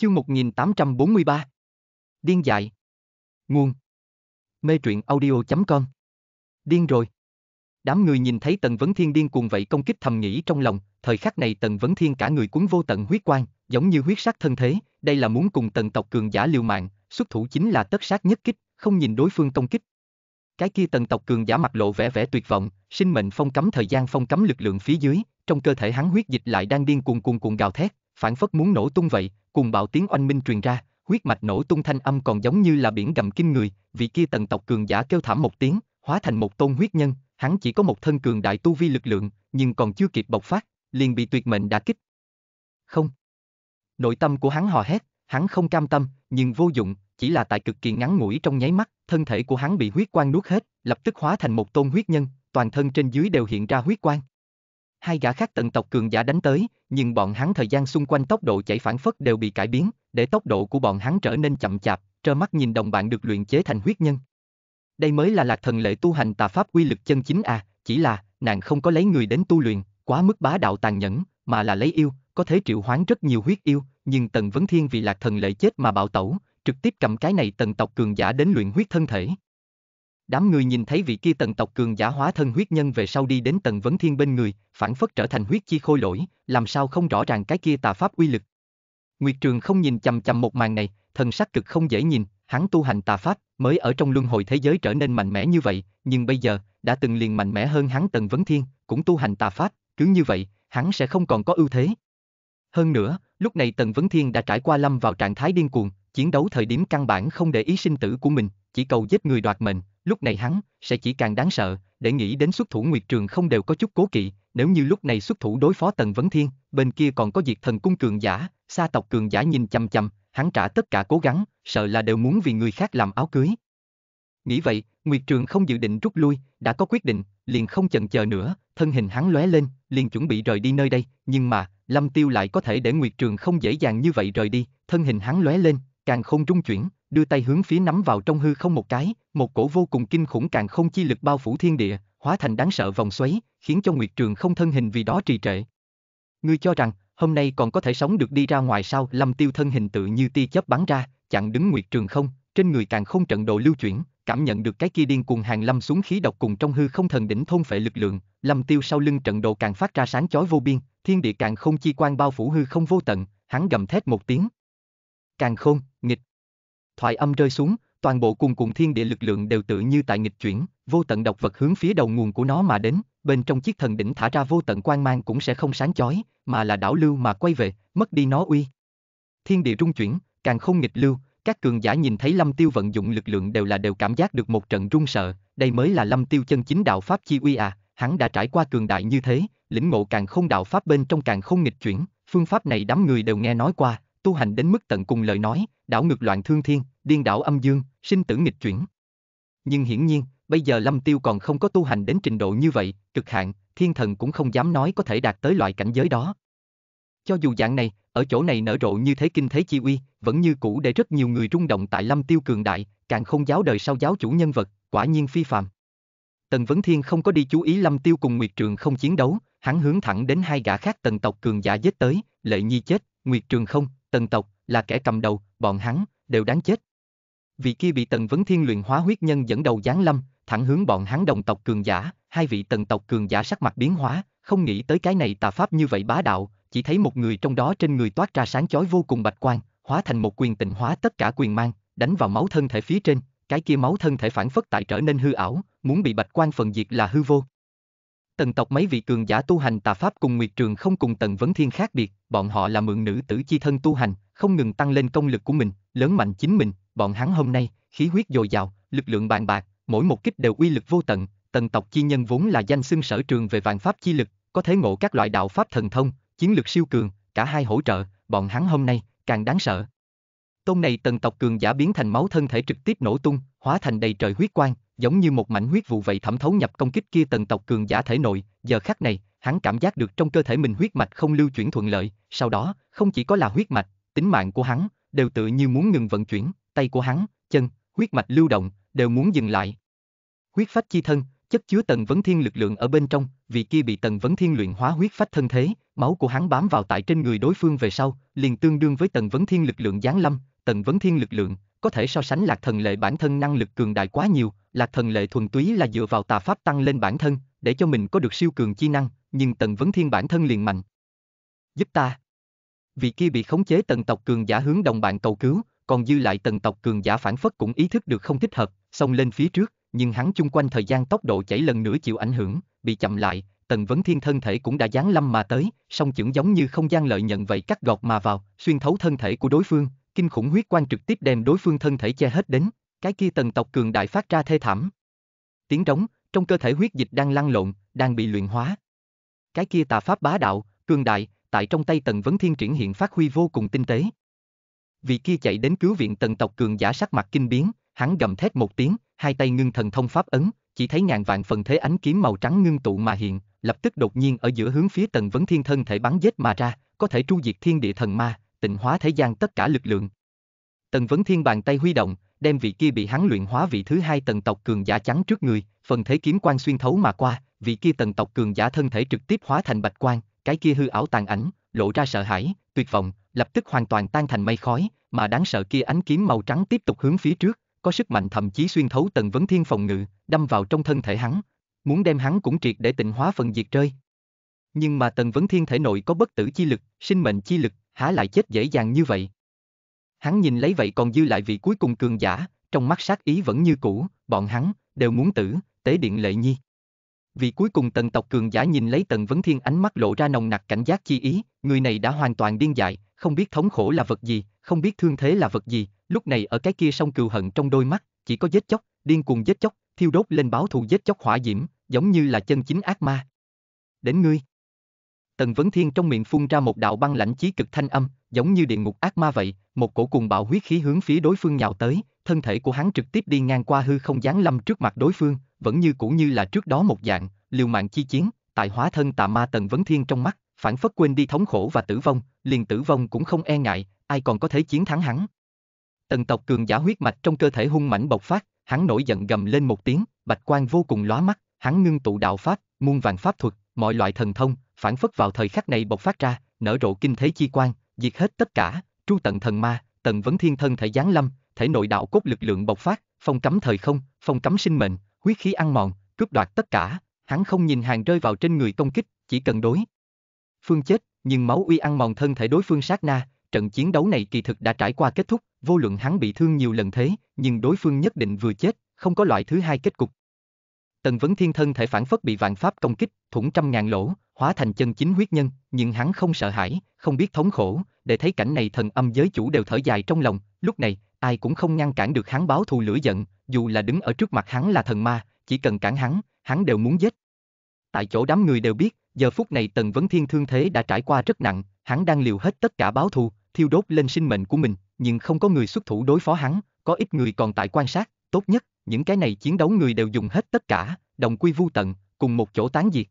Chương 1843 Điên dại Nguồn Mê truyện audio.com Điên rồi Đám người nhìn thấy Tần Vấn Thiên điên cuồng vậy công kích thầm nghĩ trong lòng, thời khắc này Tần Vấn Thiên cả người cuốn vô tận huyết quang, giống như huyết sắc thân thế, đây là muốn cùng Tần tộc cường giả liều mạng, xuất thủ chính là tất sát nhất kích, không nhìn đối phương công kích. Cái kia Tần tộc cường giả mặt lộ vẻ vẻ tuyệt vọng, sinh mệnh phong cấm thời gian phong cấm lực lượng phía dưới, trong cơ thể hắn huyết dịch lại đang điên cuồng cuồng cuồng gào thét, phản phất muốn nổ tung vậy, cùng bạo tiếng oanh minh truyền ra, huyết mạch nổ tung thanh âm còn giống như là biển gầm kinh người, vị kia tần tộc cường giả kêu thảm một tiếng, hóa thành một tôn huyết nhân, hắn chỉ có một thân cường đại tu vi lực lượng, nhưng còn chưa kịp bộc phát, liền bị tuyệt mệnh đã kích. Không. Nội tâm của hắn hò hét, hắn không cam tâm, nhưng vô dụng, chỉ là tại cực kỳ ngắn ngủi trong nháy mắt, thân thể của hắn bị huyết quang nuốt hết, lập tức hóa thành một tôn huyết nhân, toàn thân trên dưới đều hiện ra huyết quang, hai gã khác tận tộc cường giả đánh tới, nhưng bọn hắn thời gian xung quanh tốc độ chảy phản phất đều bị cải biến, để tốc độ của bọn hắn trở nên chậm chạp, trơ mắt nhìn đồng bạn được luyện chế thành huyết nhân. Đây mới là lạc thần lệ tu hành tà pháp quy lực chân chính à, chỉ là, nàng không có lấy người đến tu luyện, quá mức bá đạo tàn nhẫn, mà là lấy yêu, có thể triệu hoán rất nhiều huyết yêu, nhưng Tần Vấn Thiên vì lạc thần lệ chết mà bạo tẩu, trực tiếp cầm cái này tần tộc cường giả đến luyện huyết thân thể. Đám người nhìn thấy vị kia tần tộc cường giả hóa thân huyết nhân về sau đi đến tần vấn thiên bên người, phản phất trở thành huyết chi khôi lỗi, làm sao không rõ ràng cái kia tà pháp uy lực. Nguyệt Trường không nhìn chằm chằm một màn này, thần sắc cực không dễ nhìn, hắn tu hành tà pháp, mới ở trong luân hồi thế giới trở nên mạnh mẽ như vậy, nhưng bây giờ, đã từng liền mạnh mẽ hơn hắn Tần Vấn Thiên, cũng tu hành tà pháp, cứ như vậy, hắn sẽ không còn có ưu thế. Hơn nữa, lúc này Tần Vấn Thiên đã trải qua lâm vào trạng thái điên cuồng, chiến đấu thời điểm căn bản không để ý sinh tử của mình, chỉ cầu giết người đoạt mệnh, lúc này hắn sẽ chỉ càng đáng sợ, để nghĩ đến xuất thủ Nguyệt Trường không đều có chút cố kỵ, nếu như lúc này xuất thủ đối phó Tần Vấn Thiên, bên kia còn có diệt thần cung cường giả, xa tộc cường giả nhìn chăm chăm, hắn trả tất cả cố gắng, sợ là đều muốn vì người khác làm áo cưới. Nghĩ vậy, Nguyệt Trường không dự định rút lui, đã có quyết định, liền không chần chờ nữa, thân hình hắn lóe lên, liền chuẩn bị rời đi nơi đây, nhưng mà, Lâm Tiêu lại có thể để Nguyệt Trường không dễ dàng như vậy rời đi, thân hình hắn lóe lên, càng không trung chuyển, đưa tay hướng phía nắm vào trong hư không một cái, một cổ vô cùng kinh khủng càng không chi lực bao phủ thiên địa, hóa thành đáng sợ vòng xoáy, khiến cho Nguyệt Trường không thân hình vì đó trì trệ. Ngươi cho rằng, hôm nay còn có thể sống được đi ra ngoài sao? Lâm Tiêu thân hình tự như tia chớp bắn ra, chặn đứng Nguyệt Trường không, trên người càng không trận độ lưu chuyển, cảm nhận được cái kia điên cuồng hàng lâm xuống khí độc cùng trong hư không thần đỉnh thôn phệ lực lượng, Lâm Tiêu sau lưng trận độ càng phát ra sáng chói vô biên, thiên địa càng không chi quan bao phủ hư không vô tận, hắn gầm thét một tiếng. Càng không thoại âm rơi xuống, toàn bộ cùng cùng thiên địa lực lượng đều tự như tại nghịch chuyển, vô tận độc vật hướng phía đầu nguồn của nó mà đến, bên trong chiếc thần đỉnh thả ra vô tận quang mang cũng sẽ không sáng chói, mà là đảo lưu mà quay về, mất đi nó uy. Thiên địa rung chuyển, càng không nghịch lưu, các cường giả nhìn thấy Lâm Tiêu vận dụng lực lượng đều là đều cảm giác được một trận run sợ, đây mới là Lâm Tiêu chân chính đạo pháp chi uy à, hắn đã trải qua cường đại như thế, lĩnh ngộ càng không đạo pháp bên trong càng không nghịch chuyển, phương pháp này đám người đều nghe nói qua, tu hành đến mức tận cùng lời nói, đảo ngược loạn thương thiên, điên đảo âm dương, sinh tử nghịch chuyển. Nhưng hiển nhiên, bây giờ Lâm Tiêu còn không có tu hành đến trình độ như vậy, cực hạn, thiên thần cũng không dám nói có thể đạt tới loại cảnh giới đó. Cho dù dạng này, ở chỗ này nở rộ như thế kinh thế chi uy, vẫn như cũ để rất nhiều người rung động tại Lâm Tiêu cường đại, càng không giáo đời sau giáo chủ nhân vật, quả nhiên phi phàm. Tần Vấn Thiên không có đi chú ý Lâm Tiêu cùng Nguyệt Trường không chiến đấu, hắn hướng thẳng đến hai gã khác tần tộc cường giả giết tới, Lệ Nhi chết, Nguyệt Trường không, tần tộc, là kẻ cầm đầu, bọn hắn, đều đáng chết. Vị kia bị tần vấn thiên luyện hóa huyết nhân dẫn đầu giáng lâm, thẳng hướng bọn hắn đồng tộc cường giả, hai vị tần tộc cường giả sắc mặt biến hóa, không nghĩ tới cái này tà pháp như vậy bá đạo, chỉ thấy một người trong đó trên người toát ra sáng chói vô cùng bạch quan, hóa thành một quyền tịnh hóa tất cả quyền mang, đánh vào máu thân thể phía trên, cái kia máu thân thể phản phất tại trở nên hư ảo, muốn bị bạch quan phần diệt là hư vô. Tần tộc mấy vị cường giả tu hành tà pháp cùng Nguyệt Trường không cùng Tần Vấn Thiên khác biệt, bọn họ là mượn nữ tử chi thân tu hành, không ngừng tăng lên công lực của mình, lớn mạnh chính mình, bọn hắn hôm nay, khí huyết dồi dào, lực lượng bàn bạc, mỗi một kích đều uy lực vô tận, Tần tộc chi nhân vốn là danh xưng sở trường về vạn pháp chi lực, có thể ngộ các loại đạo pháp thần thông, chiến lực siêu cường, cả hai hỗ trợ, bọn hắn hôm nay càng đáng sợ. Tôn này Tần tộc cường giả biến thành máu thân thể trực tiếp nổ tung, hóa thành đầy trời huyết quang, giống như một mảnh huyết vụ vậy thẩm thấu nhập công kích kia tầng tộc cường giả thể nội, giờ khắc này, hắn cảm giác được trong cơ thể mình huyết mạch không lưu chuyển thuận lợi, sau đó, không chỉ có là huyết mạch, tính mạng của hắn, đều tự như muốn ngừng vận chuyển, tay của hắn, chân, huyết mạch lưu động, đều muốn dừng lại. Huyết phách chi thân, chất chứa tầng vấn thiên lực lượng ở bên trong, vì kia bị tầng vấn thiên luyện hóa huyết phách thân thế, máu của hắn bám vào tại trên người đối phương về sau, liền tương đương với tầng vấn thiên lực lượng giáng lâm, tầng vấn thiên lực lượng, có thể so sánh lạc thần lệ bản thân năng lực cường đại quá nhiều, lạc thần lệ thuần túy là dựa vào tà pháp tăng lên bản thân, để cho mình có được siêu cường chi năng, nhưng tần vấn thiên bản thân liền mạnh. Giúp ta. Vị kia bị khống chế tần tộc cường giả hướng đồng bạn cầu cứu, còn dư lại tần tộc cường giả phản phất cũng ý thức được không thích hợp, xông lên phía trước, nhưng hắn chung quanh thời gian tốc độ chảy lần nữa chịu ảnh hưởng, bị chậm lại, tần vấn thiên thân thể cũng đã giáng lâm mà tới, song chưởng giống như không gian lợi nhận vậy cắt gọt mà vào, xuyên thấu thân thể của đối phương, kinh khủng huyết quang trực tiếp đem đối phương thân thể che hết đến, cái kia tần tộc cường đại phát ra thê thảm. Tiếng trống, trong cơ thể huyết dịch đang lăn lộn, đang bị luyện hóa. Cái kia tà pháp bá đạo, cường đại, tại trong tay tần vấn thiên triển hiện phát huy vô cùng tinh tế. Vị kia chạy đến cứu viện tần tộc cường giả sắc mặt kinh biến, hắn gầm thét một tiếng, hai tay ngưng thần thông pháp ấn, chỉ thấy ngàn vạn phần thế ánh kiếm màu trắng ngưng tụ mà hiện, lập tức đột nhiên ở giữa hướng phía tần vấn thiên thân thể bắn giết mà ra, có thể tru diệt thiên địa thần ma, tịnh hóa thế gian tất cả lực lượng. Tần Vấn Thiên bàn tay huy động, đem vị kia bị hắn luyện hóa vị thứ hai tầng tộc cường giả trắng trước người, phần thế kiếm quan xuyên thấu mà qua, vị kia tầng tộc cường giả thân thể trực tiếp hóa thành bạch quang, cái kia hư ảo tàn ảnh, lộ ra sợ hãi, tuyệt vọng, lập tức hoàn toàn tan thành mây khói, mà đáng sợ kia ánh kiếm màu trắng tiếp tục hướng phía trước, có sức mạnh thậm chí xuyên thấu tần vấn thiên phòng ngự, đâm vào trong thân thể hắn, muốn đem hắn cũng triệt để tịnh hóa phần diệt rơi. Nhưng mà tần vấn thiên thể nội có bất tử chi lực, sinh mệnh chi lực, há lại chết dễ dàng như vậy. Hắn nhìn lấy vậy còn dư lại vị cuối cùng cường giả, trong mắt sát ý vẫn như cũ, bọn hắn, đều muốn tử, tế điện lệ nhi. vị cuối cùng tần tộc cường giả nhìn lấy tần vấn thiên ánh mắt lộ ra nồng nặc cảnh giác chi ý, người này đã hoàn toàn điên dại, không biết thống khổ là vật gì, không biết thương thế là vật gì, lúc này ở cái kia sông cừu hận trong đôi mắt, chỉ có giết chóc, điên cuồng giết chóc, thiêu đốt lên báo thù giết chóc hỏa diễm, giống như là chân chính ác ma. Đến ngươi. Tần Vấn Thiên trong miệng phun ra một đạo băng lãnh chí cực thanh âm, giống như địa ngục ác ma vậy, một cổ cuồng bạo huyết khí hướng phía đối phương nhào tới, thân thể của hắn trực tiếp đi ngang qua hư không giáng lâm trước mặt đối phương, vẫn như cũ như là trước đó một dạng, liều mạng chi chiến, tại hóa thân tà ma Tần Vấn Thiên trong mắt, phản phất quên đi thống khổ và tử vong, liền tử vong cũng không e ngại, ai còn có thể chiến thắng hắn. Tần tộc cường giả huyết mạch trong cơ thể hung mãnh bộc phát, hắn nổi giận gầm lên một tiếng, bạch quan vô cùng lóa mắt, hắn ngưng tụ đạo pháp, muôn vàng pháp thuật, mọi loại thần thông, phản phất vào thời khắc này bộc phát ra, nở rộ kinh thế chi quan, diệt hết tất cả, tru tận thần ma, tần vấn thiên thân thể giáng lâm, thể nội đạo cốt lực lượng bộc phát, phong cấm thời không, phong cấm sinh mệnh, huyết khí ăn mòn, cướp đoạt tất cả, hắn không nhìn hàng rơi vào trên người công kích, chỉ cần đối. Phương chết, nhưng máu uy ăn mòn thân thể đối phương sát na, trận chiến đấu này kỳ thực đã trải qua kết thúc, vô luận hắn bị thương nhiều lần thế, nhưng đối phương nhất định vừa chết, không có loại thứ hai kết cục. Tần Vấn Thiên thân thể phản phất bị vạn pháp công kích, thủng trăm ngàn lỗ, hóa thành chân chính huyết nhân, nhưng hắn không sợ hãi, không biết thống khổ, để thấy cảnh này thần âm giới chủ đều thở dài trong lòng, lúc này, ai cũng không ngăn cản được hắn báo thù lửa giận, dù là đứng ở trước mặt hắn là thần ma, chỉ cần cản hắn, hắn đều muốn giết. Tại chỗ đám người đều biết, giờ phút này Tần Vấn Thiên thương thế đã trải qua rất nặng, hắn đang liều hết tất cả báo thù, thiêu đốt lên sinh mệnh của mình, nhưng không có người xuất thủ đối phó hắn, có ít người còn tại quan sát, tốt nhất, những cái này chiến đấu người đều dùng hết tất cả, đồng quy vu tận, cùng một chỗ tán diệt.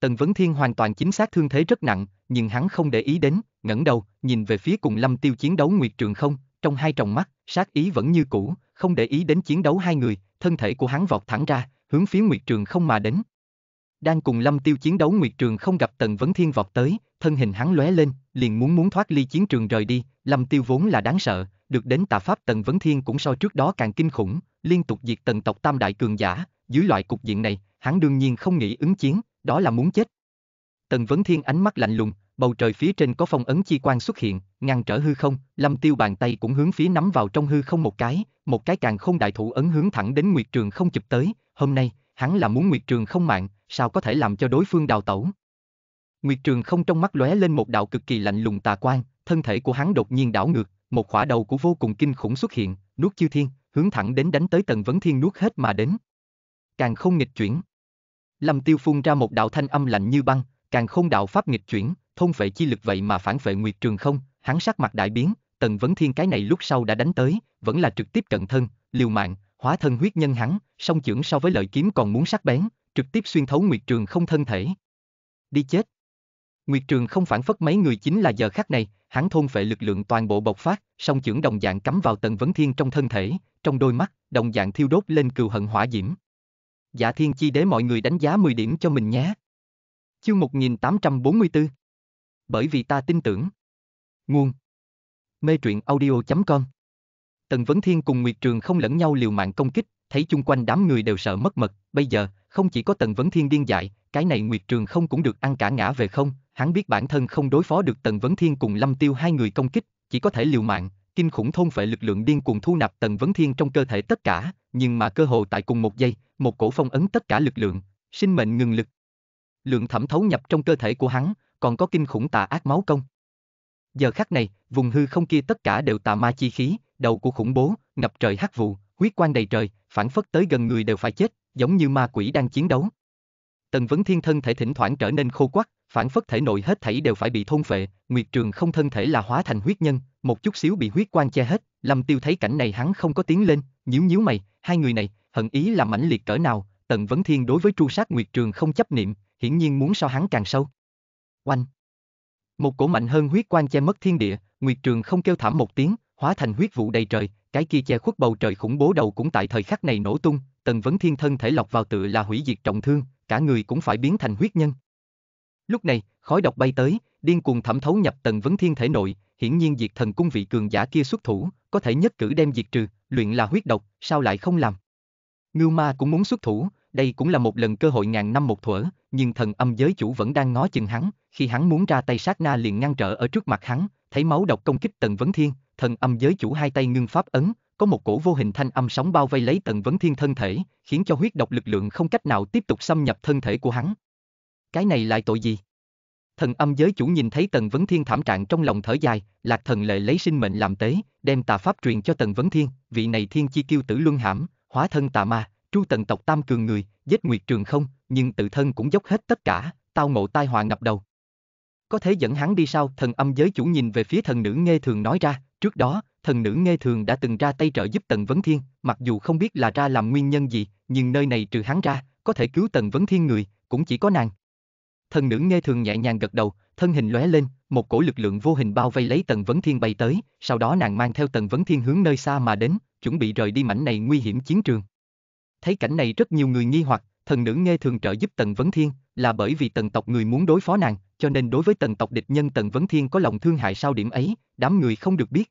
Tần Vấn Thiên hoàn toàn chính xác thương thế rất nặng, nhưng hắn không để ý đến, ngẩng đầu, nhìn về phía cùng Lâm Tiêu chiến đấu Nguyệt Trường không, trong hai tròng mắt, sát ý vẫn như cũ, không để ý đến chiến đấu hai người, thân thể của hắn vọt thẳng ra, hướng phía Nguyệt Trường không mà đến. Đang cùng Lâm Tiêu chiến đấu Nguyệt Trường không gặp Tần Vấn Thiên vọt tới, thân hình hắn lóe lên, liền muốn muốn thoát ly chiến trường rời đi, Lâm Tiêu vốn là đáng sợ, được đến tà pháp Tần Vấn Thiên cũng so trước đó càng kinh khủng, liên tục diệt tần tộc tam đại cường giả, dưới loại cục diện này, hắn đương nhiên không nghĩ ứng chiến, đó là muốn chết. Tần Vấn Thiên ánh mắt lạnh lùng, bầu trời phía trên có phong ấn chi quan xuất hiện, ngăn trở hư không, Lâm Tiêu bàn tay cũng hướng phía nắm vào trong hư không một cái, một cái càng không đại thủ ấn hướng thẳng đến Nguyệt Trường không chụp tới, hôm nay, hắn là muốn Nguyệt Trường không mạng, sao có thể làm cho đối phương đào tẩu. Nguyệt Trường không trong mắt lóe lên một đạo cực kỳ lạnh lùng tà quan, thân thể của hắn đột nhiên đảo ngược, một khỏa đầu của vô cùng kinh khủng xuất hiện, nuốt chư thiên, hướng thẳng đến đánh tới Tần Vấn Thiên nuốt hết mà đến. Càng không nghịch chuyển. Lâm Tiêu phun ra một đạo thanh âm lạnh như băng, càng không đạo pháp nghịch chuyển, thôn phệ chi lực vậy mà phản phệ nguyệt trường không, hắn sắc mặt đại biến, Tần Vấn Thiên cái này lúc sau đã đánh tới, vẫn là trực tiếp cận thân, liều mạng, hóa thân huyết nhân hắn, song chưởng so với lợi kiếm còn muốn sắc bén, trực tiếp xuyên thấu nguyệt trường không thân thể. Đi chết. Nguyệt trường không phản phất mấy người chính là giờ khắc này, hắn thôn phệ lực lượng toàn bộ bộc phát, song chưởng đồng dạng cắm vào Tần Vấn Thiên trong thân thể, trong đôi mắt, đồng dạng thiêu đốt lên cừu hận hỏa diễm. Dạ thiên chi đế mọi người đánh giá 10 điểm cho mình nhé. Chương 1844 Bởi vì ta tin tưởng Nguồn Mê truyện audio.com Tần Vấn Thiên cùng Nguyệt Trường không lẫn nhau liều mạng công kích, thấy chung quanh đám người đều sợ mất mật, bây giờ, không chỉ có Tần Vấn Thiên điên dại, cái này Nguyệt Trường không cũng được ăn cả ngã về không, hắn biết bản thân không đối phó được Tần Vấn Thiên cùng Lâm Tiêu hai người công kích, chỉ có thể liều mạng, kinh khủng thôn phệ lực lượng điên cuồng thu nạp Tần Vấn Thiên trong cơ thể tất cả, nhưng mà cơ hồ tại cùng một giây, một cổ phong ấn tất cả lực lượng, sinh mệnh ngừng lực. Lượng thẩm thấu nhập trong cơ thể của hắn, còn có kinh khủng tà ác máu công. Giờ khắc này, vùng hư không kia tất cả đều tà ma chi khí, đầu của khủng bố, ngập trời hắc vụ, huyết quang đầy trời, phản phất tới gần người đều phải chết, giống như ma quỷ đang chiến đấu. Tần Vấn Thiên thân thể thỉnh thoảng trở nên khô quắc, phản phất thể nội hết thảy đều phải bị thôn phệ, Nguyệt Trường không thân thể là hóa thành huyết nhân, một chút xíu bị huyết quang che hết, Lâm Tiêu thấy cảnh này hắn không có tiếng lên, nhíu nhíu mày, hai người này, hận ý là mãnh liệt cỡ nào, Tần Vấn Thiên đối với tru sát Nguyệt Trường không chấp niệm, hiển nhiên muốn so hắn càng sâu. Oanh! Một cổ mạnh hơn huyết quan che mất thiên địa, Nguyệt Trường không kêu thảm một tiếng, hóa thành huyết vụ đầy trời, cái kia che khuất bầu trời khủng bố đầu cũng tại thời khắc này nổ tung, Tần Vấn Thiên thân thể lọc vào tự là hủy diệt trọng thương, cả người cũng phải biến thành huyết nhân. Lúc này, khói độc bay tới, điên cuồng thẩm thấu nhập Tần Vấn Thiên thể nội, hiển nhiên diệt thần cung vị cường giả kia xuất thủ, có thể nhất cử đem diệt trừ, luyện là huyết độc, sao lại không làm? Ngưu ma cũng muốn xuất thủ, đây cũng là một lần cơ hội ngàn năm một thuở, nhưng thần âm giới chủ vẫn đang ngó chừng hắn, khi hắn muốn ra tay sát na liền ngăn trở ở trước mặt hắn, thấy máu độc công kích Tần Vấn Thiên, thần âm giới chủ hai tay ngưng pháp ấn, có một cổ vô hình thanh âm sóng bao vây lấy Tần Vấn Thiên thân thể, khiến cho huyết độc lực lượng không cách nào tiếp tục xâm nhập thân thể của hắn. Cái này lại tội gì? Thần âm giới chủ nhìn thấy Tần Vấn Thiên thảm trạng trong lòng thở dài, lạc thần lệ lấy sinh mệnh làm tế, đem tà pháp truyền cho Tần Vấn Thiên, vị này thiên chi kiêu tử luân hãm, hóa thân tà ma, tru tần tộc tam cường người, giết nguyệt trường không, nhưng tự thân cũng dốc hết tất cả, tao ngộ tai họa ngập đầu. Có thể dẫn hắn đi sao? Thần âm giới chủ nhìn về phía thần nữ nghe thường nói ra, trước đó, thần nữ nghe thường đã từng ra tay trợ giúp Tần Vấn Thiên, mặc dù không biết là ra làm nguyên nhân gì, nhưng nơi này trừ hắn ra, có thể cứu Tần Vấn Thiên người, cũng chỉ có nàng. Thần nữ nghe thường nhẹ nhàng gật đầu, thân hình lóe lên, một cổ lực lượng vô hình bao vây lấy Tần Vấn Thiên bay tới, sau đó nàng mang theo Tần Vấn Thiên hướng nơi xa mà đến, chuẩn bị rời đi mảnh này nguy hiểm chiến trường. Thấy cảnh này rất nhiều người nghi hoặc, thần nữ nghe thường trợ giúp Tần Vấn Thiên, là bởi vì Tần tộc người muốn đối phó nàng, cho nên đối với Tần tộc địch nhân Tần Vấn Thiên có lòng thương hại sau điểm ấy, đám người không được biết.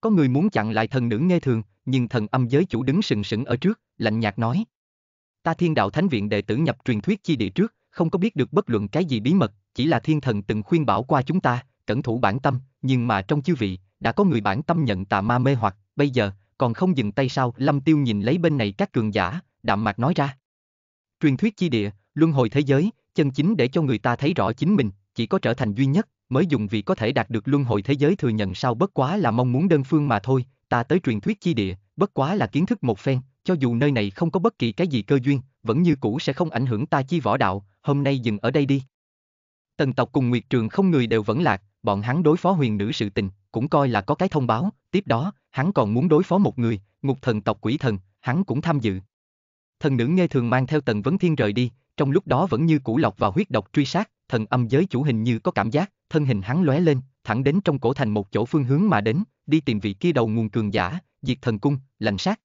Có người muốn chặn lại thần nữ nghe thường, nhưng thần âm giới chủ đứng sừng sững ở trước, lạnh nhạt nói. Ta thiên đạo thánh viện đệ tử nhập truyền thuyết chi địa trước, không có biết được bất luận cái gì bí mật, chỉ là thiên thần từng khuyên bảo qua chúng ta, cẩn thủ bản tâm, nhưng mà trong chư vị, đã có người bản tâm nhận tà ma mê hoặc, bây giờ, còn không dừng tay sao? Lâm Tiêu nhìn lấy bên này các cường giả, đạm mạc nói ra. Truyền thuyết chi địa, luân hồi thế giới, chân chính để cho người ta thấy rõ chính mình, chỉ có trở thành duy nhất, mới dùng vì có thể đạt được luân hồi thế giới thừa nhận sao bất quá là mong muốn đơn phương mà thôi, ta tới truyền thuyết chi địa, bất quá là kiến thức một phen, cho dù nơi này không có bất kỳ cái gì cơ duyên, vẫn như cũ sẽ không ảnh hưởng ta chi võ đạo, hôm nay dừng ở đây đi. Tần tộc cùng Nguyệt Trường không người đều vẫn lạc, bọn hắn đối phó huyền nữ sự tình, cũng coi là có cái thông báo, tiếp đó, hắn còn muốn đối phó một người, ngục thần tộc quỷ thần, hắn cũng tham dự. Thần nữ nghe thường mang theo tần vấn thiên rời đi, trong lúc đó vẫn như cũ lọc và huyết độc truy sát, thần âm giới chủ hình như có cảm giác, thân hình hắn lóe lên, thẳng đến trong cổ thành một chỗ phương hướng mà đến, đi tìm vị kia đầu nguồn cường giả, diệt thần cung, lành sát.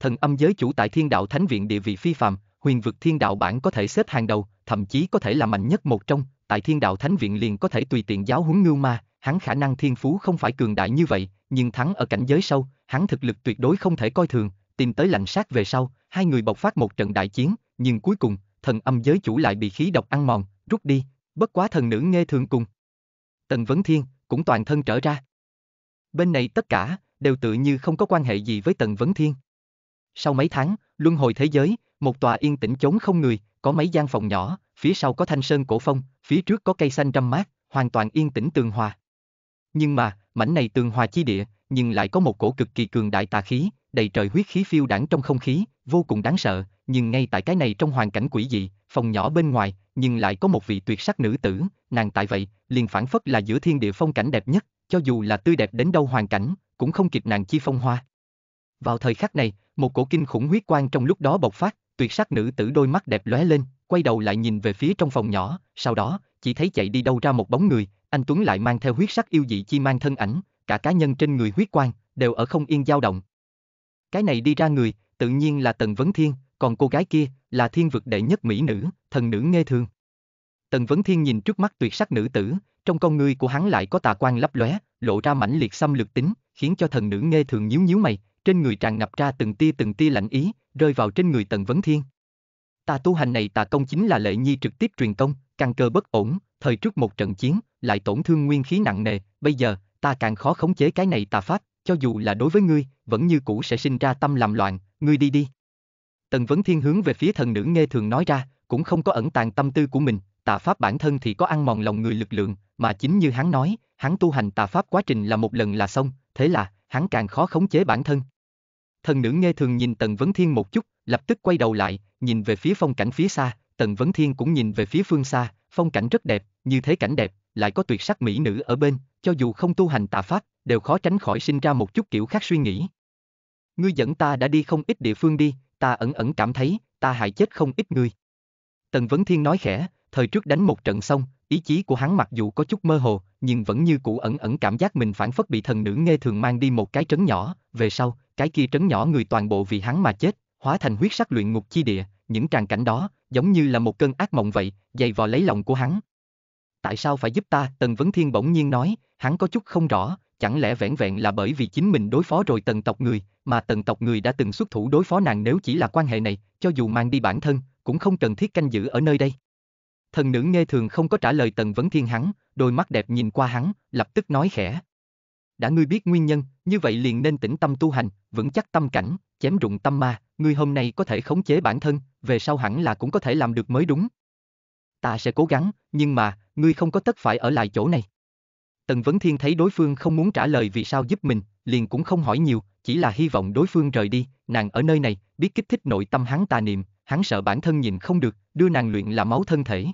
Thần âm giới chủ tại thiên đạo thánh viện địa vị phi phàm, huyền vực thiên đạo bản có thể xếp hàng đầu, thậm chí có thể là mạnh nhất một trong, tại thiên đạo thánh viện liền có thể tùy tiện giáo huấn ngưu ma, hắn khả năng thiên phú không phải cường đại như vậy, nhưng thắng ở cảnh giới sâu, hắn thực lực tuyệt đối không thể coi thường, tìm tới lạnh sát về sau, hai người bộc phát một trận đại chiến, nhưng cuối cùng, thần âm giới chủ lại bị khí độc ăn mòn, rút đi, bất quá thần nữ nghe thường cùng. Tần Vấn Thiên cũng toàn thân trở ra. Bên này tất cả đều tự như không có quan hệ gì với Tần Vấn Thiên. Sau mấy tháng, luân hồi thế giới, một tòa yên tĩnh chốn không người, có mấy gian phòng nhỏ, phía sau có thanh sơn cổ phong, phía trước có cây xanh trăm mát, hoàn toàn yên tĩnh tường hòa. Nhưng mà, mảnh này tường hòa chi địa, nhưng lại có một cổ cực kỳ cường đại tà khí, đầy trời huyết khí phiêu đảng trong không khí, vô cùng đáng sợ, nhưng ngay tại cái này trong hoàn cảnh quỷ dị, phòng nhỏ bên ngoài, nhưng lại có một vị tuyệt sắc nữ tử, nàng tại vậy, liền phản phất là giữa thiên địa phong cảnh đẹp nhất, cho dù là tươi đẹp đến đâu hoàn cảnh, cũng không kịp nàng chi phong hoa. Vào thời khắc này, một cổ kinh khủng huyết quang trong lúc đó bộc phát, tuyệt sắc nữ tử đôi mắt đẹp lóe lên, quay đầu lại nhìn về phía trong phòng nhỏ, sau đó, chỉ thấy chạy đi đâu ra một bóng người, anh Tuấn lại mang theo huyết sắc yêu dị chi mang thân ảnh, cả cá nhân trên người huyết quang, đều ở không yên dao động. Cái này đi ra người, tự nhiên là Tần Vấn Thiên, còn cô gái kia, là thiên vực đệ nhất mỹ nữ, thần nữ nghe thường. Tần Vấn Thiên nhìn trước mắt tuyệt sắc nữ tử, trong con người của hắn lại có tà quan lấp lóe, lộ ra mãnh liệt xâm lược tính, khiến cho thần nữ nghe thường nhíu nhíu mày, trên người tràn ngập ra từng tia từng tia lạnh ý, rơi vào trên người Tần Vấn Thiên. Ta tu hành này tà công chính là lệ nhi trực tiếp truyền công, căn cơ bất ổn, thời trước một trận chiến, lại tổn thương nguyên khí nặng nề, bây giờ, ta càng khó khống chế cái này tà pháp, cho dù là đối với ngươi, vẫn như cũ sẽ sinh ra tâm làm loạn, ngươi đi đi. Tần Vấn Thiên hướng về phía thần nữ nghe thường nói ra, cũng không có ẩn tàng tâm tư của mình, tà pháp bản thân thì có ăn mòn lòng người lực lượng, mà chính như hắn nói, hắn tu hành tà pháp quá trình là một lần là xong, thế là, hắn càng khó khống chế bản thân. Thần nữ nghe thường nhìn Tần Vấn Thiên một chút, lập tức quay đầu lại, nhìn về phía phong cảnh phía xa, Tần Vấn Thiên cũng nhìn về phía phương xa, phong cảnh rất đẹp, như thế cảnh đẹp, lại có tuyệt sắc mỹ nữ ở bên, cho dù không tu hành tà pháp, đều khó tránh khỏi sinh ra một chút kiểu khác suy nghĩ. Ngươi dẫn ta đã đi không ít địa phương đi, ta ẩn ẩn cảm thấy, ta hại chết không ít người. Tần Vấn Thiên nói khẽ, thời trước đánh một trận xong, ý chí của hắn mặc dù có chút mơ hồ, nhưng vẫn như cũ ẩn ẩn cảm giác mình phản phất bị thần nữ nghe thường mang đi một cái trấn nhỏ, về sau, cái kia trấn nhỏ người toàn bộ vì hắn mà chết, hóa thành huyết sắc luyện ngục chi địa, những tràng cảnh đó, giống như là một cơn ác mộng vậy, dày vò lấy lòng của hắn. Tại sao phải giúp ta? Tần Vấn Thiên bỗng nhiên nói, hắn có chút không rõ, chẳng lẽ vẹn vẹn là bởi vì chính mình đối phó rồi tần tộc người, mà tần tộc người đã từng xuất thủ đối phó nàng nếu chỉ là quan hệ này, cho dù mang đi bản thân, cũng không cần thiết canh giữ ở nơi đây. Thần nữ nghe thường không có trả lời tần vấn thiên hắn, đôi mắt đẹp nhìn qua hắn, lập tức nói khẽ. Đã ngươi biết nguyên nhân, như vậy liền nên tĩnh tâm tu hành, vững chắc tâm cảnh, chém rụng tâm ma, ngươi hôm nay có thể khống chế bản thân, về sau hẳn là cũng có thể làm được mới đúng. Ta sẽ cố gắng, nhưng mà, ngươi không có tất phải ở lại chỗ này. Tần Vấn Thiên thấy đối phương không muốn trả lời vì sao giúp mình, liền cũng không hỏi nhiều, chỉ là hy vọng đối phương rời đi, nàng ở nơi này, biết kích thích nội tâm hắn tà niệm, hắn sợ bản thân nhìn không được, đưa nàng luyện là máu thân thể.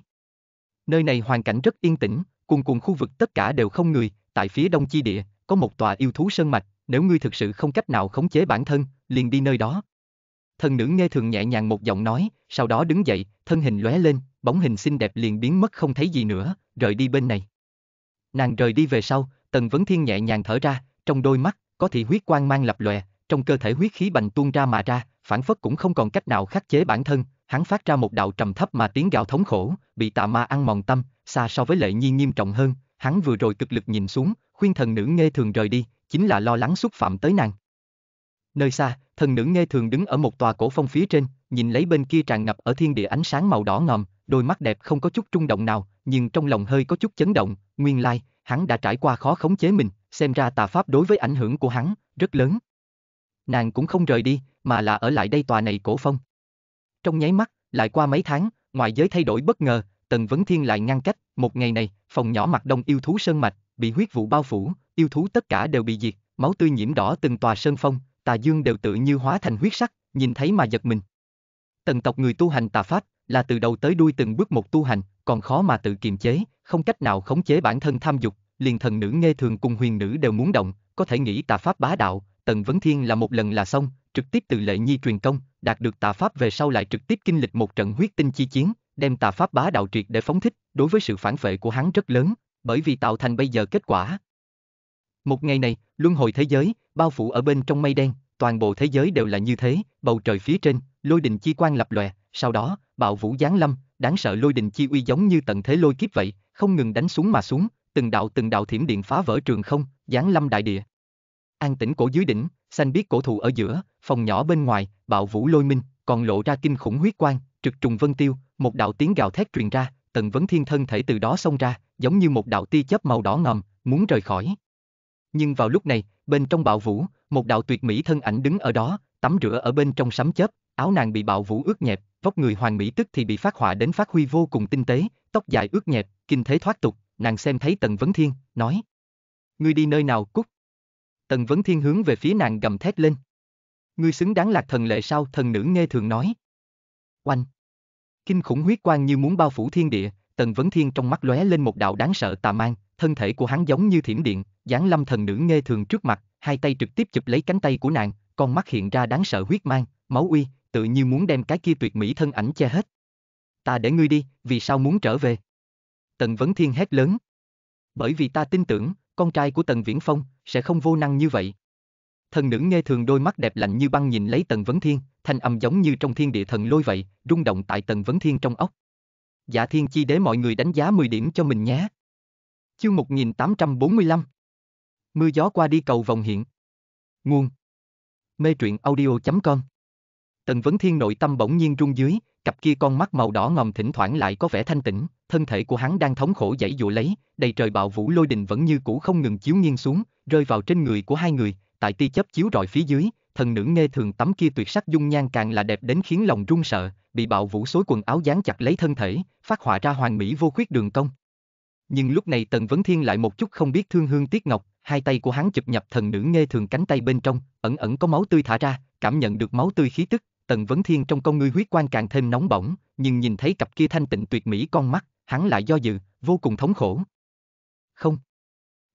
Nơi này hoàn cảnh rất yên tĩnh, cùng cùng khu vực tất cả đều không người, tại phía đông chi địa, có một tòa yêu thú sơn mạch, nếu ngươi thực sự không cách nào khống chế bản thân, liền đi nơi đó. Thần nữ nghe thường nhẹ nhàng một giọng nói, sau đó đứng dậy, thân hình lóe lên, bóng hình xinh đẹp liền biến mất không thấy gì nữa, rời đi bên này. Nàng rời đi về sau, Tần Vấn Thiên nhẹ nhàng thở ra, trong đôi mắt, có thị huyết quang mang lập lòe, trong cơ thể huyết khí bành tuôn ra mà ra, phản phất cũng không còn cách nào khắc chế bản thân, hắn phát ra một đạo trầm thấp mà tiếng gào thống khổ, bị tà ma ăn mòn tâm, xa so với lệ nhi nghiêm trọng hơn, hắn vừa rồi cực lực nhìn xuống, khuyên thần nữ nghe thường rời đi, chính là lo lắng xúc phạm tới nàng. Nơi xa, thần nữ nghe thường đứng ở một tòa cổ phong phía trên, nhìn lấy bên kia tràn ngập ở thiên địa ánh sáng màu đỏ ngòm, đôi mắt đẹp không có chút trung động nào, nhưng trong lòng hơi có chút chấn động, nguyên lai, hắn đã trải qua khó khống chế mình, xem ra tà pháp đối với ảnh hưởng của hắn, rất lớn. Nàng cũng không rời đi, mà là ở lại đây tòa này cổ phong. Trong nháy mắt, lại qua mấy tháng, ngoài giới thay đổi bất ngờ, Tần Vấn Thiên lại ngăn cách, một ngày này, phòng nhỏ mặt đông yêu thú sơn mạch, bị huyết vụ bao phủ, yêu thú tất cả đều bị diệt, máu tươi nhiễm đỏ từng tòa sơn phong, tà dương đều tự như hóa thành huyết sắc, nhìn thấy mà giật mình. Tần tộc người tu hành tà pháp, là từ đầu tới đuôi từng bước một tu hành, còn khó mà tự kiềm chế, không cách nào khống chế bản thân tham dục, liền thần nữ nghe thường cùng huyền nữ đều muốn động, có thể nghĩ tà pháp bá đạo, Tần Vấn Thiên là một lần là xong, trực tiếp từ lệ nhi truyền công, đạt được tà pháp về sau lại trực tiếp kinh lịch một trận huyết tinh chi chiến, đem tà pháp bá đạo triệt để phóng thích, đối với sự phản vệ của hắn rất lớn, bởi vì tạo thành bây giờ kết quả. Một ngày này, luân hồi thế giới, bao phủ ở bên trong mây đen, toàn bộ thế giới đều là như thế, bầu trời phía trên, lôi đình chi quang lập lòe, sau đó, bạo vũ giáng lâm, đáng sợ lôi đình chi uy giống như tận thế lôi kiếp vậy, không ngừng đánh xuống mà xuống, từng đạo từng đạo thiểm điện phá vỡ trường không, giáng lâm đại địa. An tĩnh cổ dưới đỉnh, xanh biết cổ thụ ở giữa, phòng nhỏ bên ngoài, bạo vũ lôi minh, còn lộ ra kinh khủng huyết quang, trực trùng vân tiêu, một đạo tiếng gào thét truyền ra, tần vấn thiên thân thể từ đó xông ra, giống như một đạo tia chớp màu đỏ ngầm, muốn rời khỏi. Nhưng vào lúc này, bên trong bạo vũ, một đạo tuyệt mỹ thân ảnh đứng ở đó, tắm rửa ở bên trong sấm chớp, áo nàng bị bạo vũ ướt nhẹp, vóc người hoàng mỹ tức thì bị phát họa đến phát huy vô cùng tinh tế, tóc dài ướt nhẹp, kinh thế thoát tục, nàng xem thấy Tần Vấn Thiên, nói. Ngươi đi nơi nào cút? Tần Vấn Thiên hướng về phía nàng gầm thét lên. Ngươi xứng đáng lạc thần lệ sao thần nữ nghe thường nói. Oanh! Kinh khủng huyết quang như muốn bao phủ thiên địa, Tần Vấn Thiên trong mắt lóe lên một đạo đáng sợ tà mang, thân thể của hắn giống như thiểm điện, giáng lâm thần nữ nghe thường trước mặt, hai tay trực tiếp chụp lấy cánh tay của nàng, con mắt hiện ra đáng sợ huyết mang, máu uy, tự như muốn đem cái kia tuyệt mỹ thân ảnh che hết. Ta để ngươi đi, vì sao muốn trở về? Tần Vấn Thiên hét lớn. Bởi vì ta tin tưởng, con trai của Tần Viễn Phong sẽ không vô năng như vậy. Thần nữ nghe thường đôi mắt đẹp lạnh như băng nhìn lấy Tần Vấn Thiên, thanh âm giống như trong thiên địa thần lôi vậy, rung động tại Tần Vấn Thiên trong ốc. Dạ thiên chi đế mọi người đánh giá 10 điểm cho mình nhé. Chương 1845 Mưa gió qua đi cầu vòng hiện. Nguồn Mê truyện audio.com Tần Vấn Thiên nội tâm bỗng nhiên rung dưới, cặp kia con mắt màu đỏ ngòm thỉnh thoảng lại có vẻ thanh tĩnh, thân thể của hắn đang thống khổ dãy dụ lấy, đầy trời bạo vũ lôi đình vẫn như cũ không ngừng chiếu nghiêng xuống, rơi vào trên người của hai người, tại tia chớp chiếu rọi phía dưới, thần nữ nghe thường tấm kia tuyệt sắc dung nhan càng là đẹp đến khiến lòng run sợ, bị bạo vũ xối quần áo dán chặt lấy thân thể, phát họa ra hoàn mỹ vô khuyết đường công. Nhưng lúc này Tần Vấn Thiên lại một chút không biết thương hương tiếc ngọc, hai tay của hắn chụp nhập thần nữ nghe thường cánh tay bên trong, ẩn ẩn có máu tươi thả ra, cảm nhận được máu tươi khí tức, Tần Vấn Thiên trong con ngươi huyết quan càng thêm nóng bỏng, nhưng nhìn thấy cặp kia thanh tịnh tuyệt mỹ con mắt, hắn lại do dự, vô cùng thống khổ. Không.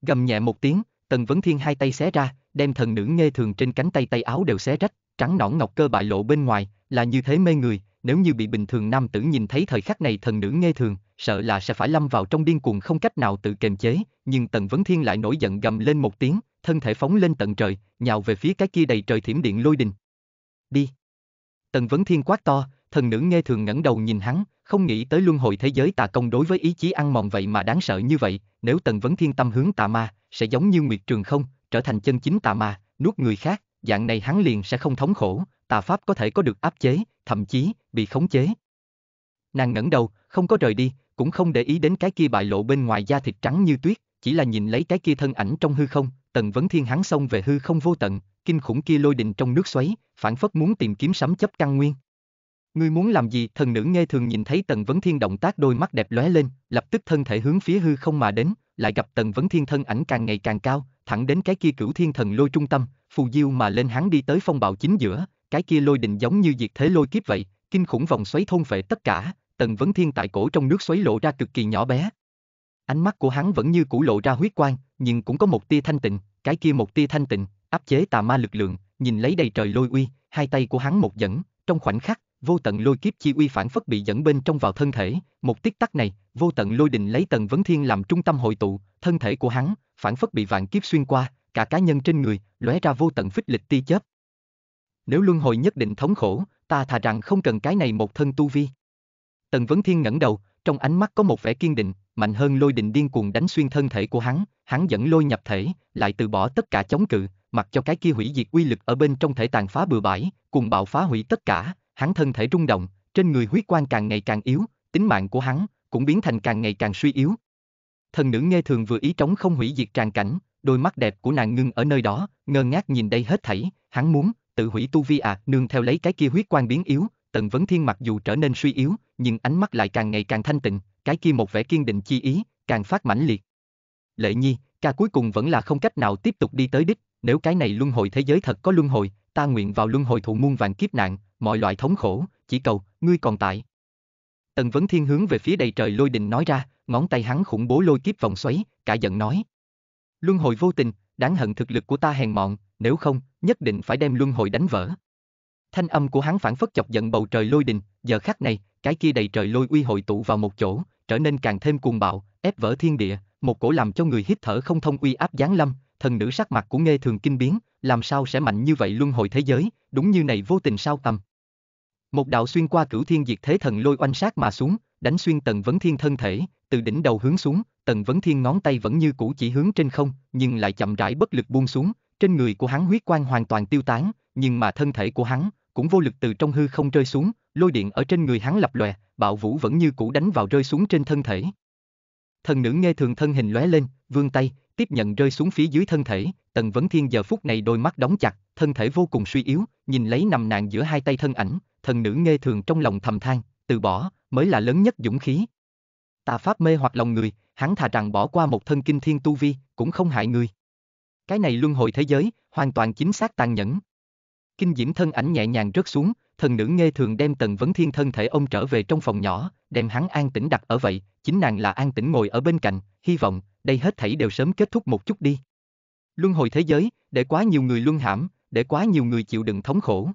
Gầm nhẹ một tiếng, Tần Vấn Thiên hai tay xé ra, đem thần nữ nghe thường trên cánh tay tay áo đều xé rách, trắng nõn ngọc cơ bại lộ bên ngoài, là như thế mê người, nếu như bị bình thường nam tử nhìn thấy thời khắc này thần nữ nghe thường, sợ là sẽ phải lâm vào trong điên cuồng không cách nào tự kềm chế, nhưng Tần Vấn Thiên lại nổi giận gầm lên một tiếng, thân thể phóng lên tận trời, nhào về phía cái kia đầy trời thiểm điện lôi đình. Đi. Tần Vấn Thiên quát to, thần nữ nghe thường ngẩng đầu nhìn hắn, không nghĩ tới luân hồi thế giới tà công đối với ý chí ăn mòn vậy mà đáng sợ như vậy, nếu Tần Vấn Thiên tâm hướng tà ma, sẽ giống như Nguyệt Trường không, trở thành chân chính tà ma, nuốt người khác, dạng này hắn liền sẽ không thống khổ, tà pháp có thể có được áp chế, thậm chí bị khống chế. Nàng ngẩng đầu, không có rời đi, cũng không để ý đến cái kia bại lộ bên ngoài da thịt trắng như tuyết, chỉ là nhìn lấy cái kia thân ảnh trong hư không, Tần Vấn Thiên hắn xông về hư không vô tận, kinh khủng kia lôi đình trong nước xoáy, phản phất muốn tìm kiếm sấm chấp căn nguyên. Ngươi muốn làm gì? Thần nữ nghe thường nhìn thấy Tần Vấn Thiên động tác đôi mắt đẹp lóe lên, lập tức thân thể hướng phía hư không mà đến, lại gặp Tần Vấn Thiên thân ảnh càng ngày càng cao, thẳng đến cái kia cửu thiên thần lôi trung tâm, phù diêu mà lên hắn đi tới phong bạo chính giữa, cái kia lôi đình giống như diệt thế lôi kiếp vậy, kinh khủng vòng xoáy thôn phệ tất cả, tần vấn thiên tại cổ trong nước xoáy lộ ra cực kỳ nhỏ bé. Ánh mắt của hắn vẫn như cũ lộ ra huyết quang, nhưng cũng có một tia thanh tịnh, cái kia một tia thanh tịnh, áp chế tà ma lực lượng, nhìn lấy đầy trời lôi uy, hai tay của hắn một dẫn, trong khoảnh khắc, vô tận lôi kiếp chi uy phản phất bị dẫn bên trong vào thân thể, một tích tắc này, vô tận lôi đình lấy tần vấn thiên làm trung tâm hội tụ, thân thể của hắn, phản phất bị vạn kiếp xuyên qua, cả cá nhân trên người, lóe ra vô tận phích lịch ti chớp. Nếu luân hồi nhất định thống khổ, ta thà rằng không cần cái này một thân tu vi. Tần Vấn Thiên ngẩng đầu, trong ánh mắt có một vẻ kiên định, mạnh hơn lôi đình điên cuồng đánh xuyên thân thể của hắn, hắn dẫn lôi nhập thể, lại từ bỏ tất cả chống cự, mặc cho cái kia hủy diệt uy lực ở bên trong thể tàn phá bừa bãi, cùng bạo phá hủy tất cả, hắn thân thể rung động, trên người huyết quan càng ngày càng yếu, tính mạng của hắn cũng biến thành càng ngày càng suy yếu, thần nữ nghe thường vừa ý trống không hủy diệt tràn cảnh, đôi mắt đẹp của nàng ngưng ở nơi đó, ngơ ngác nhìn đây hết thảy, hắn muốn, tự hủy tu vi à, nương theo lấy cái kia huyết quan biến yếu, tần vấn thiên mặc dù trở nên suy yếu, nhưng ánh mắt lại càng ngày càng thanh tịnh, cái kia một vẻ kiên định chi ý, càng phát mãnh liệt. Lệ nhi, ca cuối cùng vẫn là không cách nào tiếp tục đi tới đích, nếu cái này luân hồi thế giới thật có luân hồi, ta nguyện vào luân hồi thụ muôn vàng kiếp nạn, mọi loại thống khổ, chỉ cầu, ngươi còn tại. Tần Vấn Thiên hướng về phía đầy trời lôi đình nói ra, ngón tay hắn khủng bố lôi kiếp vòng xoáy, cả giận nói. Luân hồi vô tình, đáng hận thực lực của ta hèn mọn, nếu không, nhất định phải đem luân hồi đánh vỡ. Thanh âm của hắn phản phất chọc giận bầu trời lôi đình, giờ khắc này, cái kia đầy trời lôi uy hội tụ vào một chỗ, trở nên càng thêm cuồng bạo, ép vỡ thiên địa, một cổ làm cho người hít thở không thông uy áp giáng lâm, thần nữ sắc mặt của nghe thường kinh biến, làm sao sẽ mạnh như vậy luân hồi thế giới, đúng như này vô tình sao tầm. Một đạo xuyên qua cửu thiên diệt thế thần lôi oanh sát mà xuống, đánh xuyên tần vấn thiên thân thể, từ đỉnh đầu hướng xuống, Tần Vấn Thiên ngón tay vẫn như cũ chỉ hướng trên không, nhưng lại chậm rãi bất lực buông xuống, trên người của hắn huyết quang hoàn toàn tiêu tán, nhưng mà thân thể của hắn cũng vô lực từ trong hư không rơi xuống, lôi điện ở trên người hắn lập lòe, bạo vũ vẫn như cũ đánh vào rơi xuống trên thân thể. Thần nữ nghe thường thân hình lóe lên, vươn tay, tiếp nhận rơi xuống phía dưới thân thể, Tần Vấn Thiên giờ phút này đôi mắt đóng chặt, thân thể vô cùng suy yếu, nhìn lấy nằm nạn giữa hai tay thân ảnh, thần nữ nghe thường trong lòng thầm than, từ bỏ, mới là lớn nhất dũng khí. Tà pháp mê hoặc lòng người, hắn thà rằng bỏ qua một thân kinh thiên tu vi, cũng không hại người. Cái này luân hồi thế giới, hoàn toàn chính xác tàn nhẫn. Kinh diễm thân ảnh nhẹ nhàng rớt xuống, thần nữ nghe thường đem tần vấn thiên thân thể ông trở về trong phòng nhỏ, đem hắn an tĩnh đặt ở vậy, chính nàng là an tĩnh ngồi ở bên cạnh, hy vọng, đây hết thảy đều sớm kết thúc một chút đi. Luân hồi thế giới, để quá nhiều người luân hãm, để quá nhiều người chịu đựng thống khổ.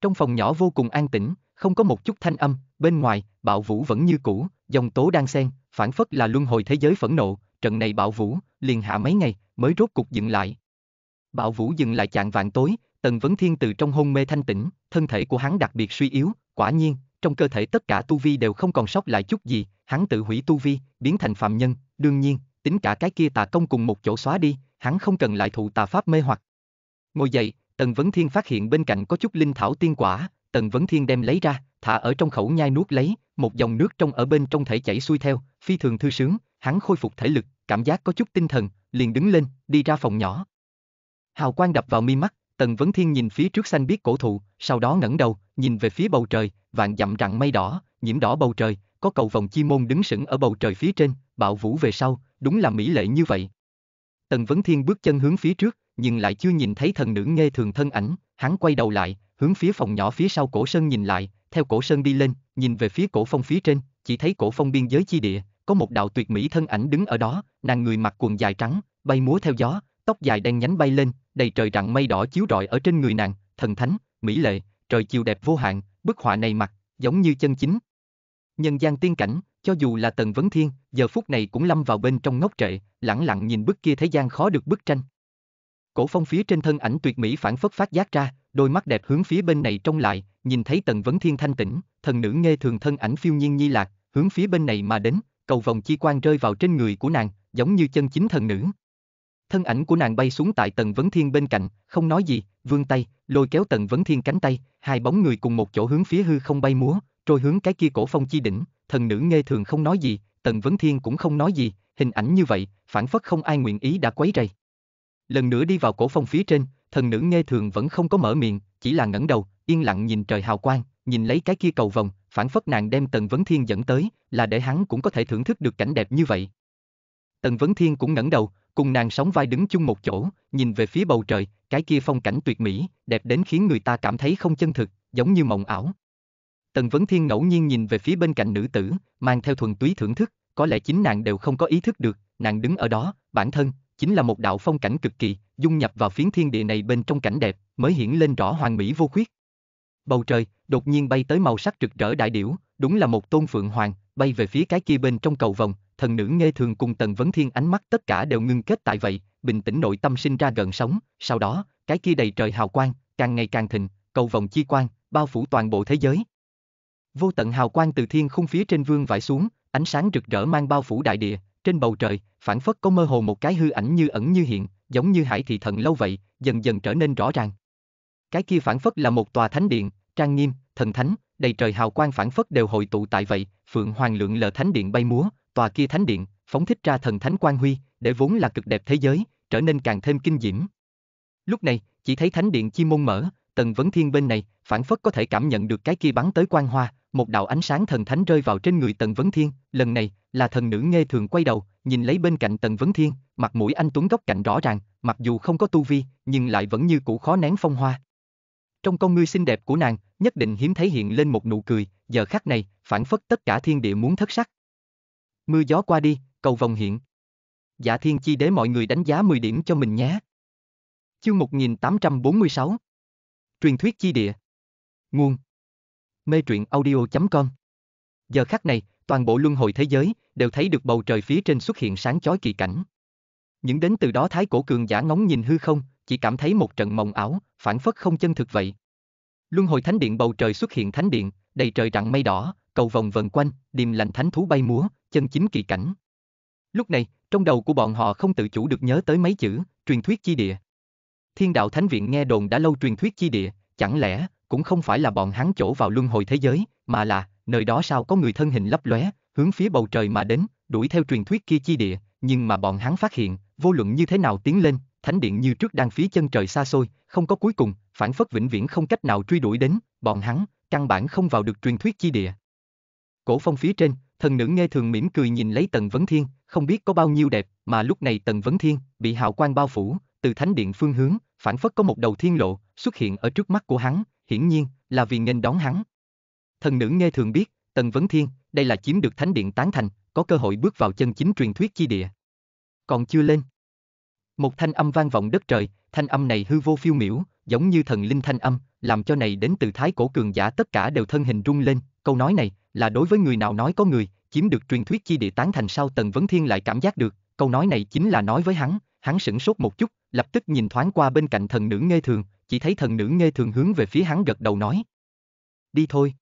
Trong phòng nhỏ vô cùng an tĩnh, không có một chút thanh âm, bên ngoài, bạo vũ vẫn như cũ, dòng tố đang xen, phản phất là luân hồi thế giới phẫn nộ, trận này bạo vũ, liền hạ mấy ngày, mới rốt cục dừng lại. Bạo vũ dừng lại chạng vạn tối, Tần Vấn Thiên từ trong hôn mê thanh tỉnh thân thể của hắn đặc biệt suy yếu, quả nhiên, trong cơ thể tất cả tu vi đều không còn sót lại chút gì, hắn tự hủy tu vi, biến thành phạm nhân, đương nhiên, tính cả cái kia tà công cùng một chỗ xóa đi, hắn không cần lại thụ tà pháp mê hoặc. Ngồi dậy, Tần Vấn Thiên phát hiện bên cạnh có chút linh thảo tiên quả, Tần Vấn Thiên đem lấy ra, thả ở trong khẩu nhai nuốt lấy, một dòng nước trong ở bên trong thể chảy xuôi theo, phi thường thư sướng, hắn khôi phục thể lực, cảm giác có chút tinh thần, liền đứng lên, đi ra phòng nhỏ. Hào quang đập vào mi mắt, Tần Vấn Thiên nhìn phía trước xanh biết cổ thụ, sau đó ngẩng đầu, nhìn về phía bầu trời, vạn dặm rặng mây đỏ, nhiễm đỏ bầu trời, có cầu vòng chi môn đứng sững ở bầu trời phía trên, bạo vũ về sau, đúng là mỹ lệ như vậy. Tần Vấn Thiên bước chân hướng phía trước, nhưng lại chưa nhìn thấy thần nữ nghe thường thân ảnh, hắn quay đầu lại, hướng phía phòng nhỏ phía sau cổ sơn nhìn lại, theo cổ sơn đi lên, nhìn về phía cổ phong phía trên, chỉ thấy cổ phong biên giới chi địa, có một đạo tuyệt mỹ thân ảnh đứng ở đó, nàng người mặc quần dài trắng, bay múa theo gió, tóc dài đen nhánh bay lên, đầy trời rặng mây đỏ chiếu rọi ở trên người nàng, thần thánh, mỹ lệ, trời chiều đẹp vô hạn, bức họa này mặt, giống như chân chính. Nhân gian tiên cảnh, cho dù là Tần Vấn Thiên, giờ phút này cũng lâm vào bên trong ngốc trệ, lặng lặng nhìn bức kia thế gian khó được bức tranh. Cổ phong phía trên thân ảnh tuyệt mỹ phản phất phát giác ra, đôi mắt đẹp hướng phía bên này trông lại, nhìn thấy Tần Vấn Thiên thanh tĩnh, thần nữ nghe thường thân ảnh phiêu nhiên nhi lạc, hướng phía bên này mà đến, cầu vòng chi quan rơi vào trên người của nàng, giống như chân chính thần nữ. Thân ảnh của nàng bay xuống tại Tần Vấn Thiên bên cạnh, không nói gì, vươn tay, lôi kéo Tần Vấn Thiên cánh tay, hai bóng người cùng một chỗ hướng phía hư không bay múa, trôi hướng cái kia cổ phong chi đỉnh, thần nữ nghe thường không nói gì, Tần Vấn Thiên cũng không nói gì, hình ảnh như vậy, phản phất không ai nguyện ý đã quấy rầy. Lần nữa đi vào cổ phong phía trên, thần nữ nghe thường vẫn không có mở miệng, chỉ là ngẩng đầu, yên lặng nhìn trời hào quang, nhìn lấy cái kia cầu vòng, phản phất nàng đem Tần Vấn Thiên dẫn tới, là để hắn cũng có thể thưởng thức được cảnh đẹp như vậy. Tần Vấn Thiên cũng ngẩng đầu, cùng nàng sóng vai đứng chung một chỗ, nhìn về phía bầu trời, cái kia phong cảnh tuyệt mỹ, đẹp đến khiến người ta cảm thấy không chân thực, giống như mộng ảo. Tần Vấn Thiên ngẫu nhiên nhìn về phía bên cạnh nữ tử, mang theo thuần túy thưởng thức, có lẽ chính nàng đều không có ý thức được, nàng đứng ở đó, bản thân, chính là một đạo phong cảnh cực kỳ, dung nhập vào phiến thiên địa này bên trong cảnh đẹp, mới hiển lên rõ hoàng mỹ vô khuyết. Bầu trời, đột nhiên bay tới màu sắc rực rỡ đại điểu, đúng là một tôn phượng hoàng, bay về phía cái kia bên trong cầu vòng, thần nữ nghe thường cùng tần vấn thiên ánh mắt tất cả đều ngưng kết tại vậy, bình tĩnh nội tâm sinh ra gần sống sau đó, cái kia đầy trời hào quang, càng ngày càng thịnh, cầu vòng chi quang, bao phủ toàn bộ thế giới. Vô tận hào quang từ thiên khung phía trên vương vãi xuống, ánh sáng rực rỡ mang bao phủ đại địa, trên bầu trời, phản phất có mơ hồ một cái hư ảnh như ẩn như hiện, giống như hải thị thần lâu vậy, dần dần trở nên rõ ràng. Cái kia phản phất là một tòa thánh điện, trang nghiêm, thần thánh, đầy trời hào quang phản phất đều hội tụ tại vậy, phượng hoàng lượng lờ thánh điện bay múa, tòa kia thánh điện, phóng thích ra thần thánh quang huy, để vốn là cực đẹp thế giới, trở nên càng thêm kinh diễm. Lúc này, chỉ thấy thánh điện chi môn mở, Tần Vấn Thiên bên này, phản phất có thể cảm nhận được cái kia bắn tới quang hoa, một đạo ánh sáng thần thánh rơi vào trên người Tần Vấn Thiên, lần này, là thần nữ nghe thường quay đầu, nhìn lấy bên cạnh Tần Vấn Thiên, mặt mũi anh Tuấn góc cạnh rõ ràng, mặc dù không có tu vi, nhưng lại vẫn như cũ khó nén phong hoa. Trong con ngươi xinh đẹp của nàng, nhất định hiếm thấy hiện lên một nụ cười, giờ khắc này, phản phất tất cả thiên địa muốn thất sắc. Mưa gió qua đi, cầu vòng hiện. Dạ thiên chi để mọi người đánh giá 10 điểm cho mình nhé. Chương 1846 Truyền thuyết chi địa Nguồn Mê truyện audio.com Giờ khắc này, toàn bộ luân hồi thế giới, đều thấy được bầu trời phía trên xuất hiện sáng chói kỳ cảnh. Những đến từ đó thái cổ cường giả ngóng nhìn hư không, chỉ cảm thấy một trận mộng ảo, phản phất không chân thực vậy. Luân hồi thánh điện bầu trời xuất hiện thánh điện, đầy trời rặng mây đỏ, cầu vòng vần quanh, điềm lành thánh thú bay múa, chân chính kỳ cảnh. Lúc này, trong đầu của bọn họ không tự chủ được nhớ tới mấy chữ, truyền thuyết chi địa. Thiên đạo thánh viện nghe đồn đã lâu truyền thuyết chi địa, chẳng lẽ cũng không phải là bọn hắn chỗ vào luân hồi thế giới, mà là nơi đó sao có người thân hình lấp lóe, hướng phía bầu trời mà đến, đuổi theo truyền thuyết kia chi địa, nhưng mà bọn hắn phát hiện, vô luận như thế nào tiến lên, thánh điện như trước đang phía chân trời xa xôi, không có cuối cùng, phản phất vĩnh viễn không cách nào truy đuổi đến, bọn hắn, căn bản không vào được truyền thuyết chi địa. Cổ phong phía trên, thần nữ nghe thường mỉm cười nhìn lấy Tần Vấn Thiên, không biết có bao nhiêu đẹp, mà lúc này Tần Vấn Thiên, bị hào quang bao phủ, từ thánh điện phương hướng, phản phất có một đầu thiên lộ, xuất hiện ở trước mắt của hắn, hiển nhiên, là vì nghênh đón hắn, thần nữ nghe thường biết, Tần Vấn Thiên, đây là chiếm được thánh điện tán thành, có cơ hội bước vào chân chính truyền thuyết chi địa. Còn chưa lên. Một thanh âm vang vọng đất trời, thanh âm này hư vô phiêu miểu, giống như thần linh thanh âm, làm cho này đến từ thái cổ cường giả tất cả đều thân hình rung lên, câu nói này là đối với người nào nói có người, chiếm được truyền thuyết chi địa tán thành sau Tần Vấn Thiên lại cảm giác được, câu nói này chính là nói với hắn, hắn sửng sốt một chút, lập tức nhìn thoáng qua bên cạnh thần nữ nghe thường, chỉ thấy thần nữ nghe thường hướng về phía hắn gật đầu nói. Đi thôi.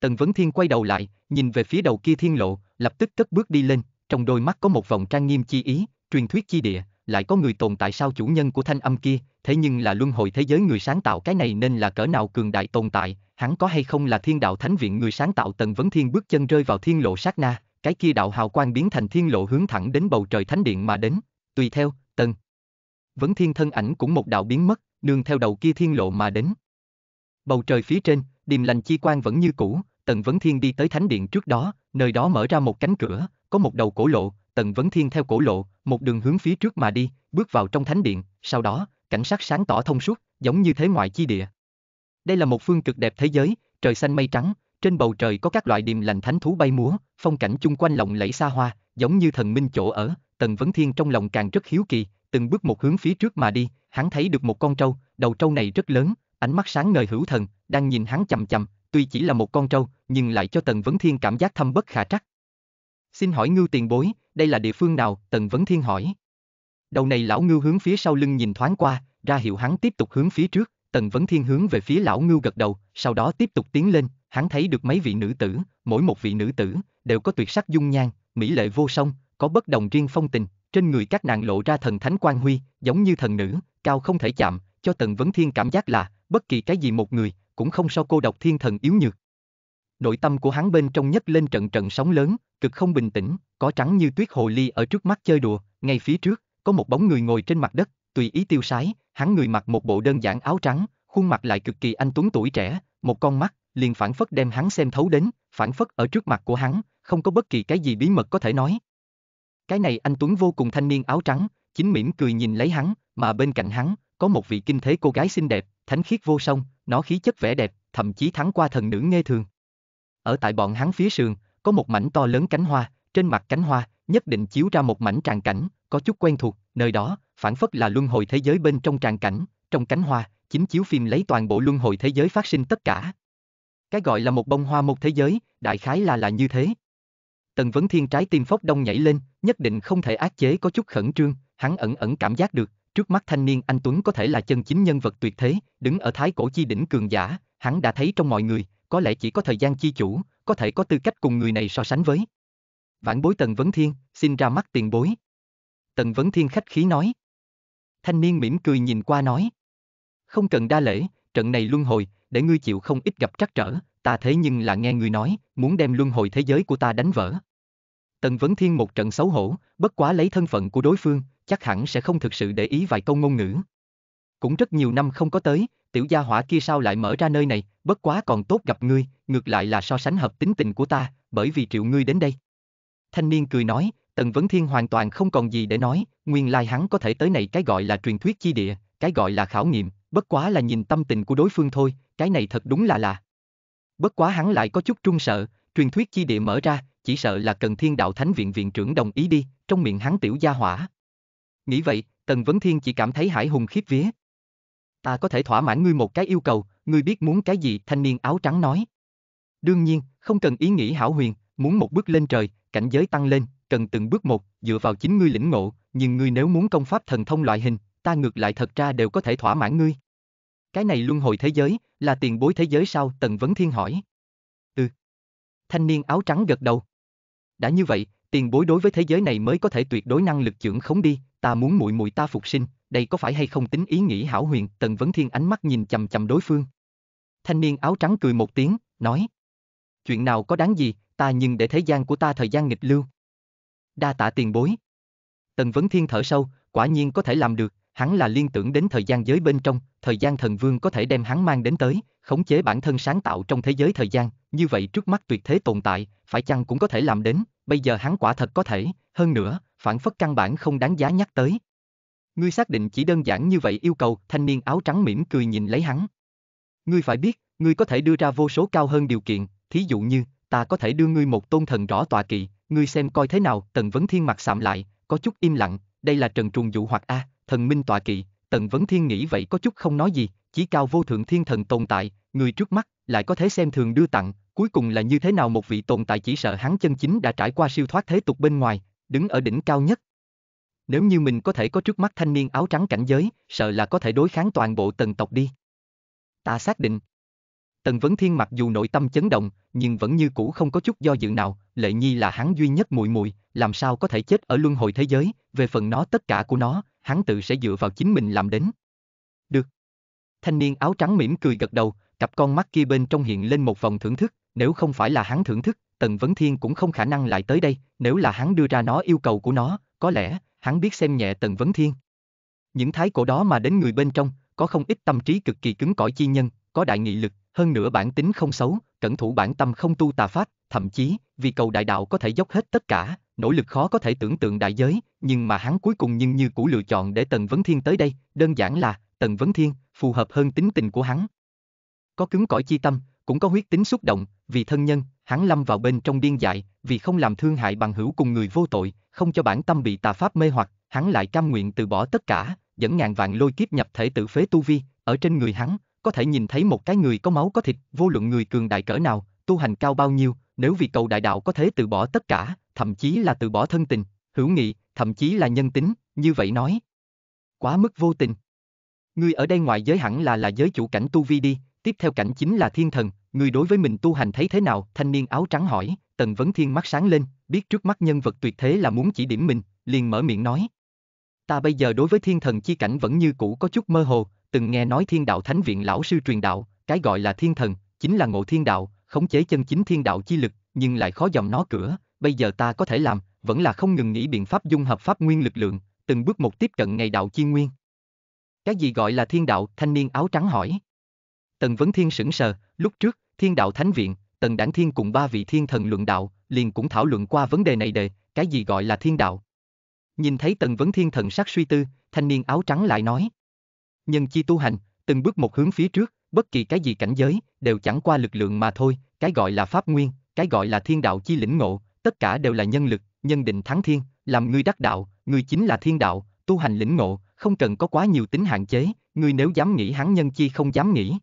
Tần Vấn Thiên quay đầu lại, nhìn về phía đầu kia thiên lộ, lập tức cất bước đi lên, trong đôi mắt có một vòng trang nghiêm chi ý, truyền thuyết chi địa, lại có người tồn tại sao chủ nhân của thanh âm kia, thế nhưng là luân hồi thế giới người sáng tạo cái này nên là cỡ nào cường đại tồn tại, hắn có hay không là thiên đạo thánh viện người sáng tạo Tần Vấn Thiên bước chân rơi vào thiên lộ sát na, cái kia đạo hào quang biến thành thiên lộ hướng thẳng đến bầu trời thánh điện mà đến, tùy theo, Tần Vấn Thiên thân ảnh cũng một đạo biến mất, nương theo đầu kia thiên lộ mà đến. Bầu trời phía trên, điềm lành chi quang vẫn như cũ, Tần Vấn Thiên đi tới thánh điện trước đó, nơi đó mở ra một cánh cửa, có một đầu cổ lộ, Tần Vấn Thiên theo cổ lộ, một đường hướng phía trước mà đi, bước vào trong thánh điện, sau đó, cảnh sắc sáng tỏ thông suốt, giống như thế ngoại chi địa. Đây là một phương cực đẹp thế giới, trời xanh mây trắng, trên bầu trời có các loại điềm lành thánh thú bay múa, phong cảnh chung quanh lộng lẫy xa hoa, giống như thần minh chỗ ở, Tần Vấn Thiên trong lòng càng rất hiếu kỳ, từng bước một hướng phía trước mà đi, hắn thấy được một con trâu, đầu trâu này rất lớn, ánh mắt sáng ngời hữu thần, đang nhìn hắn chằm chằm, tuy chỉ là một con trâu, nhưng lại cho Tần Vấn Thiên cảm giác thâm bất khả trắc. Xin hỏi ngưu tiền bối, đây là địa phương nào? Tần Vấn Thiên hỏi. Đầu này lão ngưu hướng phía sau lưng nhìn thoáng qua, ra hiệu hắn tiếp tục hướng phía trước, Tần Vấn Thiên hướng về phía lão ngưu gật đầu, sau đó tiếp tục tiến lên, hắn thấy được mấy vị nữ tử, mỗi một vị nữ tử, đều có tuyệt sắc dung nhan, mỹ lệ vô song, có bất đồng riêng phong tình, trên người các nàng lộ ra thần thánh quan huy, giống như thần nữ, cao không thể chạm, cho Tần Vấn Thiên cảm giác là, bất kỳ cái gì một người, cũng không so cô độc thiên thần yếu nhược. Nội tâm của hắn bên trong nhất lên trận trận sóng lớn, cực không bình tĩnh, có trắng như tuyết hồ ly ở trước mắt chơi đùa, ngay phía trước, có một bóng người ngồi trên mặt đất, tùy ý tiêu sái, hắn người mặc một bộ đơn giản áo trắng, khuôn mặt lại cực kỳ anh tuấn tuổi trẻ, một con mắt, liền phản phất đem hắn xem thấu đến, phản phất ở trước mặt của hắn, không có bất kỳ cái gì bí mật có thể nói. Cái này anh Tuấn vô cùng thanh niên áo trắng, chính mỉm cười nhìn lấy hắn, mà bên cạnh hắn, có một vị kinh thế cô gái xinh đẹp, thánh khiết vô song, nó khí chất vẻ đẹp, thậm chí thắng qua thần nữ nghe thường. Ở tại bọn hắn phía sườn, có một mảnh to lớn cánh hoa, trên mặt cánh hoa, nhất định chiếu ra một mảnh tràng cảnh, có chút quen thuộc, nơi đó, phản phất là luân hồi thế giới bên trong tràng cảnh, trong cánh hoa, chính chiếu phim lấy toàn bộ luân hồi thế giới phát sinh tất cả. Cái gọi là một bông hoa một thế giới, đại khái là là như thế. Tần Vấn Thiên trái tim phốc đông nhảy lên, nhất định không thể ác chế có chút khẩn trương, hắn ẩn ẩn cảm giác được, Trước mắt thanh niên anh Tuấn có thể là chân chính nhân vật tuyệt thế, đứng ở thái cổ chi đỉnh cường giả, hắn đã thấy trong mọi người, có lẽ chỉ có thời gian chi chủ, có thể có tư cách cùng người này so sánh với. Vãn bối Tần Vấn Thiên, xin ra mắt tiền bối. Tần Vấn Thiên khách khí nói. Thanh niên mỉm cười nhìn qua nói. Không cần đa lễ, trận này luân hồi, để ngươi chịu không ít gặp trắc trở, ta thế nhưng là nghe ngươi nói, muốn đem luân hồi thế giới của ta đánh vỡ. Tần Vấn Thiên một trận xấu hổ, bất quá lấy thân phận của đối phương, chắc hẳn sẽ không thực sự để ý vài câu ngôn ngữ. Cũng rất nhiều năm không có tới, tiểu gia hỏa kia sao lại mở ra nơi này, bất quá còn tốt gặp ngươi, ngược lại là so sánh hợp tính tình của ta, bởi vì triệu ngươi đến đây. Thanh niên cười nói, Tần Vấn Thiên hoàn toàn không còn gì để nói, nguyên lai hắn có thể tới này cái gọi là truyền thuyết chi địa, cái gọi là khảo nghiệm, bất quá là nhìn tâm tình của đối phương thôi, cái này thật đúng là là Bất quá hắn lại có chút trung sợ, truyền thuyết chi địa mở ra, chỉ sợ là cần thiên đạo thánh viện viện trưởng đồng ý đi, trong miệng hắn tiểu gia hỏa. Nghĩ vậy, Tần Vấn Thiên chỉ cảm thấy hải hùng khiếp vía. Ta có thể thỏa mãn ngươi một cái yêu cầu, ngươi biết muốn cái gì, thanh niên áo trắng nói. Đương nhiên, không cần ý nghĩ hảo huyền, muốn một bước lên trời, cảnh giới tăng lên, cần từng bước một, dựa vào chính ngươi lĩnh ngộ, nhưng ngươi nếu muốn công pháp thần thông loại hình, ta ngược lại thật ra đều có thể thỏa mãn ngươi. Cái này luân hồi thế giới, là tiền bối thế giới sao? Tần Vấn Thiên hỏi. Ừ. Thanh niên áo trắng gật đầu. Đã như vậy, tiền bối đối với thế giới này mới có thể tuyệt đối năng lực trưởng khống đi, ta muốn muội muội ta phục sinh, đây có phải hay không tính ý nghĩ hảo huyền, Tần Vấn Thiên ánh mắt nhìn chầm chầm đối phương. Thanh niên áo trắng cười một tiếng, nói. Chuyện nào có đáng gì, ta nhưng để thế gian của ta thời gian nghịch lưu. Đa tạ tiền bối. Tần Vấn Thiên thở sâu, quả nhiên có thể làm được, hắn là liên tưởng đến thời gian giới bên trong, thời gian thần vương có thể đem hắn mang đến tới, khống chế bản thân sáng tạo trong thế giới thời gian, như vậy trước mắt tuyệt thế tồn tại, phải chăng cũng có thể làm đến, bây giờ hắn quả thật có thể, hơn nữa, phản phất căn bản không đáng giá nhắc tới. Ngươi xác định chỉ đơn giản như vậy yêu cầu, thanh niên áo trắng mỉm cười nhìn lấy hắn. Ngươi phải biết, ngươi có thể đưa ra vô số cao hơn điều kiện, thí dụ như, ta có thể đưa ngươi một tôn thần rõ tọa kỳ, ngươi xem coi thế nào, Tần Vấn Thiên mặt sạm lại, có chút im lặng, đây là trần trùng dụ hoặc A, thần minh tọa Kỳ. Tần Vấn Thiên nghĩ vậy có chút không nói gì, chỉ cao vô thượng thiên thần tồn tại, người trước mắt, lại có thể xem thường đưa tặng, Cuối cùng là như thế nào một vị tồn tại chỉ sợ hắn chân chính đã trải qua siêu thoát thế tục bên ngoài, đứng ở đỉnh cao nhất. Nếu như mình có thể có trước mắt thanh niên áo trắng cảnh giới, sợ là có thể đối kháng toàn bộ tần tộc đi. Ta xác định. Tần Vấn Thiên mặc dù nội tâm chấn động, nhưng vẫn như cũ không có chút do dự nào, Lệ Nhi là hắn duy nhất mùi mùi, làm sao có thể chết ở luân hồi thế giới, về phần nó tất cả của nó, hắn tự sẽ dựa vào chính mình làm đến. Được. Thanh niên áo trắng mỉm cười gật đầu, cặp con mắt kia bên trong hiện lên một vòng thưởng thức, nếu không phải là hắn thưởng thức, Tần Vấn Thiên cũng không khả năng lại tới đây, nếu là hắn đưa ra nó yêu cầu của nó, có lẽ, hắn biết xem nhẹ Tần Vấn Thiên. Những thái cổ đó mà đến người bên trong, có không ít tâm trí cực kỳ cứng cỏi chi nhân, có đại nghị lực, hơn nữa bản tính không xấu, cẩn thủ bản tâm không tu tà pháp, thậm chí, vì cầu đại đạo có thể dốc hết tất cả, nỗ lực khó có thể tưởng tượng đại giới, nhưng mà hắn cuối cùng nhưng như cũ lựa chọn để Tần Vấn Thiên tới đây, đơn giản là, Tần Vấn Thiên, phù hợp hơn tính tình của hắn. Có cứng cỏi chi tâm, cũng có huyết tính xúc động, vì thân nhân, hắn lâm vào bên trong điên dại, vì không làm thương hại bằng hữu cùng người vô tội, không cho bản tâm bị tà pháp mê hoặc, hắn lại cam nguyện từ bỏ tất cả, dẫn ngàn vạn lôi kiếp nhập thể tự phế tu vi, ở trên người hắn, có thể nhìn thấy một cái người có máu có thịt, vô luận người cường đại cỡ nào, tu hành cao bao nhiêu, nếu vì cầu đại đạo có thể từ bỏ tất cả, thậm chí là từ bỏ thân tình, hữu nghị, thậm chí là nhân tính, như vậy nói. Quá mức vô tình. người ở đây ngoài giới hẳn là là giới chủ cảnh tu vi đi, tiếp theo cảnh chính là thiên thần, Người đối với mình tu hành thấy thế nào? Thanh niên áo trắng hỏi, Tần Vấn Thiên mắt sáng lên, biết trước mắt nhân vật tuyệt thế là muốn chỉ điểm mình, liền mở miệng nói. Ta bây giờ đối với thiên thần chi cảnh vẫn như cũ có chút mơ hồ, từng nghe nói thiên đạo thánh viện lão sư truyền đạo, cái gọi là thiên thần, chính là ngộ thiên đạo, khống chế chân chính thiên đạo chi lực, nhưng lại khó dòng nó cửa, bây giờ ta có thể làm, vẫn là không ngừng nghĩ biện pháp dung hợp pháp nguyên lực lượng, từng bước một tiếp cận ngày đạo chi nguyên. Cái gì gọi là thiên đạo? Thanh niên áo trắng hỏi. Tần Vấn Thiên sững sờ, lúc trước, Thiên Đạo Thánh Viện, Tần Đảng Thiên cùng ba vị thiên thần luận đạo, liền cũng thảo luận qua vấn đề này đề, cái gì gọi là thiên đạo. Nhìn thấy Tần Vấn Thiên thần sắc suy tư, thanh niên áo trắng lại nói. Nhân chi tu hành, từng bước một hướng phía trước, bất kỳ cái gì cảnh giới, đều chẳng qua lực lượng mà thôi, cái gọi là pháp nguyên, cái gọi là thiên đạo chi lĩnh ngộ, tất cả đều là nhân lực, nhân định thắng thiên, làm người đắc đạo, ngươi chính là thiên đạo, tu hành lĩnh ngộ, không cần có quá nhiều tính hạn chế, ngươi nếu dám nghĩ hắn nhân chi không dám nghĩ.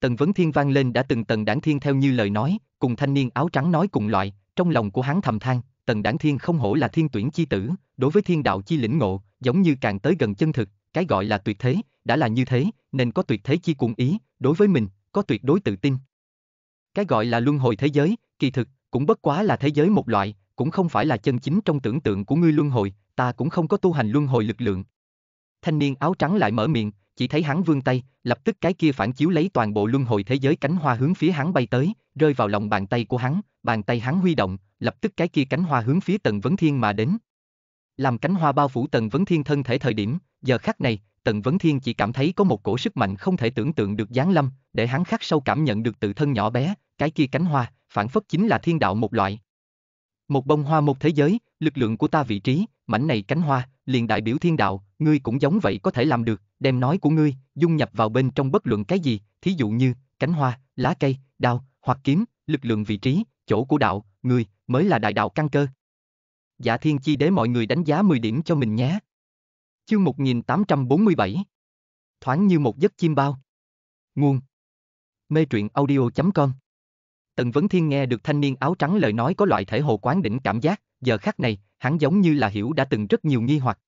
Tần Vấn Thiên vang lên đã từng Tần Đảng Thiên theo như lời nói, cùng thanh niên áo trắng nói cùng loại, trong lòng của hắn thầm than, Tần Đảng Thiên không hổ là thiên tuyển chi tử, đối với thiên đạo chi lĩnh ngộ, giống như càng tới gần chân thực, cái gọi là tuyệt thế, đã là như thế, nên có tuyệt thế chi cùng ý, đối với mình, có tuyệt đối tự tin. Cái gọi là luân hồi thế giới, kỳ thực, cũng bất quá là thế giới một loại, cũng không phải là chân chính trong tưởng tượng của ngươi luân hồi, ta cũng không có tu hành luân hồi lực lượng. Thanh niên áo trắng lại mở miệng, chỉ thấy hắn vươn tay, lập tức cái kia phản chiếu lấy toàn bộ luân hồi thế giới cánh hoa hướng phía hắn bay tới, rơi vào lòng bàn tay của hắn, bàn tay hắn huy động, lập tức cái kia cánh hoa hướng phía Tần Vấn Thiên mà đến. Làm cánh hoa bao phủ Tần Vấn Thiên thân thể thời điểm, giờ khắc này, Tần Vấn Thiên chỉ cảm thấy có một cổ sức mạnh không thể tưởng tượng được giáng lâm, để hắn khắc sâu cảm nhận được tự thân nhỏ bé, cái kia cánh hoa, phản phất chính là thiên đạo một loại. Một bông hoa một thế giới, lực lượng của ta vị trí, mảnh này cánh hoa, liền đại biểu thiên đạo, ngươi cũng giống vậy có thể làm được, đem nói của ngươi, dung nhập vào bên trong bất luận cái gì, thí dụ như, cánh hoa, lá cây, đao, hoặc kiếm, lực lượng vị trí, chỗ của đạo, ngươi, mới là đại đạo căn cơ. Dạ thiên chi để mọi người đánh giá 10 điểm cho mình nhé. Chương 1847 Thoáng như một giấc chim bao Nguồn Mê truyện audio.com Tần Vấn Thiên nghe được thanh niên áo trắng lời nói có loại thể hồ quán đỉnh cảm giác, giờ khắc này, hắn giống như là hiểu đã từng rất nhiều nghi hoặc.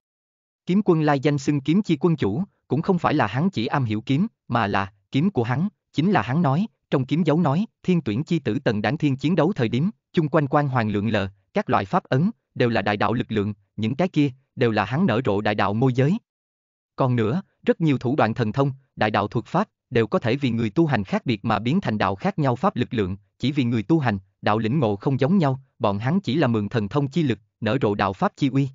Kiếm quân lai danh xưng kiếm chi quân chủ, cũng không phải là hắn chỉ am hiểu kiếm, mà là, kiếm của hắn, chính là hắn nói, trong kiếm dấu nói, thiên tuyển chi tử tần đảng thiên chiến đấu thời điểm, chung quanh quan hoàng lượng lờ, các loại pháp ấn, đều là đại đạo lực lượng, những cái kia, đều là hắn nở rộ đại đạo môi giới. Còn nữa, rất nhiều thủ đoạn thần thông, đại đạo thuật pháp, đều có thể vì người tu hành khác biệt mà biến thành đạo khác nhau pháp lực lượng, chỉ vì người tu hành, đạo lĩnh ngộ không giống nhau, bọn hắn chỉ là mượn thần thông chi lực, nở rộ đạo Pháp chi uy.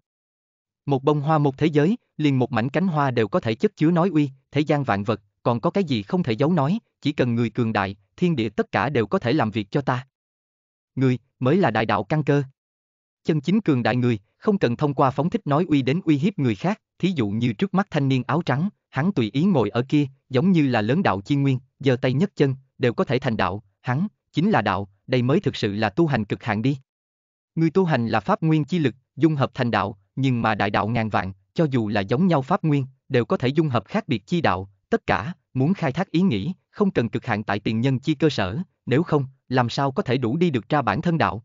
Một bông hoa một thế giới, liền một mảnh cánh hoa đều có thể chất chứa nói uy, thế gian vạn vật, còn có cái gì không thể giấu nói, chỉ cần người cường đại, thiên địa tất cả đều có thể làm việc cho ta. Người, mới là đại đạo căn cơ. Chân chính cường đại người, không cần thông qua phóng thích nói uy đến uy hiếp người khác, thí dụ như trước mắt thanh niên áo trắng, hắn tùy ý ngồi ở kia, giống như là lớn đạo chi nguyên, giơ tay nhấc chân, đều có thể thành đạo, hắn, chính là đạo, đây mới thực sự là tu hành cực hạn đi. Người tu hành là pháp nguyên chi lực, dung hợp thành đạo, nhưng mà đại đạo ngàn vạn, cho dù là giống nhau pháp nguyên, đều có thể dung hợp khác biệt chi đạo, tất cả, muốn khai thác ý nghĩ, không cần cực hạn tại tiền nhân chi cơ sở, nếu không, làm sao có thể đủ đi được ra bản thân đạo.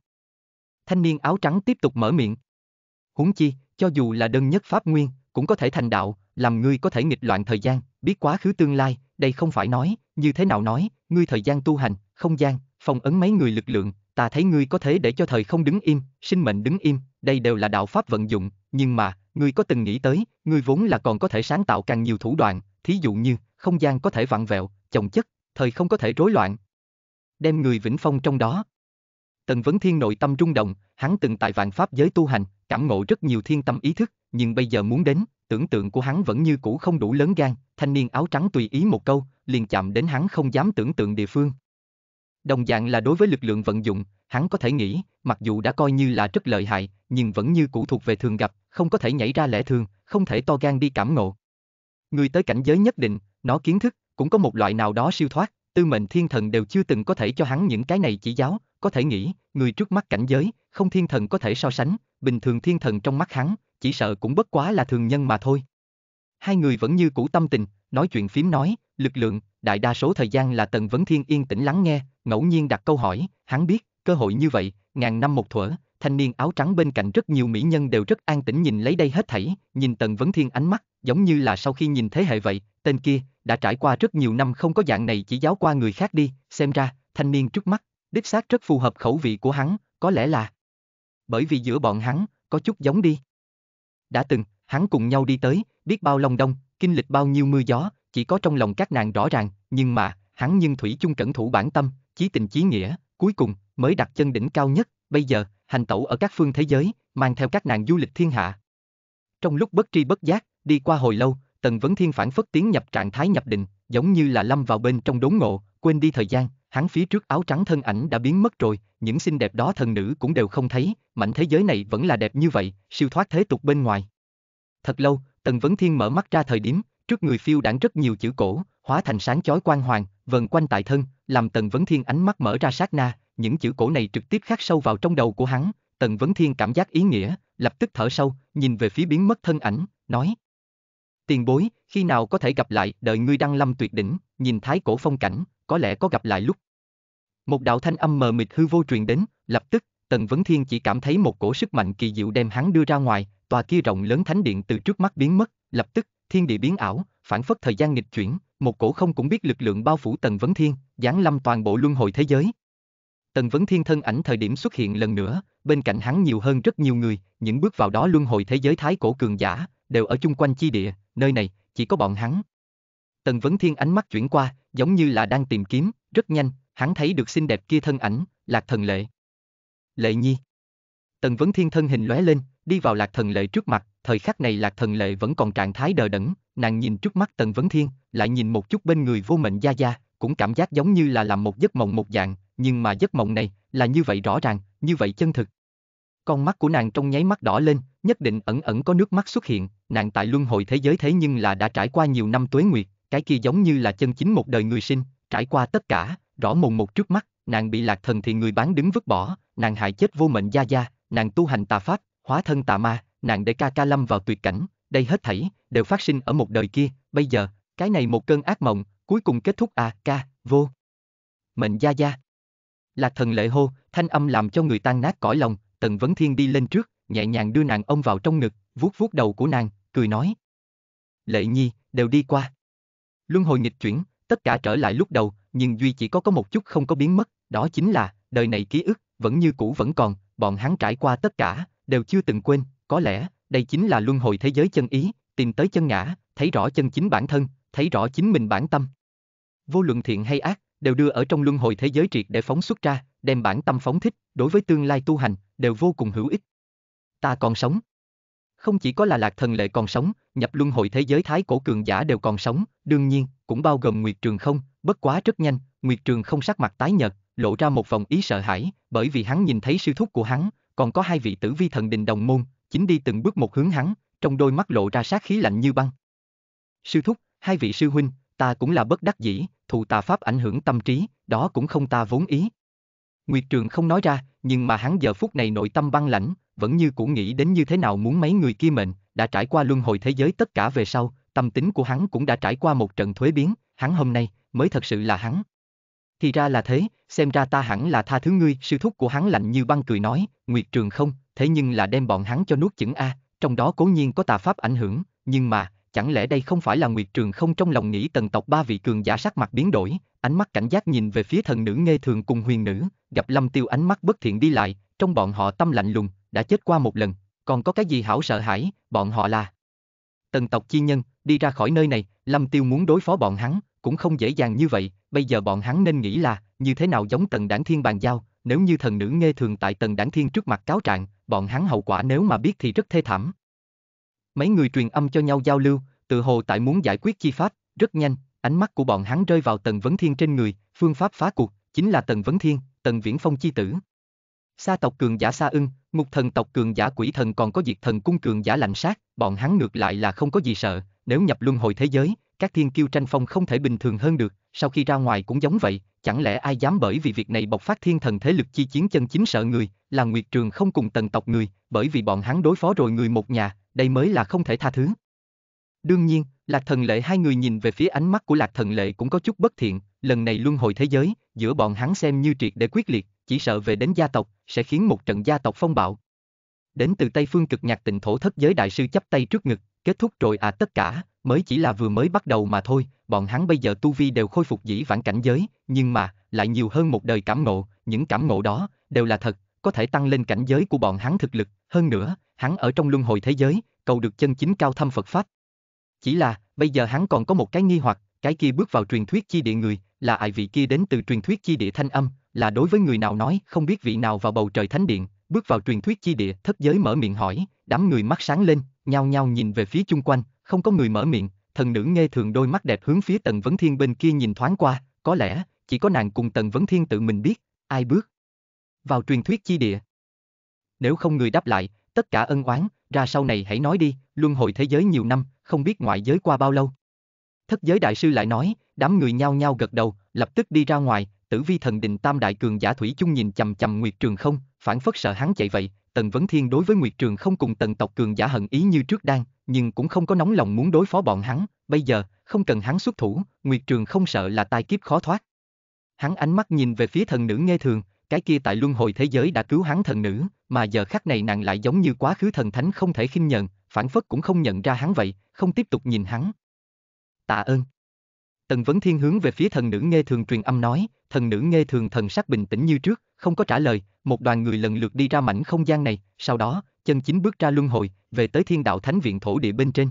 Thanh niên áo trắng tiếp tục mở miệng. Huống chi, cho dù là đơn nhất pháp nguyên, cũng có thể thành đạo, làm ngươi có thể nghịch loạn thời gian, biết quá khứ tương lai, đây không phải nói, như thế nào nói, ngươi thời gian tu hành, không gian, phong ấn mấy người lực lượng, ta thấy ngươi có thế để cho thời không đứng im, sinh mệnh đứng im, đây đều là đạo pháp vận dụng, nhưng mà, ngươi có từng nghĩ tới, ngươi vốn là còn có thể sáng tạo càng nhiều thủ đoạn, thí dụ như, không gian có thể vặn vẹo, chồng chất, thời không có thể rối loạn. Đem người vĩnh phong trong đó. Tần Vấn Thiên nội tâm rung động, hắn từng tại vạn pháp giới tu hành, cảm ngộ rất nhiều thiên tâm ý thức, nhưng bây giờ muốn đến, tưởng tượng của hắn vẫn như cũ không đủ lớn gan, thanh niên áo trắng tùy ý một câu, liền chạm đến hắn không dám tưởng tượng địa phương, Đồng dạng là đối với lực lượng vận dụng, hắn có thể nghĩ, mặc dù đã coi như là rất lợi hại, nhưng vẫn như cũ thuộc về thường gặp, không có thể nhảy ra lẽ thường, không thể to gan đi cảm ngộ. Người tới cảnh giới nhất định, nó kiến thức, cũng có một loại nào đó siêu thoát, tư mệnh thiên thần đều chưa từng có thể cho hắn những cái này chỉ giáo, có thể nghĩ, người trước mắt cảnh giới, không thiên thần có thể so sánh, bình thường thiên thần trong mắt hắn, chỉ sợ cũng bất quá là thường nhân mà thôi. Hai người vẫn như cũ tâm tình, nói chuyện phím nói, lực lượng, đại đa số thời gian là Tần Vấn Thiên yên tĩnh lắng nghe, ngẫu nhiên đặt câu hỏi, hắn biết, cơ hội như vậy, ngàn năm một thuở, thanh niên áo trắng bên cạnh rất nhiều mỹ nhân đều rất an tĩnh nhìn lấy đây hết thảy, nhìn Tần Vấn Thiên ánh mắt, giống như là sau khi nhìn thế hệ vậy, tên kia, đã trải qua rất nhiều năm không có dạng này chỉ giáo qua người khác đi, xem ra, thanh niên trước mắt, đích xác rất phù hợp khẩu vị của hắn, có lẽ là bởi vì giữa bọn hắn, có chút giống đi. Đã từng, hắn cùng nhau đi tới, biết bao lòng đông, kinh lịch bao nhiêu mưa gió, chỉ có trong lòng các nàng rõ ràng, nhưng mà, hắn nhưng thủy chung cẩn thủ bản tâm, chí tình chí nghĩa, cuối cùng mới đặt chân đỉnh cao nhất, bây giờ, hành tẩu ở các phương thế giới, mang theo các nàng du lịch thiên hạ. Trong lúc bất tri bất giác, đi qua hồi lâu, Tần Vấn Thiên phản phất tiến nhập trạng thái nhập định, giống như là lâm vào bên trong đốn ngộ, quên đi thời gian, hắn phía trước áo trắng thân ảnh đã biến mất rồi, những xinh đẹp đó thần nữ cũng đều không thấy, mảnh thế giới này vẫn là đẹp như vậy, siêu thoát thế tục bên ngoài. Thật lâu, Tần Vấn Thiên mở mắt ra thời điểm, Trước người phiêu đảng rất nhiều chữ cổ, hóa thành sáng chói quang hoàng, vần quanh tại thân, làm Tần Vấn Thiên ánh mắt mở ra sát na, những chữ cổ này trực tiếp khắc sâu vào trong đầu của hắn, Tần Vấn Thiên cảm giác ý nghĩa, lập tức thở sâu, nhìn về phía biến mất thân ảnh, nói. Tiền bối, khi nào có thể gặp lại, đợi ngươi đăng lâm tuyệt đỉnh, nhìn thái cổ phong cảnh, có lẽ có gặp lại lúc. Một đạo thanh âm mờ mịt hư vô truyền đến, lập tức, Tần Vấn Thiên chỉ cảm thấy một cổ sức mạnh kỳ diệu đem hắn đưa ra ngoài, tòa kia rộng lớn thánh điện từ trước mắt biến mất, lập tức, thiên địa biến ảo, phản phất thời gian nghịch chuyển, một cổ không cũng biết lực lượng bao phủ Tần Vấn Thiên, giáng lâm toàn bộ luân hồi thế giới. Tần Vấn Thiên thân ảnh thời điểm xuất hiện lần nữa, bên cạnh hắn nhiều hơn rất nhiều người, những bước vào đó luân hồi thế giới thái cổ cường giả, đều ở chung quanh chi địa, nơi này, chỉ có bọn hắn. Tần Vấn Thiên ánh mắt chuyển qua, giống như là đang tìm kiếm, rất nhanh, hắn thấy được xinh đẹp kia thân ảnh, Lạc Thần Lệ. Lệ Nhi. Tần Vấn Thiên thân hình lóe lên, đi vào Lạc Thần Lệ trước mặt, thời khắc này lạc thần lệ vẫn còn trạng thái đờ đẫn, nàng nhìn trước mắt Tần Vấn Thiên, lại nhìn một chút bên người vô mệnh gia gia, cũng cảm giác giống như là làm một giấc mộng một dạng, nhưng mà giấc mộng này là như vậy rõ ràng, như vậy chân thực. Con mắt của nàng trong nháy mắt đỏ lên, nhất định ẩn ẩn có nước mắt xuất hiện, nàng tại luân hồi thế giới thế nhưng là đã trải qua nhiều năm tuế nguyệt, cái kia giống như là chân chính một đời người sinh, trải qua tất cả, rõ mồn một trước mắt, nàng bị lạc thần thì người bán đứng vứt bỏ, nàng hại chết vô mệnh gia gia, nàng tu hành tà pháp, hóa thân tà ma, nạn để ca ca lâm vào tuyệt cảnh, đây hết thảy, đều phát sinh ở một đời kia, bây giờ, cái này một cơn ác mộng, cuối cùng kết thúc à, ca, vô. Mệnh gia gia. Lạc thần lệ hô, thanh âm làm cho người tan nát cõi lòng, tần vấn thiên đi lên trước, nhẹ nhàng đưa nàng ông vào trong ngực, vuốt vuốt đầu của nàng, cười nói. Lệ nhi, đều đi qua. Luân hồi nghịch chuyển, tất cả trở lại lúc đầu, nhưng duy chỉ có có một chút không có biến mất, đó chính là, đời này ký ức, vẫn như cũ vẫn còn, bọn hắn trải qua tất cả, đều chưa từng quên, có lẽ, đây chính là luân hồi thế giới chân ý, tìm tới chân ngã, thấy rõ chân chính bản thân, thấy rõ chính mình bản tâm. Vô luận thiện hay ác, đều đưa ở trong luân hồi thế giới triệt để phóng xuất ra, đem bản tâm phóng thích, đối với tương lai tu hành, đều vô cùng hữu ích. Ta còn sống. Không chỉ có là lạc thần lệ còn sống, nhập luân hồi thế giới thái cổ cường giả đều còn sống, đương nhiên, cũng bao gồm Nguyệt Trường không, bất quá rất nhanh, Nguyệt Trường không sắc mặt tái nhợt, lộ ra một vòng ý sợ hãi, bởi vì hắn nhìn thấy sư thúc của hắn, còn có hai vị tử vi thần đình đồng môn, chính đi từng bước một hướng hắn, trong đôi mắt lộ ra sát khí lạnh như băng. Sư thúc, hai vị sư huynh, ta cũng là bất đắc dĩ, thụ tà pháp ảnh hưởng tâm trí, đó cũng không ta vốn ý. Nguyệt Trường không nói ra, nhưng mà hắn giờ phút này nội tâm băng lãnh, vẫn như cũng nghĩ đến như thế nào muốn mấy người kia mệnh, đã trải qua luân hồi thế giới tất cả về sau, tâm tính của hắn cũng đã trải qua một trận thuế biến, hắn hôm nay mới thật sự là hắn. Thì ra là thế, xem ra ta hẳn là tha thứ ngươi, sư thúc của hắn lạnh như băng cười nói, Nguyệt Trường không, thế nhưng là đem bọn hắn cho nuốt chửng a, trong đó cố nhiên có tà pháp ảnh hưởng, nhưng mà, chẳng lẽ đây không phải là Nguyệt Trường không trong lòng nghĩ tần tộc ba vị cường giả sắc mặt biến đổi, ánh mắt cảnh giác nhìn về phía thần nữ nghe thường cùng huyền nữ, gặp Lâm Tiêu ánh mắt bất thiện đi lại, trong bọn họ tâm lạnh lùng, đã chết qua một lần, còn có cái gì hảo sợ hãi, bọn họ là tần tộc chi nhân, đi ra khỏi nơi này, Lâm Tiêu muốn đối phó bọn hắn, cũng không dễ dàng như vậy, bây giờ bọn hắn nên nghĩ là, như thế nào giống tần đảng thiên bàn giao, nếu như thần nữ nghe thường tại tần đảng thiên trước mặt cáo trạng, bọn hắn hậu quả nếu mà biết thì rất thê thảm. Mấy người truyền âm cho nhau giao lưu, tự hồ tại muốn giải quyết chi pháp, rất nhanh, ánh mắt của bọn hắn rơi vào Tần Vấn Thiên trên người, phương pháp phá cuộc, chính là Tần Vấn Thiên, Tần Viễn Phong chi tử. Sa tộc cường giả Sa ưng, ngục thần tộc cường giả quỷ thần còn có diệt thần cung cường giả lạnh sát, bọn hắn ngược lại là không có gì sợ, nếu nhập luân hồi thế giới, các thiên kiêu tranh phong không thể bình thường hơn được, sau khi ra ngoài cũng giống vậy, chẳng lẽ ai dám bởi vì việc này bộc phát thiên thần thế lực chi chiến chân chính sợ người, là Nguyệt Trường không cùng tần tộc người, bởi vì bọn hắn đối phó rồi người một nhà, đây mới là không thể tha thứ. Đương nhiên, Lạc Thần Lệ hai người nhìn về phía ánh mắt của Lạc Thần Lệ cũng có chút bất thiện, lần này luân hồi thế giới, giữa bọn hắn xem như triệt để quyết liệt, chỉ sợ về đến gia tộc, sẽ khiến một trận gia tộc phong bạo. Đến từ Tây Phương cực nhạc tịnh thổ thất giới đại sư chấp tay trước ngực, kết thúc rồi à tất cả, mới chỉ là vừa mới bắt đầu mà thôi, bọn hắn bây giờ tu vi đều khôi phục dĩ vãng cảnh giới, nhưng mà, lại nhiều hơn một đời cảm ngộ, những cảm ngộ đó, đều là thật, có thể tăng lên cảnh giới của bọn hắn thực lực, hơn nữa, hắn ở trong luân hồi thế giới, cầu được chân chính cao thâm Phật Pháp. Chỉ là, bây giờ hắn còn có một cái nghi hoặc, cái kia bước vào truyền thuyết chi địa người, là ai vị kia đến từ truyền thuyết chi địa thanh âm, là đối với người nào nói, không biết vị nào vào bầu trời thánh điện, bước vào truyền thuyết chi địa, thất giới mở miệng hỏi, đám người mắt sáng lên, nhao nhao nhìn về phía chung quanh, không có người mở miệng, thần nữ nghe thường đôi mắt đẹp hướng phía Tần Vấn Thiên bên kia nhìn thoáng qua, có lẽ, chỉ có nàng cùng Tần Vấn Thiên tự mình biết, ai bước vào truyền thuyết chi địa. Nếu không người đáp lại, tất cả ân oán, ra sau này hãy nói đi, luân hồi thế giới nhiều năm, không biết ngoại giới qua bao lâu. Thất giới đại sư lại nói, đám người nhao nhao gật đầu, lập tức đi ra ngoài, tử vi thần đình tam đại cường giả thủy chung nhìn chầm chầm Nguyệt Trường không, phản phất sợ hắn chạy vậy, Tần Vấn Thiên đối với Nguyệt Trường không cùng tần tộc cường giả hận ý như trước đang, nhưng cũng không có nóng lòng muốn đối phó bọn hắn, bây giờ, không cần hắn xuất thủ, Nguyệt Trường không sợ là tai kiếp khó thoát. Hắn ánh mắt nhìn về phía thần nữ nghe thường, cái kia tại luân hồi thế giới đã cứu hắn thần nữ, mà giờ khắc này nàng lại giống như quá khứ thần thánh không thể khinh nhận, phản phất cũng không nhận ra hắn vậy, không tiếp tục nhìn hắn. Tạ ơn. Tần Vấn Thiên hướng về phía thần nữ nghe thường truyền âm nói, thần nữ nghe thường thần sắc bình tĩnh như trước, không có trả lời, một đoàn người lần lượt đi ra mảnh không gian này, sau đó, chân chính bước ra luân hồi, về tới thiên đạo thánh viện thổ địa bên trên.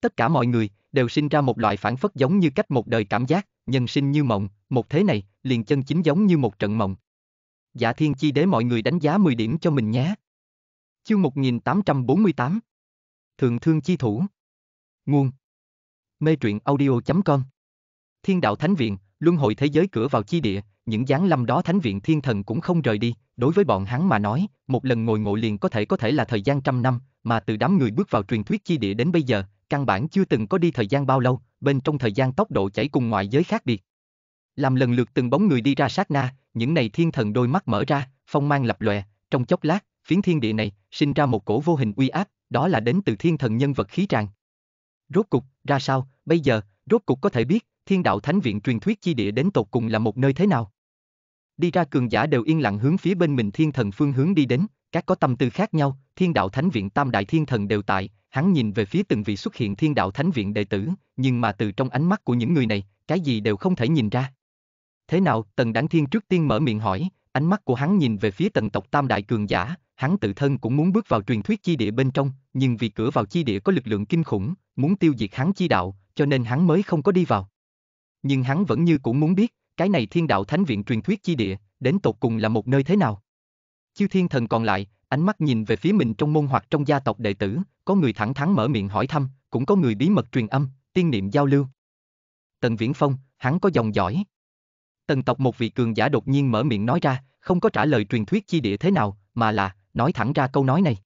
Tất cả mọi người đều sinh ra một loại phản phất giống như cách một đời cảm giác, nhân sinh như mộng, một thế này, liền chân chính giống như một trận mộng. Giả thiên chi đế mọi người đánh giá 10 điểm cho mình nhé. Chương 1848 Thượng thương chi thủ Nguồn Mê truyện audio.com Thiên đạo thánh viện, luân hồi thế giới cửa vào chi địa, những dáng lâm đó thánh viện thiên thần cũng không rời đi, đối với bọn hắn mà nói, một lần ngồi ngộ liền có thể có thể là thời gian trăm năm, mà từ đám người bước vào truyền thuyết chi địa đến bây giờ, căn bản chưa từng có đi thời gian bao lâu, bên trong thời gian tốc độ chảy cùng ngoại giới khác biệt. Làm lần lượt từng bóng người đi ra sát na, những này thiên thần đôi mắt mở ra, phong mang lập lòe, trong chốc lát, phiến thiên địa này sinh ra một cổ vô hình uy áp, đó là đến từ thiên thần nhân vật khí tràn. Rốt cục, ra sao, bây giờ, rốt cục có thể biết, thiên đạo thánh viện truyền thuyết chi địa đến tột cùng là một nơi thế nào đi ra cường giả đều yên lặng hướng phía bên mình thiên thần phương hướng đi đến, các có tâm tư khác nhau, thiên đạo thánh viện tam đại thiên thần đều tại, hắn nhìn về phía từng vị xuất hiện thiên đạo thánh viện đệ tử, nhưng mà từ trong ánh mắt của những người này, cái gì đều không thể nhìn ra. Thế nào, tần đáng thiên trước tiên mở miệng hỏi, ánh mắt của hắn nhìn về phía tần tộc tam đại cường giả, hắn tự thân cũng muốn bước vào truyền thuyết chi địa bên trong, nhưng vì cửa vào chi địa có lực lượng kinh khủng, muốn tiêu diệt hắn chi đạo, cho nên hắn mới không có đi vào. Nhưng hắn vẫn như cũng muốn biết, cái này thiên đạo thánh viện truyền thuyết chi địa, đến tột cùng là một nơi thế nào? Chiêu thiên thần còn lại, ánh mắt nhìn về phía mình trong môn hoặc trong gia tộc đệ tử, có người thẳng thắn mở miệng hỏi thăm, cũng có người bí mật truyền âm, tiên niệm giao lưu. Tần Viễn Phong, hắn có dòng dõi. Tần tộc một vị cường giả đột nhiên mở miệng nói ra, không có trả lời truyền thuyết chi địa thế nào, mà là, nói thẳng ra câu nói này.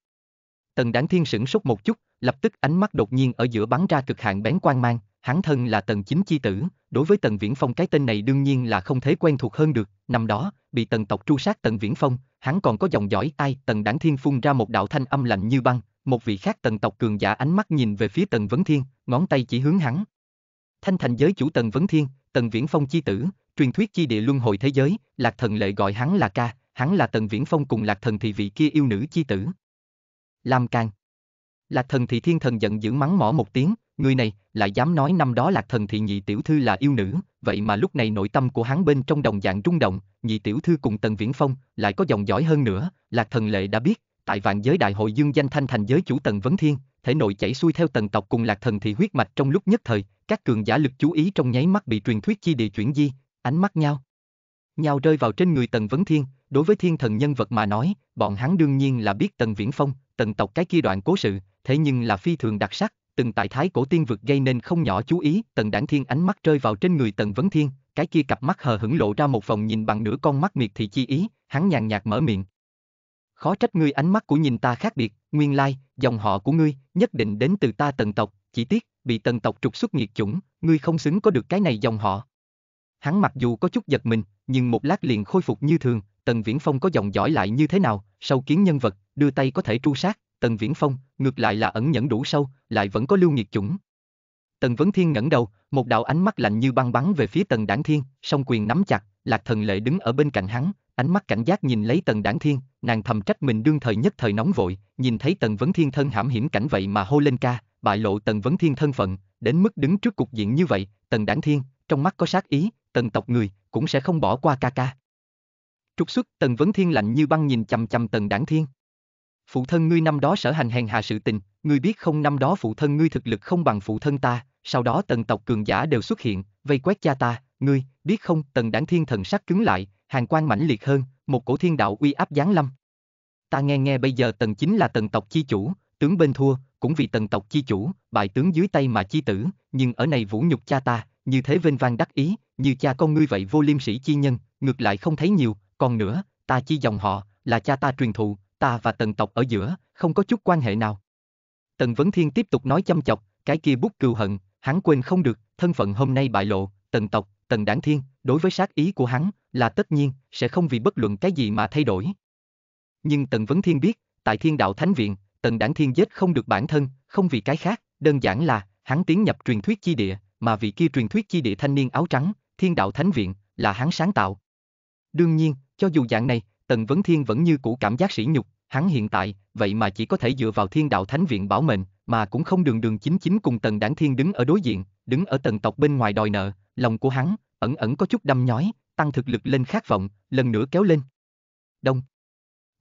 Tần Đáng Thiên sửng sốt một chút, lập tức ánh mắt đột nhiên ở giữa bắn ra cực hạn bén quan mang, hắn thân là Tần Chính chi tử, đối với Tần Viễn Phong cái tên này đương nhiên là không thể quen thuộc hơn được, năm đó, bị Tần tộc tru sát Tần Viễn Phong, hắn còn có dòng dõi ai, Tần Đảng Thiên phun ra một đạo thanh âm lạnh như băng, một vị khác Tần tộc cường giả ánh mắt nhìn về phía Tần Vấn Thiên, ngón tay chỉ hướng hắn. Thanh thành giới chủ Tần Vấn Thiên, Tần Viễn Phong chi tử, truyền thuyết chi địa luân hồi thế giới, Lạc Thần Lệ gọi hắn là ca, hắn là Tần Viễn Phong cùng Lạc Thần thị vị kia yêu nữ chi tử. Lam Càng Lạc Thần thị thiên thần giận dữ mắng mỏ một tiếng, người này lại dám nói năm đó lạc thần thị nhị tiểu thư là yêu nữ, vậy mà lúc này nội tâm của hắn bên trong đồng dạng rung động, nhị tiểu thư cùng Tần Viễn Phong lại có dòng dõi hơn nữa, lạc thần lệ đã biết, tại vạn giới đại hội dương danh thanh thành giới chủ Tần Vấn Thiên, thể nội chảy xuôi theo tần tộc cùng lạc thần thị huyết mạch trong lúc nhất thời, các cường giả lực chú ý trong nháy mắt bị truyền thuyết chi địa chuyển di, ánh mắt nhau. Nhau rơi vào trên người Tần Vấn Thiên, đối với thiên thần nhân vật mà nói, bọn hắn đương nhiên là biết Tần Viễn Phong, tần tộc cái kia đoạn cố sự, thế nhưng là phi thường đặc sắc, từng tại thái cổ tiên vực gây nên không nhỏ chú ý, tần đảng thiên ánh mắt rơi vào trên người tần vấn thiên, cái kia cặp mắt hờ hững lộ ra một vòng nhìn bằng nửa con mắt miệt thị chi ý, hắn nhàn nhạt mở miệng. Khó trách ngươi ánh mắt của nhìn ta khác biệt, nguyên lai, dòng họ của ngươi, nhất định đến từ ta tần tộc, chỉ tiếc, bị tần tộc trục xuất nghiệt chủng, ngươi không xứng có được cái này dòng họ. Hắn mặc dù có chút giật mình, nhưng một lát liền khôi phục như thường, tần viễn phong có dòng dõi lại như thế nào, sâu kiến nhân vật, đưa tay có thể tru sát, Tần Viễn Phong, ngược lại là ẩn nhẫn đủ sâu, lại vẫn có lưu nghiệt chủng. Tần Vấn Thiên ngẩng đầu, một đạo ánh mắt lạnh như băng bắn về phía Tần Đảng Thiên, song quyền nắm chặt, Lạc Thần Lệ đứng ở bên cạnh hắn, ánh mắt cảnh giác nhìn lấy Tần Đảng Thiên, nàng thầm trách mình đương thời nhất thời nóng vội, nhìn thấy Tần Vấn Thiên thân hãm hiểm cảnh vậy mà hô lên ca, bại lộ Tần Vấn Thiên thân phận, đến mức đứng trước cục diện như vậy, Tần Đảng Thiên, trong mắt có sát ý, Tần tộc người cũng sẽ không bỏ qua ca ca. Trục xuất Tần Vấn Thiên lạnh như băng nhìn chằm chằm Tần Đảng Thiên phụ thân ngươi năm đó sở hành hèn hạ sự tình, ngươi biết không năm đó phụ thân ngươi thực lực không bằng phụ thân ta, sau đó tần tộc cường giả đều xuất hiện, vây quét cha ta, ngươi, biết không, tần đảng thiên thần sắc cứng lại, hàng quan mãnh liệt hơn, một cổ thiên đạo uy áp giáng lâm. Ta nghe nghe bây giờ tần chính là tần tộc chi chủ, tướng bên thua, cũng vì tần tộc chi chủ, bại tướng dưới tay mà chi tử, nhưng ở này vũ nhục cha ta, như thế vinh vang đắc ý, như cha con ngươi vậy vô liêm sĩ chi nhân, ngược lại không thấy nhiều, còn nữa, ta chi dòng họ, là cha ta truyền thụ, ta và tần tộc ở giữa, không có chút quan hệ nào. Tần Vấn Thiên tiếp tục nói chăm chọc, cái kia bút cừu hận, hắn quên không được, thân phận hôm nay bại lộ, tần tộc, tần đảng thiên, đối với sát ý của hắn, là tất nhiên, sẽ không vì bất luận cái gì mà thay đổi. Nhưng Tần Vấn Thiên biết, tại thiên đạo thánh viện, Tần Đảng Thiên giết không được bản thân, không vì cái khác, đơn giản là, hắn tiến nhập truyền thuyết chi địa, mà vị kia truyền thuyết chi địa thanh niên áo trắng, thiên đạo thánh viện, là hắn sáng tạo. Đương nhiên, cho dù dạng này, Tần Vấn Thiên vẫn như cũ cảm giác sỉ nhục, hắn hiện tại, vậy mà chỉ có thể dựa vào thiên đạo thánh viện bảo mệnh, mà cũng không đường đường chính chính cùng tần đáng thiên đứng ở đối diện, đứng ở tần tộc bên ngoài đòi nợ, lòng của hắn, ẩn ẩn có chút đâm nhói, tăng thực lực lên khát vọng, lần nữa kéo lên. Đông.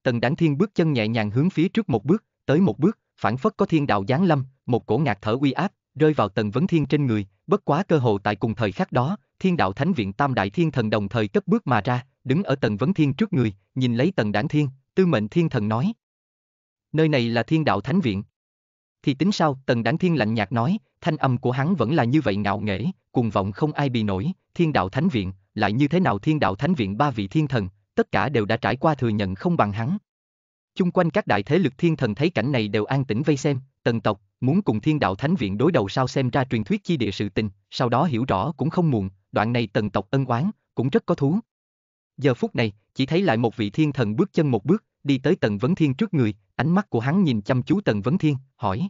Tần đáng thiên bước chân nhẹ nhàng hướng phía trước một bước, tới một bước, phản phất có thiên đạo giáng lâm, một cổ ngạc thở uy áp, rơi vào tần vấn thiên trên người, bất quá cơ hồ tại cùng thời khắc đó, thiên đạo thánh viện tam đại thiên thần đồng thời cất bước mà ra, đứng ở tần vấn thiên trước người, nhìn lấy tần đáng thiên, Tư mệnh thiên thần nói. Nơi này là thiên đạo thánh viện. Thì tính sao, tần đáng thiên lạnh nhạt nói, thanh âm của hắn vẫn là như vậy ngạo nghễ, cùng vọng không ai bị nổi, thiên đạo thánh viện, lại như thế nào thiên đạo thánh viện ba vị thiên thần, tất cả đều đã trải qua thừa nhận không bằng hắn. Chung quanh các đại thế lực thiên thần thấy cảnh này đều an tĩnh vây xem, tần tộc, muốn cùng thiên đạo thánh viện đối đầu sao xem ra truyền thuyết chi địa sự tình, sau đó hiểu rõ cũng không muộn, đoạn này tần tộc ân oán, cũng rất có thú. Giờ phút này, chỉ thấy lại một vị thiên thần bước chân một bước, đi tới Tần Vấn Thiên trước người, ánh mắt của hắn nhìn chăm chú Tần Vấn Thiên, hỏi.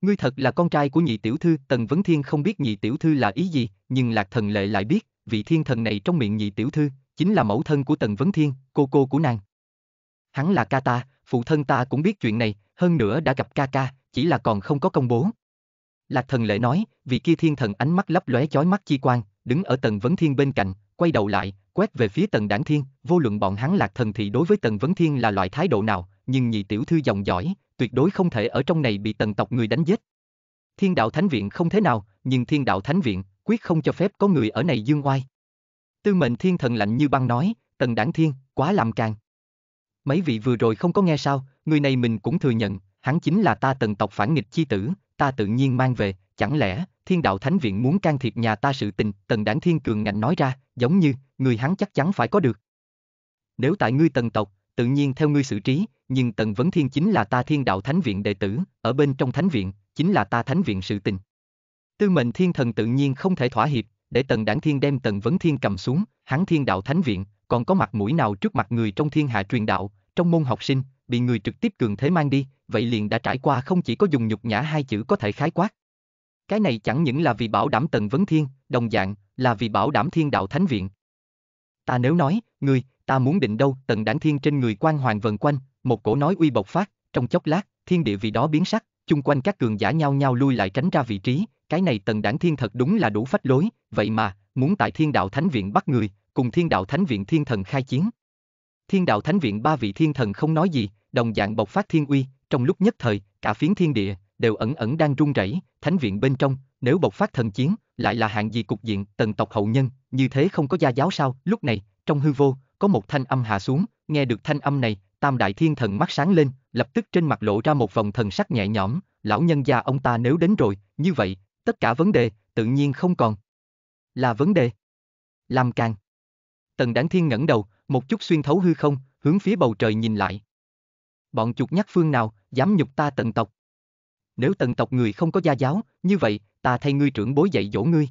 Ngươi thật là con trai của nhị tiểu thư, Tần Vấn Thiên không biết nhị tiểu thư là ý gì, nhưng Lạc Thần Lệ lại biết, vị thiên thần này trong miệng nhị tiểu thư, chính là mẫu thân của Tần Vấn Thiên, cô cô của nàng. Hắn là ca ta, phụ thân ta cũng biết chuyện này, hơn nữa đã gặp ca ca, chỉ là còn không có công bố. Lạc Thần Lệ nói, vị kia thiên thần ánh mắt lấp lóe chói mắt chi quang, đứng ở Tần Vấn Thiên bên cạnh, quay đầu lại, quét về phía tần đảng thiên, vô luận bọn hắn lạc thần thì đối với tần vấn thiên là loại thái độ nào, nhưng nhị tiểu thư dòng giỏi, tuyệt đối không thể ở trong này bị tần tộc người đánh giết. Thiên đạo thánh viện không thế nào, nhưng thiên đạo thánh viện, quyết không cho phép có người ở này dương oai. Tư mệnh thiên thần lạnh như băng nói, tần đảng thiên, quá làm càng. Mấy vị vừa rồi không có nghe sao, người này mình cũng thừa nhận, hắn chính là ta tần tộc phản nghịch chi tử, ta tự nhiên mang về, chẳng lẽ, thiên đạo thánh viện muốn can thiệp nhà ta sự tình, tần đảng thiên cường ngạnh nói ra, giống như, người hắn chắc chắn phải có được. Nếu tại ngươi tần tộc, tự nhiên theo ngươi xử trí, nhưng Tần Vấn Thiên chính là ta thiên đạo thánh viện đệ tử, ở bên trong thánh viện, chính là ta thánh viện sự tình. Tư mệnh thiên thần tự nhiên không thể thỏa hiệp, để Tần Đảng Thiên đem Tần Vấn Thiên cầm xuống, hắn thiên đạo thánh viện, còn có mặt mũi nào trước mặt người trong thiên hạ truyền đạo, trong môn học sinh, bị người trực tiếp cường thế mang đi, vậy liền đã trải qua không chỉ có dùng nhục nhã hai chữ có thể khái quát. Cái này chẳng những là vì bảo đảm Tần Vấn Thiên, đồng dạng, là vì bảo đảm thiên đạo thánh viện. Ta nếu nói, ngươi, ta muốn định đâu, tần đảng thiên trên người quan hoàng vần quanh, một cổ nói uy bộc phát, trong chốc lát, thiên địa vì đó biến sắc, chung quanh các cường giả nhau nhau lui lại tránh ra vị trí, cái này tần đảng thiên thật đúng là đủ phách lối, vậy mà, muốn tại thiên đạo thánh viện bắt người, cùng thiên đạo thánh viện thiên thần khai chiến. Thiên đạo thánh viện ba vị thiên thần không nói gì, đồng dạng bộc phát thiên uy, trong lúc nhất thời, cả phiến thiên địa, đều ẩn ẩn đang rung rẩy, thánh viện bên trong, nếu bộc phát thần chiến, lại là hạng gì cục diện, tần tộc hậu nhân, như thế không có gia giáo sao, lúc này, trong hư vô, có một thanh âm hạ xuống, nghe được thanh âm này, tam đại thiên thần mắt sáng lên, lập tức trên mặt lộ ra một vòng thần sắc nhẹ nhõm, lão nhân gia ông ta nếu đến rồi, như vậy, tất cả vấn đề, tự nhiên không còn. Là vấn đề. Làm càng. Tần đáng thiên ngẩng đầu, một chút xuyên thấu hư không, hướng phía bầu trời nhìn lại. Bọn chuột nhắc phương nào, dám nhục ta tần tộc. Nếu tần tộc người không có gia giáo, như vậy, ta thay ngươi trưởng bối dạy dỗ ngươi.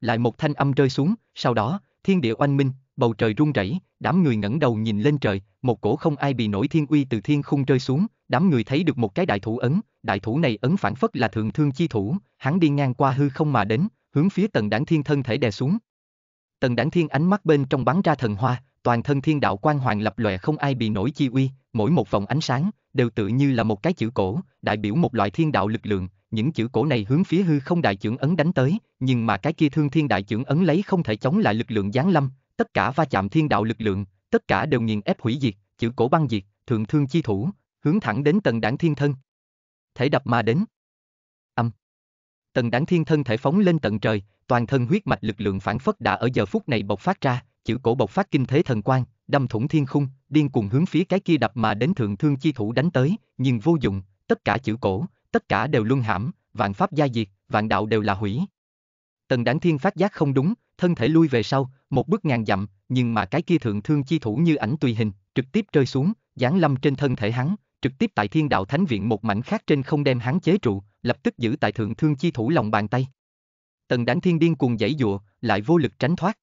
Lại một thanh âm rơi xuống, sau đó, thiên địa oanh minh, bầu trời rung rẩy, đám người ngẩng đầu nhìn lên trời, một cổ không ai bị nổi thiên uy từ thiên khung rơi xuống, đám người thấy được một cái đại thủ ấn, đại thủ này ấn phản phất là thường thương chi thủ, hắn đi ngang qua hư không mà đến, hướng phía tần đảng thiên thân thể đè xuống. Tần đảng thiên ánh mắt bên trong bắn ra thần hoa, toàn thân thiên đạo quan hoàng lập lòe không ai bị nổi chi uy, mỗi một vòng ánh sáng đều tự như là một cái chữ cổ, đại biểu một loại thiên đạo lực lượng, những chữ cổ này hướng phía hư không đại trưởng ấn đánh tới, nhưng mà cái kia thương thiên đại trưởng ấn lấy không thể chống lại lực lượng giáng lâm, tất cả va chạm thiên đạo lực lượng, tất cả đều nghiền ép hủy diệt, chữ cổ băng diệt, thượng thương chi thủ, hướng thẳng đến tần đảng thiên thân. Thể đập mà đến. Âm. Tần đảng thiên thân thể phóng lên tận trời, toàn thân huyết mạch lực lượng phản phất đã ở giờ phút này bộc phát ra, chữ cổ bộc phát kinh thế thần quan đâm thủng thiên khung, điên cuồng hướng phía cái kia đập mà đến thượng thương chi thủ đánh tới, nhưng vô dụng, tất cả chữ cổ, tất cả đều luân hãm, vạn pháp gia diệt, vạn đạo đều là hủy. Tần đáng thiên phát giác không đúng, thân thể lui về sau, một bước ngàn dặm, nhưng mà cái kia thượng thương chi thủ như ảnh tùy hình, trực tiếp rơi xuống, giáng lâm trên thân thể hắn, trực tiếp tại thiên đạo thánh viện một mảnh khác trên không đem hắn chế trụ, lập tức giữ tại thượng thương chi thủ lòng bàn tay. Tần đáng thiên điên cuồng dãy dụa, lại vô lực tránh thoát.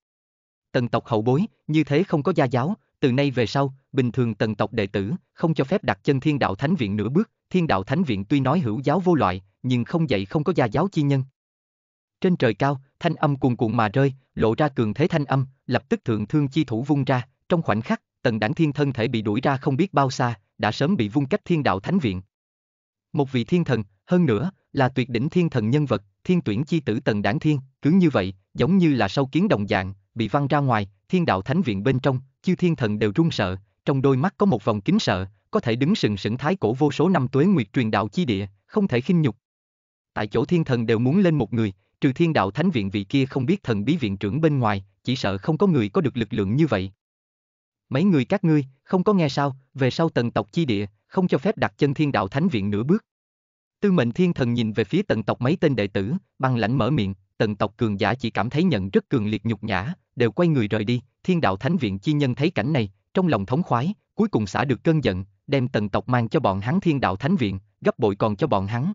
Tần tộc hậu bối, như thế không có gia giáo, từ nay về sau, bình thường tần tộc đệ tử, không cho phép đặt chân thiên đạo thánh viện nửa bước, thiên đạo thánh viện tuy nói hữu giáo vô loại, nhưng không dạy không có gia giáo chi nhân. Trên trời cao, thanh âm cuồn cuộn mà rơi, lộ ra cường thế thanh âm, lập tức thượng thương chi thủ vung ra, trong khoảnh khắc, tần đảng thiên thân thể bị đuổi ra không biết bao xa, đã sớm bị vung cách thiên đạo thánh viện. Một vị thiên thần, hơn nữa, là tuyệt đỉnh thiên thần nhân vật, thiên tuyển chi tử tần đảng thiên, cứ như vậy, giống như là sâu kiến đồng dạng, bị văng ra ngoài, thiên đạo thánh viện bên trong, chư thiên thần đều run sợ, trong đôi mắt có một vòng kính sợ, có thể đứng sừng sững thái cổ vô số năm tuế nguyệt truyền đạo chi địa, không thể khinh nhục. Tại chỗ thiên thần đều muốn lên một người, trừ thiên đạo thánh viện vị kia không biết thần bí viện trưởng bên ngoài, chỉ sợ không có người có được lực lượng như vậy. Mấy người các ngươi, không có nghe sao, về sau tần tộc chi địa, không cho phép đặt chân thiên đạo thánh viện nửa bước. Tư mệnh thiên thần nhìn về phía tần tộc mấy tên đệ tử, băng lãnh mở miệng, tần tộc cường giả chỉ cảm thấy nhận rất cường liệt nhục nhã, đều quay người rời đi, thiên đạo thánh viện chi nhân thấy cảnh này, trong lòng thống khoái, cuối cùng xả được cơn giận, đem tần tộc mang cho bọn hắn thiên đạo thánh viện, gấp bội còn cho bọn hắn.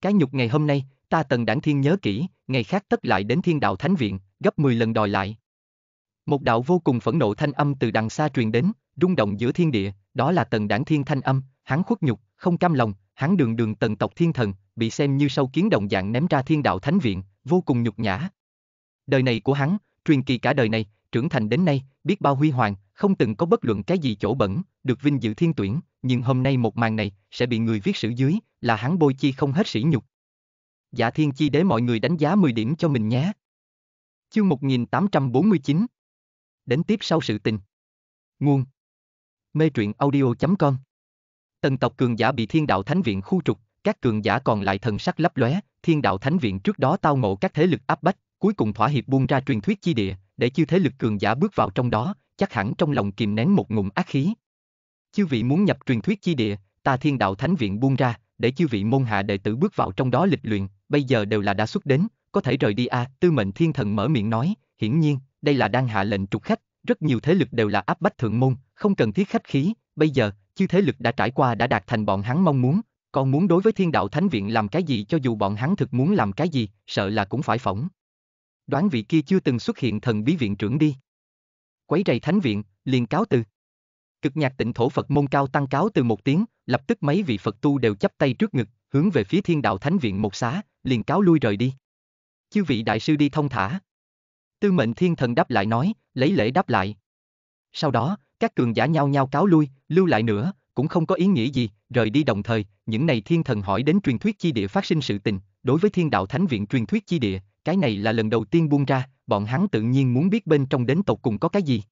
Cái nhục ngày hôm nay, ta tần đảng thiên nhớ kỹ, ngày khác tất lại đến thiên đạo thánh viện, gấp 10 lần đòi lại. Một đạo vô cùng phẫn nộ thanh âm từ đằng xa truyền đến, rung động giữa thiên địa, đó là tần đảng thiên thanh âm, hắn khuất nhục, không cam lòng, hắn đường đường tần tộc thiên thần, bị xem như sâu kiến đồng dạng ném ra thiên đạo thánh viện, vô cùng nhục nhã. Đời này của hắn, truyền kỳ cả đời này, trưởng thành đến nay, biết bao huy hoàng, không từng có bất luận cái gì chỗ bẩn, được vinh dự thiên tuyển, nhưng hôm nay một màn này sẽ bị người viết sử dưới, là hắn bôi chi không hết sỉ nhục. Giả dạ thiên chi để mọi người đánh giá 10 điểm cho mình nhé. Chương 1849 Đến tiếp sau sự tình Nguồn Mê truyện audio.com Tần tộc cường giả bị thiên đạo thánh viện khu trục, các cường giả còn lại thần sắc lấp lóe, thiên đạo thánh viện trước đó tao ngộ các thế lực áp bách, cuối cùng thỏa hiệp buông ra truyền thuyết chi địa, để chư thế lực cường giả bước vào trong đó, chắc hẳn trong lòng kìm nén một ngụm ác khí. Chư vị muốn nhập truyền thuyết chi địa, ta thiên đạo thánh viện buông ra, để chư vị môn hạ đệ tử bước vào trong đó lịch luyện, bây giờ đều là đã xuất đến, có thể rời đi a à, tư mệnh thiên thần mở miệng nói, hiển nhiên, đây là đang hạ lệnh trục khách, rất nhiều thế lực đều là áp bách thượng môn, không cần thiết khách khí, bây giờ, chư thế lực đã trải qua đã đạt thành bọn hắn mong muốn, còn muốn đối với thiên đạo thánh viện làm cái gì cho dù bọn hắn thực muốn làm cái gì, sợ là cũng phải phỏng. Đoán vị kia chưa từng xuất hiện thần bí viện trưởng đi quấy rầy thánh viện, liền cáo từ. Cực nhạc tịnh thổ Phật môn cao tăng cáo từ một tiếng, lập tức mấy vị Phật tu đều chắp tay trước ngực, hướng về phía thiên đạo thánh viện một xá, liền cáo lui rời đi. Chư vị đại sư đi thông thả. Tư mệnh thiên thần đáp lại nói, lấy lễ đáp lại. Sau đó, các cường giả nhau nhau cáo lui, lưu lại nữa, cũng không có ý nghĩa gì, rời đi đồng thời, những này thiên thần hỏi đến truyền thuyết chi địa phát sinh sự tình, đối với thiên đạo thánh viện truyền thuyết chi địa, cái này là lần đầu tiên buông ra, bọn hắn tự nhiên muốn biết bên trong đến tộc cùng có cái gì.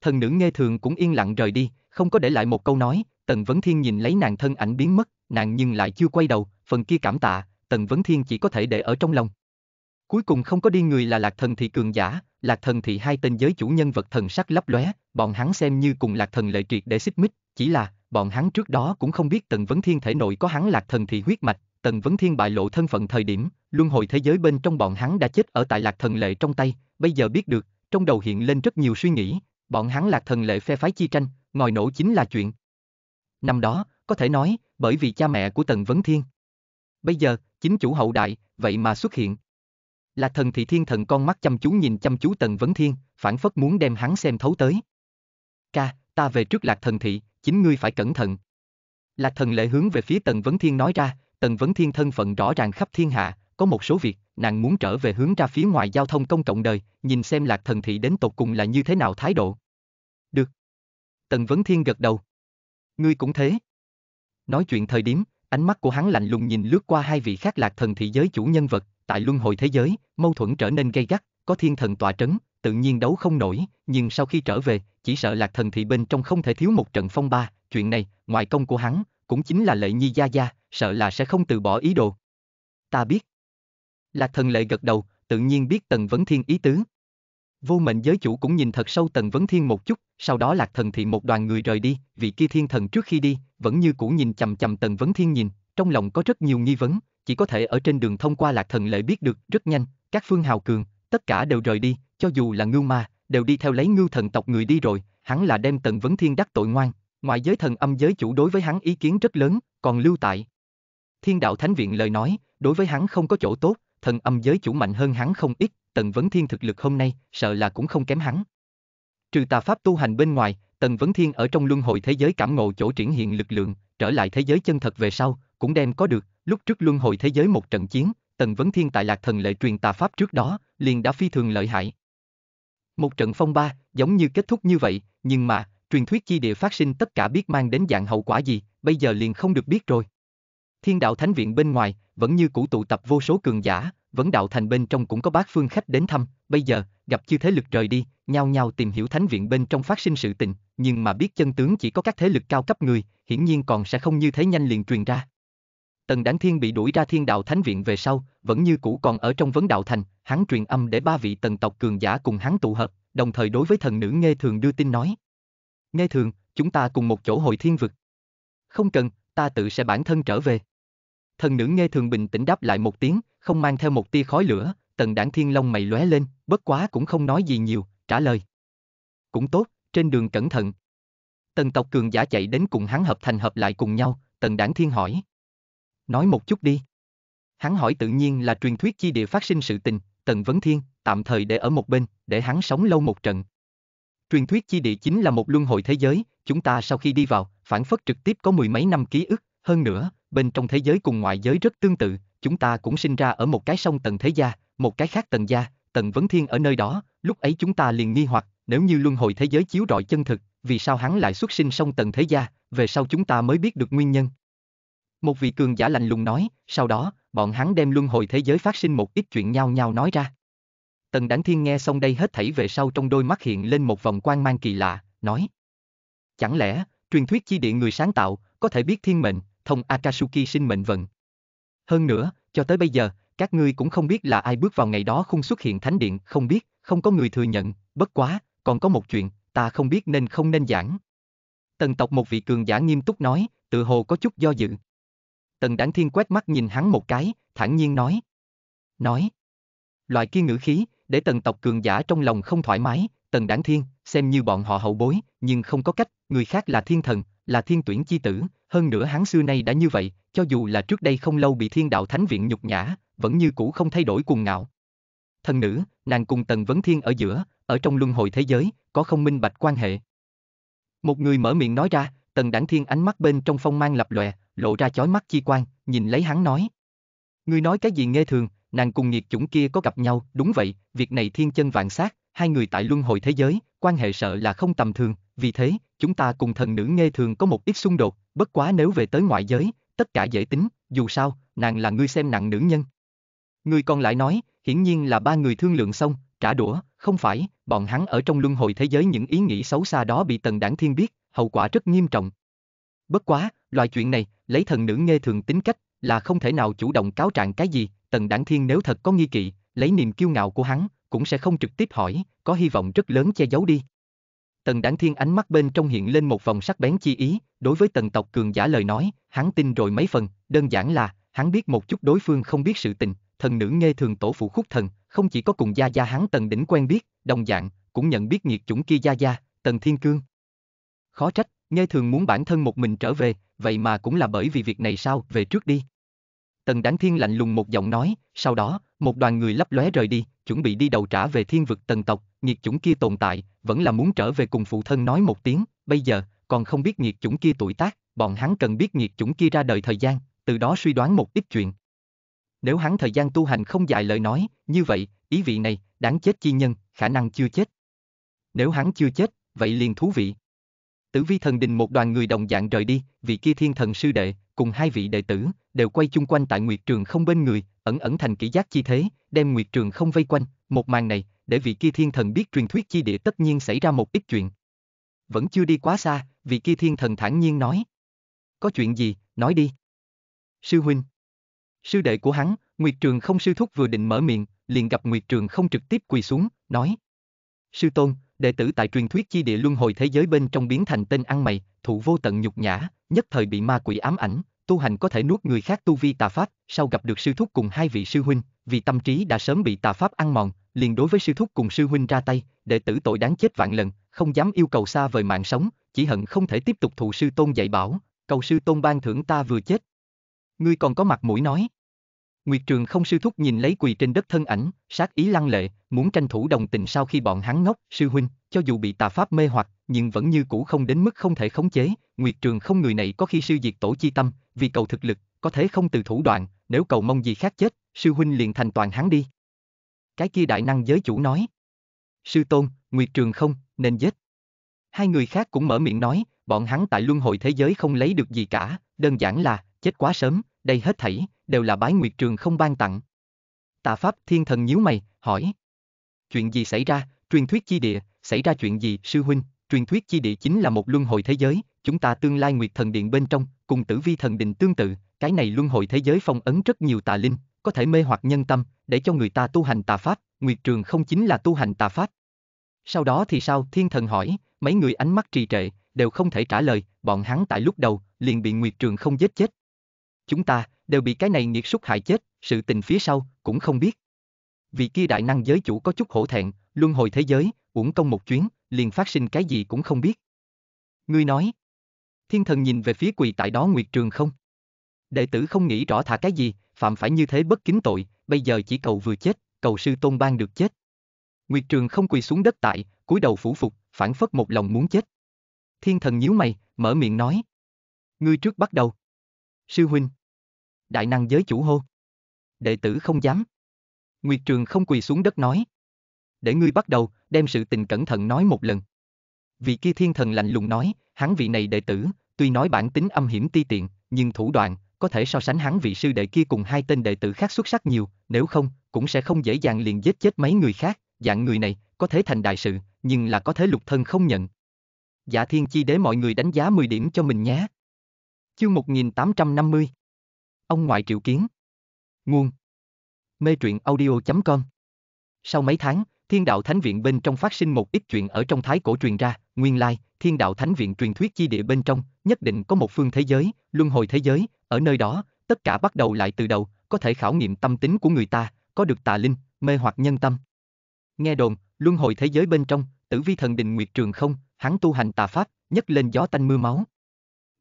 Thần nữ nghe thường cũng yên lặng rời đi, không có để lại một câu nói, Tần Vấn Thiên nhìn lấy nàng thân ảnh biến mất, nàng nhưng lại chưa quay đầu, phần kia cảm tạ, Tần Vấn Thiên chỉ có thể để ở trong lòng. Cuối cùng không có đi người là Lạc Thần Thị cường giả, Lạc Thần Thị hai tên giới chủ nhân vật thần sắc lấp lóe, bọn hắn xem như cùng Lạc Thần lệ triệt để xích mích, chỉ là, bọn hắn trước đó cũng không biết Tần Vấn Thiên thể nội có hắn Lạc Thần Thị huyết mạch, Tần Vấn Thiên bại lộ thân phận thời điểm, luân hồi thế giới bên trong bọn hắn đã chết ở tại lạc thần lệ trong tay, bây giờ biết được, trong đầu hiện lên rất nhiều suy nghĩ, bọn hắn lạc thần lệ phe phái chi tranh, ngòi nổ chính là chuyện. Năm đó, có thể nói, bởi vì cha mẹ của Tần Vấn Thiên. Bây giờ, chính chủ hậu đại, vậy mà xuất hiện. Lạc thần thị thiên thần con mắt chăm chú nhìn chăm chú Tần Vấn Thiên, phản phất muốn đem hắn xem thấu tới. Ca, ta về trước lạc thần thị, chính ngươi phải cẩn thận. Lạc thần lệ hướng về phía Tần Vấn Thiên nói ra, Tần Vấn Thiên thân phận rõ ràng khắp thiên hạ, có một số việc, nàng muốn trở về hướng ra phía ngoài giao thông công cộng đời, nhìn xem lạc thần thị đến tột cùng là như thế nào thái độ. Được. Tần Vấn Thiên gật đầu. Ngươi cũng thế. Nói chuyện thời điểm, ánh mắt của hắn lạnh lùng nhìn lướt qua hai vị khác lạc thần thị giới chủ nhân vật, tại luân hồi thế giới, mâu thuẫn trở nên gây gắt, có thiên thần tòa trấn, tự nhiên đấu không nổi, nhưng sau khi trở về, chỉ sợ lạc thần thị bên trong không thể thiếu một trận phong ba, chuyện này, ngoại công của hắn, cũng chính là lệ nhi gia gia, sợ là sẽ không từ bỏ ý đồ. Ta biết. Lạc thần lệ gật đầu, tự nhiên biết Tần Vấn Thiên ý tứ. Vô mệnh giới chủ cũng nhìn thật sâu Tần Vấn Thiên một chút, sau đó lạc thần thì một đoàn người rời đi, vị kia thiên thần trước khi đi, vẫn như cũ nhìn chầm chầm Tần Vấn Thiên nhìn, trong lòng có rất nhiều nghi vấn, chỉ có thể ở trên đường thông qua lạc thần lệ biết được, rất nhanh, các phương hào cường, tất cả đều rời đi, cho dù là ngưu ma, đều đi theo lấy ngưu thần tộc người đi rồi, hắn là đem Tần Vấn Thiên đắc tội ngoan, ngoại giới thần âm giới chủ đối với hắn ý kiến rất lớn, còn lưu tại Thiên đạo Thánh Viện lời nói, đối với hắn không có chỗ tốt, thần âm giới chủ mạnh hơn hắn không ít, Tần Vấn Thiên thực lực hôm nay, sợ là cũng không kém hắn. Trừ tà pháp tu hành bên ngoài, Tần Vấn Thiên ở trong luân hồi thế giới cảm ngộ chỗ triển hiện lực lượng, trở lại thế giới chân thật về sau, cũng đem có được, lúc trước luân hồi thế giới một trận chiến, Tần Vấn Thiên tại Lạc Thần lệ truyền tà pháp trước đó, liền đã phi thường lợi hại. Một trận phong ba, giống như kết thúc như vậy, nhưng mà, truyền thuyết chi địa phát sinh tất cả biết mang đến dạng hậu quả gì, bây giờ liền không được biết rồi. Thiên đạo thánh viện bên ngoài, vẫn như cũ tụ tập vô số cường giả, vẫn đạo thành bên trong cũng có bác phương khách đến thăm, bây giờ, gặp chư thế lực rời đi, nhao nhao tìm hiểu thánh viện bên trong phát sinh sự tình, nhưng mà biết chân tướng chỉ có các thế lực cao cấp người, hiển nhiên còn sẽ không như thế nhanh liền truyền ra. Tần Đáng Thiên bị đuổi ra Thiên Đạo Thánh Viện về sau, vẫn như cũ còn ở trong vấn đạo thành, hắn truyền âm để ba vị tần tộc cường giả cùng hắn tụ hợp, đồng thời đối với thần nữ Nghe Thường đưa tin nói. Nghe Thường, chúng ta cùng một chỗ hội thiên vực. Không cần, ta tự sẽ bản thân trở về. Thần nữ nghe thường bình tĩnh đáp lại một tiếng, không mang theo một tia khói lửa, tần đảng thiên long mày lóe lên, bất quá cũng không nói gì nhiều, trả lời. Cũng tốt, trên đường cẩn thận. Tần tộc cường giả chạy đến cùng hắn hợp thành hợp lại cùng nhau, tần đảng thiên hỏi. Nói một chút đi. Hắn hỏi tự nhiên là truyền thuyết chi địa phát sinh sự tình, tần vấn thiên, tạm thời để ở một bên, để hắn sống lâu một trận. Truyền thuyết chi địa chính là một luân hồi thế giới, chúng ta sau khi đi vào, phản phất trực tiếp có mười mấy năm ký ức, hơn nữa, bên trong thế giới cùng ngoại giới rất tương tự, chúng ta cũng sinh ra ở một cái sông tầng thế gia, một cái khác tầng gia, tầng vấn thiên ở nơi đó, lúc ấy chúng ta liền nghi hoặc, nếu như luân hồi thế giới chiếu rọi chân thực, vì sao hắn lại xuất sinh sông tầng thế gia, về sau chúng ta mới biết được nguyên nhân. Một vị cường giả lạnh lùng nói, sau đó, bọn hắn đem luân hồi thế giới phát sinh một ít chuyện nhau nhau nói ra. Tần Đáng Thiên nghe xong đây hết thảy về sau trong đôi mắt hiện lên một vòng quan mang kỳ lạ, nói. Chẳng lẽ, truyền thuyết chi địa người sáng tạo, có thể biết thiên mệnh, thông Akatsuki sinh mệnh vận. Hơn nữa, cho tới bây giờ, các ngươi cũng không biết là ai bước vào ngày đó không xuất hiện thánh điện, không biết, không có người thừa nhận, bất quá, còn có một chuyện, ta không biết nên không nên giảng. Tần tộc một vị cường giả nghiêm túc nói, tự hồ có chút do dự. Tần Đáng thiên quét mắt nhìn hắn một cái, thản nhiên nói. Nói. Loại kia ngữ khí, để tần tộc cường giả trong lòng không thoải mái, tần đáng thiên, xem như bọn họ hậu bối, nhưng không có cách, người khác là thiên thần, là thiên tuyển chi tử, hơn nữa hắn xưa nay đã như vậy, cho dù là trước đây không lâu bị thiên đạo thánh viện nhục nhã, vẫn như cũ không thay đổi cuồng ngạo. Thần nữ, nàng cùng tần vấn thiên ở giữa, ở trong luân hồi thế giới, có không minh bạch quan hệ. Một người mở miệng nói ra, tần đảng thiên ánh mắt bên trong phong mang lập lòe, lộ ra chói mắt chi quan, nhìn lấy hắn nói. Ngươi nói cái gì nghe thường, nàng cùng nghiệt chủng kia có gặp nhau, đúng vậy, việc này thiên chân vạn sát, hai người tại luân hồi thế giới, quan hệ sợ là không tầm thường, vì thế, chúng ta cùng thần nữ nghe thường có một ít xung đột, bất quá nếu về tới ngoại giới, tất cả dễ tính, dù sao, nàng là ngươi xem nặng nữ nhân. Người còn lại nói, hiển nhiên là ba người thương lượng xong, trả đũa, không phải, bọn hắn ở trong luân hồi thế giới những ý nghĩ xấu xa đó bị tần đảng thiên biết, hậu quả rất nghiêm trọng. Bất quá, loại chuyện này, lấy thần nữ nghe thường tính cách, là không thể nào chủ động cáo trạng cái gì, Tần Đảng Thiên nếu thật có nghi kỵ, lấy niềm kiêu ngạo của hắn, cũng sẽ không trực tiếp hỏi, có hy vọng rất lớn che giấu đi. Tần Đảng Thiên ánh mắt bên trong hiện lên một vòng sắc bén chi ý, đối với tần tộc cường giả lời nói, hắn tin rồi mấy phần, đơn giản là, hắn biết một chút đối phương không biết sự tình, thần nữ nghe thường tổ phụ khúc thần, không chỉ có cùng gia gia hắn tần đỉnh quen biết, đồng dạng, cũng nhận biết nhiệt chủng kia gia gia, tần thiên cương. Khó trách, nghe thường muốn bản thân một mình trở về, vậy mà cũng là bởi vì việc này sao, về trước đi. Tần Đáng Thiên lạnh lùng một giọng nói, sau đó, một đoàn người lấp lóe rời đi, chuẩn bị đi đầu trả về thiên vực tần tộc, nhiệt chủng kia tồn tại, vẫn là muốn trở về cùng phụ thân nói một tiếng, bây giờ, còn không biết nhiệt chủng kia tuổi tác, bọn hắn cần biết nhiệt chủng kia ra đời thời gian, từ đó suy đoán một ít chuyện. Nếu hắn thời gian tu hành không dài lời nói, như vậy, ý vị này, đáng chết chi nhân, khả năng chưa chết. Nếu hắn chưa chết, vậy liền thú vị. Tử vi thần đình một đoàn người đồng dạng rời đi, vị kia thiên thần sư đệ, cùng hai vị đệ tử, đều quay chung quanh tại Nguyệt Trường không bên người, ẩn ẩn thành kỹ giác chi thế, đem Nguyệt Trường không vây quanh, một màn này, để vị kia thiên thần biết truyền thuyết chi địa tất nhiên xảy ra một ít chuyện. Vẫn chưa đi quá xa, vị kia thiên thần thản nhiên nói. Có chuyện gì, nói đi. Sư huynh. Sư đệ của hắn, Nguyệt Trường không sư thúc vừa định mở miệng, liền gặp Nguyệt Trường không trực tiếp quỳ xuống, nói. Sư tôn, đệ tử tại truyền thuyết chi địa luân hồi thế giới bên trong biến thành tên ăn mày, thụ vô tận nhục nhã, nhất thời bị ma quỷ ám ảnh, tu hành có thể nuốt người khác tu vi tà pháp, sau gặp được sư thúc cùng hai vị sư huynh, vì tâm trí đã sớm bị tà pháp ăn mòn, liền đối với sư thúc cùng sư huynh ra tay, đệ tử tội đáng chết vạn lần, không dám yêu cầu xa vời mạng sống, chỉ hận không thể tiếp tục thụ sư tôn dạy bảo, cầu sư tôn ban thưởng ta vừa chết. Ngươi còn có mặt mũi nói. Nguyệt Trường không sư thúc nhìn lấy quỳ trên đất thân ảnh, sát ý lăng lệ, muốn tranh thủ đồng tình sau khi bọn hắn ngốc, sư huynh, cho dù bị tà pháp mê hoặc, nhưng vẫn như cũ không đến mức không thể khống chế, Nguyệt Trường không người này có khi sư diệt tổ chi tâm, vì cầu thực lực, có thể không từ thủ đoạn, nếu cầu mong gì khác chết, sư huynh liền thành toàn hắn đi. Cái kia đại năng giới chủ nói. Sư tôn, Nguyệt Trường không, nên giết. Hai người khác cũng mở miệng nói, bọn hắn tại luân hồi thế giới không lấy được gì cả, đơn giản là, chết quá sớm, đây hết thảy, đều là bái nguyệt trường không ban tặng. Tà Pháp Thiên Thần nhíu mày, hỏi. Chuyện gì xảy ra, truyền thuyết chi địa, xảy ra chuyện gì, sư huynh, truyền thuyết chi địa chính là một luân hồi thế giới, chúng ta tương lai nguyệt thần điện bên trong, cùng tử vi thần đình tương tự, cái này luân hồi thế giới phong ấn rất nhiều tà linh, có thể mê hoặc nhân tâm, để cho người ta tu hành tà pháp, nguyệt trường không chính là tu hành tà pháp. Sau đó thì sao, thiên thần hỏi, mấy người ánh mắt trì trệ, đều không thể trả lời, bọn hắn tại lúc đầu, liền bị nguyệt trường không giết chết. Chúng ta, đều bị cái này nghiệt súc hại chết, sự tình phía sau, cũng không biết. vị kia đại năng giới chủ có chút hổ thẹn, luân hồi thế giới, uổng công một chuyến, liền phát sinh cái gì cũng không biết. Ngươi nói, thiên thần nhìn về phía quỳ tại đó Nguyệt Trường không? Đệ tử không nghĩ rõ thả cái gì, phạm phải như thế bất kính tội, bây giờ chỉ cầu vừa chết, cầu sư tôn ban được chết. Nguyệt Trường không quỳ xuống đất tại, cúi đầu phủ phục, phản phất một lòng muốn chết. Thiên thần nhíu mày, mở miệng nói. Ngươi trước bắt đầu. Sư huynh đại năng giới chủ hô. Đệ tử không dám. Nguyệt Trường không quỳ xuống đất nói. Để ngươi bắt đầu, đem sự tình cẩn thận nói một lần. Vị kia thiên thần lạnh lùng nói, hắn vị này đệ tử, tuy nói bản tính âm hiểm ti tiện, nhưng thủ đoạn, có thể so sánh hắn vị sư đệ kia cùng hai tên đệ tử khác xuất sắc nhiều, nếu không, cũng sẽ không dễ dàng liền giết chết mấy người khác, dạng người này, có thể thành đại sự, nhưng là có thể lục thân không nhận. Giả dạ thiên chi để mọi người đánh giá 10 điểm cho mình nhé. Chương 1850 Ông ngoại triệu kiến. Nguồn. Mê truyện audio.com Sau mấy tháng, Thiên đạo Thánh viện bên trong phát sinh một ít chuyện ở trong thái cổ truyền ra, nguyên lai, Thiên đạo Thánh viện truyền thuyết chi địa bên trong, nhất định có một phương thế giới, luân hồi thế giới, ở nơi đó, tất cả bắt đầu lại từ đầu, có thể khảo nghiệm tâm tính của người ta, có được tà linh, mê hoặc nhân tâm. Nghe đồn, luân hồi thế giới bên trong, tử vi thần đình nguyệt trường không, hắn tu hành tà pháp, nhấc lên gió tanh mưa máu.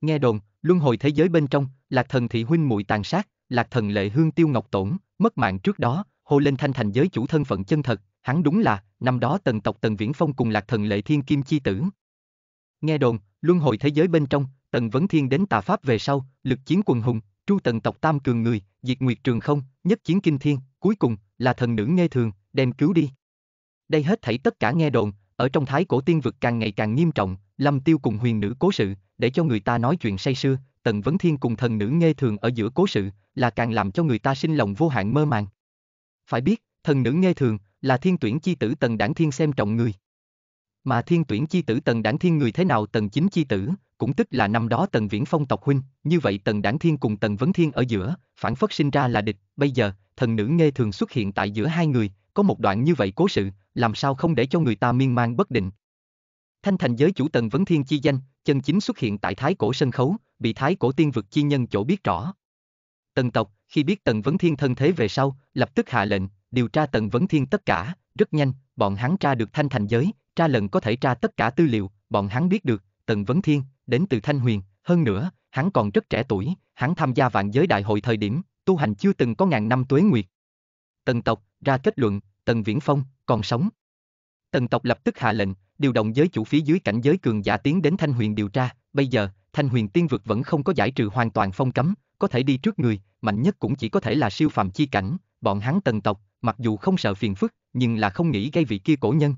Nghe đồn, luân hồi thế giới bên trong, lạc thần thị huynh muội tàn sát, lạc thần lệ hương tiêu ngọc tổn, mất mạng trước đó, hồ lên thanh thành giới chủ thân phận chân thật, hắn đúng là, năm đó tần tộc tần viễn phong cùng lạc thần lệ thiên kim chi tử. Nghe đồn, luân hồi thế giới bên trong, tần vấn thiên đến tà pháp về sau, lực chiến quần hùng, tru tần tộc tam cường người, diệt nguyệt trường không, nhất chiến kinh thiên, cuối cùng, là thần nữ nghe thường, đem cứu đi. Đây hết thảy tất cả nghe đồn, ở trong thái cổ tiên vực càng ngày càng nghiêm trọng, lâm tiêu cùng huyền nữ cố sự, để cho người ta nói chuyện say sưa, Tần Vấn Thiên cùng thần nữ nghe thường ở giữa cố sự, là càng làm cho người ta sinh lòng vô hạn mơ màng. Phải biết, thần nữ nghe thường, là thiên tuyển chi tử tần đảng thiên xem trọng người. Mà thiên tuyển chi tử tần đảng thiên người thế nào tần chính chi tử, cũng tức là năm đó tần viễn phong tộc huynh, như vậy tần đảng thiên cùng tần vấn thiên ở giữa, phản phất sinh ra là địch, bây giờ, thần nữ nghe thường xuất hiện tại giữa hai người, có một đoạn như vậy cố sự, làm sao không để cho người ta miên man bất định. Thanh thành giới chủ tần vấn thiên chi danh, chân chính xuất hiện tại thái cổ sân khấu, bị thái cổ tiên vực chi nhân chỗ biết rõ. Tần tộc, khi biết Tần Vấn Thiên thân thế về sau, lập tức hạ lệnh, điều tra Tần Vấn Thiên tất cả, rất nhanh, bọn hắn tra được thanh thành giới, tra lần có thể tra tất cả tư liệu, bọn hắn biết được, Tần Vấn Thiên, đến từ Thanh Huyền, hơn nữa, hắn còn rất trẻ tuổi, hắn tham gia vạn giới đại hội thời điểm, tu hành chưa từng có ngàn năm tuế nguyệt. Tần tộc, ra kết luận, Tần Viễn Phong, còn sống. Tần tộc lập tức hạ lệnh, điều động giới chủ phía dưới cảnh giới cường giả tiến đến Thanh Huyền điều tra, bây giờ, Thanh Huyền Tiên vực vẫn không có giải trừ hoàn toàn phong cấm, có thể đi trước người, mạnh nhất cũng chỉ có thể là siêu phàm chi cảnh, bọn hắn tần tộc, mặc dù không sợ phiền phức, nhưng là không nghĩ gây vị kia cổ nhân.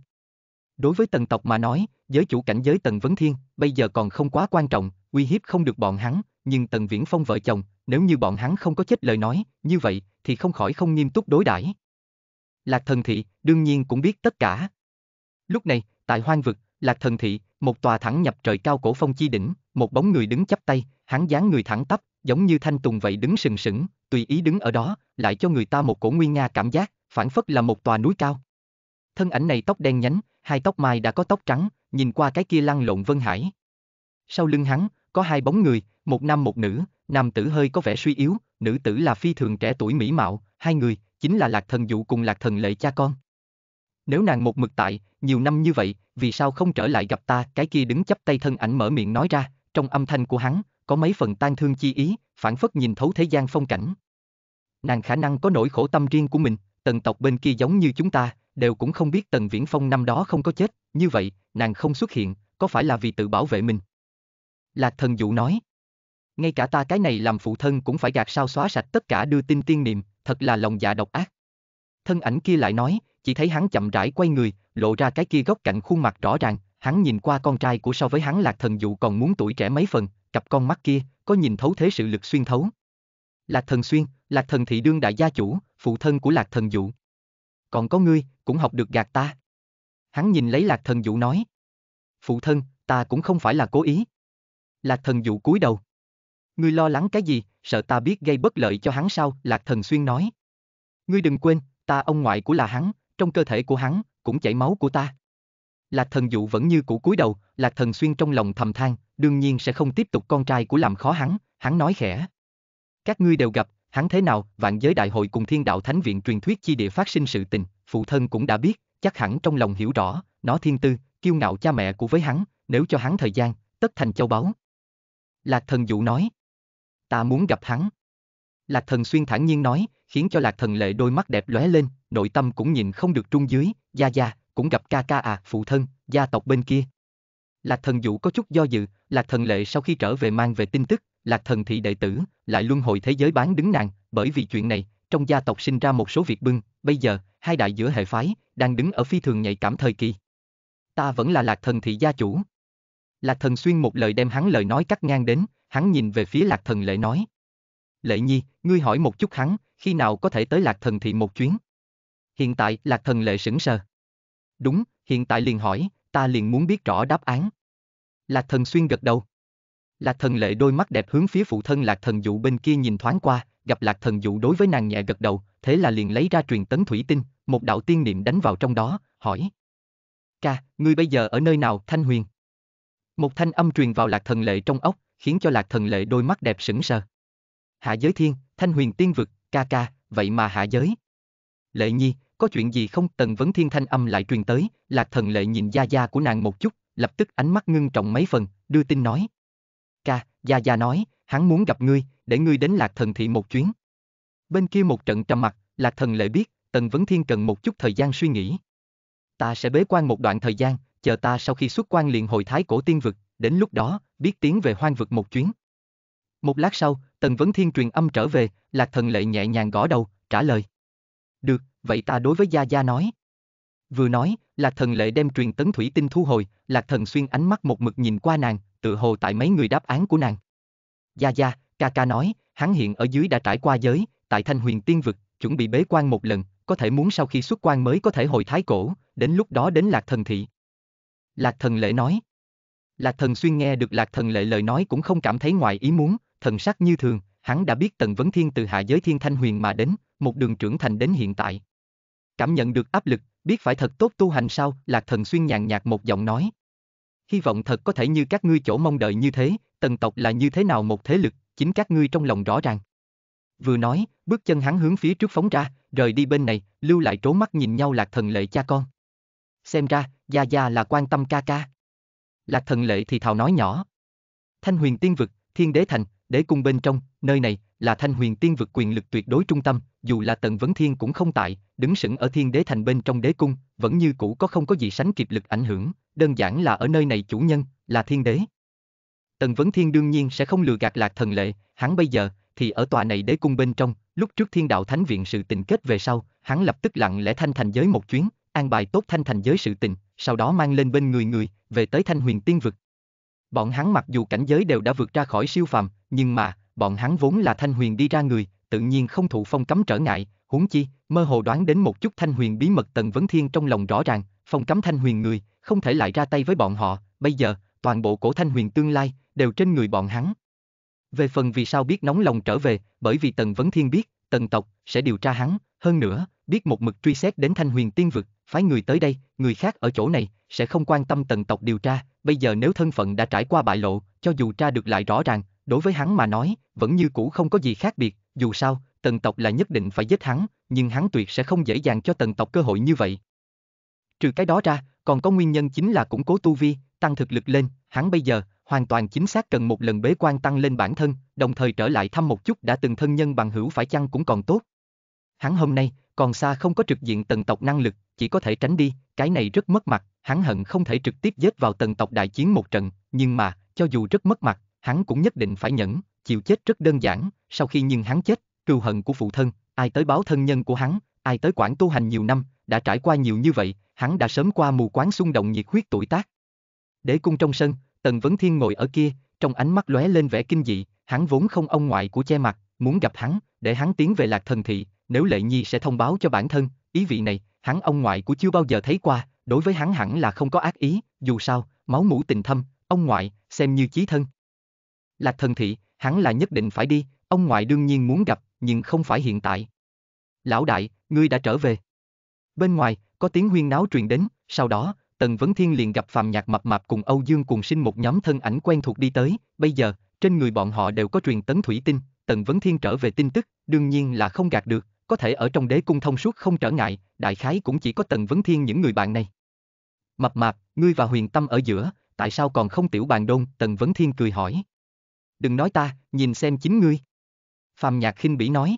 Đối với tần tộc mà nói, giới chủ cảnh giới tần vấn thiên, bây giờ còn không quá quan trọng, uy hiếp không được bọn hắn, nhưng tần viễn phong vợ chồng, nếu như bọn hắn không có chết lời nói, như vậy, thì không khỏi không nghiêm túc đối đãi. Lạc thần thị, đương nhiên cũng biết tất cả. Lúc này, Tại hoang vực, Lạc Thần Thị, một tòa thẳng nhập trời cao cổ phong chi đỉnh, một bóng người đứng chắp tay, hắn dáng người thẳng tắp, giống như thanh tùng vậy đứng sừng sững, tùy ý đứng ở đó, lại cho người ta một cổ nguyên nga cảm giác, phản phất là một tòa núi cao. Thân ảnh này tóc đen nhánh, hai tóc mai đã có tóc trắng, nhìn qua cái kia lăn lộn Vân Hải. Sau lưng hắn, có hai bóng người, một nam một nữ, nam tử hơi có vẻ suy yếu, nữ tử là phi thường trẻ tuổi mỹ mạo, hai người, chính là Lạc Thần Dụ cùng Lạc Thần Lệ cha con nếu nàng một mực tại, nhiều năm như vậy, vì sao không trở lại gặp ta, cái kia đứng chấp tay thân ảnh mở miệng nói ra, trong âm thanh của hắn, có mấy phần tan thương chi ý, phản phất nhìn thấu thế gian phong cảnh. Nàng khả năng có nỗi khổ tâm riêng của mình, tần tộc bên kia giống như chúng ta, đều cũng không biết tần viễn phong năm đó không có chết, như vậy, nàng không xuất hiện, có phải là vì tự bảo vệ mình? Lạc thần dụ nói. Ngay cả ta cái này làm phụ thân cũng phải gạt sao xóa sạch tất cả đưa tin tiên niệm, thật là lòng dạ độc ác. Thân ảnh kia lại nói, chỉ thấy hắn chậm rãi quay người, lộ ra cái kia góc cạnh khuôn mặt rõ ràng, hắn nhìn qua con trai của so với hắn lạc thần dụ còn muốn tuổi trẻ mấy phần, cặp con mắt kia, có nhìn thấu thế sự lực xuyên thấu. Lạc thần xuyên, lạc thần thị đương đại gia chủ, phụ thân của lạc thần dụ. Còn có ngươi, cũng học được gạt ta. Hắn nhìn lấy lạc thần dụ nói. Phụ thân, ta cũng không phải là cố ý. Lạc thần dụ cúi đầu. Ngươi lo lắng cái gì, sợ ta biết gây bất lợi cho hắn sao, lạc thần xuyên nói. Ngươi đừng quên, ta ông ngoại của là hắn, trong cơ thể của hắn, cũng chảy máu của ta. Lạc thần dụ vẫn như cũ cúi đầu, lạc thần xuyên trong lòng thầm than, đương nhiên sẽ không tiếp tục con trai của làm khó hắn, hắn nói khẽ. Các ngươi đều gặp, hắn thế nào, vạn giới đại hội cùng thiên đạo thánh viện truyền thuyết chi địa phát sinh sự tình, phụ thân cũng đã biết, chắc hẳn trong lòng hiểu rõ, nó thiên tư, kiêu ngạo cha mẹ của với hắn, nếu cho hắn thời gian, tất thành châu báu. Lạc thần dụ nói. Ta muốn gặp hắn. Lạc thần xuyên thản nhiên nói, khiến cho lạc thần lệ đôi mắt đẹp lóe lên, nội tâm cũng nhìn không được trung dưới, gia gia, cũng gặp ca ca à, phụ thân, gia tộc bên kia. Lạc thần dụ có chút do dự, lạc thần lệ sau khi trở về mang về tin tức, lạc thần thị đệ tử, lại luân hồi thế giới bán đứng nàng, bởi vì chuyện này, trong gia tộc sinh ra một số việc bưng, bây giờ, hai đại giữa hệ phái, đang đứng ở phi thường nhạy cảm thời kỳ. Ta vẫn là lạc thần thị gia chủ. Lạc thần xuyên một lời đem hắn lời nói cắt ngang đến, hắn nhìn về phía lạc thần lệ nói. Lệ nhi, ngươi hỏi một chút hắn, khi nào có thể tới lạc thần thị một chuyến? Hiện tại lạc thần lệ sững sờ. Đúng, hiện tại liền hỏi, ta liền muốn biết rõ đáp án. Lạc thần xuyên gật đầu. Lạc thần lệ đôi mắt đẹp hướng phía phụ thân lạc thần dụ bên kia nhìn thoáng qua, gặp lạc thần dụ đối với nàng nhẹ gật đầu, thế là liền lấy ra truyền tấn thủy tinh, một đạo tiên niệm đánh vào trong đó, hỏi. Ca, ngươi bây giờ ở nơi nào, Thanh Huyền? Một thanh âm truyền vào lạc thần lệ trong ốc, khiến cho lạc thần lệ đôi mắt đẹp sững sờ. Hạ giới thiên, Thanh Huyền tiên vực, ca ca, vậy mà hạ giới. Lệ nhi, có chuyện gì không? Tần vấn thiên thanh âm lại truyền tới, lạc thần lệ nhìn gia gia của nàng một chút, lập tức ánh mắt ngưng trọng mấy phần, đưa tin nói. Ca, gia gia nói, hắn muốn gặp ngươi, để ngươi đến lạc thần thị một chuyến. Bên kia một trận trầm mặt, lạc thần lệ biết, tần vấn thiên cần một chút thời gian suy nghĩ. Ta sẽ bế quan một đoạn thời gian, chờ ta sau khi xuất quan liền hồi thái cổ tiên vực, đến lúc đó, biết tiến về hoang vực một chuyến. Một lát sau, Tần Vấn Thiên truyền âm trở về, Lạc Thần Lệ nhẹ nhàng gõ đầu, trả lời. Được, vậy ta đối với Gia Gia nói. Vừa nói, Lạc Thần Lệ đem truyền tấn thủy tinh thu hồi, Lạc Thần xuyên ánh mắt một mực nhìn qua nàng, tự hồ tại mấy người đáp án của nàng. Gia Gia, ca ca nói, hắn hiện ở dưới đã trải qua giới, tại Thanh Huyền Tiên Vực, chuẩn bị bế quan một lần, có thể muốn sau khi xuất quan mới có thể hồi thái cổ, đến lúc đó đến Lạc Thần Thị. Lạc Thần Lệ nói. Lạc Thần Xuyên nghe được Lạc Thần Lệ lời nói cũng không cảm thấy ngoài ý muốn, thần sắc như thường, hắn đã biết Tần Vấn Thiên từ hạ giới Thiên Thanh Huyền mà đến, một đường trưởng thành đến hiện tại. Cảm nhận được áp lực, biết phải thật tốt tu hành sao, Lạc Thần Xuyên nhàn nhạt một giọng nói. Hy vọng thật có thể như các ngươi chỗ mong đợi như thế, tần tộc là như thế nào một thế lực, chính các ngươi trong lòng rõ ràng. Vừa nói, bước chân hắn hướng phía trước phóng ra, rời đi bên này, lưu lại trố mắt nhìn nhau Lạc Thần Lệ cha con. Xem ra, Gia Gia là quan tâm ca ca. Lạc Thần Lệ thì thào nói nhỏ. Thanh huyền tiên vực, thiên đế thành, đế cung bên trong, nơi này, là thanh huyền tiên vực quyền lực tuyệt đối trung tâm, dù là tần vấn thiên cũng không tại, đứng sững ở thiên đế thành bên trong đế cung, vẫn như cũ có không có gì sánh kịp lực ảnh hưởng, đơn giản là ở nơi này chủ nhân, là thiên đế. Tần vấn thiên đương nhiên sẽ không lừa gạt lạc thần lệ, hắn bây giờ, thì ở tòa này đế cung bên trong, lúc trước thiên đạo thánh viện sự tình kết về sau, hắn lập tức lặng lẽ thanh thành giới một chuyến, an bài tốt thanh thành giới sự tình, sau đó mang lên bên người người, về tới thanh huyền tiên vực. Bọn hắn mặc dù cảnh giới đều đã vượt ra khỏi siêu phàm, nhưng mà, bọn hắn vốn là Thanh Huyền đi ra người, tự nhiên không thụ phong cấm trở ngại, huống chi, mơ hồ đoán đến một chút Thanh Huyền bí mật Tần Vấn Thiên trong lòng rõ ràng, phong cấm Thanh Huyền người, không thể lại ra tay với bọn họ, bây giờ, toàn bộ cổ Thanh Huyền tương lai, đều trên người bọn hắn. Về phần vì sao biết nóng lòng trở về, bởi vì Tần Vấn Thiên biết, Tần tộc, sẽ điều tra hắn, hơn nữa, biết một mực truy xét đến Thanh Huyền tiên vực, phái người tới đây, người khác ở chỗ này, sẽ không quan tâm Tần tộc điều tra, bây giờ nếu thân phận đã trải qua bại lộ, cho dù tra được lại rõ ràng, Đối với hắn mà nói, vẫn như cũ không có gì khác biệt, dù sao, tần tộc là nhất định phải giết hắn, nhưng hắn tuyệt sẽ không dễ dàng cho tần tộc cơ hội như vậy. Trừ cái đó ra, còn có nguyên nhân chính là củng cố tu vi, tăng thực lực lên, hắn bây giờ, hoàn toàn chính xác cần một lần bế quan tăng lên bản thân, đồng thời trở lại thăm một chút đã từng thân nhân bằng hữu phải chăng cũng còn tốt. Hắn hôm nay, còn xa không có trực diện tần tộc năng lực, chỉ có thể tránh đi, cái này rất mất mặt, hắn hận không thể trực tiếp giết vào tần tộc đại chiến một trận, nhưng mà, cho dù rất mất mặt, hắn cũng nhất định phải nhẫn, chịu chết rất đơn giản, sau khi nhưng hắn chết, cừu hận của phụ thân, ai tới báo thân nhân của hắn, ai tới quản tu hành nhiều năm, đã trải qua nhiều như vậy, hắn đã sớm qua mù quáng xung động nhiệt huyết tuổi tác. Đế cung trong sân, Tần Vấn Thiên ngồi ở kia, trong ánh mắt lóe lên vẻ kinh dị, hắn vốn không ông ngoại của che mặt, muốn gặp hắn, để hắn tiến về lạc thần thị, nếu Lệ Nhi sẽ thông báo cho bản thân, ý vị này, hắn ông ngoại của chưa bao giờ thấy qua, đối với hắn hẳn là không có ác ý, dù sao, máu mũ tình thâm, ông ngoại, xem như chí thân, Lạc thần thị, hắn là nhất định phải đi, ông ngoại đương nhiên muốn gặp, nhưng không phải hiện tại. Lão đại, ngươi đã trở về. Bên ngoài, có tiếng huyên náo truyền đến, sau đó, Tần Vấn Thiên liền gặp Phạm Nhạc mập mạp cùng Âu Dương cùng sinh một nhóm thân ảnh quen thuộc đi tới, bây giờ, trên người bọn họ đều có truyền tấn thủy tinh, Tần Vấn Thiên trở về tin tức, đương nhiên là không gạt được, có thể ở trong đế cung thông suốt không trở ngại, đại khái cũng chỉ có Tần Vấn Thiên những người bạn này. Mập mạp, ngươi và huyền tâm ở giữa, tại sao còn không tiểu bàn đôn, Tần Vấn Thiên cười hỏi đừng nói ta, nhìn xem chính ngươi. Phạm Nhạc khinh bỉ nói.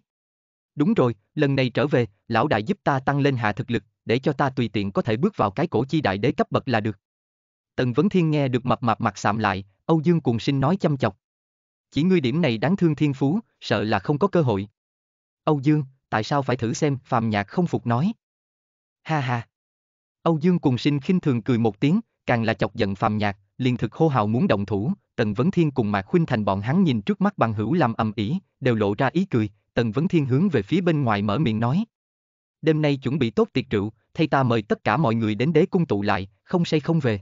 Đúng rồi, lần này trở về, lão đại giúp ta tăng lên hạ thực lực, để cho ta tùy tiện có thể bước vào cái cổ chi đại đế cấp bậc là được. Tần Vấn Thiên nghe được mập mạp mặt sạm lại, Âu Dương cùng sinh nói chăm chọc. Chỉ ngươi điểm này đáng thương thiên phú, sợ là không có cơ hội. Âu Dương, tại sao phải thử xem, Phạm Nhạc không phục nói. Ha ha. Âu Dương cùng sinh khinh thường cười một tiếng, càng là chọc giận Phạm Nhạc, liền thực hô hào muốn động thủ, Tần Vấn Thiên cùng Mạc Khuynh Thành bọn hắn nhìn trước mắt bằng hữu làm ầm ĩ, đều lộ ra ý cười, Tần Vấn Thiên hướng về phía bên ngoài mở miệng nói. Đêm nay chuẩn bị tốt tiệc rượu, thay ta mời tất cả mọi người đến đế cung tụ lại, không say không về.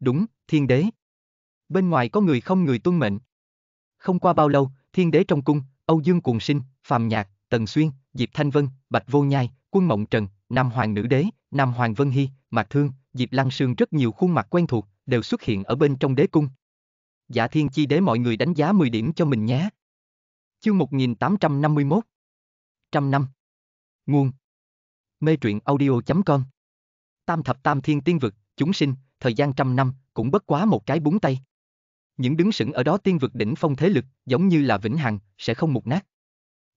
Đúng, thiên đế. Bên ngoài có người không người tuân mệnh. Không qua bao lâu, thiên đế trong cung, Âu Dương Cuồng Sinh, Phạm Nhạc, Tần Xuyên, Diệp Thanh Vân, Bạch Vô Nhai, Quân Mộng Trần, Nam Hoàng Nữ Đế, Nam Hoàng Vân Hy, Mạc Thương, Diệp Lăng Sương rất nhiều khuôn mặt quen thuộc, đều xuất hiện ở bên trong đế cung, Dạ thiên chi đế mọi người đánh giá 10 điểm cho mình nhé. Chương 1851 Trăm năm Nguồn Mê truyện audio.com Tam thập tam thiên tiên vực, chúng sinh, thời gian trăm năm, cũng bất quá một cái búng tay. Những đứng sững ở đó tiên vực đỉnh phong thế lực, giống như là vĩnh hằng, sẽ không mục nát.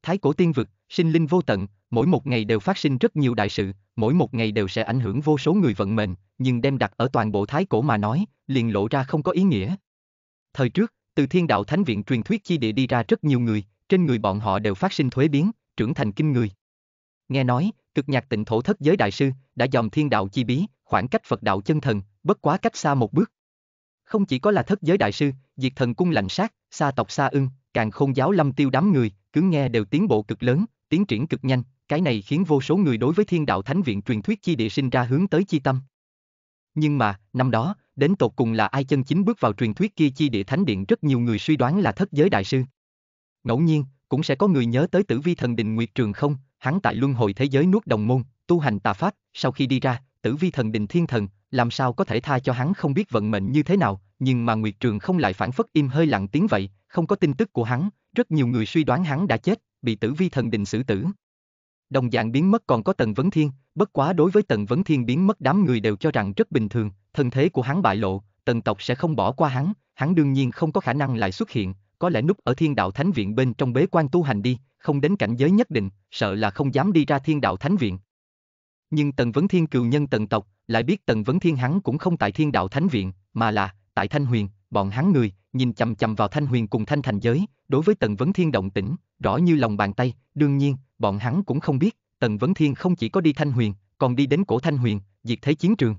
Thái cổ tiên vực, sinh linh vô tận, mỗi một ngày đều phát sinh rất nhiều đại sự, mỗi một ngày đều sẽ ảnh hưởng vô số người vận mệnh, nhưng đem đặt ở toàn bộ thái cổ mà nói, liền lộ ra không có ý nghĩa, Thời trước, từ thiên đạo thánh viện truyền thuyết chi địa đi ra rất nhiều người, trên người bọn họ đều phát sinh thuế biến, trưởng thành kinh người. Nghe nói, cực nhạc tịnh thổ thất giới đại sư, đã dòm thiên đạo chi bí, khoảng cách Phật đạo chân thần, bất quá cách xa một bước. Không chỉ có là thất giới đại sư, diệt thần cung lạnh sát, xa tộc xa ưng, càng không giáo lâm tiêu đám người, cứ nghe đều tiến bộ cực lớn, tiến triển cực nhanh, cái này khiến vô số người đối với thiên đạo thánh viện truyền thuyết chi địa sinh ra hướng tới chi tâm. Nhưng mà, năm đó, đến tột cùng là ai chân chính bước vào truyền thuyết kia chi địa thánh điện rất nhiều người suy đoán là thất giới đại sư. Ngẫu nhiên, cũng sẽ có người nhớ tới tử vi thần đình Nguyệt Trường không, hắn tại luân hồi thế giới nuốt đồng môn, tu hành tà pháp, sau khi đi ra, tử vi thần đình thiên thần, làm sao có thể tha cho hắn không biết vận mệnh như thế nào, nhưng mà Nguyệt Trường không lại phản phất im hơi lặng tiếng vậy, không có tin tức của hắn, rất nhiều người suy đoán hắn đã chết, bị tử vi thần đình xử tử, Đồng dạng biến mất còn có Tần Vấn Thiên, bất quá đối với Tần Vấn Thiên biến mất đám người đều cho rằng rất bình thường, thân thế của hắn bại lộ, Tần tộc sẽ không bỏ qua hắn, hắn đương nhiên không có khả năng lại xuất hiện, có lẽ núp ở Thiên Đạo Thánh Viện bên trong bế quan tu hành đi, không đến cảnh giới nhất định, sợ là không dám đi ra Thiên Đạo Thánh Viện. Nhưng Tần Vấn Thiên cừu nhân Tần tộc, lại biết Tần Vấn Thiên hắn cũng không tại Thiên Đạo Thánh Viện, mà là tại Thanh Huyền, bọn hắn người, nhìn chằm chằm vào Thanh Huyền cùng Thanh Thành giới, đối với Tần Vấn Thiên động tĩnh, rõ như lòng bàn tay, đương nhiên, bọn hắn cũng không biết, Tần Vấn Thiên không chỉ có đi Thanh Huyền, còn đi đến cổ Thanh Huyền, diệt thế chiến trường.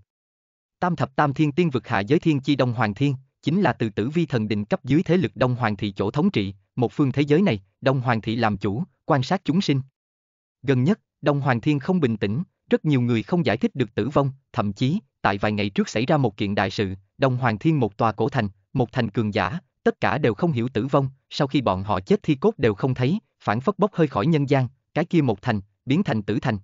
Tam thập tam thiên tiên vực hạ giới thiên chi Đông Hoàng Thiên, chính là từ tử vi thần định cấp dưới thế lực Đông Hoàng thị chỗ thống trị, một phương thế giới này, Đông Hoàng thị làm chủ, quan sát chúng sinh. Gần nhất, Đông Hoàng Thiên không bình tĩnh, rất nhiều người không giải thích được tử vong, thậm chí, tại vài ngày trước xảy ra một kiện đại sự, Đông Hoàng Thiên một tòa cổ thành, một thành cường giả, tất cả đều không hiểu tử vong, sau khi bọn họ chết thi cốt đều không thấy, phản phất bốc hơi khỏi nhân gian, cái kia một thành, biến thành tử thành.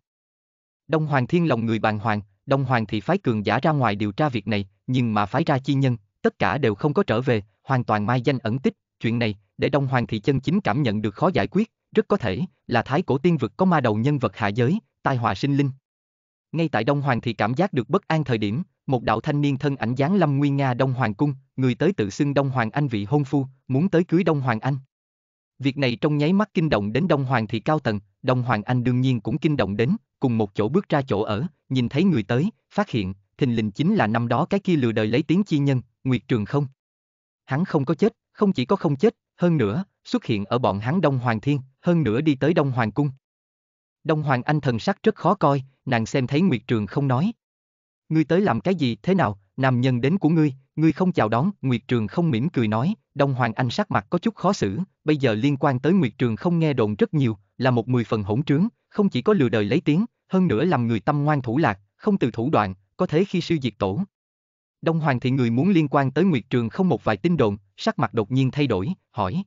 Đông Hoàng Thiên lòng người bàn hoàng, Đông Hoàng thì phái cường giả ra ngoài điều tra việc này, nhưng mà phái ra chi nhân, tất cả đều không có trở về, hoàn toàn mai danh ẩn tích, chuyện này, để Đông Hoàng thị chân chính cảm nhận được khó giải quyết, rất có thể là thái cổ tiên vực có ma đầu nhân vật hạ giới, tai họa sinh linh. Ngay tại Đông Hoàng thị cảm giác được bất an thời điểm, một đạo thanh niên thân ảnh dáng lâm nguyên Nga Đông Hoàng Cung, người tới tự xưng Đông Hoàng Anh vị hôn phu, muốn tới cưới Đông Hoàng Anh. Việc này trong nháy mắt kinh động đến Đông Hoàng thị cao tầng, Đông Hoàng Anh đương nhiên cũng kinh động đến, cùng một chỗ bước ra chỗ ở, nhìn thấy người tới, phát hiện, thình lình chính là năm đó cái kia lừa đời lấy tiếng chi nhân, Nguyệt Trường không. Hắn không có chết, không chỉ có không chết, hơn nữa, xuất hiện ở bọn hắn Đông Hoàng Thiên, hơn nữa đi tới Đông Hoàng Cung. Đông Hoàng Anh thần sắc rất khó coi, nàng xem thấy Nguyệt Trường không nói, Ngươi tới làm cái gì, thế nào, nam nhân đến của ngươi, ngươi không chào đón, Nguyệt Trường không mỉm cười nói, Đông Hoàng Anh sắc mặt có chút khó xử, bây giờ liên quan tới Nguyệt Trường không nghe đồn rất nhiều, là một mười phần hỗn trướng, không chỉ có lừa đời lấy tiếng, hơn nữa làm người tâm ngoan thủ lạc, không từ thủ đoạn, có thế khi sư diệt tổ. Đông Hoàng thì người muốn liên quan tới Nguyệt Trường không một vài tin đồn, sắc mặt đột nhiên thay đổi, hỏi.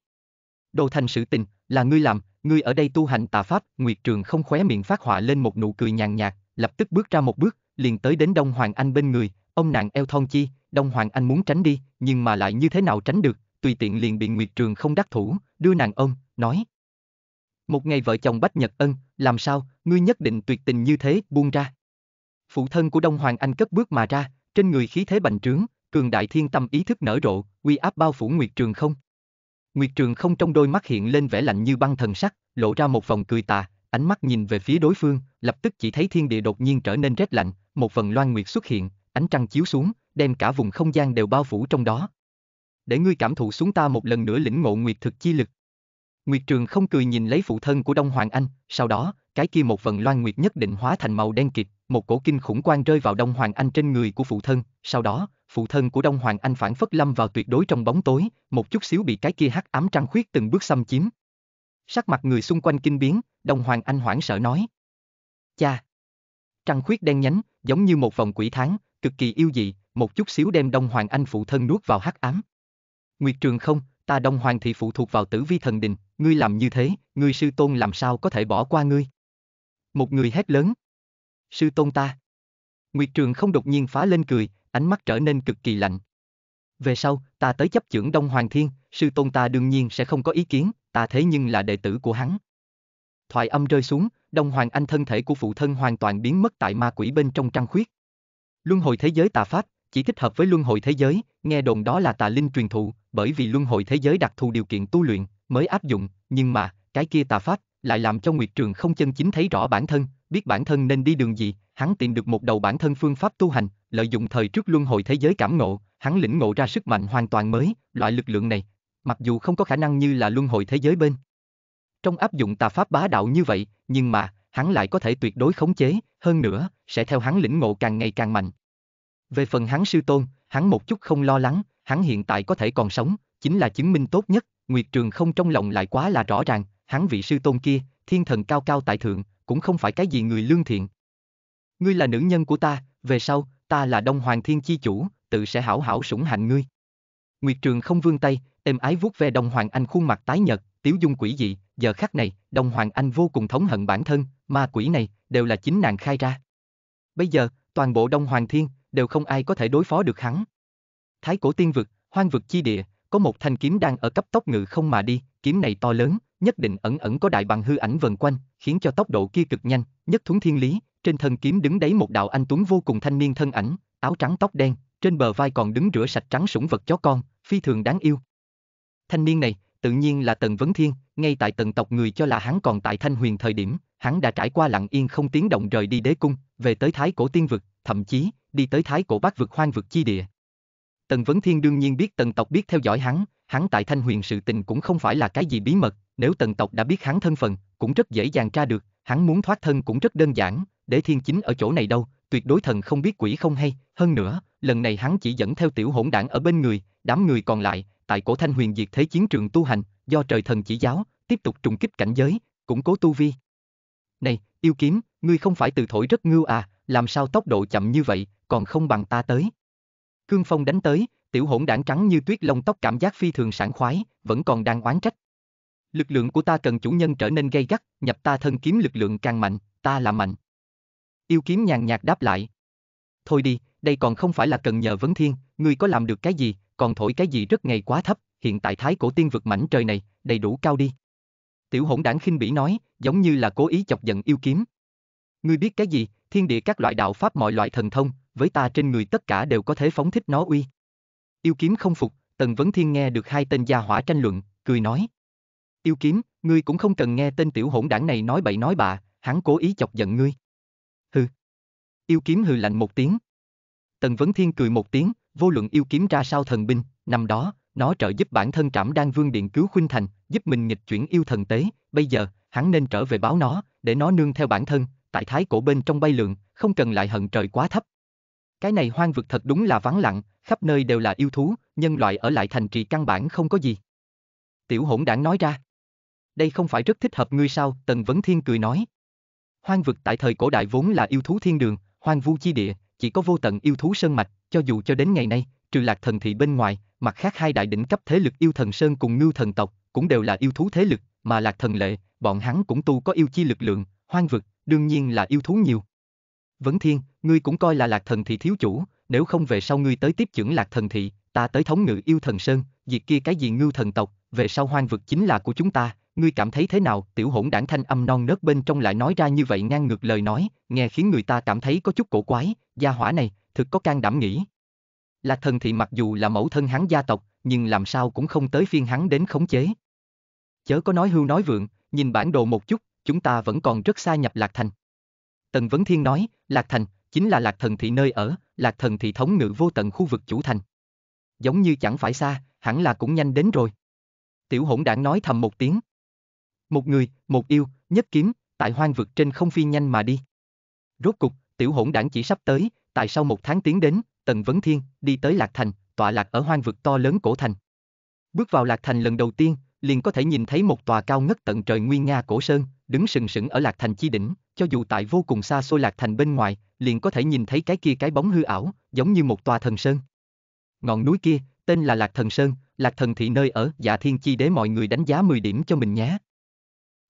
Đồ thành sự tình, là ngươi làm, ngươi ở đây tu hành tà pháp, Nguyệt Trường không khóe miệng phát họa lên một nụ cười nhàn nhạt, lập tức bước ra một bước, liền tới đến Đông Hoàng Anh bên người, ông nàng eo thon chi, Đông Hoàng Anh muốn tránh đi, nhưng mà lại như thế nào tránh được, tùy tiện liền bị Nguyệt Trường không đắc thủ, đưa nàng ôm, nói. Một ngày vợ chồng Bách Nhật Ân, làm sao, ngươi nhất định tuyệt tình như thế, buông ra. Phụ thân của Đông Hoàng Anh cất bước mà ra, trên người khí thế bành trướng, cường đại thiên tâm ý thức nở rộ, uy áp bao phủ Nguyệt Trường không. Nguyệt Trường không trong đôi mắt hiện lên vẻ lạnh như băng thần sắc, lộ ra một vòng cười tà, ánh mắt nhìn về phía đối phương, lập tức chỉ thấy thiên địa đột nhiên trở nên rét lạnh, một phần loan nguyệt xuất hiện, ánh trăng chiếu xuống, đem cả vùng không gian đều bao phủ trong đó. Để ngươi cảm thụ xuống ta một lần nữa lĩnh ngộ nguyệt thực chi lực. Nguyệt Trường không cười nhìn lấy phụ thân của Đông Hoàng Anh, sau đó, cái kia một phần loan nguyệt nhất định hóa thành màu đen kịt, một cổ kinh khủng quang rơi vào Đông Hoàng Anh trên người của phụ thân, sau đó, phụ thân của Đông Hoàng Anh phản phất lâm vào tuyệt đối trong bóng tối, một chút xíu bị cái kia hắc ám trăng khuyết từng bước xâm chiếm. Sắc mặt người xung quanh kinh biến, Đông Hoàng Anh hoảng sợ nói: "Cha!" Trăng khuyết đen nhánh, giống như một vòng quỷ tháng, cực kỳ yêu dị, một chút xíu đem Đông Hoàng Anh phụ thân nuốt vào hắc ám. Nguyệt Trường không, ta Đông Hoàng thị phụ thuộc vào tử vi thần đình, ngươi làm như thế, ngươi sư tôn làm sao có thể bỏ qua ngươi. Một người hét lớn. Sư tôn ta. Nguyệt Trường không đột nhiên phá lên cười, ánh mắt trở nên cực kỳ lạnh. Về sau, ta tới chấp chưởng Đông Hoàng Thiên, sư tôn ta đương nhiên sẽ không có ý kiến, ta thế nhưng là đệ tử của hắn. Thoại âm rơi xuống, Đông Hoàng Anh thân thể của phụ thân hoàn toàn biến mất tại ma quỷ bên trong trăng khuyết. Luân hồi thế giới tà pháp, chỉ thích hợp với luân hồi thế giới, nghe đồn đó là tà linh truyền thụ, bởi vì luân hồi thế giới đặc thù điều kiện tu luyện, mới áp dụng, nhưng mà, cái kia tà pháp, lại làm cho Nguyệt Trường không chân chính thấy rõ bản thân, biết bản thân nên đi đường gì, hắn tìm được một đầu bản thân phương pháp tu hành, lợi dụng thời trước luân hồi thế giới cảm ngộ, hắn lĩnh ngộ ra sức mạnh hoàn toàn mới, loại lực lượng này, mặc dù không có khả năng như là luân hồi thế giới bên trong áp dụng tà pháp bá đạo như vậy, nhưng mà, hắn lại có thể tuyệt đối khống chế, hơn nữa, sẽ theo hắn lĩnh ngộ càng ngày càng mạnh. Về phần hắn sư tôn, hắn một chút không lo lắng, hắn hiện tại có thể còn sống, chính là chứng minh tốt nhất, Nguyệt Trường không trong lòng lại quá là rõ ràng, hắn vị sư tôn kia, thiên thần cao cao tại thượng, cũng không phải cái gì người lương thiện. Ngươi là nữ nhân của ta, về sau, ta là Đông Hoàng Thiên Chi Chủ, tự sẽ hảo hảo sủng hạnh ngươi. Nguyệt Trường không vương tay, êm ái vuốt ve Đông Hoàng Anh khuôn mặt tái nhợt, tiếu dung quỷ dị, giờ khắc này, Đông Hoàng Anh vô cùng thống hận bản thân, ma quỷ này, đều là chính nàng khai ra. Bây giờ, toàn bộ Đông Hoàng Thiên, đều không ai có thể đối phó được hắn. Thái cổ tiên vực, hoang vực chi địa, có một thanh kiếm đang ở cấp tốc ngự không mà đi, kiếm này to lớn, nhất định ẩn ẩn có đại bằng hư ảnh vần quanh, khiến cho tốc độ kia cực nhanh, nhất thuấn thiên lý, trên thân kiếm đứng đấy một đạo anh tuấn vô cùng thanh niên thân ảnh, áo trắng tóc đen, trên bờ vai còn đứng rửa sạch trắng sủng vật chó con, phi thường đáng yêu. Thanh niên này, tự nhiên là Tần Vấn Thiên, ngay tại tần tộc người cho là hắn còn tại Thanh Huyền thời điểm, hắn đã trải qua lặng yên không tiếng động rời đi đế cung, về tới Thái Cổ Tiên Vực, thậm chí, đi tới Thái Cổ Bắc Vực Hoang Vực Chi Địa. Tần Vấn Thiên đương nhiên biết tần tộc biết theo dõi hắn, hắn tại Thanh Huyền sự tình cũng không phải là cái gì bí mật, nếu tần tộc đã biết hắn thân phận, cũng rất dễ dàng tra được, hắn muốn thoát thân cũng rất đơn giản, đế thiên chính ở chỗ này đâu, tuyệt đối thần không biết quỷ không hay, hơn nữa, lần này hắn chỉ dẫn theo tiểu hỗn đảng ở bên người, đám người còn lại, tại cổ thanh huyền diệt thế chiến trường tu hành, do trời thần chỉ giáo, tiếp tục trùng kích cảnh giới, củng cố tu vi. Này, yêu kiếm, ngươi không phải từ thổi rất ngưu à, làm sao tốc độ chậm như vậy, còn không bằng ta tới. Cương phong đánh tới, tiểu hỗn đảng trắng như tuyết lông tóc cảm giác phi thường sảng khoái, vẫn còn đang oán trách. Lực lượng của ta cần chủ nhân trở nên gay gắt, nhập ta thân kiếm lực lượng càng mạnh, ta là mạnh. Yêu kiếm nhàn nhạt đáp lại. Thôi đi, đây còn không phải là cần nhờ vấn thiên, ngươi có làm được cái gì, còn thổi cái gì rất ngày quá thấp, hiện tại thái cổ tiên vực mảnh trời này, đầy đủ cao đi. Tiểu hỗn đảng khinh bỉ nói, giống như là cố ý chọc giận yêu kiếm. Ngươi biết cái gì, thiên địa các loại đạo pháp mọi loại thần thông, với ta trên người tất cả đều có thể phóng thích nó uy. Yêu kiếm không phục, Tần Vấn Thiên nghe được hai tên gia hỏa tranh luận, cười nói. Yêu kiếm, ngươi cũng không cần nghe tên tiểu hỗn đảng này nói bậy nói bạ, hắn cố ý chọc giận ngươi. Hừ. Yêu kiếm hừ lạnh một tiếng. Tần Vấn Thiên cười một tiếng, vô luận yêu kiếm ra sao thần binh, năm đó, nó trợ giúp bản thân trảm đan vương điện cứu khuynh thành, giúp mình nghịch chuyển yêu thần tế, bây giờ, hắn nên trở về báo nó, để nó nương theo bản thân, tại thái cổ bên trong bay lượn, không cần lại hận trời quá thấp. Cái này hoang vực thật đúng là vắng lặng, khắp nơi đều là yêu thú, nhân loại ở lại thành trì căn bản không có gì. Tiểu hỗn đảng nói ra. Đây không phải rất thích hợp ngươi sao, Tần Vấn Thiên cười nói. Hoang vực tại thời cổ đại vốn là yêu thú thiên đường, hoang vu chi địa, chỉ có vô tận yêu thú sơn mạch, cho dù cho đến ngày nay, trừ lạc thần thị bên ngoài, mặt khác hai đại đỉnh cấp thế lực yêu thần sơn cùng ngưu thần tộc, cũng đều là yêu thú thế lực, mà lạc thần lệ, bọn hắn cũng tu có yêu chi lực lượng, hoang vực, đương nhiên là yêu thú nhiều. Vấn thiên, ngươi cũng coi là lạc thần thị thiếu chủ, nếu không về sau ngươi tới tiếp trưởng lạc thần thị, ta tới thống ngự yêu thần sơn, việc kia cái gì ngưu thần tộc, về sau hoang vực chính là của chúng ta, Ngươi cảm thấy thế nào? Tiểu hỗn Đản thanh âm non nớt bên trong lại nói ra như vậy ngang ngược lời nói, nghe khiến người ta cảm thấy có chút cổ quái, gia hỏa này, thực có can đảm nghĩ. Là thần thì mặc dù là mẫu thân hắn gia tộc, nhưng làm sao cũng không tới phiên hắn đến khống chế. Chớ có nói hưu nói vượng, nhìn bản đồ một chút, chúng ta vẫn còn rất xa nhập Lạc Thành. Tần Vấn Thiên nói, Lạc Thành, chính là Lạc Thần Thị nơi ở, Lạc Thần Thị thống ngự vô tận khu vực chủ thành. Giống như chẳng phải xa, hẳn là cũng nhanh đến rồi. Tiểu hỗn Đản nói thầm một tiếng. Một người, một yêu, nhất kiếm, tại hoang vực trên không phi nhanh mà đi. Rốt cục, tiểu hỗn đảng chỉ sắp tới, tại sau một tháng tiến đến, Tần Vấn Thiên, đi tới Lạc Thành, tọa lạc ở hoang vực to lớn cổ thành. Bước vào Lạc Thành lần đầu tiên, liền có thể nhìn thấy một tòa cao ngất tận trời nguyên Nga cổ sơn, đứng sừng sững ở Lạc Thành chi đỉnh, cho dù tại vô cùng xa xôi Lạc Thành bên ngoài, liền có thể nhìn thấy cái kia cái bóng hư ảo, giống như một tòa thần sơn. Ngọn núi kia, tên là Lạc Thần Sơn, Lạc Thần thị nơi ở, Dạ Thiên Chi Đế mọi người đánh giá 10 điểm cho mình nhé.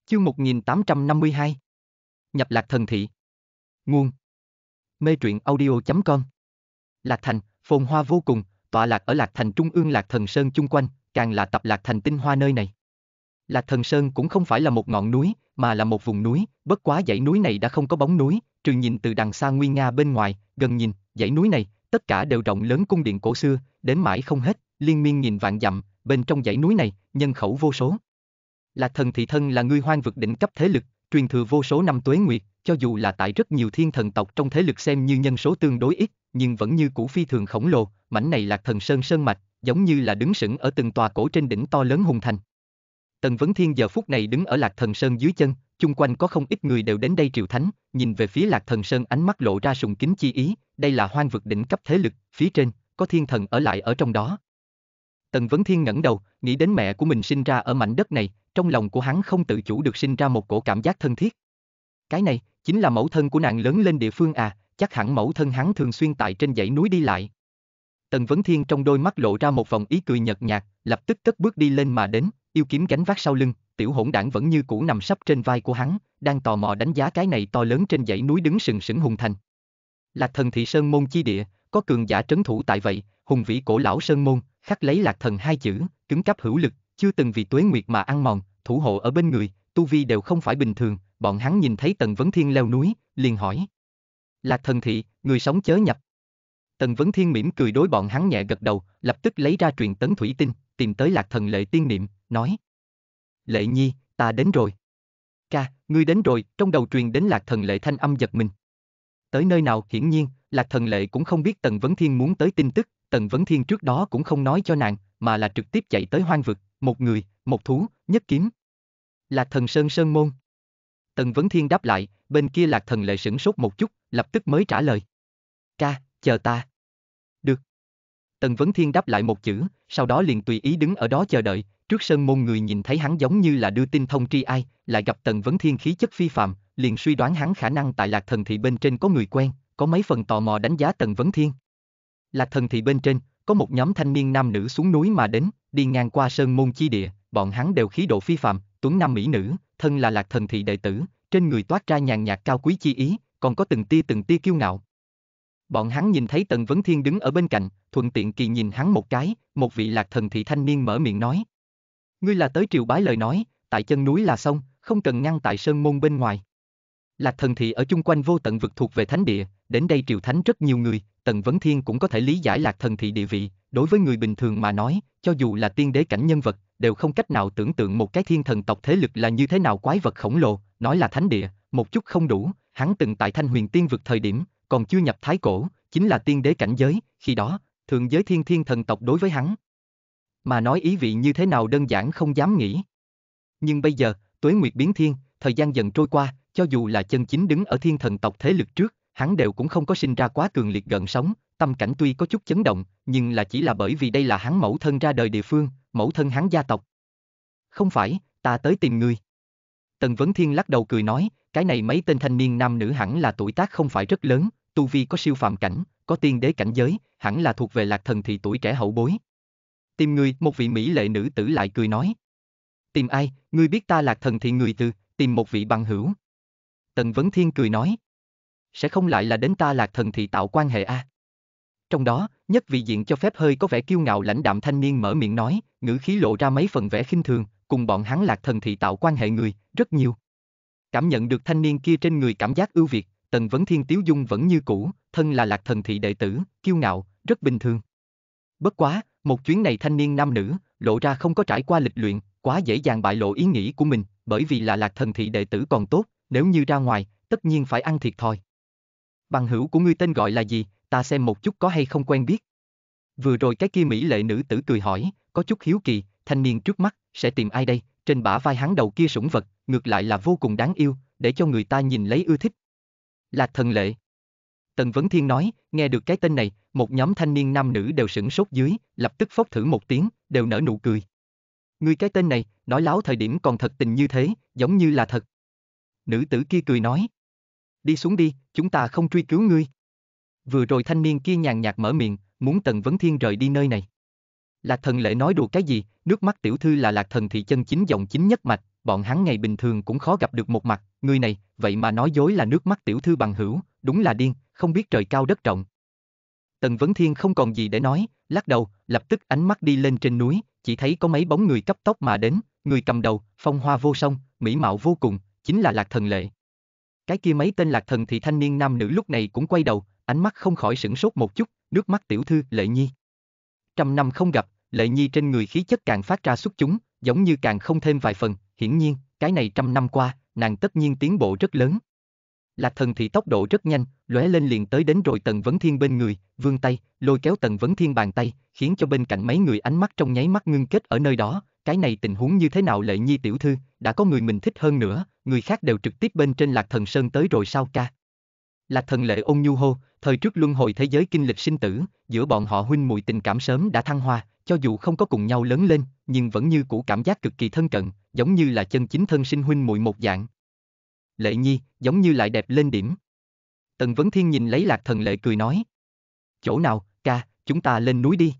Chương 1852 Nhập lạc thần thị Nguồn Mê truyện audio.com Lạc thành, phồn hoa vô cùng, tọa lạc ở lạc thành trung ương lạc thần sơn chung quanh, càng là tập lạc thành tinh hoa nơi này. Lạc thần sơn cũng không phải là một ngọn núi, mà là một vùng núi, bất quá dãy núi này đã không có bóng núi, trừ nhìn từ đằng xa nguyên Nga bên ngoài, gần nhìn, dãy núi này, tất cả đều rộng lớn cung điện cổ xưa, đến mãi không hết, liên miên nghìn vạn dặm, bên trong dãy núi này, nhân khẩu vô số là thần thị thân là ngươi hoang vực đỉnh cấp thế lực, truyền thừa vô số năm tuế nguyệt, cho dù là tại rất nhiều thiên thần tộc trong thế lực xem như nhân số tương đối ít, nhưng vẫn như cũ phi thường khổng lồ, mảnh này là thần sơn sơn mạch, giống như là đứng sững ở từng tòa cổ trên đỉnh to lớn hùng thành. Tần Vấn Thiên giờ phút này đứng ở lạc thần sơn dưới chân, chung quanh có không ít người đều đến đây triều thánh, nhìn về phía lạc thần sơn ánh mắt lộ ra sùng kính chi ý, đây là hoang vực đỉnh cấp thế lực, phía trên, có thiên thần ở lại ở trong đó. Tần Vấn Thiên ngẩng đầu, nghĩ đến mẹ của mình sinh ra ở mảnh đất này, trong lòng của hắn không tự chủ được sinh ra một cổ cảm giác thân thiết. Cái này, chính là mẫu thân của nàng lớn lên địa phương à, chắc hẳn mẫu thân hắn thường xuyên tại trên dãy núi đi lại. Tần Vấn Thiên trong đôi mắt lộ ra một vòng ý cười nhợt nhạt, lập tức cất bước đi lên mà đến, yêu kiếm gánh vác sau lưng, tiểu hỗn đảng vẫn như cũ nằm sắp trên vai của hắn, đang tò mò đánh giá cái này to lớn trên dãy núi đứng sừng sững hùng thành. Lạc thần thị sơn môn chi địa, có cường giả trấn thủ tại vậy, hùng vĩ cổ lão sơn môn, khắc lấy lạc thần hai chữ, cứng cáp hữu lực, chưa từng vì tuế nguyệt mà ăn mòn, thủ hộ ở bên người, tu vi đều không phải bình thường, bọn hắn nhìn thấy Tần Vấn Thiên leo núi, liền hỏi. Lạc thần thị, người sống chớ nhập. Tần Vấn Thiên mỉm cười đối bọn hắn nhẹ gật đầu, lập tức lấy ra truyền tấn thủy tinh, tìm tới lạc thần lệ tiên niệm, nói. Lệ nhi, ta đến rồi. Ca, ngươi đến rồi, trong đầu truyền đến lạc thần lệ thanh âm giật mình. Tới nơi nào hiển nhiên, lạc thần lệ cũng không biết Tần Vấn Thiên muốn tới tin tức, Tần Vấn Thiên trước đó cũng không nói cho nàng, mà là trực tiếp chạy tới hoang vực, một người, một thú, nhất kiếm, Lạc thần Sơn Sơn Môn. Tần Vấn Thiên đáp lại, bên kia lạc thần lệ sửng sốt một chút, lập tức mới trả lời. Ca, chờ ta. Được. Tần Vấn Thiên đáp lại một chữ, sau đó liền tùy ý đứng ở đó chờ đợi, trước Sơn Môn người nhìn thấy hắn giống như là đưa tin thông tri ai, lại gặp Tần Vấn Thiên khí chất phi phàm, liền suy đoán hắn khả năng tại lạc thần thị bên trên có người quen, có mấy phần tò mò đánh giá Tần Vấn Thiên. Lạc thần thị bên trên, có một nhóm thanh niên nam nữ xuống núi mà đến, đi ngang qua sơn môn chi địa, bọn hắn đều khí độ phi phạm, tuấn nam mỹ nữ, thân là lạc thần thị đệ tử, trên người toát ra nhàn nhạt cao quý chi ý, còn có từng tia từng tia kiêu ngạo. Bọn hắn nhìn thấy Tần Vấn Thiên đứng ở bên cạnh, thuận tiện kỳ nhìn hắn một cái, một vị lạc thần thị thanh niên mở miệng nói. Ngươi là tới triều bái lời nói, tại chân núi là sông, không cần ngăn tại sơn môn bên ngoài. Lạc thần thị ở chung quanh vô tận vực thuộc về thánh địa, đến đây triều thánh rất nhiều người, Tần Vấn Thiên cũng có thể lý giải lạc thần thị địa vị, đối với người bình thường mà nói, cho dù là tiên đế cảnh nhân vật, đều không cách nào tưởng tượng một cái thiên thần tộc thế lực là như thế nào quái vật khổng lồ, nói là thánh địa, một chút không đủ, hắn từng tại thanh huyền tiên vực thời điểm, còn chưa nhập thái cổ, chính là tiên đế cảnh giới, khi đó, thượng giới thiên thiên thần tộc đối với hắn. Mà nói ý vị như thế nào đơn giản không dám nghĩ. Nhưng bây giờ, tuế nguyệt biến thiên, thời gian dần trôi qua, cho dù là chân chính đứng ở thiên thần tộc thế lực trước, hắn đều cũng không có sinh ra quá cường liệt gần sống, tâm cảnh tuy có chút chấn động, nhưng là chỉ là bởi vì đây là hắn mẫu thân ra đời địa phương, mẫu thân hắn gia tộc. Không phải, ta tới tìm ngươi. Tần Vấn Thiên lắc đầu cười nói, cái này mấy tên thanh niên nam nữ hẳn là tuổi tác không phải rất lớn, tu vi có siêu phàm cảnh, có tiên đế cảnh giới, hẳn là thuộc về lạc thần thì tuổi trẻ hậu bối. Tìm ngươi, một vị mỹ lệ nữ tử lại cười nói. Tìm ai, ngươi biết ta lạc thần thì người từ, tìm một vị bằng hữu. Tần Vấn Thiên cười nói. Sẽ không lại là đến ta lạc thần thì tạo quan hệ a. À? Trong đó, nhất vị diện cho phép hơi có vẻ kiêu ngạo lãnh đạm thanh niên mở miệng nói, ngữ khí lộ ra mấy phần vẻ khinh thường, cùng bọn hắn lạc thần thị tạo quan hệ người, rất nhiều. Cảm nhận được thanh niên kia trên người cảm giác ưu việt, Tần Vấn Thiên Tiếu Dung vẫn như cũ, thân là lạc thần thị đệ tử, kiêu ngạo, rất bình thường. Bất quá, một chuyến này thanh niên nam nữ, lộ ra không có trải qua lịch luyện, quá dễ dàng bại lộ ý nghĩ của mình, bởi vì là lạc thần thị đệ tử còn tốt, nếu như ra ngoài, tất nhiên phải ăn thiệt thôi Bằng hữu của ngươi tên gọi là gì, ta xem một chút có hay không quen biết. Vừa rồi cái kia mỹ lệ nữ tử cười hỏi, có chút hiếu kỳ, thanh niên trước mắt, sẽ tìm ai đây, trên bả vai hắn đầu kia sủng vật, ngược lại là vô cùng đáng yêu, để cho người ta nhìn lấy ưa thích. Là thần lệ. Tần Vấn Thiên nói, nghe được cái tên này, một nhóm thanh niên nam nữ đều sửng sốt dưới, lập tức phốc thử một tiếng, đều nở nụ cười. Người cái tên này, nói láo thời điểm còn thật tình như thế, giống như là thật. Nữ tử kia cười nói. Đi xuống đi, chúng ta không truy cứu ngươi. Vừa rồi thanh niên kia nhàn nhạt mở miệng, muốn Tần Vấn Thiên rời đi nơi này. Lạc thần lễ nói đùa cái gì, nước mắt tiểu thư là lạc thần thì chân chính giọng chính nhất mạch, bọn hắn ngày bình thường cũng khó gặp được một mặt, người này, vậy mà nói dối là nước mắt tiểu thư bằng hữu, đúng là điên, không biết trời cao đất rộng. Tần Vấn Thiên không còn gì để nói, lắc đầu, lập tức ánh mắt đi lên trên núi, chỉ thấy có mấy bóng người cấp tốc mà đến, người cầm đầu, phong hoa vô song, mỹ mạo vô cùng, chính là lạc thần lệ. Cái kia mấy tên lạc thần thì thanh niên nam nữ lúc này cũng quay đầu, ánh mắt không khỏi sửng sốt một chút, nước mắt tiểu thư Lệ Nhi. Trăm năm không gặp, Lệ Nhi trên người khí chất càng phát ra xuất chúng, giống như càng không thêm vài phần, hiển nhiên, cái này trăm năm qua, nàng tất nhiên tiến bộ rất lớn. Lạc thần thì tốc độ rất nhanh, lóe lên liền tới đến rồi Tần Vấn Thiên bên người, vươn tay, lôi kéo Tần Vấn Thiên bàn tay, khiến cho bên cạnh mấy người ánh mắt trong nháy mắt ngưng kết ở nơi đó, cái này tình huống như thế nào Lệ Nhi tiểu thư, đã có người mình thích hơn nữa, người khác đều trực tiếp bên trên Lạc Thần Sơn tới rồi sao ca, là thần lệ ôn nhu hô, thời trước luân hồi thế giới kinh lịch sinh tử, giữa bọn họ huynh muội tình cảm sớm đã thăng hoa, cho dù không có cùng nhau lớn lên, nhưng vẫn như cũ cảm giác cực kỳ thân cận, giống như là chân chính thân sinh huynh muội một dạng. Lệ Nhi, giống như lại đẹp lên điểm. Tần Vấn Thiên nhìn lấy Lạc Thần Lệ cười nói. Chỗ nào, ca, chúng ta lên núi đi.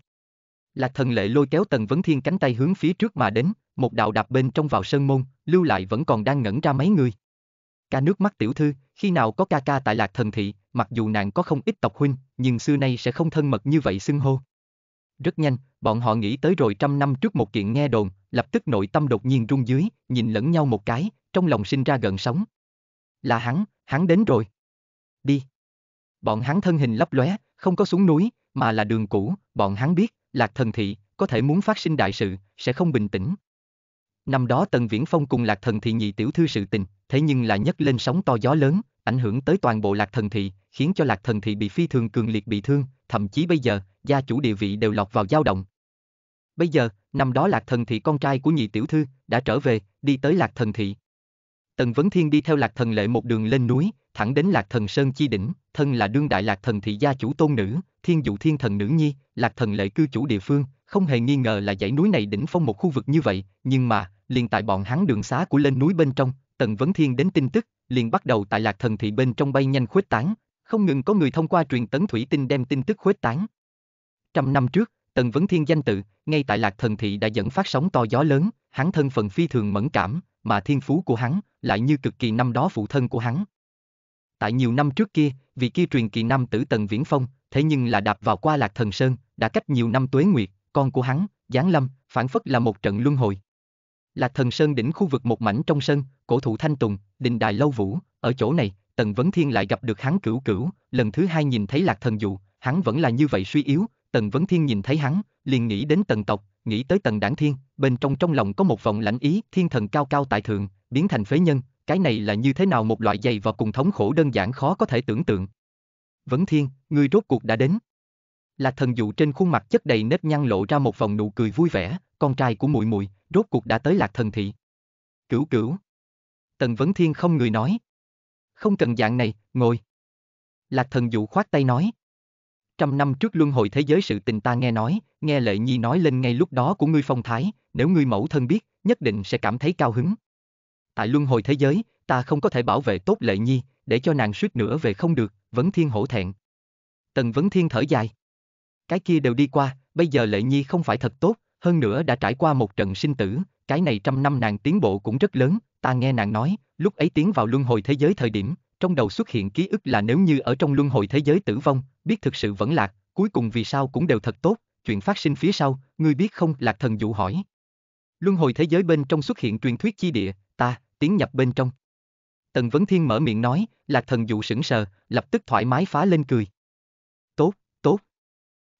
Lạc Thần Lệ lôi kéo Tần Vấn Thiên cánh tay hướng phía trước mà đến, một đạo đạp bên trong vào sơn môn, lưu lại vẫn còn đang ngẩn ra mấy người. Ca nước mắt tiểu thư, khi nào có ca ca tại lạc thần thị, mặc dù nàng có không ít tộc huynh, nhưng xưa nay sẽ không thân mật như vậy xưng hô. Rất nhanh, bọn họ nghĩ tới rồi trăm năm trước một kiện nghe đồn, lập tức nội tâm đột nhiên rung dưới, nhìn lẫn nhau một cái, trong lòng sinh ra gần sóng. Là hắn, hắn đến rồi. Đi. Bọn hắn thân hình lấp lóe, không có xuống núi, mà là đường cũ, bọn hắn biết, lạc thần thị, có thể muốn phát sinh đại sự, sẽ không bình tĩnh. Năm đó Tần Viễn Phong cùng lạc thần thị nhị tiểu thư sự tình, thế nhưng là nhấc lên sóng to gió lớn, ảnh hưởng tới toàn bộ lạc thần thị, khiến cho lạc thần thị bị phi thường cường liệt bị thương, thậm chí bây giờ, gia chủ địa vị đều lọt vào dao động. Bây giờ, năm đó lạc thần thị con trai của nhị tiểu thư, đã trở về, đi tới lạc thần thị. Tần Vấn Thiên đi theo lạc thần lệ một đường lên núi, thẳng đến lạc thần sơn chi đỉnh, thân là đương đại lạc thần thị gia chủ tôn nữ, thiên dụ thiên thần nữ nhi, lạc thần lệ cư chủ địa phương, không hề nghi ngờ là dãy núi này đỉnh phong một khu vực như vậy, nhưng mà, liền tại bọn hắn đường xá của lên núi bên trong, Tần Vấn Thiên đến tin tức, liền bắt đầu tại lạc thần thị bên trong bay nhanh khuếch tán, không ngừng có người thông qua truyền tấn thủy tinh đem tin tức khuếch tán. Trăm năm trước, Tần Vấn Thiên danh tự, ngay tại lạc thần thị đã dẫn phát sóng to gió lớn, hắn thân phần phi thường mẫn cảm, mà thiên phú của hắn lại như cực kỳ năm đó phụ thân của hắn. Tại nhiều năm trước kia, vị kia truyền kỳ nam tử Tần Viễn Phong, thế nhưng là đạp vào qua lạc thần sơn, đã cách nhiều năm tuế nguyệt, con của hắn, Giáng Lâm, phản phất là một trận luân hồi là thần sơn đỉnh khu vực một mảnh trong sân, cổ thụ thanh tùng, đình đài lâu vũ, ở chỗ này, Tần Vấn Thiên lại gặp được hắn cửu cửu, lần thứ hai nhìn thấy lạc thần dụ, hắn vẫn là như vậy suy yếu, Tần Vấn Thiên nhìn thấy hắn, liền nghĩ đến tần tộc, nghĩ tới tần đảng thiên, bên trong trong lòng có một vòng lãnh ý, thiên thần cao cao tại thượng, biến thành phế nhân, cái này là như thế nào một loại dày và cùng thống khổ đơn giản khó có thể tưởng tượng. Vấn Thiên, ngươi rốt cuộc đã đến. Lạc thần dụ trên khuôn mặt chất đầy nếp nhăn lộ ra một vòng nụ cười vui vẻ, con trai của muội muội, rốt cuộc đã tới lạc thần thị. Cửu cửu. Tần Vấn Thiên không người nói. Không cần dạng này, ngồi. Lạc thần dụ khoát tay nói. Trăm năm trước luân hồi thế giới sự tình ta nghe nói, nghe lệ nhi nói lên ngay lúc đó của ngươi phong thái, nếu ngươi mẫu thân biết, nhất định sẽ cảm thấy cao hứng. Tại luân hồi thế giới, ta không có thể bảo vệ tốt lệ nhi, để cho nàng suýt nữa về không được, Vấn Thiên hổ thẹn. Tần Vấn Thiên thở dài. Cái kia đều đi qua, bây giờ lệ nhi không phải thật tốt, hơn nữa đã trải qua một trận sinh tử, cái này trăm năm nàng tiến bộ cũng rất lớn, ta nghe nàng nói, lúc ấy tiến vào luân hồi thế giới thời điểm, trong đầu xuất hiện ký ức là nếu như ở trong luân hồi thế giới tử vong, biết thực sự vẫn lạc, cuối cùng vì sao cũng đều thật tốt, chuyện phát sinh phía sau, ngươi biết không, Lạc Thần dụ hỏi. Luân hồi thế giới bên trong xuất hiện truyền thuyết chi địa, ta, tiến nhập bên trong. Tần Vấn Thiên mở miệng nói, Lạc Thần dụ sững sờ, lập tức thoải mái phá lên cười. Tốt, tốt.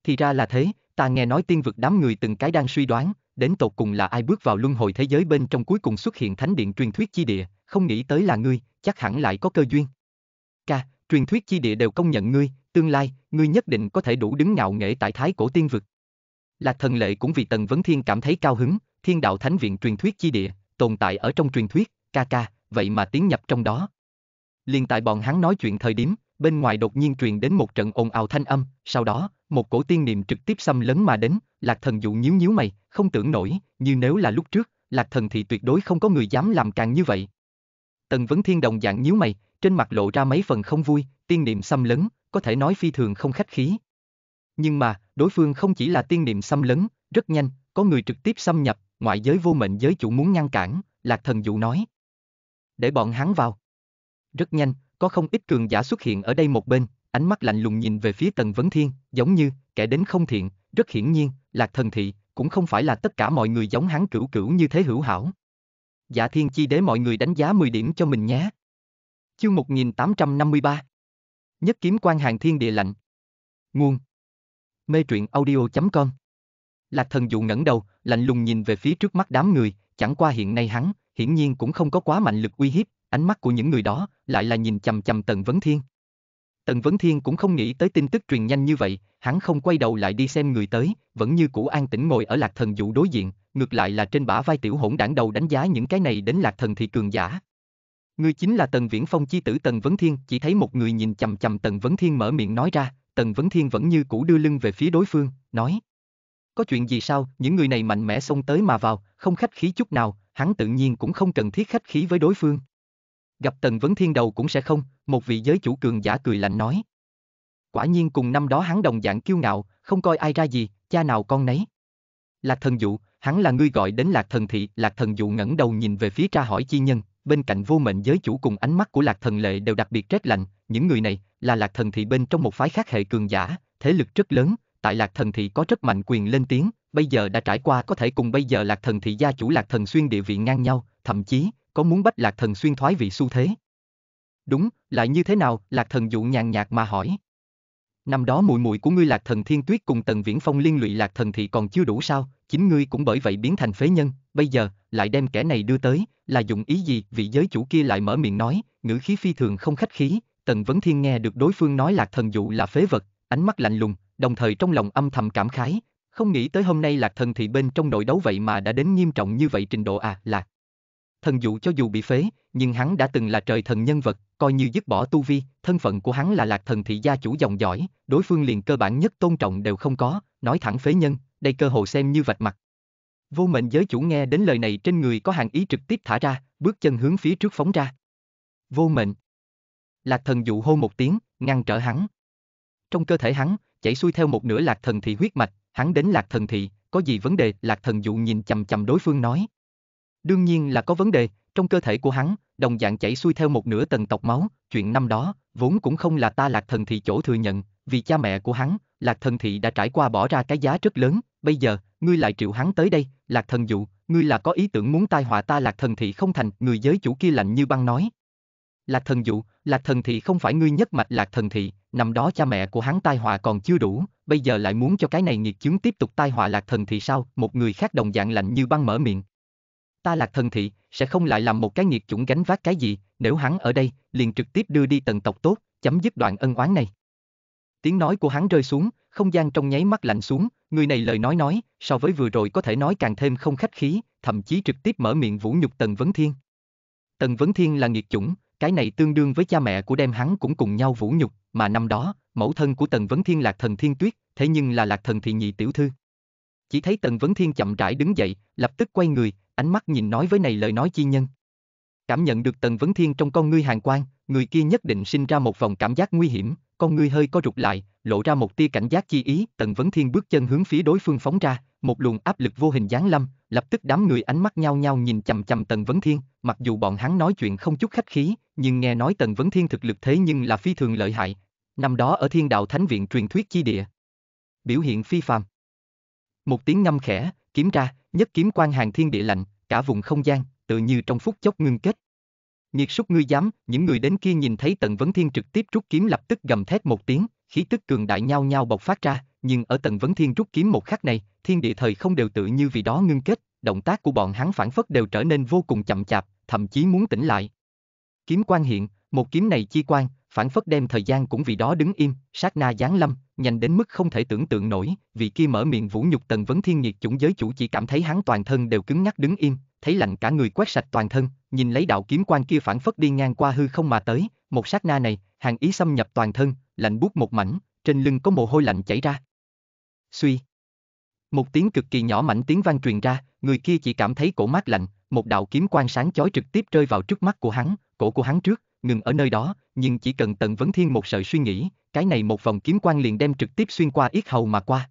Thì ra là thế, Ta nghe nói tiên vực đám người từng cái đang suy đoán, đến tột cùng là ai bước vào luân hồi thế giới bên trong cuối cùng xuất hiện thánh điện truyền thuyết chi địa, không nghĩ tới là ngươi, chắc hẳn lại có cơ duyên. Ca, truyền thuyết chi địa đều công nhận ngươi, tương lai, ngươi nhất định có thể đủ đứng ngạo nghệ tại thái cổ tiên vực. Lạc thần lệ cũng vì Tần Vấn Thiên cảm thấy cao hứng, thiên đạo thánh viện truyền thuyết chi địa, tồn tại ở trong truyền thuyết, ca ca, vậy mà tiến nhập trong đó. Liên tại bọn hắn nói chuyện thời điểm, bên ngoài đột nhiên truyền đến một trận ồn ào thanh âm, sau đó, một cổ tiên niệm trực tiếp xâm lấn mà đến, lạc thần dụ nhíu nhíu mày, không tưởng nổi, như nếu là lúc trước, lạc thần thì tuyệt đối không có người dám làm càng như vậy. Tần vấn thiên đồng dạng nhíu mày, trên mặt lộ ra mấy phần không vui, tiên niệm xâm lấn, có thể nói phi thường không khách khí. Nhưng mà, đối phương không chỉ là tiên niệm xâm lấn, rất nhanh, có người trực tiếp xâm nhập, ngoại giới vô mệnh giới chủ muốn ngăn cản, lạc thần dụ nói. Để bọn hắn vào. Rất nhanh, có không ít cường giả xuất hiện ở đây một bên, ánh mắt lạnh lùng nhìn về phía Tần Vấn Thiên, giống như, kẻ đến không thiện, rất hiển nhiên, Lạc Thần Thị, cũng không phải là tất cả mọi người giống hắn cửu cửu như thế hữu hảo. Dạ thiên chi để mọi người đánh giá 10 điểm cho mình nhé. Chương 1853 Nhất kiếm quan hàng thiên địa lạnh Nguồn Mê truyện audio.com Lạc thần dụ ngẩng đầu, lạnh lùng nhìn về phía trước mắt đám người, chẳng qua hiện nay hắn, hiển nhiên cũng không có quá mạnh lực uy hiếp, ánh mắt của những người đó, lại là nhìn chằm chằm tần vấn thiên, Tần Vấn Thiên cũng không nghĩ tới tin tức truyền nhanh như vậy, hắn không quay đầu lại đi xem người tới, vẫn như cũ an tĩnh ngồi ở lạc thần dụ đối diện, ngược lại là trên bả vai tiểu hỗn đảng đầu đánh giá những cái này đến lạc thần thì cường giả. Người chính là Tần Viễn Phong chi tử Tần Vấn Thiên, chỉ thấy một người nhìn chằm chằm Tần Vấn Thiên mở miệng nói ra, Tần Vấn Thiên vẫn như cũ đưa lưng về phía đối phương, nói. Có chuyện gì sao, những người này mạnh mẽ xông tới mà vào, không khách khí chút nào, hắn tự nhiên cũng không cần thiết khách khí với đối phương. Gặp Tần Vấn Thiên đầu cũng sẽ không, một vị giới chủ cường giả cười lạnh nói. Quả nhiên cùng năm đó hắn đồng dạng kiêu ngạo, không coi ai ra gì, cha nào con nấy. Lạc thần dụ, hắn là ngươi gọi đến lạc thần thị, lạc thần dụ ngẩng đầu nhìn về phía tra hỏi chi nhân, bên cạnh vô mệnh giới chủ cùng ánh mắt của lạc thần lệ đều đặc biệt rét lạnh, những người này là lạc thần thị bên trong một phái khác hệ cường giả, thế lực rất lớn, tại lạc thần thị có rất mạnh quyền lên tiếng, bây giờ đã trải qua có thể cùng bây giờ lạc thần thị gia chủ lạc thần xuyên địa vị ngang nhau, thậm chí có muốn bắt lạc thần xuyên thoái vị xu thế. Đúng, lại như thế nào, Lạc Thần dụ nhàn nhạt mà hỏi. Năm đó mùi mùi của ngươi Lạc Thần Thiên Tuyết cùng Tần Viễn Phong liên lụy Lạc Thần thì còn chưa đủ sao, chính ngươi cũng bởi vậy biến thành phế nhân, bây giờ, lại đem kẻ này đưa tới, là dụng ý gì, vị giới chủ kia lại mở miệng nói, ngữ khí phi thường không khách khí, Tần Vấn Thiên nghe được đối phương nói Lạc Thần dụ là phế vật, ánh mắt lạnh lùng, đồng thời trong lòng âm thầm cảm khái, không nghĩ tới hôm nay Lạc Thần thị bên trong nội đấu vậy mà đã đến nghiêm trọng như vậy trình độ à, Lạc. Thần dụ cho dù bị phế, nhưng hắn đã từng là trời thần nhân vật, coi như dứt bỏ tu vi, thân phận của hắn là lạc thần thị gia chủ dòng giỏi, đối phương liền cơ bản nhất tôn trọng đều không có, nói thẳng phế nhân, đây cơ hội xem như vạch mặt. Vô mệnh giới chủ nghe đến lời này trên người có hàng ý trực tiếp thả ra, bước chân hướng phía trước phóng ra. Vô mệnh. Lạc thần dụ hô một tiếng, ngăn trở hắn. Trong cơ thể hắn, chảy xuôi theo một nửa lạc thần thị huyết mạch, hắn đến lạc thần thị, có gì vấn đề? Lạc thần dụ nhìn chầm chầm đối phương nói. Đương nhiên là có vấn đề, trong cơ thể của hắn, đồng dạng chảy xuôi theo một nửa tầng tộc máu, chuyện năm đó, vốn cũng không là ta lạc thần thị chỗ thừa nhận, vì cha mẹ của hắn, lạc thần thị đã trải qua bỏ ra cái giá rất lớn, bây giờ, ngươi lại triệu hắn tới đây, lạc thần dụ, ngươi là có ý tưởng muốn tai họa ta lạc thần thị không thành, người giới chủ kia lạnh như băng nói. Lạc thần dụ, lạc thần thị không phải ngươi nhất mạch lạc thần thị, năm đó cha mẹ của hắn tai họa còn chưa đủ, bây giờ lại muốn cho cái này nghiệt chứng tiếp tục tai họa lạc thần thị sao, một người khác đồng dạng lạnh như băng mở miệng, ta lạc thần thị, sẽ không lại làm một cái nghiệt chủng gánh vác cái gì, nếu hắn ở đây, liền trực tiếp đưa đi tần tộc tốt, chấm dứt đoạn ân oán này. Tiếng nói của hắn rơi xuống, không gian trong nháy mắt lạnh xuống, người này lời nói nói, so với vừa rồi có thể nói càng thêm không khách khí, thậm chí trực tiếp mở miệng vũ nhục Tần Vấn Thiên. Tần Vấn Thiên là nghiệt chủng, cái này tương đương với cha mẹ của đem hắn cũng cùng nhau vũ nhục, mà năm đó, mẫu thân của Tần Vấn Thiên Lạc Thần Thiên Tuyết, thế nhưng là Lạc Thần Thị Nhị Tiểu Thư. Chỉ thấy Tần Vấn Thiên chậm rãi đứng dậy, lập tức quay người, ánh mắt nhìn nói với này lời nói chi nhân. Cảm nhận được Tần Vấn Thiên trong con ngươi hàng quan, người kia nhất định sinh ra một vòng cảm giác nguy hiểm, con ngươi hơi co rụt lại, lộ ra một tia cảnh giác chi ý, Tần Vấn Thiên bước chân hướng phía đối phương phóng ra, một luồng áp lực vô hình giáng lâm, lập tức đám người ánh mắt nhau nhau nhìn chằm chằm Tần Vấn Thiên, mặc dù bọn hắn nói chuyện không chút khách khí, nhưng nghe nói Tần Vấn Thiên thực lực thế nhưng là phi thường lợi hại, năm đó ở Thiên Đạo Thánh Viện truyền thuyết chi địa. Biểu hiện phi phàm. Một tiếng ngâm khẽ, kiếm ra, nhất kiếm quan hàng thiên địa lạnh, cả vùng không gian, tự như trong phút chốc ngưng kết. Nhiệt súc ngươi dám, những người đến kia nhìn thấy tận Vấn Thiên trực tiếp rút kiếm lập tức gầm thét một tiếng, khí tức cường đại nhau nhau bộc phát ra, nhưng ở tận Vấn Thiên rút kiếm một khắc này, thiên địa thời không đều tự như vì đó ngưng kết, động tác của bọn hắn phản phất đều trở nên vô cùng chậm chạp, thậm chí muốn tỉnh lại. Kiếm quan hiện, một kiếm này chi quan, phản phất đem thời gian cũng vì đó đứng im, sát na giáng lâm, nhanh đến mức không thể tưởng tượng nổi, vị kia mở miệng vũ nhục tần vấn thiên nhiệt chủng giới chủ chỉ cảm thấy hắn toàn thân đều cứng nhắc đứng im, thấy lạnh cả người quét sạch toàn thân, nhìn lấy đạo kiếm quan kia phản phất đi ngang qua hư không mà tới, một sát na này, hàng ý xâm nhập toàn thân, lạnh buốt một mảnh, trên lưng có mồ hôi lạnh chảy ra. Suy. Một tiếng cực kỳ nhỏ mảnh tiếng vang truyền ra, người kia chỉ cảm thấy cổ mát lạnh, một đạo kiếm quan sáng chói trực tiếp rơi vào trước mắt của hắn, cổ của hắn trước, ngừng ở nơi đó, nhưng chỉ cần Tần Vấn Thiên một sợi suy nghĩ, cái này một vòng kiếm quan liền đem trực tiếp xuyên qua yết hầu mà qua.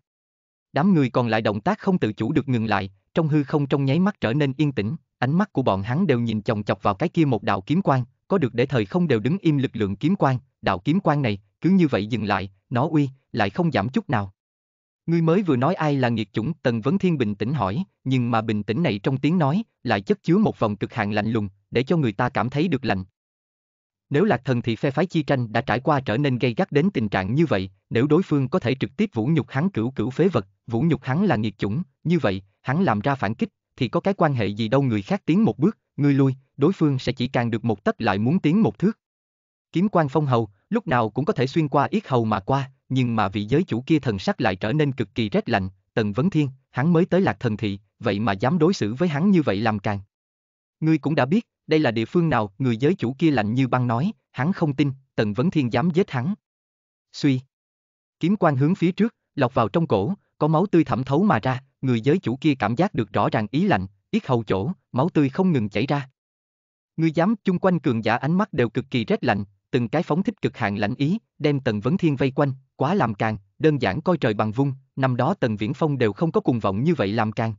Đám người còn lại động tác không tự chủ được ngừng lại, trong hư không trong nháy mắt trở nên yên tĩnh, ánh mắt của bọn hắn đều nhìn chòng chọc vào cái kia một đạo kiếm quan, có được để thời không đều đứng im lực lượng kiếm quan, đạo kiếm quan này, cứ như vậy dừng lại, nó uy, lại không giảm chút nào. Ngươi mới vừa nói ai là nghiệt chủng, Tần Vấn Thiên bình tĩnh hỏi, nhưng mà bình tĩnh này trong tiếng nói, lại chất chứa một vòng cực hạn lạnh lùng, để cho người ta cảm thấy được lạnh, nếu lạc thần thì phe phái chi tranh đã trải qua trở nên gây gắt đến tình trạng như vậy, nếu đối phương có thể trực tiếp vũ nhục hắn cửu cửu phế vật, vũ nhục hắn là nghiệt chủng, như vậy, hắn làm ra phản kích, thì có cái quan hệ gì đâu người khác tiến một bước, người lui, đối phương sẽ chỉ càng được một tấc lại muốn tiến một thước. Kiếm quan phong hầu, lúc nào cũng có thể xuyên qua yết hầu mà qua, nhưng mà vị giới chủ kia thần sắc lại trở nên cực kỳ rét lạnh, tần vấn thiên, hắn mới tới lạc thần thị, vậy mà dám đối xử với hắn như vậy làm càng. Ngươi cũng đã biết, đây là địa phương nào, người giới chủ kia lạnh như băng nói, hắn không tin, Tần Vấn Thiên dám giết hắn. Suy. Kiếm quan hướng phía trước, lọc vào trong cổ, có máu tươi thẩm thấu mà ra, người giới chủ kia cảm giác được rõ ràng ý lạnh, ít hầu chỗ, máu tươi không ngừng chảy ra. Người dám chung quanh cường giả ánh mắt đều cực kỳ rét lạnh, từng cái phóng thích cực hạn lạnh ý, đem Tần Vấn Thiên vây quanh, quá làm càng, đơn giản coi trời bằng vung, năm đó Tần Viễn Phong đều không có cùng vọng như vậy làm càng.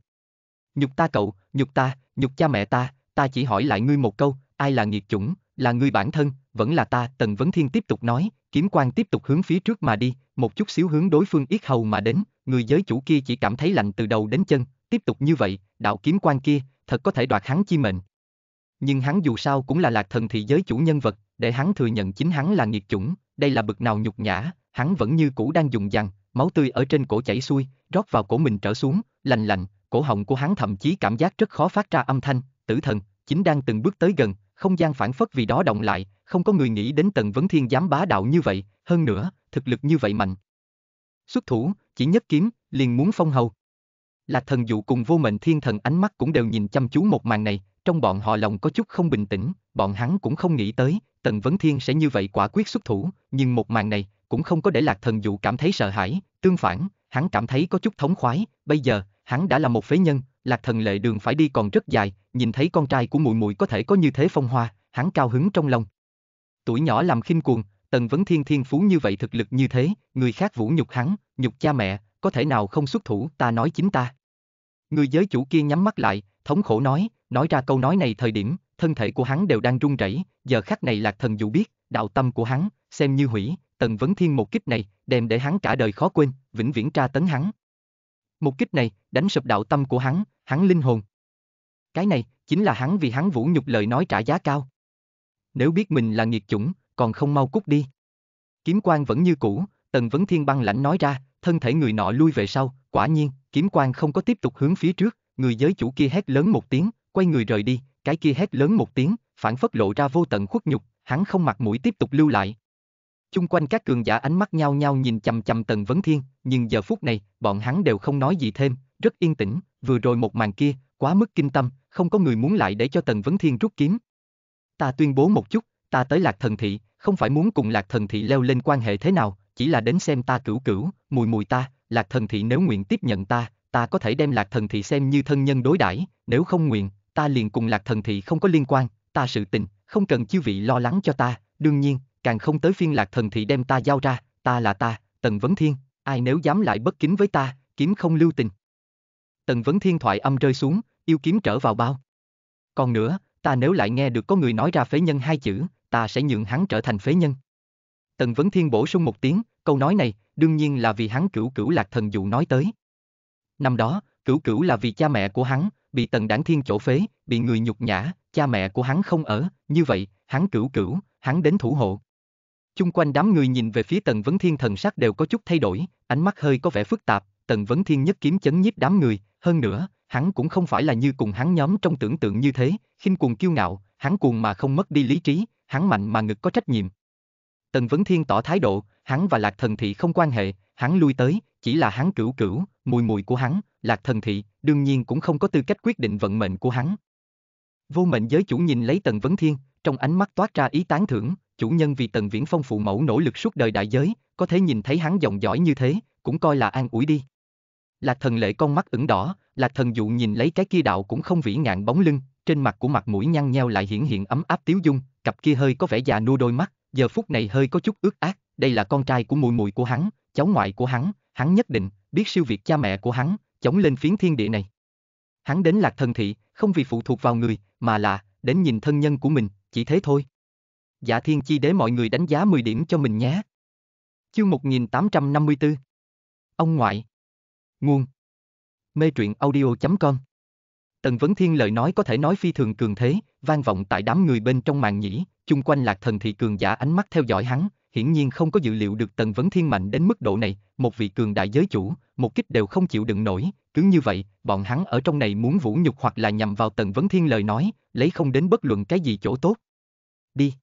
Nhục ta cậu, nhục ta, nhục cha mẹ ta, ta chỉ hỏi lại ngươi một câu, ai là nghiệt chủng, là ngươi bản thân, vẫn là ta, Tần Vấn Thiên tiếp tục nói, kiếm quan tiếp tục hướng phía trước mà đi, một chút xíu hướng đối phương yết hầu mà đến, người giới chủ kia chỉ cảm thấy lạnh từ đầu đến chân, tiếp tục như vậy, đạo kiếm quan kia, thật có thể đoạt hắn chi mệnh. Nhưng hắn dù sao cũng là lạc thần thị giới chủ nhân vật, để hắn thừa nhận chính hắn là nghiệt chủng, đây là bực nào nhục nhã, hắn vẫn như cũ đang dùng dằn, máu tươi ở trên cổ chảy xuôi, rót vào cổ mình trở xuống, lành lạnh, cổ họng của hắn thậm chí cảm giác rất khó phát ra âm thanh, tử thần, chính đang từng bước tới gần, không gian phản phất vì đó động lại, không có người nghĩ đến Tần Vấn Thiên dám bá đạo như vậy, hơn nữa, thực lực như vậy mạnh. Xuất thủ, chỉ nhất kiếm, liền muốn phong hầu. Lạc thần dụ cùng vô mệnh thiên thần ánh mắt cũng đều nhìn chăm chú một màn này, trong bọn họ lòng có chút không bình tĩnh, bọn hắn cũng không nghĩ tới, Tần Vấn Thiên sẽ như vậy quả quyết xuất thủ, nhưng một màn này cũng không có để Lạc Thần Dụ cảm thấy sợ hãi, tương phản, hắn cảm thấy có chút thống khoái, bây giờ, hắn đã là một phế nhân, Lạc Thần Lệ đường phải đi còn rất dài, nhìn thấy con trai của Mùi Mùi có thể có như thế phong hoa, hắn cao hứng trong lòng. Tuổi nhỏ làm khinh cuồng, Tần Vấn Thiên thiên phú như vậy thực lực như thế, người khác vũ nhục hắn, nhục cha mẹ, có thể nào không xuất thủ, ta nói chính ta. Người giới chủ kia nhắm mắt lại, thống khổ nói, nói ra câu nói này thời điểm, thân thể của hắn đều đang run rẩy, giờ khắc này Lạc Thần dù biết, đạo tâm của hắn, xem như hủy, Tần Vấn Thiên một kích này, đem để hắn cả đời khó quên, vĩnh viễn tra tấn hắn, một kích này, đánh sụp đạo tâm của hắn, hắn linh hồn. Cái này, chính là hắn vì hắn vũ nhục lời nói trả giá cao. Nếu biết mình là nghiệt chủng, còn không mau cút đi. Kiếm quan vẫn như cũ, Tần Vấn Thiên băng lãnh nói ra, thân thể người nọ lui về sau, quả nhiên, kiếm quan không có tiếp tục hướng phía trước, người giới chủ kia hét lớn một tiếng, quay người rời đi, cái kia hét lớn một tiếng, phản phất lộ ra vô tận khuất nhục, hắn không mặt mũi tiếp tục lưu lại chung quanh các cường giả ánh mắt nhau nhau nhìn chằm chằm Tần Vấn Thiên, nhưng giờ phút này, bọn hắn đều không nói gì thêm, rất yên tĩnh, vừa rồi một màn kia, quá mức kinh tâm, không có người muốn lại để cho Tần Vấn Thiên rút kiếm. Ta tuyên bố một chút, ta tới Lạc Thần Thị, không phải muốn cùng Lạc Thần Thị leo lên quan hệ thế nào, chỉ là đến xem ta cửu cửu, mùi mùi ta, Lạc Thần Thị nếu nguyện tiếp nhận ta, ta có thể đem Lạc Thần Thị xem như thân nhân đối đãi, nếu không nguyện, ta liền cùng Lạc Thần Thị không có liên quan, ta sự tình, không cần chư vị lo lắng cho ta, đương nhiên, càng không tới phiên lạc thần thì đem ta giao ra, ta là ta, Tần Vấn Thiên, ai nếu dám lại bất kính với ta, kiếm không lưu tình. Tần Vấn Thiên thoại âm rơi xuống, yêu kiếm trở vào bao. Còn nữa, ta nếu lại nghe được có người nói ra phế nhân hai chữ, ta sẽ nhượng hắn trở thành phế nhân. Tần Vấn Thiên bổ sung một tiếng, câu nói này, đương nhiên là vì hắn cửu cửu lạc thần dụ nói tới. Năm đó, cửu cửu là vì cha mẹ của hắn, bị Tần Đảng Thiên chỗ phế, bị người nhục nhã, cha mẹ của hắn không ở, như vậy, hắn cửu cửu, hắn đến thủ hộ. Chung quanh đám người nhìn về phía Tần Vấn Thiên thần sắc đều có chút thay đổi, ánh mắt hơi có vẻ phức tạp, Tần Vấn Thiên nhất kiếm chấn nhiếp đám người, hơn nữa, hắn cũng không phải là như cùng hắn nhóm trong tưởng tượng như thế, khinh cuồng kiêu ngạo, hắn cuồng mà không mất đi lý trí, hắn mạnh mà ngực có trách nhiệm. Tần Vấn Thiên tỏ thái độ, hắn và Lạc Thần Thị không quan hệ, hắn lui tới, chỉ là hắn cửu cửu, mùi mùi của hắn, Lạc Thần Thị, đương nhiên cũng không có tư cách quyết định vận mệnh của hắn. Vô mệnh giới chủ nhìn lấy Tần Vấn Thiên, trong ánh mắt toát ra ý tán thưởng, chủ nhân vì Tần Viễn Phong phụ mẫu nỗ lực suốt đời đại giới, có thể nhìn thấy hắn dòng giỏi như thế, cũng coi là an ủi đi. Lạc thần lệ con mắt ửng đỏ, lạc thần dụ nhìn lấy cái kia đạo cũng không vĩ ngạn bóng lưng, trên mặt của mặt mũi nhăn nheo lại hiển hiện ấm áp tiếu dung, cặp kia hơi có vẻ già nua đôi mắt, giờ phút này hơi có chút ướt ác, đây là con trai của mùi mùi của hắn, cháu ngoại của hắn, hắn nhất định, biết siêu việt cha mẹ của hắn, chống lên phiến thiên địa này. Hắn đến lạc thần thị, không vì phụ thuộc vào người, mà là, đến nhìn thân nhân của mình, chỉ thế thôi. Dạ thiên chi đế mọi người đánh giá 10 điểm cho mình nhé. Chương 1854 Ông ngoại Nguồn Mê truyện audio.com Tần Vấn Thiên lời nói có thể nói phi thường cường thế, vang vọng tại đám người bên trong màn nhĩ, chung quanh lạc thần thị cường giả ánh mắt theo dõi hắn, hiển nhiên không có dự liệu được Tần Vấn Thiên mạnh đến mức độ này, một vị cường đại giới chủ, một kích đều không chịu đựng nổi, cứ như vậy, bọn hắn ở trong này muốn vũ nhục hoặc là nhằm vào Tần Vấn Thiên lời nói, lấy không đến bất luận cái gì chỗ tốt. Đi.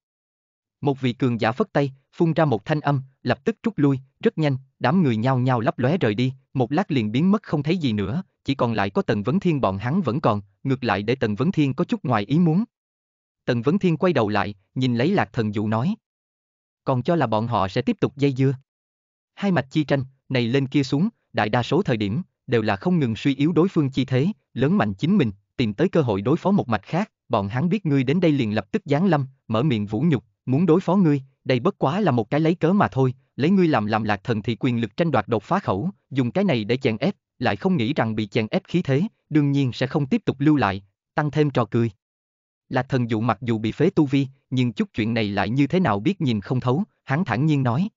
Một vị cường giả phất tay, phun ra một thanh âm, lập tức rút lui, rất nhanh, đám người nhao nhao lấp lóe rời đi, một lát liền biến mất không thấy gì nữa, chỉ còn lại có Tần Vấn Thiên bọn hắn vẫn còn, ngược lại để Tần Vấn Thiên có chút ngoài ý muốn. Tần Vấn Thiên quay đầu lại, nhìn lấy Lạc Thần Dụ nói. Còn cho là bọn họ sẽ tiếp tục dây dưa. Hai mạch chi tranh, này lên kia xuống, đại đa số thời điểm, đều là không ngừng suy yếu đối phương chi thế, lớn mạnh chính mình, tìm tới cơ hội đối phó một mạch khác, bọn hắn biết ngươi đến đây liền lập tức giáng lâm, mở miệng vũ nhục, muốn đối phó ngươi, đây bất quá là một cái lấy cớ mà thôi, lấy ngươi làm làm lạc thần thì quyền lực tranh đoạt đột phá khẩu, dùng cái này để chèn ép, lại không nghĩ rằng bị chèn ép khí thế, đương nhiên sẽ không tiếp tục lưu lại, tăng thêm trò cười. Lạc thần dụ mặc dù bị phế tu vi, nhưng chút chuyện này lại như thế nào biết nhìn không thấu, hắn thản nhiên nói.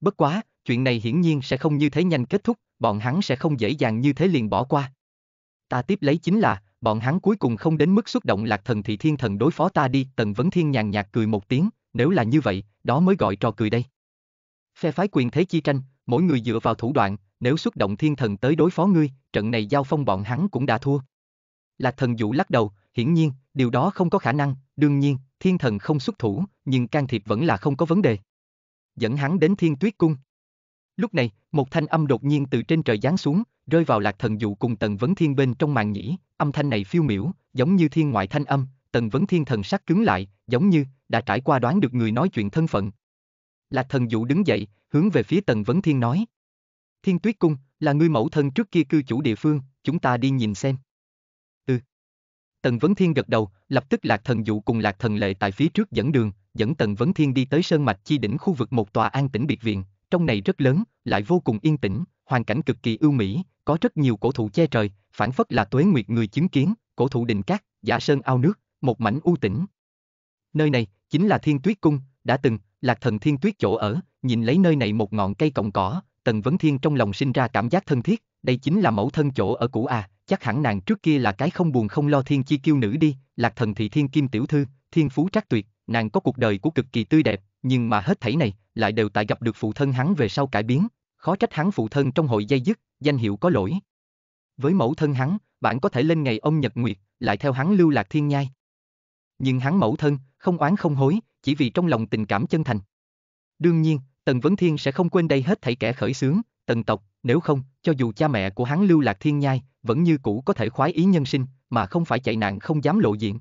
Bất quá, chuyện này hiển nhiên sẽ không như thế nhanh kết thúc, bọn hắn sẽ không dễ dàng như thế liền bỏ qua. Ta tiếp lấy chính là, bọn hắn cuối cùng không đến mức xúc động lạc thần thị thiên thần đối phó ta đi, tần vấn thiên nhàn nhạt cười một tiếng, nếu là như vậy, đó mới gọi trò cười đây. Phe phái quyền thế chi tranh, mỗi người dựa vào thủ đoạn, nếu xúc động thiên thần tới đối phó ngươi, trận này giao phong bọn hắn cũng đã thua. Lạc thần vũ lắc đầu, hiển nhiên, điều đó không có khả năng, đương nhiên, thiên thần không xuất thủ, nhưng can thiệp vẫn là không có vấn đề. Dẫn hắn đến thiên tuyết cung. Lúc này, một thanh âm đột nhiên từ trên trời giáng xuống, rơi vào lạc thần dụ cùng tần vấn thiên bên trong màn nhĩ, âm thanh này phiêu miểu, giống như thiên ngoại thanh âm, tần vấn thiên thần sắc cứng lại, giống như, đã trải qua đoán được người nói chuyện thân phận. Lạc thần dụ đứng dậy, hướng về phía tần vấn thiên nói. Thiên tuyết cung, là ngươi mẫu thân trước kia cư chủ địa phương, chúng ta đi nhìn xem. Ừ. Tần vấn thiên gật đầu, lập tức lạc thần dụ cùng lạc thần lệ tại phía trước dẫn đường, dẫn tần vấn thiên đi tới sơn mạch chi đỉnh khu vực một tòa an tĩnh biệt viện trong này rất lớn, lại vô cùng yên tĩnh, hoàn cảnh cực kỳ ưu mỹ, có rất nhiều cổ thụ che trời, phản phất là tuế nguyệt người chứng kiến, cổ thụ đình cát, giả sơn ao nước, một mảnh u tĩnh. Nơi này chính là Thiên Tuyết cung, đã từng Lạc Thần Thiên Tuyết chỗ ở, nhìn lấy nơi này một ngọn cây cọng cỏ, Tần Vấn Thiên trong lòng sinh ra cảm giác thân thiết, đây chính là mẫu thân chỗ ở cũ à, chắc hẳn nàng trước kia là cái không buồn không lo thiên chi kiêu nữ đi, Lạc Thần thị thiên kim tiểu thư, thiên phú trác tuyệt, nàng có cuộc đời của cực kỳ tươi đẹp, nhưng mà hết thảy này, lại đều tại gặp được phụ thân hắn về sau cải biến, khó trách hắn phụ thân trong hội dây dứt, danh hiệu có lỗi. Với mẫu thân hắn, bạn có thể lên ngày ông Nhật Nguyệt, lại theo hắn lưu lạc thiên nhai. Nhưng hắn mẫu thân, không oán không hối, chỉ vì trong lòng tình cảm chân thành. Đương nhiên, Tần Vấn Thiên sẽ không quên đây hết thảy kẻ khởi sướng, tần tộc, nếu không, cho dù cha mẹ của hắn lưu lạc thiên nhai, vẫn như cũ có thể khoái ý nhân sinh, mà không phải chạy nạn không dám lộ diện.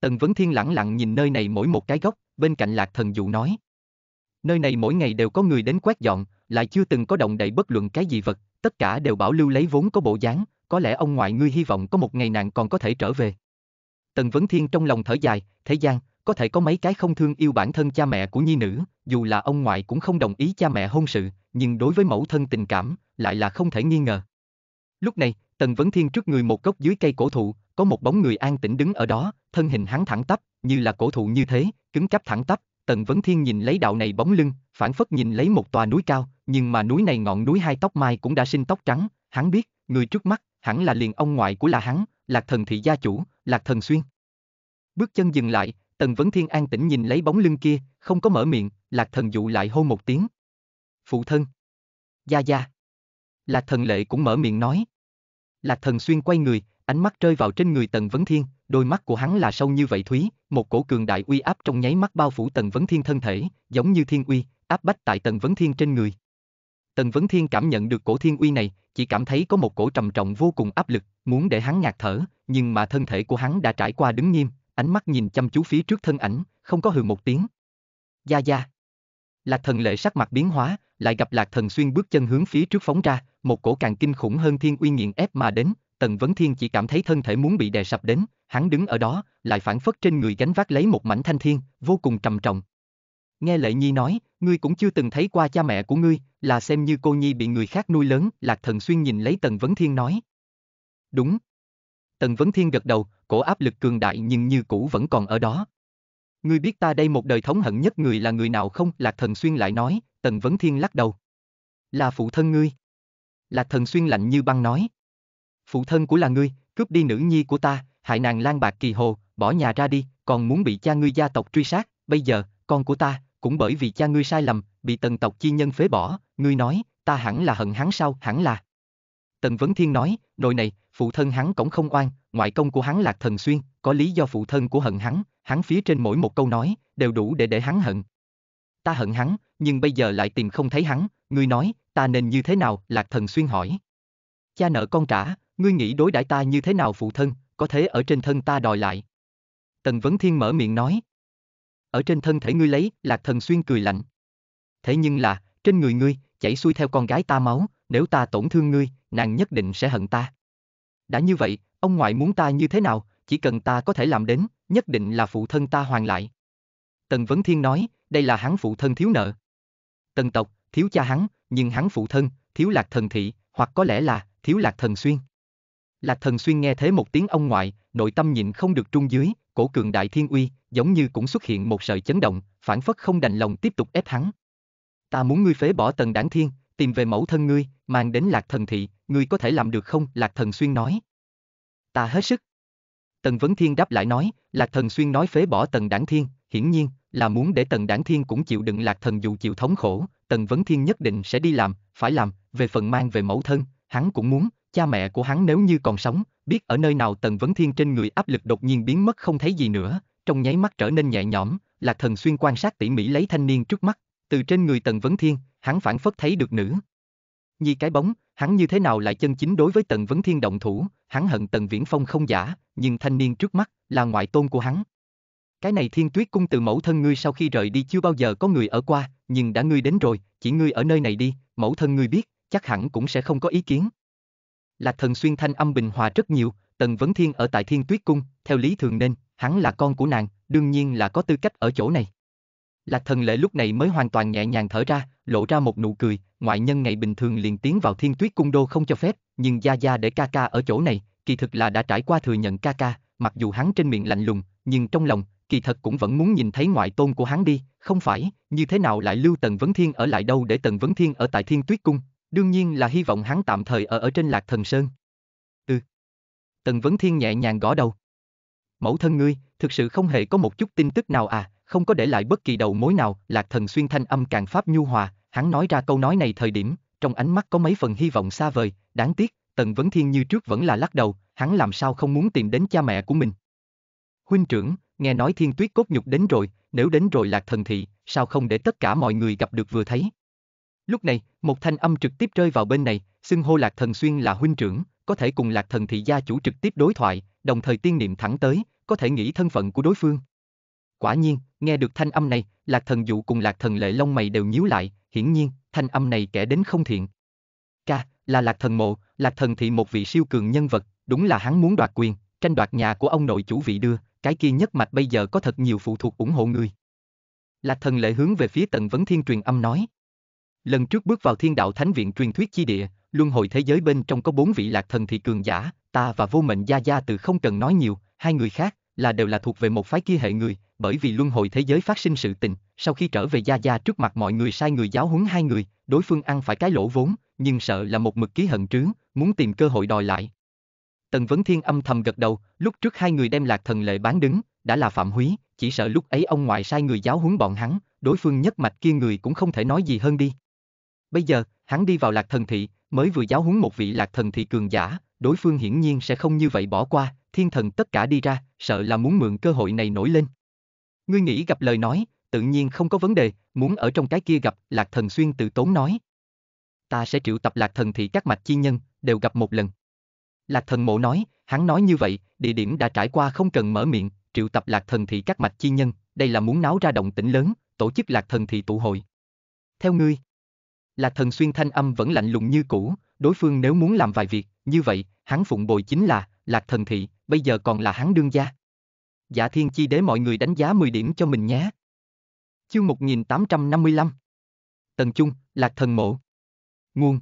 Tần Vấn Thiên lẳng lặng nhìn nơi này mỗi một cái góc, bên cạnh lạc thần dụ nói nơi này mỗi ngày đều có người đến quét dọn, lại chưa từng có động đậy bất luận cái gì vật, tất cả đều bảo lưu lấy vốn có bộ dáng, có lẽ ông ngoại ngươi hy vọng có một ngày nàng còn có thể trở về. Tần Vấn Thiên trong lòng thở dài, thế gian, có thể có mấy cái không thương yêu bản thân cha mẹ của nhi nữ, dù là ông ngoại cũng không đồng ý cha mẹ hôn sự, nhưng đối với mẫu thân tình cảm, lại là không thể nghi ngờ. Lúc này, Tần Vấn Thiên trước người một gốc dưới cây cổ thụ, có một bóng người an tĩnh đứng ở đó, thân hình hắn thẳng tắp, như là cổ thụ như thế, cứng cáp thẳng tắp, Tần Vấn Thiên nhìn lấy đạo này bóng lưng, phản phất nhìn lấy một tòa núi cao, nhưng mà núi này ngọn núi hai tóc mai cũng đã sinh tóc trắng, hắn biết, người trước mắt, hẳn là liền ông ngoại của là hắn, lạc thần thị gia chủ, lạc thần xuyên. Bước chân dừng lại, Tần Vấn Thiên an tĩnh nhìn lấy bóng lưng kia, không có mở miệng, lạc thần dụ lại hô một tiếng. Phụ thân. Gia gia. Lạc thần lệ cũng mở miệng nói. Lạc thần xuyên quay người, ánh mắt rơi vào trên người Tần Vấn Thiên, đôi mắt của hắn là sâu như vậy thúy, một cổ cường đại uy áp trong nháy mắt bao phủ Tần Vấn Thiên thân thể, giống như thiên uy, áp bách tại Tần Vấn Thiên trên người. Tần Vấn Thiên cảm nhận được cổ thiên uy này, chỉ cảm thấy có một cổ trầm trọng vô cùng áp lực, muốn để hắn ngạt thở, nhưng mà thân thể của hắn đã trải qua đứng nghiêm, ánh mắt nhìn chăm chú phía trước thân ảnh, không có hừ một tiếng. Gia gia. Lạc thần lệ sắc mặt biến hóa, lại gặp lạc thần xuyên bước chân hướng phía trước phóng ra, một cổ càng kinh khủng hơn thiên uy nghiện ép mà đến, Tần Vấn Thiên chỉ cảm thấy thân thể muốn bị đè sập đến, hắn đứng ở đó, lại phản phất trên người gánh vác lấy một mảnh thanh thiên, vô cùng trầm trọng. Nghe Lệ Nhi nói, ngươi cũng chưa từng thấy qua cha mẹ của ngươi, là xem như cô Nhi bị người khác nuôi lớn, Lạc Thần Xuyên nhìn lấy Tần Vấn Thiên nói. Đúng. Tần Vấn Thiên gật đầu, cổ áp lực cường đại nhưng như cũ vẫn còn ở đó. Ngươi biết ta đây một đời thống hận nhất người là người nào không? Lạc Thần Xuyên lại nói, Tần Vấn Thiên lắc đầu. Là phụ thân ngươi. Lạc Thần Xuyên lạnh như băng nói phụ thân của là ngươi, cướp đi nữ nhi của ta, hại nàng lang bạc kỳ hồ, bỏ nhà ra đi, còn muốn bị cha ngươi gia tộc truy sát, bây giờ, con của ta, cũng bởi vì cha ngươi sai lầm, bị tần tộc chi nhân phế bỏ, ngươi nói, ta hẳn là hận hắn sao, hẳn là. Tần Vấn Thiên nói, nội này, phụ thân hắn cũng không oan, ngoại công của hắn lạc thần xuyên, có lý do phụ thân của hận hắn, hắn phía trên mỗi một câu nói, đều đủ để để hắn hận. Ta hận hắn, nhưng bây giờ lại tìm không thấy hắn, ngươi nói, ta nên như thế nào, lạc thần xuyên hỏi. Cha nợ con trả, Ngươi nghĩ đối đãi ta như thế nào phụ thân, có thế ở trên thân ta đòi lại. Tần Vấn Thiên mở miệng nói. Ở trên thân thể ngươi lấy, Lạc Thần Xuyên cười lạnh. Thế nhưng là, trên người ngươi, chảy xuôi theo con gái ta máu, nếu ta tổn thương ngươi, nàng nhất định sẽ hận ta. Đã như vậy, ông ngoại muốn ta như thế nào, chỉ cần ta có thể làm đến, nhất định là phụ thân ta hoàn lại. Tần Vấn Thiên nói, đây là hắn phụ thân thiếu nợ. Tần tộc, thiếu cha hắn, nhưng hắn phụ thân, thiếu lạc thần thị, hoặc có lẽ là, thiếu lạc thần xuyên. Lạc Thần Xuyên nghe thấy một tiếng ông ngoại, nội tâm nhịn không được trung dưới, cổ cường đại thiên uy, giống như cũng xuất hiện một sợi chấn động, phản phất không đành lòng tiếp tục ép hắn. Ta muốn ngươi phế bỏ tần đảng thiên, tìm về mẫu thân ngươi, mang đến lạc thần thị, ngươi có thể làm được không? Lạc thần xuyên nói. Ta hết sức. Tần Vấn Thiên đáp lại nói, lạc thần xuyên nói phế bỏ tần đảng thiên, hiển nhiên, là muốn để tần đảng thiên cũng chịu đựng lạc thần dù chịu thống khổ, tần Vấn Thiên nhất định sẽ đi làm, phải làm, về phần mang về mẫu thân, hắn cũng muốn, cha mẹ của hắn nếu như còn sống, biết ở nơi nào Tần Vấn Thiên trên người áp lực đột nhiên biến mất không thấy gì nữa, trong nháy mắt trở nên nhẹ nhõm, Lạc Thần Xuyên quan sát tỉ mỉ lấy thanh niên trước mắt, từ trên người Tần Vấn Thiên, hắn phản phất thấy được nữ. Nhi cái bóng, hắn như thế nào lại chân chính đối với Tần Vấn Thiên động thủ, hắn hận Tần Viễn Phong không giả, nhưng thanh niên trước mắt là ngoại tôn của hắn. Cái này thiên tuyết cung từ mẫu thân ngươi sau khi rời đi chưa bao giờ có người ở qua, nhưng đã ngươi đến rồi, chỉ ngươi ở nơi này đi, mẫu thân ngươi biết, chắc hẳn cũng sẽ không có ý kiến là thần xuyên thanh âm bình hòa rất nhiều, Tần Vấn Thiên ở tại Thiên Tuyết Cung, theo lý thường nên, hắn là con của nàng, đương nhiên là có tư cách ở chỗ này. Lạc thần lễ lúc này mới hoàn toàn nhẹ nhàng thở ra, lộ ra một nụ cười, ngoại nhân ngày bình thường liền tiến vào thiên tuyết cung đô không cho phép, nhưng Gia Gia để ca ca ở chỗ này, kỳ thực là đã trải qua thừa nhận ca ca, mặc dù hắn trên miệng lạnh lùng, nhưng trong lòng, kỳ thật cũng vẫn muốn nhìn thấy ngoại tôn của hắn đi, không phải, như thế nào lại lưu Tần Vấn Thiên ở lại đâu để Tần Vấn Thiên ở tại thiên tuyết cung, Đương nhiên là hy vọng hắn tạm thời ở ở trên lạc thần sơn. Ừ. Tần Vấn Thiên nhẹ nhàng gõ đầu. Mẫu thân ngươi, thực sự không hề có một chút tin tức nào à, không có để lại bất kỳ đầu mối nào, lạc thần xuyên thanh âm càng pháp nhu hòa, hắn nói ra câu nói này thời điểm, trong ánh mắt có mấy phần hy vọng xa vời, đáng tiếc, Tần Vấn Thiên như trước vẫn là lắc đầu, hắn làm sao không muốn tìm đến cha mẹ của mình. Huynh trưởng, nghe nói thiên tuyết cốt nhục đến rồi, nếu đến rồi lạc thần thì, sao không để tất cả mọi người gặp được vừa thấy. Lúc này, một thanh âm trực tiếp rơi vào bên này, xưng hô lạc thần xuyên là huynh trưởng, có thể cùng lạc thần thị gia chủ trực tiếp đối thoại, đồng thời tiên niệm thẳng tới, có thể nghĩ thân phận của đối phương. Quả nhiên, nghe được thanh âm này, lạc thần dụ cùng lạc thần lệ lông mày đều nhíu lại, hiển nhiên, thanh âm này kẻ đến không thiện. Ca, là lạc thần mộ, lạc thần thị một vị siêu cường nhân vật, đúng là hắn muốn đoạt quyền, tranh đoạt nhà của ông nội chủ vị đưa, cái kia nhất mạch bây giờ có thật nhiều phụ thuộc ủng hộ người. Lạc thần lệ hướng về phía tận vấn thiên truyền âm nói. Lần trước bước vào thiên đạo thánh viện truyền thuyết chi địa, luân hồi thế giới bên trong có bốn vị lạc thần thị cường giả, ta và vô mệnh gia gia từ không cần nói nhiều, hai người khác là đều là thuộc về một phái kia hệ người, bởi vì luân hồi thế giới phát sinh sự tình, sau khi trở về gia gia trước mặt mọi người sai người giáo huấn hai người, đối phương ăn phải cái lỗ vốn, nhưng sợ là một mực ký hận trướng, muốn tìm cơ hội đòi lại. Tần Vấn Thiên âm thầm gật đầu, lúc trước hai người đem lạc thần lệ bán đứng, đã là phạm húy, chỉ sợ lúc ấy ông ngoại sai người giáo huấn bọn hắn, đối phương nhất mạch kia người cũng không thể nói gì hơn đi. Bây giờ, hắn đi vào lạc thần thị, mới vừa giáo huấn một vị lạc thần thị cường giả, đối phương hiển nhiên sẽ không như vậy bỏ qua, thiên thần tất cả đi ra, sợ là muốn mượn cơ hội này nổi lên. Ngươi nghĩ gặp lời nói, tự nhiên không có vấn đề, muốn ở trong cái kia gặp, lạc thần xuyên tự tốn nói. Ta sẽ triệu tập lạc thần thị các mạch chi nhân, đều gặp một lần. Lạc thần mộ nói, hắn nói như vậy, địa điểm đã trải qua không cần mở miệng, triệu tập lạc thần thị các mạch chi nhân, đây là muốn náo ra động tĩnh lớn, tổ chức lạc thần thị tụ hội. Theo ngươi, là Thần Xuyên thanh âm vẫn lạnh lùng như cũ, đối phương nếu muốn làm vài việc, như vậy, hắn phụng bồi chính là, Lạc Thần Thị, bây giờ còn là hắn đương gia. Giả Thiên Chi để mọi người đánh giá 10 điểm cho mình nhé. Chương 1855 Tần Trung, Lạc Thần Mộ Nguồn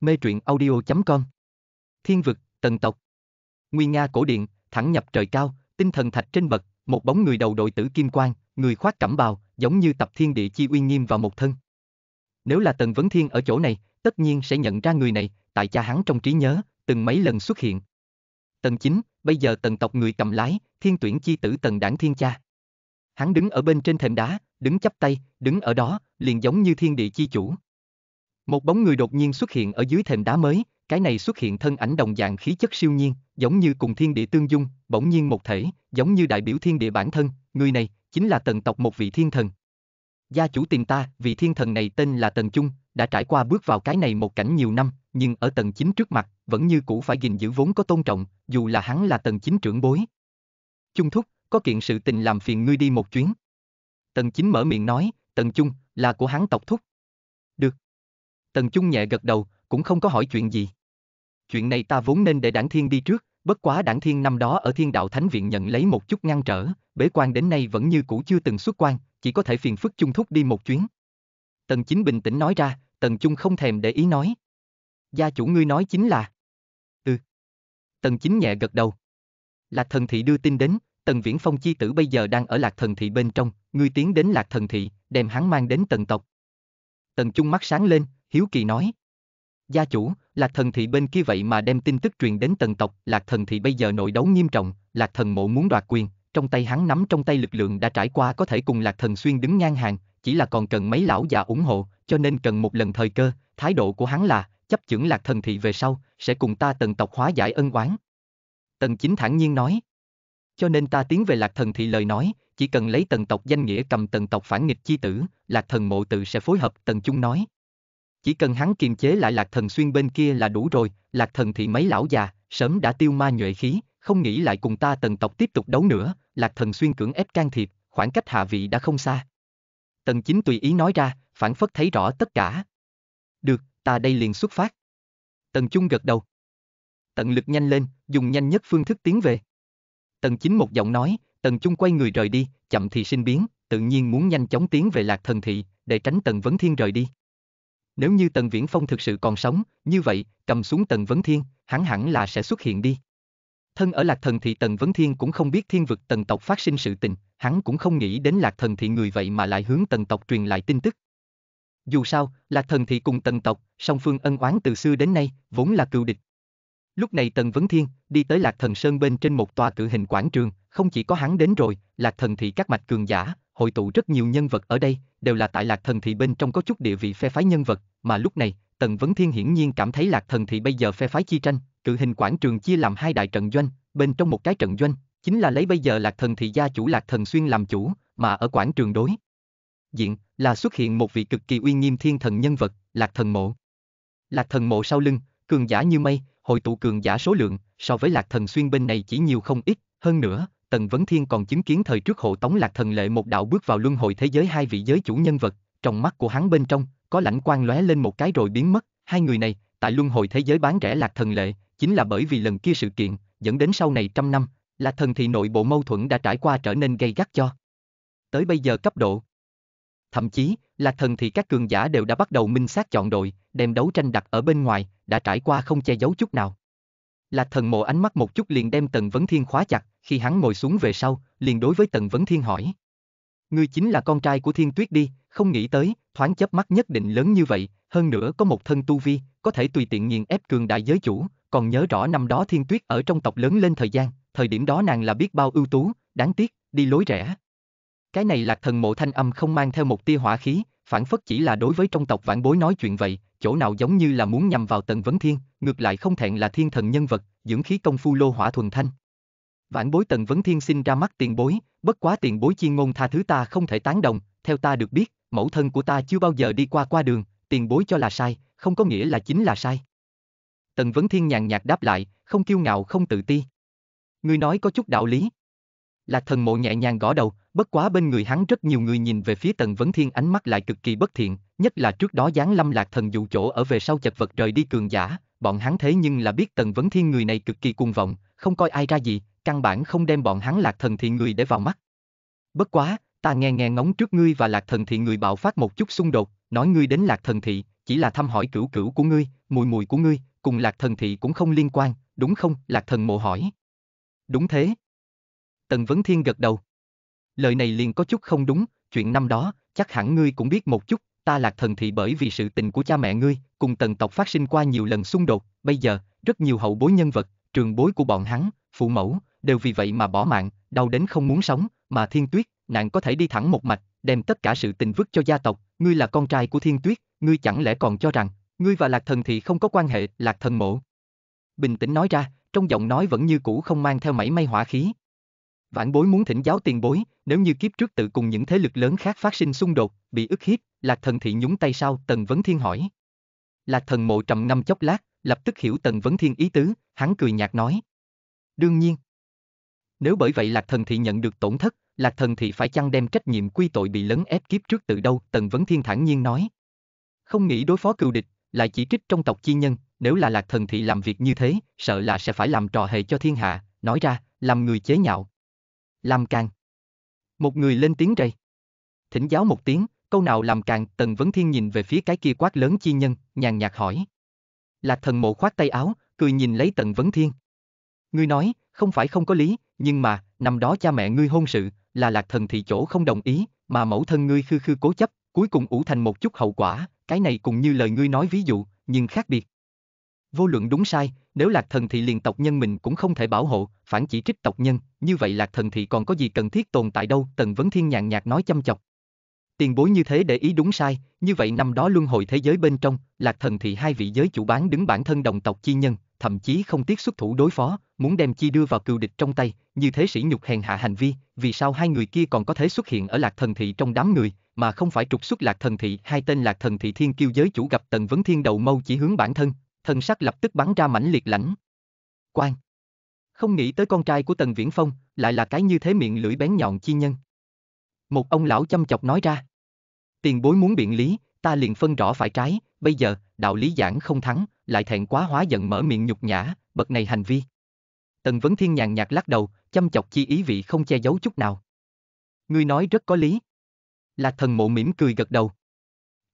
Mê truyện audio.com Thiên vực, tần tộc Nguy Nga cổ điện, thẳng nhập trời cao, tinh thần thạch trên bậc, một bóng người đầu đội tử kim quang, người khoác cẩm bào, giống như tập thiên địa chi uy nghiêm vào một thân. Nếu là Tần Vấn Thiên ở chỗ này, tất nhiên sẽ nhận ra người này, tại cha hắn trong trí nhớ, từng mấy lần xuất hiện. Tần chính, bây giờ tần tộc người cầm lái, thiên tuyển chi tử tần đảng thiên cha. Hắn đứng ở bên trên thềm đá, đứng chắp tay, đứng ở đó, liền giống như thiên địa chi chủ. Một bóng người đột nhiên xuất hiện ở dưới thềm đá mới, cái này xuất hiện thân ảnh đồng dạng khí chất siêu nhiên, giống như cùng thiên địa tương dung, bỗng nhiên một thể, giống như đại biểu thiên địa bản thân, người này chính là tần tộc một vị thiên thần. Gia chủ tìm ta vì thiên thần này tên là Tần Trung, đã trải qua bước vào cái này một cảnh nhiều năm, nhưng ở tầng 9 trước mặt, vẫn như cũ phải gìn giữ vốn có tôn trọng, dù là hắn là tầng 9 trưởng bối. Trung thúc, có kiện sự tình làm phiền ngươi đi một chuyến. Tần 9 mở miệng nói, Tần Trung, là của hắn tộc thúc. Được. Tần Trung nhẹ gật đầu, cũng không có hỏi chuyện gì. Chuyện này ta vốn nên để đảng thiên đi trước, bất quá đảng thiên năm đó ở thiên đạo thánh viện nhận lấy một chút ngăn trở, bế quan đến nay vẫn như cũ chưa từng xuất quan, chỉ có thể phiền phức chung thúc đi một chuyến. Tần chính bình tĩnh nói ra, tần chung không thèm để ý nói. Gia chủ ngươi nói chính là. Ừ. Tần chính nhẹ gật đầu. Lạc thần thị đưa tin đến, tần viễn phong chi tử bây giờ đang ở lạc thần thị bên trong, ngươi tiến đến lạc thần thị, đem hắn mang đến tần tộc. Tần chung mắt sáng lên, hiếu kỳ nói. Gia chủ, lạc thần thị bên kia vậy mà đem tin tức truyền đến tần tộc, lạc thần thị bây giờ nội đấu nghiêm trọng, lạc thần mộ muốn đoạt quyền, trong tay hắn nắm trong tay lực lượng đã trải qua có thể cùng lạc thần xuyên đứng ngang hàng, chỉ là còn cần mấy lão già ủng hộ, cho nên cần một lần thời cơ, thái độ của hắn là, chấp chưởng lạc thần thị về sau, sẽ cùng ta tần tộc hóa giải ân oán. Tần chính thản nhiên nói. Cho nên ta tiến về lạc thần thị lời nói, chỉ cần lấy tần tộc danh nghĩa cầm tần tộc phản nghịch chi tử, lạc thần mộ tự sẽ phối hợp tần chung nói. Chỉ cần hắn kiềm chế lại lạc thần xuyên bên kia là đủ rồi, lạc thần thị mấy lão già, sớm đã tiêu ma nhuệ khí, không nghĩ lại cùng ta tần tộc tiếp tục đấu nữa, lạc thần xuyên cưỡng ép can thiệp, khoảng cách hạ vị đã không xa. Tần chính tùy ý nói ra, phản phất thấy rõ tất cả. Được, ta đây liền xuất phát. Tần Trung gật đầu. Tận lực nhanh lên, dùng nhanh nhất phương thức tiến về. Tần Chính một giọng nói, Tần Trung quay người rời đi, chậm thì sinh biến, tự nhiên muốn nhanh chóng tiến về lạc thần thị, để tránh Tần Vấn Thiên rời đi. Nếu như Tần Viễn Phong thực sự còn sống, như vậy, cầm xuống Tần Vấn Thiên, hắn hẳn là sẽ xuất hiện đi. Thân ở Lạc Thần Thị Tần Vấn Thiên cũng không biết thiên vực tần tộc phát sinh sự tình, hắn cũng không nghĩ đến Lạc Thần Thị người vậy mà lại hướng tần tộc truyền lại tin tức. Dù sao, Lạc Thần Thị cùng tần tộc, song phương ân oán từ xưa đến nay, vốn là cựu địch. Lúc này Tần Vấn Thiên đi tới Lạc Thần Sơn bên trên một tòa cự hình quảng trường, không chỉ có hắn đến rồi, Lạc Thần Thị các mạch cường giả, hội tụ rất nhiều nhân vật ở đây, đều là tại Lạc Thần Thị bên trong có chút địa vị phe phái nhân vật, mà lúc này, Tần Vấn Thiên hiển nhiên cảm thấy Lạc Thần Thị bây giờ phe phái chi tranh, cự hình quảng trường chia làm hai đại trận doanh, bên trong một cái trận doanh, chính là lấy bây giờ lạc thần thị gia chủ lạc thần xuyên làm chủ, mà ở quảng trường đối. Diện là xuất hiện một vị cực kỳ uy nghiêm thiên thần nhân vật, lạc thần mộ. Lạc thần mộ sau lưng, cường giả như mây, hội tụ cường giả số lượng, so với lạc thần xuyên bên này chỉ nhiều không ít, hơn nữa, Tần Vấn Thiên còn chứng kiến thời trước hộ tống lạc thần lệ một đạo bước vào luân hồi thế giới hai vị giới chủ nhân vật, trong mắt của hắn bên trong, có lãnh quan lóe lên một cái rồi biến mất, hai người này, tại luân hồi thế giới bán rẻ lạc thần lệ, chính là bởi vì lần kia sự kiện, dẫn đến sau này trăm năm, là thần thì nội bộ mâu thuẫn đã trải qua trở nên gây gắt cho. Tới bây giờ cấp độ. Thậm chí, là thần thì các cường giả đều đã bắt đầu minh xác chọn đội, đem đấu tranh đặt ở bên ngoài, đã trải qua không che giấu chút nào. Là thần mộ ánh mắt một chút liền đem Tần Vấn Thiên khóa chặt, khi hắn ngồi xuống về sau, liền đối với Tần Vấn Thiên hỏi. Ngươi chính là con trai của Thiên Tuyết đi, không nghĩ tới, thoáng chớp mắt nhất định lớn như vậy, hơn nữa có một thân tu vi, có thể tùy tiện nghiền ép cường đại giới chủ, còn nhớ rõ năm đó Thiên Tuyết ở trong tộc lớn lên thời gian, thời điểm đó nàng là biết bao ưu tú, đáng tiếc, đi lối rẻ Cái này lạc thần mộ thanh âm không mang theo một tia hỏa khí, phản phất chỉ là đối với trong tộc vãn bối nói chuyện vậy, chỗ nào giống như là muốn nhằm vào tần vấn thiên, ngược lại không thẹn là thiên thần nhân vật, dưỡng khí công phu lô hỏa thuần thanh. Vãn bối tần vấn thiên sinh ra mắt tiền bối, bất quá tiền bối chiên ngôn tha thứ ta không thể tán đồng, theo ta được biết, mẫu thân của ta chưa bao giờ đi qua qua đường, tiền bối cho là sai, không có nghĩa là chính là sai. Tần Vấn Thiên nhàn nhạt đáp lại, không kiêu ngạo không tự ti. Ngươi nói có chút đạo lý. Lạc thần mộ nhẹ nhàng gõ đầu, bất quá bên người hắn rất nhiều người nhìn về phía Tần Vấn Thiên ánh mắt lại cực kỳ bất thiện, nhất là trước đó gián lâm lạc thần dụ chỗ ở về sau chật vật rời đi cường giả, bọn hắn thế nhưng là biết Tần Vấn Thiên người này cực kỳ cuồng vọng, không coi ai ra gì, căn bản không đem bọn hắn lạc thần thị người để vào mắt. Bất quá, ta nghe nghe ngóng trước ngươi và lạc thần thị người bạo phát một chút xung đột, nói ngươi đến lạc thần thị, chỉ là thăm hỏi cửu cửu của ngươi, mùi mùi của ngươi, cùng lạc thần thị cũng không liên quan, đúng không? Lạc thần mộ hỏi. Đúng thế. Tần Vấn Thiên gật đầu. Lời này liền có chút không đúng, chuyện năm đó, chắc hẳn ngươi cũng biết một chút, ta lạc thần thị bởi vì sự tình của cha mẹ ngươi, cùng tần tộc phát sinh qua nhiều lần xung đột, bây giờ, rất nhiều hậu bối nhân vật, trường bối của bọn hắn, phụ mẫu, đều vì vậy mà bỏ mạng, đau đến không muốn sống, mà thiên tuyết, nạn có thể đi thẳng một mạch, đem tất cả sự tình vứt cho gia tộc, ngươi là con trai của thiên tuyết, ngươi chẳng lẽ còn cho rằng, Ngươi và lạc thần thì không có quan hệ, lạc thần mộ. Bình tĩnh nói ra, trong giọng nói vẫn như cũ không mang theo mảy may hỏa khí. Vãn bối muốn thỉnh giáo tiền bối, nếu như kiếp trước tự cùng những thế lực lớn khác phát sinh xung đột, bị ức hiếp, lạc thần thị nhúng tay sau, tần vấn thiên hỏi. Lạc thần mộ trầm ngâm chốc lát, lập tức hiểu tần vấn thiên ý tứ, hắn cười nhạt nói. Đương nhiên. Nếu bởi vậy lạc thần thị nhận được tổn thất, lạc thần thị phải chăng đem trách nhiệm quy tội bị lớn ép kiếp trước tự đâu, tần vấn thiên thản nhiên nói. Không nghĩ đối phó cựu địch, lại chỉ trích trong tộc chi nhân, nếu là lạc thần thì làm việc như thế, sợ là sẽ phải làm trò hề cho thiên hạ, nói ra, làm người chế nhạo. Làm càng. Một người lên tiếng rầy. Thỉnh giáo một tiếng, câu nào làm càng, Tần Vấn Thiên nhìn về phía cái kia quát lớn chi nhân, nhàn nhạt hỏi. Lạc thần mộ khoát tay áo, cười nhìn lấy Tần Vấn Thiên. Ngươi nói, không phải không có lý, nhưng mà, năm đó cha mẹ ngươi hôn sự, là lạc thần thị chỗ không đồng ý, mà mẫu thân ngươi khư khư cố chấp, cuối cùng ủ thành một chút hậu quả, cái này cũng như lời ngươi nói ví dụ, nhưng khác biệt. Vô luận đúng sai, nếu lạc thần thì liền tộc nhân mình cũng không thể bảo hộ, phản chỉ trích tộc nhân, như vậy lạc thần thị còn có gì cần thiết tồn tại đâu, Tần Vấn Thiên nhàn nhạt nói chăm chọc. Tiền bối như thế để ý đúng sai, như vậy năm đó luân hồi thế giới bên trong, lạc thần thị hai vị giới chủ bán đứng bản thân đồng tộc chi nhân, thậm chí không tiếc xuất thủ đối phó, muốn đem chi đưa vào cựu địch trong tay, như thế sĩ nhục hèn hạ hành vi, vì sao hai người kia còn có thể xuất hiện ở lạc thần thị trong đám người, mà không phải trục xuất lạc thần thị. Hai tên lạc thần thị thiên kiêu giới chủ gặp tần vấn thiên đầu mâu chỉ hướng bản thân, thần sắc lập tức bắn ra mãnh liệt lãnh. Quan! Không nghĩ tới con trai của tần viễn phong, lại là cái như thế miệng lưỡi bén nhọn chi nhân. Một ông lão chăm chọc nói ra. Tiền bối muốn biện lý, ta liền phân rõ phải trái, bây giờ, đạo lý giảng không thắng, lại thẹn quá hóa giận mở miệng nhục nhã, bậc này hành vi. Tần Vấn Thiên nhàn nhạt lắc đầu, chăm chọc chi ý vị không che giấu chút nào. Ngươi nói rất có lý là thần mộ mỉm cười gật đầu.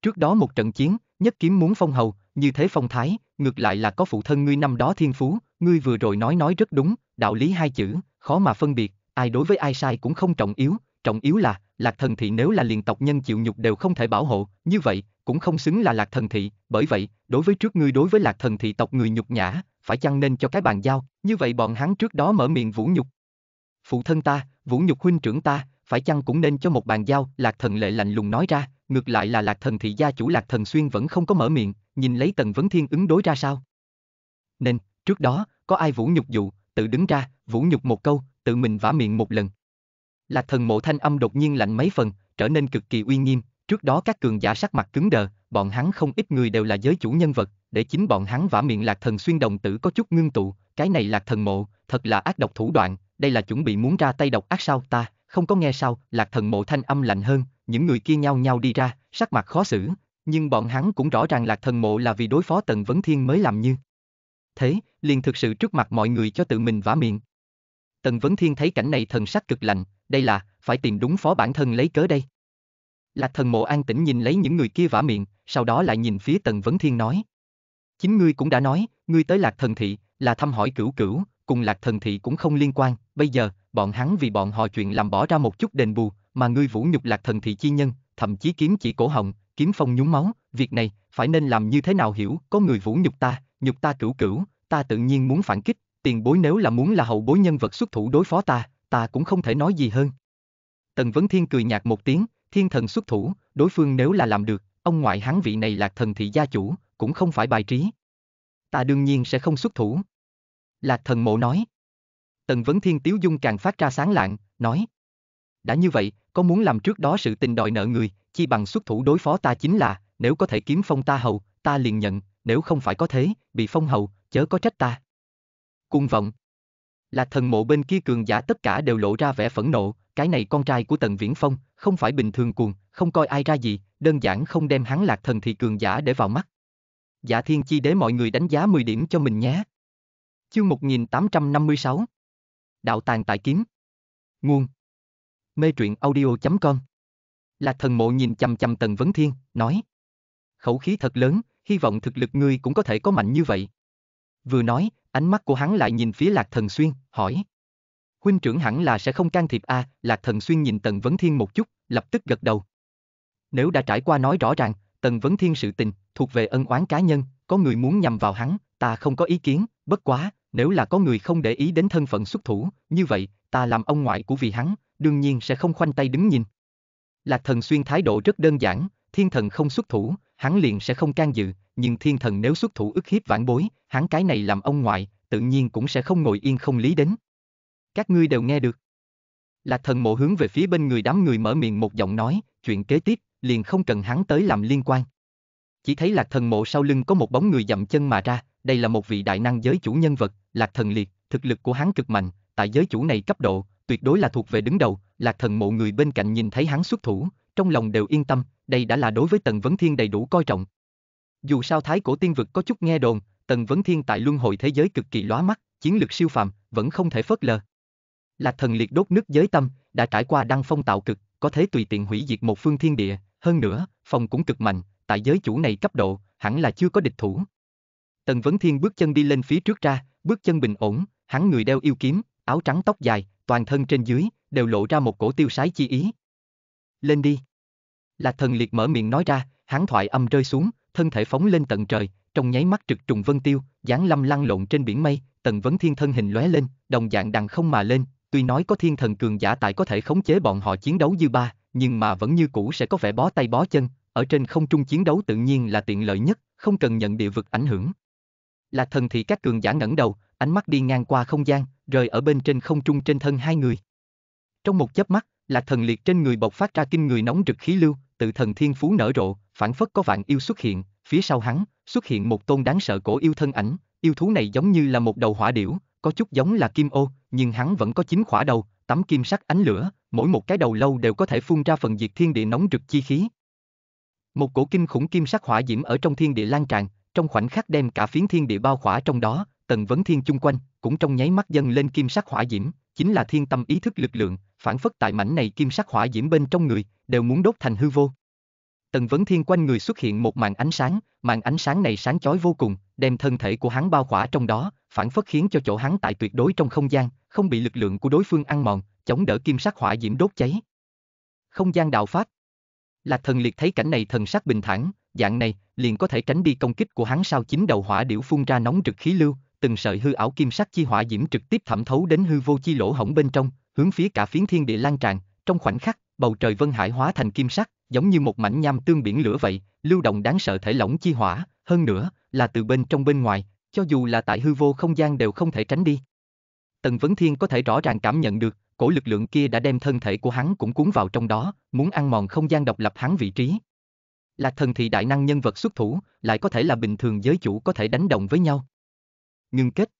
Trước đó một trận chiến, nhất kiếm muốn phong hầu, như thế phong thái, ngược lại là có phụ thân ngươi năm đó thiên phú, ngươi vừa rồi nói nói rất đúng, đạo lý hai chữ, khó mà phân biệt, ai đối với ai sai cũng không trọng yếu, trọng yếu là, lạc thần thị nếu là liền tộc nhân chịu nhục đều không thể bảo hộ, như vậy, cũng không xứng là lạc thần thị, bởi vậy, đối với trước ngươi đối với lạc thần thị tộc người nhục nhã, phải chăng nên cho cái bàn giao, như vậy bọn hắn trước đó mở miệng vũ nhục. Phụ thân ta, vũ nhục huynh trưởng ta, phải chăng cũng nên cho một bàn giao, lạc thần lệ lạnh lùng nói ra, ngược lại là lạc thần thị gia chủ lạc thần xuyên vẫn không có mở miệng, nhìn lấy tần vấn thiên ứng đối ra sao. Nên, trước đó, có ai vũ nhục dụ, tự đứng ra, vũ nhục một câu, tự mình vả miệng một lần. Lạc thần mộ thanh âm đột nhiên lạnh mấy phần, trở nên cực kỳ uy nghiêm, trước đó các cường giả sắc mặt cứng đờ, bọn hắn không ít người đều là giới chủ nhân vật, để chính bọn hắn vả miệng lạc thần xuyên đồng tử có chút ngưng tụ, cái này lạc thần mộ, thật là ác độc thủ đoạn, đây là chuẩn bị muốn ra tay độc ác sao ta không có nghe sao, lạc thần mộ thanh âm lạnh hơn, những người kia nhau nhau đi ra, sắc mặt khó xử, nhưng bọn hắn cũng rõ ràng lạc thần mộ là vì đối phó tần vấn thiên mới làm như. Thế, liền thực sự trước mặt mọi người cho tự mình vả miệng. Tần vấn thiên thấy cảnh này thần sắc cực lạnh, đây là, phải tìm đúng phó bản thân lấy cớ đây. Lạc thần mộ an tĩnh nhìn lấy những người kia vả miệng, sau đó lại nhìn phía tần vấn thiên nói. Chính ngươi cũng đã nói, ngươi tới lạc thần thị, là thăm hỏi cửu cửu, cùng lạc thần thị cũng không liên quan, bây giờ, bọn hắn vì bọn họ chuyện làm bỏ ra một chút đền bù, mà ngươi vũ nhục lạc thần thị chi nhân, thậm chí kiếm chỉ cổ hồng, kiếm phong nhúng máu, việc này, phải nên làm như thế nào hiểu, có người vũ nhục ta, nhục ta cửu cửu, ta tự nhiên muốn phản kích, tiền bối nếu là muốn là hậu bối nhân vật xuất thủ đối phó ta, ta cũng không thể nói gì hơn. Tần Vấn Thiên cười nhạt một tiếng, thiên thần xuất thủ, đối phương nếu là làm được, ông ngoại hắn vị này lạc thần thị gia chủ, cũng không phải bài trí. Ta đương nhiên sẽ không xuất thủ. Lạc thần mộ nói. Tần vấn thiên tiếu dung càng phát ra sáng lạng, nói. Đã như vậy, có muốn làm trước đó sự tình đòi nợ người, chi bằng xuất thủ đối phó ta chính là, nếu có thể kiếm phong ta hầu, ta liền nhận, nếu không phải có thế, bị phong hầu, chớ có trách ta. Cung vọng. Là thần mộ bên kia cường giả tất cả đều lộ ra vẻ phẫn nộ, cái này con trai của Tần Viễn Phong, không phải bình thường cuồng, không coi ai ra gì, đơn giản không đem hắn lạc thần thì cường giả để vào mắt. Giả dạ thiên chi đế mọi người đánh giá 10 điểm cho mình nhé. Chương 1856 Đạo tàng tại kiếm Nguồn Mê truyện audio.com Là thần mộ nhìn chằm chằm Tần Vấn Thiên, nói Khẩu khí thật lớn, hy vọng thực lực ngươi cũng có thể có mạnh như vậy. Vừa nói, ánh mắt của hắn lại nhìn phía Lạc Thần Xuyên, hỏi Huynh trưởng hẳn là sẽ không can thiệp a à, Lạc Thần Xuyên nhìn Tần Vấn Thiên một chút, lập tức gật đầu. Nếu đã trải qua nói rõ ràng, Tần Vấn Thiên sự tình, thuộc về ân oán cá nhân, có người muốn nhầm vào hắn, ta không có ý kiến, bất quá, nếu là có người không để ý đến thân phận xuất thủ, như vậy, ta làm ông ngoại của vị hắn, đương nhiên sẽ không khoanh tay đứng nhìn. Lạc thần xuyên thái độ rất đơn giản, thiên thần không xuất thủ, hắn liền sẽ không can dự, nhưng thiên thần nếu xuất thủ ức hiếp vãn bối, hắn cái này làm ông ngoại, tự nhiên cũng sẽ không ngồi yên không lý đến. Các ngươi đều nghe được. Lạc thần mộ hướng về phía bên người đám người mở miệng một giọng nói, chuyện kế tiếp, liền không cần hắn tới làm liên quan. Chỉ thấy lạc thần mộ sau lưng có một bóng người dậm chân mà ra, đây là một vị đại năng giới chủ nhân vật, Lạc Thần Liệt, thực lực của hắn cực mạnh, tại giới chủ này cấp độ, tuyệt đối là thuộc về đứng đầu, Lạc Thần mộ người bên cạnh nhìn thấy hắn xuất thủ, trong lòng đều yên tâm, đây đã là đối với Tần Vấn Thiên đầy đủ coi trọng. Dù sao thái cổ tiên vực có chút nghe đồn, Tần Vấn Thiên tại luân hồi thế giới cực kỳ lóa mắt, chiến lược siêu phàm, vẫn không thể phớt lờ. Lạc Thần Liệt đốt nước giới tâm, đã trải qua đăng phong tạo cực, có thể tùy tiện hủy diệt một phương thiên địa, hơn nữa, phòng cũng cực mạnh, tại giới chủ này cấp độ, hẳn là chưa có địch thủ. Tần Vấn Thiên bước chân đi lên phía trước ra, bước chân bình ổn, hắn người đeo yêu kiếm, áo trắng tóc dài, toàn thân trên dưới, đều lộ ra một cổ tiêu sái chi ý. Lên đi. Lạc thần liệt mở miệng nói ra, hắn thoại âm rơi xuống, thân thể phóng lên tận trời, trong nháy mắt trực trùng vân tiêu, dáng lâm lăn lộn trên biển mây, tần vấn thiên thân hình lóe lên, đồng dạng đằng không mà lên, tuy nói có thiên thần cường giả tại có thể khống chế bọn họ chiến đấu dư ba, nhưng mà vẫn như cũ sẽ có vẻ bó tay bó chân, ở trên không trung chiến đấu tự nhiên là tiện lợi nhất, không cần nhận địa vực ảnh hưởng là thần thị các cường giả ngẩng đầu, ánh mắt đi ngang qua không gian, rời ở bên trên không trung trên thân hai người. Trong một chớp mắt, là thần liệt trên người bộc phát ra kinh người nóng rực khí lưu, tự thần thiên phú nở rộ, phản phất có vạn yêu xuất hiện, phía sau hắn, xuất hiện một tôn đáng sợ cổ yêu thân ảnh, yêu thú này giống như là một đầu hỏa điểu, có chút giống là kim ô, nhưng hắn vẫn có chín khỏa đầu, tấm kim sắc ánh lửa, mỗi một cái đầu lâu đều có thể phun ra phần diệt thiên địa nóng rực chi khí. Một cổ kinh khủng kim sắc hỏa diễm ở trong thiên địa lan tràn, trong khoảnh khắc đem cả phiến thiên địa bao khỏa trong đó, tần vấn thiên chung quanh, cũng trong nháy mắt dâng lên kim sắc hỏa diễm, chính là thiên tâm ý thức lực lượng, phản phất tại mảnh này kim sắc hỏa diễm bên trong người, đều muốn đốt thành hư vô. Tần vấn thiên quanh người xuất hiện một màn ánh sáng, màn ánh sáng này sáng chói vô cùng, đem thân thể của hắn bao khỏa trong đó, phản phất khiến cho chỗ hắn tại tuyệt đối trong không gian, không bị lực lượng của đối phương ăn mòn, chống đỡ kim sắc hỏa diễm đốt cháy. Không gian đạo pháp. Lạc Thần Liệt thấy cảnh này thần sắc bình thản, dạng này liền có thể tránh đi công kích của hắn sau chín đầu hỏa điểu phun ra nóng rực khí lưu, từng sợi hư ảo kim sắc chi hỏa diễm trực tiếp thẩm thấu đến hư vô chi lỗ hổng bên trong, hướng phía cả phiến thiên địa lan tràn, trong khoảnh khắc, bầu trời vân hải hóa thành kim sắc, giống như một mảnh nham tương biển lửa vậy, lưu động đáng sợ thể lỏng chi hỏa, hơn nữa, là từ bên trong bên ngoài, cho dù là tại hư vô không gian đều không thể tránh đi. Tần Vấn Thiên có thể rõ ràng cảm nhận được, cổ lực lượng kia đã đem thân thể của hắn cũng cuốn vào trong đó, muốn ăn mòn không gian độc lập hắn vị trí, là thần thị đại năng nhân vật xuất thủ, lại có thể là bình thường giới chủ có thể đánh đồng với nhau. Ngưng kết.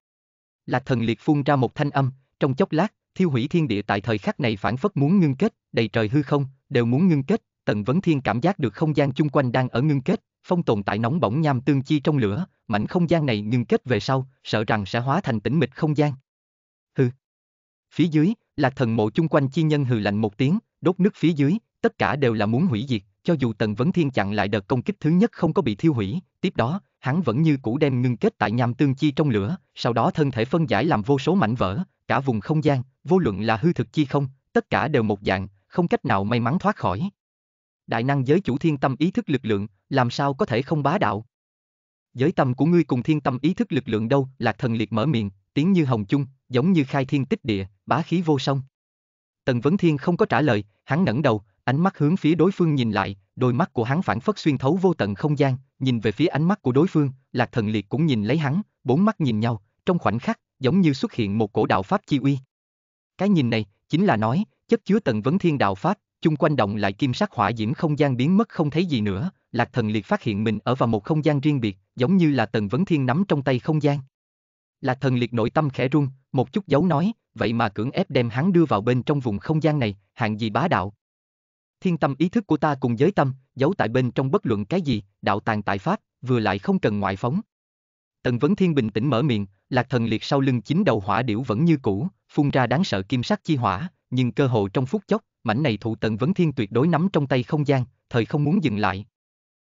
Là thần liệt phun ra một thanh âm, trong chốc lát, thiêu hủy thiên địa tại thời khắc này phản phất muốn ngưng kết, đầy trời hư không, đều muốn ngưng kết, tần vấn thiên cảm giác được không gian chung quanh đang ở ngưng kết, phong tồn tại nóng bỏng nham tương chi trong lửa, mảnh không gian này ngưng kết về sau, sợ rằng sẽ hóa thành tĩnh mịch không gian. Hừ. Phía dưới, là thần mộ chung quanh chi nhân hừ lạnh một tiếng, đốt nước phía dưới, tất cả đều là muốn hủy diệt, cho dù Tần Vấn Thiên chặn lại đợt công kích thứ nhất không có bị thiêu hủy, tiếp đó, hắn vẫn như cũ đem ngưng kết tại nham tương chi trong lửa, sau đó thân thể phân giải làm vô số mảnh vỡ, cả vùng không gian, vô luận là hư thực chi không, tất cả đều một dạng, không cách nào may mắn thoát khỏi. Đại năng giới chủ thiên tâm ý thức lực lượng, làm sao có thể không bá đạo? Giới tâm của ngươi cùng thiên tâm ý thức lực lượng đâu, Lạc Thần Liệt mở miệng, tiếng như hồng chung, giống như khai thiên tích địa, bá khí vô song. Tần Vấn Thiên không có trả lời, hắn ngẩng đầu, Ánh mắt hướng phía đối phương nhìn lại, đôi mắt của hắn phản phất xuyên thấu vô tận không gian, nhìn về phía ánh mắt của đối phương, Lạc Thần Liệt cũng nhìn lấy hắn, bốn mắt nhìn nhau, trong khoảnh khắc, giống như xuất hiện một cổ đạo pháp chi uy. Cái nhìn này, chính là nói, chất chứa tần vấn thiên đạo pháp, chung quanh động lại kim sắc hỏa diễm không gian biến mất không thấy gì nữa, Lạc Thần Liệt phát hiện mình ở vào một không gian riêng biệt, giống như là tần vấn thiên nắm trong tay không gian. Lạc Thần Liệt nội tâm khẽ run, một chút giấu nói, vậy mà cưỡng ép đem hắn đưa vào bên trong vùng không gian này, hạng gì bá đạo thiên tâm ý thức của ta cùng giới tâm, giấu tại bên trong bất luận cái gì, đạo tàng tại Pháp, vừa lại không cần ngoại phóng. Tần Vấn Thiên bình tĩnh mở miệng, lạc thần liệt sau lưng chín đầu hỏa điểu vẫn như cũ, phun ra đáng sợ kim sắc chi hỏa, nhưng cơ hội trong phút chốc, mảnh này thụ Tần Vấn Thiên tuyệt đối nắm trong tay không gian, thời không muốn dừng lại.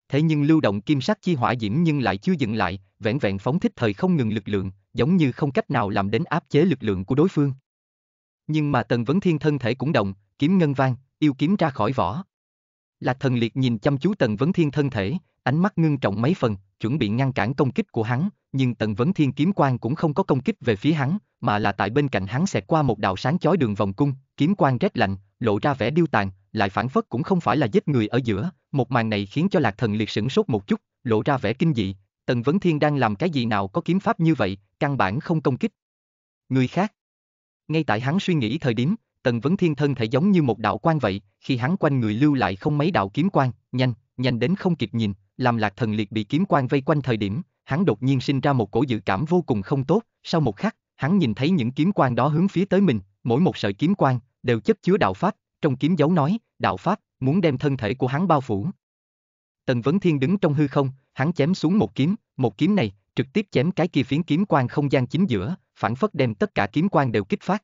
Thế nhưng lưu động kim sắc chi hỏa diễm nhưng lại chưa dừng lại, vẹn vẹn phóng thích thời không ngừng lực lượng, giống như không cách nào làm đến áp chế lực lượng của đối phương. Nhưng mà Tần Vấn Thiên thân thể cũng động, kiếm ngân vang, yêu kiếm ra khỏi vỏ. Lạc thần liệt nhìn chăm chú Tần Vấn Thiên thân thể, ánh mắt ngưng trọng mấy phần, chuẩn bị ngăn cản công kích của hắn, nhưng Tần Vấn Thiên kiếm quang cũng không có công kích về phía hắn, mà là tại bên cạnh hắn xẹt qua một đạo sáng chói đường vòng cung, kiếm quang rét lạnh, lộ ra vẻ điêu tàn, lại phản phất cũng không phải là giết người ở giữa, một màn này khiến cho Lạc Thần liệt sửng sốt một chút, lộ ra vẻ kinh dị, Tần Vấn Thiên đang làm cái gì nào có kiếm pháp như vậy, căn bản không công kích. Người khác. Ngay tại hắn suy nghĩ thời điểm, Tần Vấn Thiên thân thể giống như một đạo quan vậy, khi hắn quanh người lưu lại không mấy đạo kiếm quan, nhanh, nhanh đến không kịp nhìn, làm lạc thần liệt bị kiếm quan vây quanh thời điểm, hắn đột nhiên sinh ra một cổ dự cảm vô cùng không tốt, sau một khắc, hắn nhìn thấy những kiếm quan đó hướng phía tới mình, mỗi một sợi kiếm quan đều chất chứa đạo pháp, trong kiếm dấu nói, đạo pháp muốn đem thân thể của hắn bao phủ. Tần Vấn Thiên đứng trong hư không, hắn chém xuống một kiếm, một kiếm này trực tiếp chém cái kia phiến kiếm quan không gian chính giữa, phản phất đem tất cả kiếm quan đều kích phát.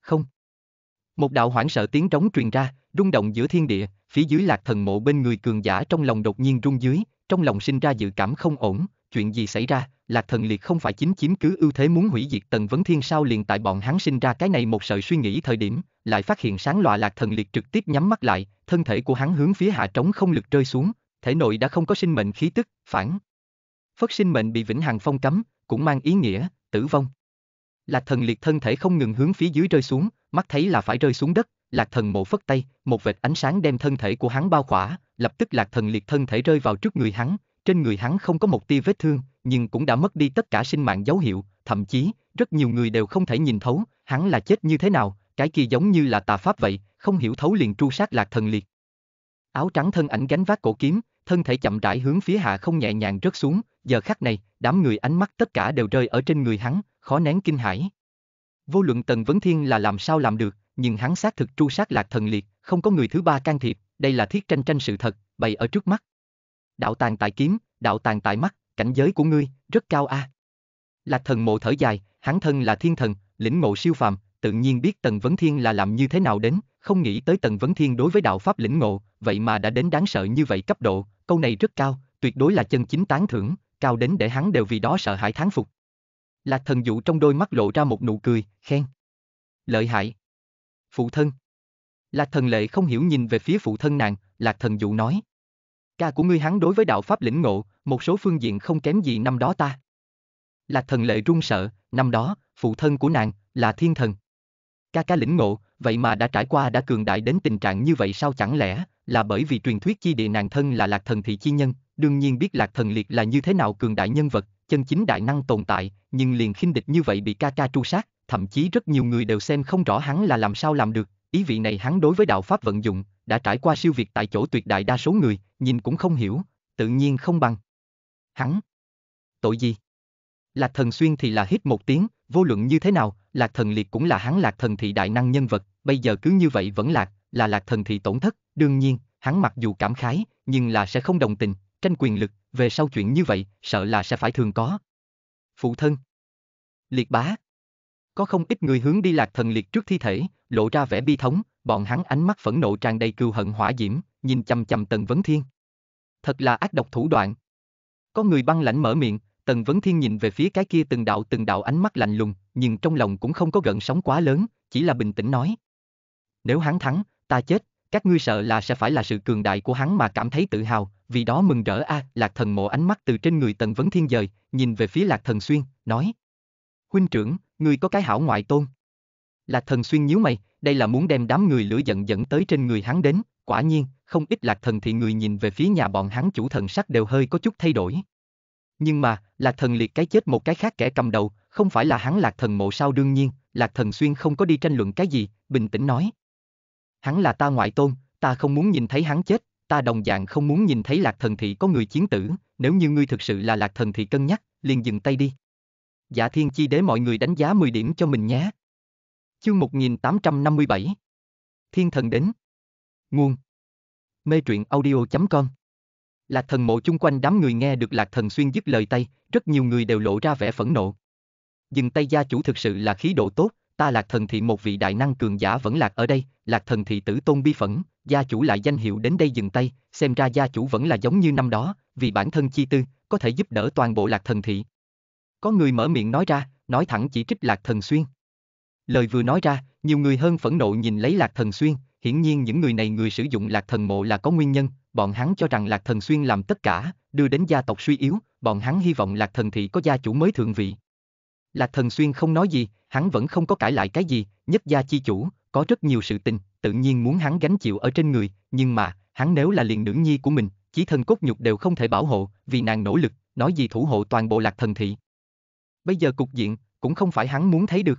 Không một đạo hoảng sợ tiếng trống truyền ra, rung động giữa thiên địa, phía dưới lạc thần mộ bên người cường giả trong lòng đột nhiên rung dưới, trong lòng sinh ra dự cảm không ổn, chuyện gì xảy ra, lạc thần liệt không phải chính chiếm cứ ưu thế muốn hủy diệt tần vấn thiên sao liền tại bọn hắn sinh ra cái này một sợi suy nghĩ thời điểm, lại phát hiện sáng loạ lạc thần liệt trực tiếp nhắm mắt lại, thân thể của hắn hướng phía hạ trống không lực rơi xuống, thể nội đã không có sinh mệnh khí tức, phản. Phất sinh mệnh bị vĩnh hằng phong cấm, cũng mang ý nghĩa, tử vong, Lạc thần liệt thân thể không ngừng hướng phía dưới rơi xuống, mắt thấy là phải rơi xuống đất, lạc thần mộ phất tay, một vệt ánh sáng đem thân thể của hắn bao khỏa, lập tức lạc thần liệt thân thể rơi vào trước người hắn, trên người hắn không có một tia vết thương, nhưng cũng đã mất đi tất cả sinh mạng dấu hiệu, thậm chí, rất nhiều người đều không thể nhìn thấu, hắn là chết như thế nào, cái kia giống như là tà pháp vậy, không hiểu thấu liền tru sát lạc thần liệt. Áo trắng thân ảnh gánh vác cổ kiếm, thân thể chậm rãi hướng phía hạ không nhẹ nhàng rớt xuống, giờ khắc này, đám người ánh mắt tất cả đều rơi ở trên người hắn, khó nén kinh hãi. Vô luận Tần Vấn Thiên là làm sao làm được, nhưng hắn xác thực tru sát lạc thần liệt, không có người thứ ba can thiệp, đây là thiết tranh tranh sự thật, bày ở trước mắt. Đạo tàng tại kiếm, đạo tàng tại mắt, cảnh giới của ngươi, rất cao a. À. Lạc thần mộ thở dài, hắn thân là thiên thần, lĩnh ngộ siêu phàm, tự nhiên biết Tần Vấn Thiên là làm như thế nào đến, không nghĩ tới Tần Vấn Thiên đối với đạo pháp lĩnh ngộ, vậy mà đã đến đáng sợ như vậy cấp độ, câu này rất cao, tuyệt đối là chân chính tán thưởng, cao đến để hắn đều vì đó sợ hãi thán phục. Lạc thần dụ trong đôi mắt lộ ra một nụ cười, khen. Lợi hại. Phụ thân. Lạc thần lệ không hiểu nhìn về phía phụ thân nàng, lạc thần dụ nói. Ca của ngươi hắn đối với đạo pháp lĩnh ngộ, một số phương diện không kém gì năm đó ta. Lạc thần lệ run sợ, năm đó, phụ thân của nàng, là thiên thần. Ca ca lĩnh ngộ, vậy mà đã trải qua đã cường đại đến tình trạng như vậy sao chẳng lẽ, là bởi vì truyền thuyết chi địa nàng thân là lạc thần thị chi nhân, đương nhiên biết lạc thần liệt là như thế nào cường đại nhân vật, chân chính đại năng tồn tại, nhưng liền khinh địch như vậy bị ca ca tru sát, thậm chí rất nhiều người đều xem không rõ hắn là làm sao làm được, ý vị này hắn đối với đạo pháp vận dụng, đã trải qua siêu việt tại chỗ tuyệt đại đa số người, nhìn cũng không hiểu, tự nhiên không bằng. Hắn. Tội gì? Lạc thần xuyên thì là hít một tiếng, vô luận như thế nào, lạc thần liệt cũng là hắn lạc thần thị đại năng nhân vật, bây giờ cứ như vậy vẫn lạc, là lạc thần thì tổn thất, đương nhiên, hắn mặc dù cảm khái, nhưng là sẽ không đồng tình, tranh quyền lực, về sau chuyện như vậy, sợ là sẽ phải thường có. Phụ thân Liệt bá Có không ít người hướng đi lạc thần liệt trước thi thể, lộ ra vẻ bi thống, bọn hắn ánh mắt phẫn nộ tràn đầy cưu hận hỏa diễm, nhìn chầm chầm Tần Vấn Thiên. Thật là ác độc thủ đoạn. Có người băng lãnh mở miệng, Tần Vấn Thiên nhìn về phía cái kia từng đạo từng đạo ánh mắt lạnh lùng, nhưng trong lòng cũng không có gợn sóng quá lớn, chỉ là bình tĩnh nói. Nếu hắn thắng, ta chết, các ngươi sợ là sẽ phải là sự cường đại của hắn mà cảm thấy tự hào, vì đó mừng rỡ a, à, Lạc Thần mộ ánh mắt từ trên người Tần Vấn Thiên dời, nhìn về phía Lạc Thần Xuyên, nói: "Huynh trưởng, ngươi có cái hảo ngoại tôn." Lạc Thần Xuyên nhíu mày, đây là muốn đem đám người lửa giận dẫn tới trên người hắn đến, quả nhiên, không ít Lạc Thần thì người nhìn về phía nhà bọn hắn chủ thần sắc đều hơi có chút thay đổi. Nhưng mà, Lạc Thần liệt cái chết một cái khác kẻ cầm đầu, không phải là hắn Lạc Thần mộ sao đương nhiên, Lạc Thần Xuyên không có đi tranh luận cái gì, bình tĩnh nói, hắn là ta ngoại tôn, ta không muốn nhìn thấy hắn chết, ta đồng dạng không muốn nhìn thấy lạc thần thị có người chiến tử, nếu như ngươi thực sự là lạc thần thị cân nhắc, liền dừng tay đi. Giả dạ thiên chi để mọi người đánh giá 10 điểm cho mình nhé. Chương 1857 Thiên thần đến Nguồn Mê truyện audio.com Lạc thần mộ chung quanh đám người nghe được lạc thần xuyên dứt lời tay, rất nhiều người đều lộ ra vẻ phẫn nộ. Dừng tay gia chủ thực sự là khí độ tốt, ta lạc thần thị một vị đại năng cường giả vẫn lạc ở đây, lạc thần thị tử tôn bi phẫn, gia chủ lại danh hiệu đến đây dừng tay, xem ra gia chủ vẫn là giống như năm đó, vì bản thân chi tư, có thể giúp đỡ toàn bộ lạc thần thị. Có người mở miệng nói ra, nói thẳng chỉ trích lạc thần xuyên. Lời vừa nói ra, nhiều người hơn phẫn nộ nhìn lấy lạc thần xuyên, hiển nhiên những người này người sử dụng lạc thần mộ là có nguyên nhân, bọn hắn cho rằng lạc thần xuyên làm tất cả, đưa đến gia tộc suy yếu, bọn hắn hy vọng lạc thần thị có gia chủ mới thượng vị. Lạc thần xuyên không nói gì, hắn vẫn không có cãi lại cái gì, nhất gia chi chủ, có rất nhiều sự tình, tự nhiên muốn hắn gánh chịu ở trên người, nhưng mà, hắn nếu là liền nữ nhi của mình, chỉ thân cốt nhục đều không thể bảo hộ, vì nàng nỗ lực, nói gì thủ hộ toàn bộ lạc thần thị. Bây giờ cục diện, cũng không phải hắn muốn thấy được.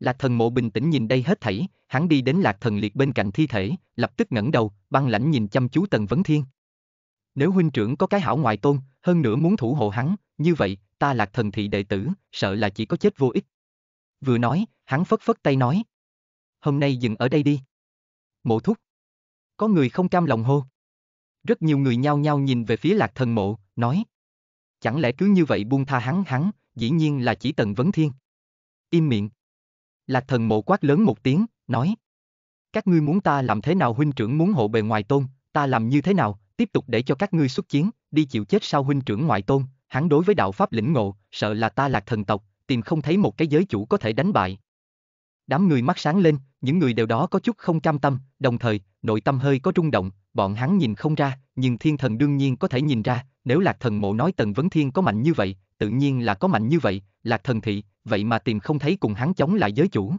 Lạc thần mộ bình tĩnh nhìn đây hết thảy, hắn đi đến lạc thần liệt bên cạnh thi thể, lập tức ngẩng đầu, băng lãnh nhìn chăm chú Tần Vấn Thiên. Nếu huynh trưởng có cái hảo ngoại tôn, hơn nữa muốn thủ hộ hắn, như vậy, ta lạc thần thị đệ tử, sợ là chỉ có chết vô ích. Vừa nói, hắn phất phất tay nói hôm nay dừng ở đây đi. Mộ thúc. Có người không cam lòng hô. Rất nhiều người nhao nhao nhìn về phía lạc thần mộ, nói. Chẳng lẽ cứ như vậy buông tha hắn hắn, dĩ nhiên là chỉ tần vấn thiên. Im miệng. Lạc thần mộ quát lớn một tiếng, nói. Các ngươi muốn ta làm thế nào huynh trưởng muốn hộ bề ngoài tôn, ta làm như thế nào, tiếp tục để cho các ngươi xuất chiến, đi chịu chết sau huynh trưởng ngoại tôn, hắn đối với đạo pháp lĩnh ngộ, sợ là ta lạc thần tộc, tìm không thấy một cái giới chủ có thể đánh bại, Đám người mắt sáng lên, những người đều đó có chút không cam tâm, đồng thời, nội tâm hơi có rung động, bọn hắn nhìn không ra, nhưng thiên thần đương nhiên có thể nhìn ra, nếu lạc thần mộ nói tần vấn thiên có mạnh như vậy, tự nhiên là có mạnh như vậy, lạc thần thị, vậy mà tìm không thấy cùng hắn chống lại giới chủ.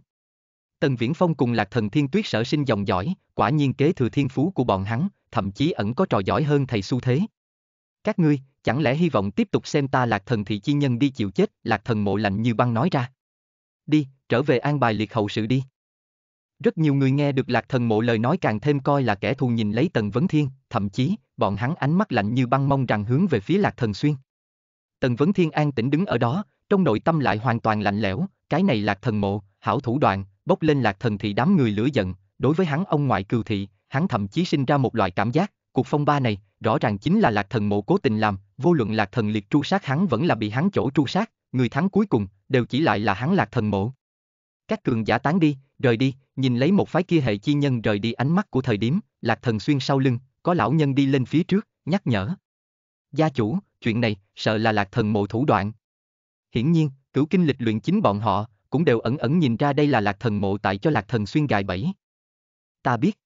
Tần Viễn Phong cùng lạc thần thiên tuyết sở sinh dòng giỏi, quả nhiên kế thừa thiên phú của bọn hắn, thậm chí ẩn có trò giỏi hơn thầy su thế. Các ngươi, chẳng lẽ hy vọng tiếp tục xem ta lạc thần thị chi nhân đi chịu chết, lạc thần mộ lạnh như băng nói ra. Đi, trở về an bài liệt hậu sự đi. Rất nhiều người nghe được lạc thần mộ lời nói càng thêm coi là kẻ thù nhìn lấy Tần Vấn Thiên, thậm chí, bọn hắn ánh mắt lạnh như băng mong rằng hướng về phía lạc thần xuyên. Tần Vấn Thiên an tĩnh đứng ở đó, trong nội tâm lại hoàn toàn lạnh lẽo, cái này lạc thần mộ, hảo thủ đoạn, bốc lên lạc thần thị đám người lửa giận, đối với hắn ông ngoại cừu thị, hắn thậm chí sinh ra một loại cảm giác, cuộc phong ba này, rõ ràng chính là lạc thần mộ cố tình làm, vô luận lạc thần liệt tru sát hắn vẫn là bị hắn chỗ tru sát, người thắng cuối cùng, đều chỉ lại là hắn lạc thần mộ. Các cường giả tán đi, rời đi, nhìn lấy một phái kia hệ chi nhân rời đi ánh mắt của thời điểm, lạc thần xuyên sau lưng, có lão nhân đi lên phía trước, nhắc nhở. Gia chủ, chuyện này, sợ là lạc thần mộ thủ đoạn. Hiển nhiên, cửu kinh lịch luyện chính bọn họ, cũng đều ẩn ẩn nhìn ra đây là lạc thần mộ tại cho lạc thần xuyên gài bẫy. Ta biết.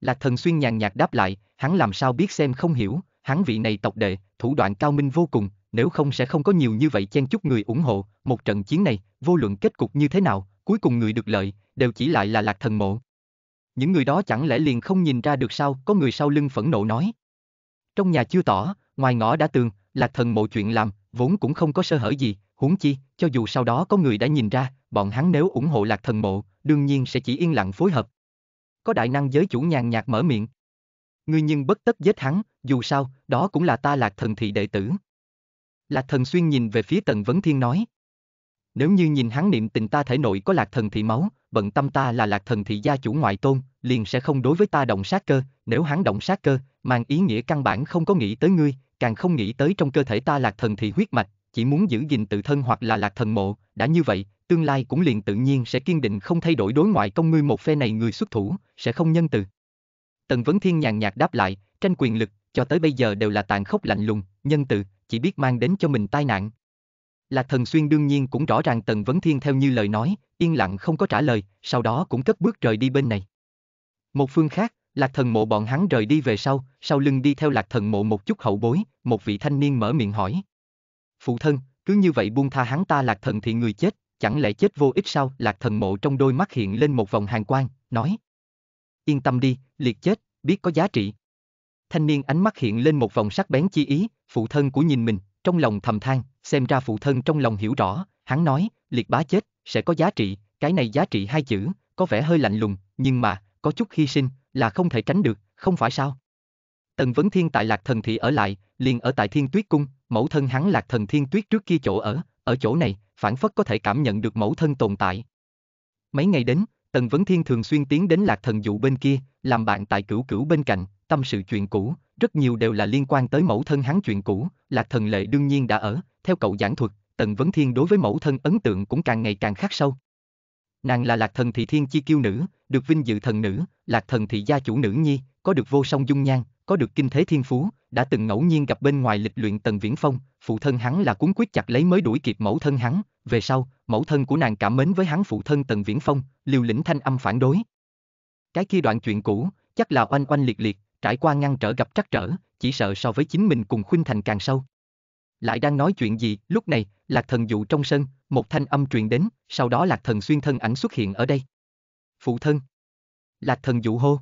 Lạc thần xuyên nhàn nhạt đáp lại, hắn làm sao biết xem không hiểu, hắn vị này tộc đệ, thủ đoạn cao minh vô cùng, nếu không sẽ không có nhiều như vậy chen chúc người ủng hộ, một trận chiến này, vô luận kết cục như thế nào, cuối cùng người được lợi, đều chỉ lại là lạc thần mộ. Những người đó chẳng lẽ liền không nhìn ra được sao, có người sau lưng phẫn nộ nói. Trong nhà chưa tỏ, ngoài ngõ đã tường, lạc thần mộ chuyện làm, vốn cũng không có sơ hở gì, huống chi, cho dù sau đó có người đã nhìn ra, bọn hắn nếu ủng hộ lạc thần mộ, đương nhiên sẽ chỉ yên lặng phối hợp. Có đại năng giới chủ nhàn nhạt mở miệng. Ngươi nhưng bất tất giết hắn, dù sao, đó cũng là ta lạc thần thị đệ tử. Lạc thần xuyên nhìn về phía tần vấn thiên nói nếu như nhìn hắn niệm tình ta thể nội có lạc thần thị máu, bận tâm ta là lạc thần thị gia chủ ngoại tôn, liền sẽ không đối với ta động sát cơ, nếu hắn động sát cơ, mang ý nghĩa căn bản không có nghĩ tới ngươi, càng không nghĩ tới trong cơ thể ta lạc thần thị huyết mạch, chỉ muốn giữ gìn tự thân hoặc là lạc thần mộ, đã như vậy, tương lai cũng liền tự nhiên sẽ kiên định không thay đổi đối ngoại công ngươi một phe này người xuất thủ, sẽ không nhân từ. Tần Vấn Thiên nhàn nhạt đáp lại, tranh quyền lực, cho tới bây giờ đều là tàn khốc lạnh lùng, nhân từ, chỉ biết mang đến cho mình tai nạn là Thần Xuyên đương nhiên cũng rõ ràng Tần Vấn Thiên theo như lời nói, yên lặng không có trả lời, sau đó cũng cất bước rời đi bên này. Một phương khác, Lạc Thần Mộ bọn hắn rời đi về sau, sau lưng đi theo Lạc Thần Mộ một chút hậu bối, một vị thanh niên mở miệng hỏi. Phụ thân, cứ như vậy buông tha hắn ta Lạc Thần thì người chết, chẳng lẽ chết vô ích sao? Lạc Thần Mộ trong đôi mắt hiện lên một vòng hàng quang, nói. Yên tâm đi, liệt chết, biết có giá trị. Thanh niên ánh mắt hiện lên một vòng sắc bén chi ý, phụ thân của nhìn mình, trong lòng thầm than, xem ra phụ thân trong lòng hiểu rõ, hắn nói, liệt bá chết, sẽ có giá trị, cái này giá trị hai chữ, có vẻ hơi lạnh lùng, nhưng mà, có chút hy sinh, là không thể tránh được, không phải sao? Tần Vấn Thiên tại Lạc Thần Thị ở lại, liền ở tại Thiên Tuyết Cung, mẫu thân hắn Lạc Thần Thiên Tuyết trước kia chỗ ở, ở chỗ này, phản phất có thể cảm nhận được mẫu thân tồn tại. Mấy ngày đến, Tần Vấn Thiên thường xuyên tiến đến Lạc Thần Dụ bên kia, làm bạn tại cửu cửu bên cạnh, tâm sự chuyện cũ, rất nhiều đều là liên quan tới mẫu thân hắn chuyện cũ, Lạc Thần Lệ đương nhiên đã ở, theo cậu giảng thuật, Tần Vấn Thiên đối với mẫu thân ấn tượng cũng càng ngày càng khắc sâu. Nàng là lạc thần thị thiên chi kiêu nữ, được vinh dự thần nữ, lạc thần thị gia chủ nữ nhi, có được vô song dung nhan, có được kinh thế thiên phú, đã từng ngẫu nhiên gặp bên ngoài lịch luyện Tần Viễn Phong, phụ thân hắn là cuốn quyết chặt lấy mới đuổi kịp mẫu thân hắn, về sau, mẫu thân của nàng cảm mến với hắn phụ thân Tần Viễn Phong, liều lĩnh thanh âm phản đối. Cái kia đoạn chuyện cũ, chắc là oanh oanh liệt liệt, trải qua ngăn trở gặp trắc trở, chỉ sợ so với chính mình cùng khuynh thành càng sâu lại đang nói chuyện gì, lúc này, lạc thần dụ trong sân, một thanh âm truyền đến, sau đó lạc thần xuyên thân ảnh xuất hiện ở đây. Phụ thân. Lạc thần dụ hô.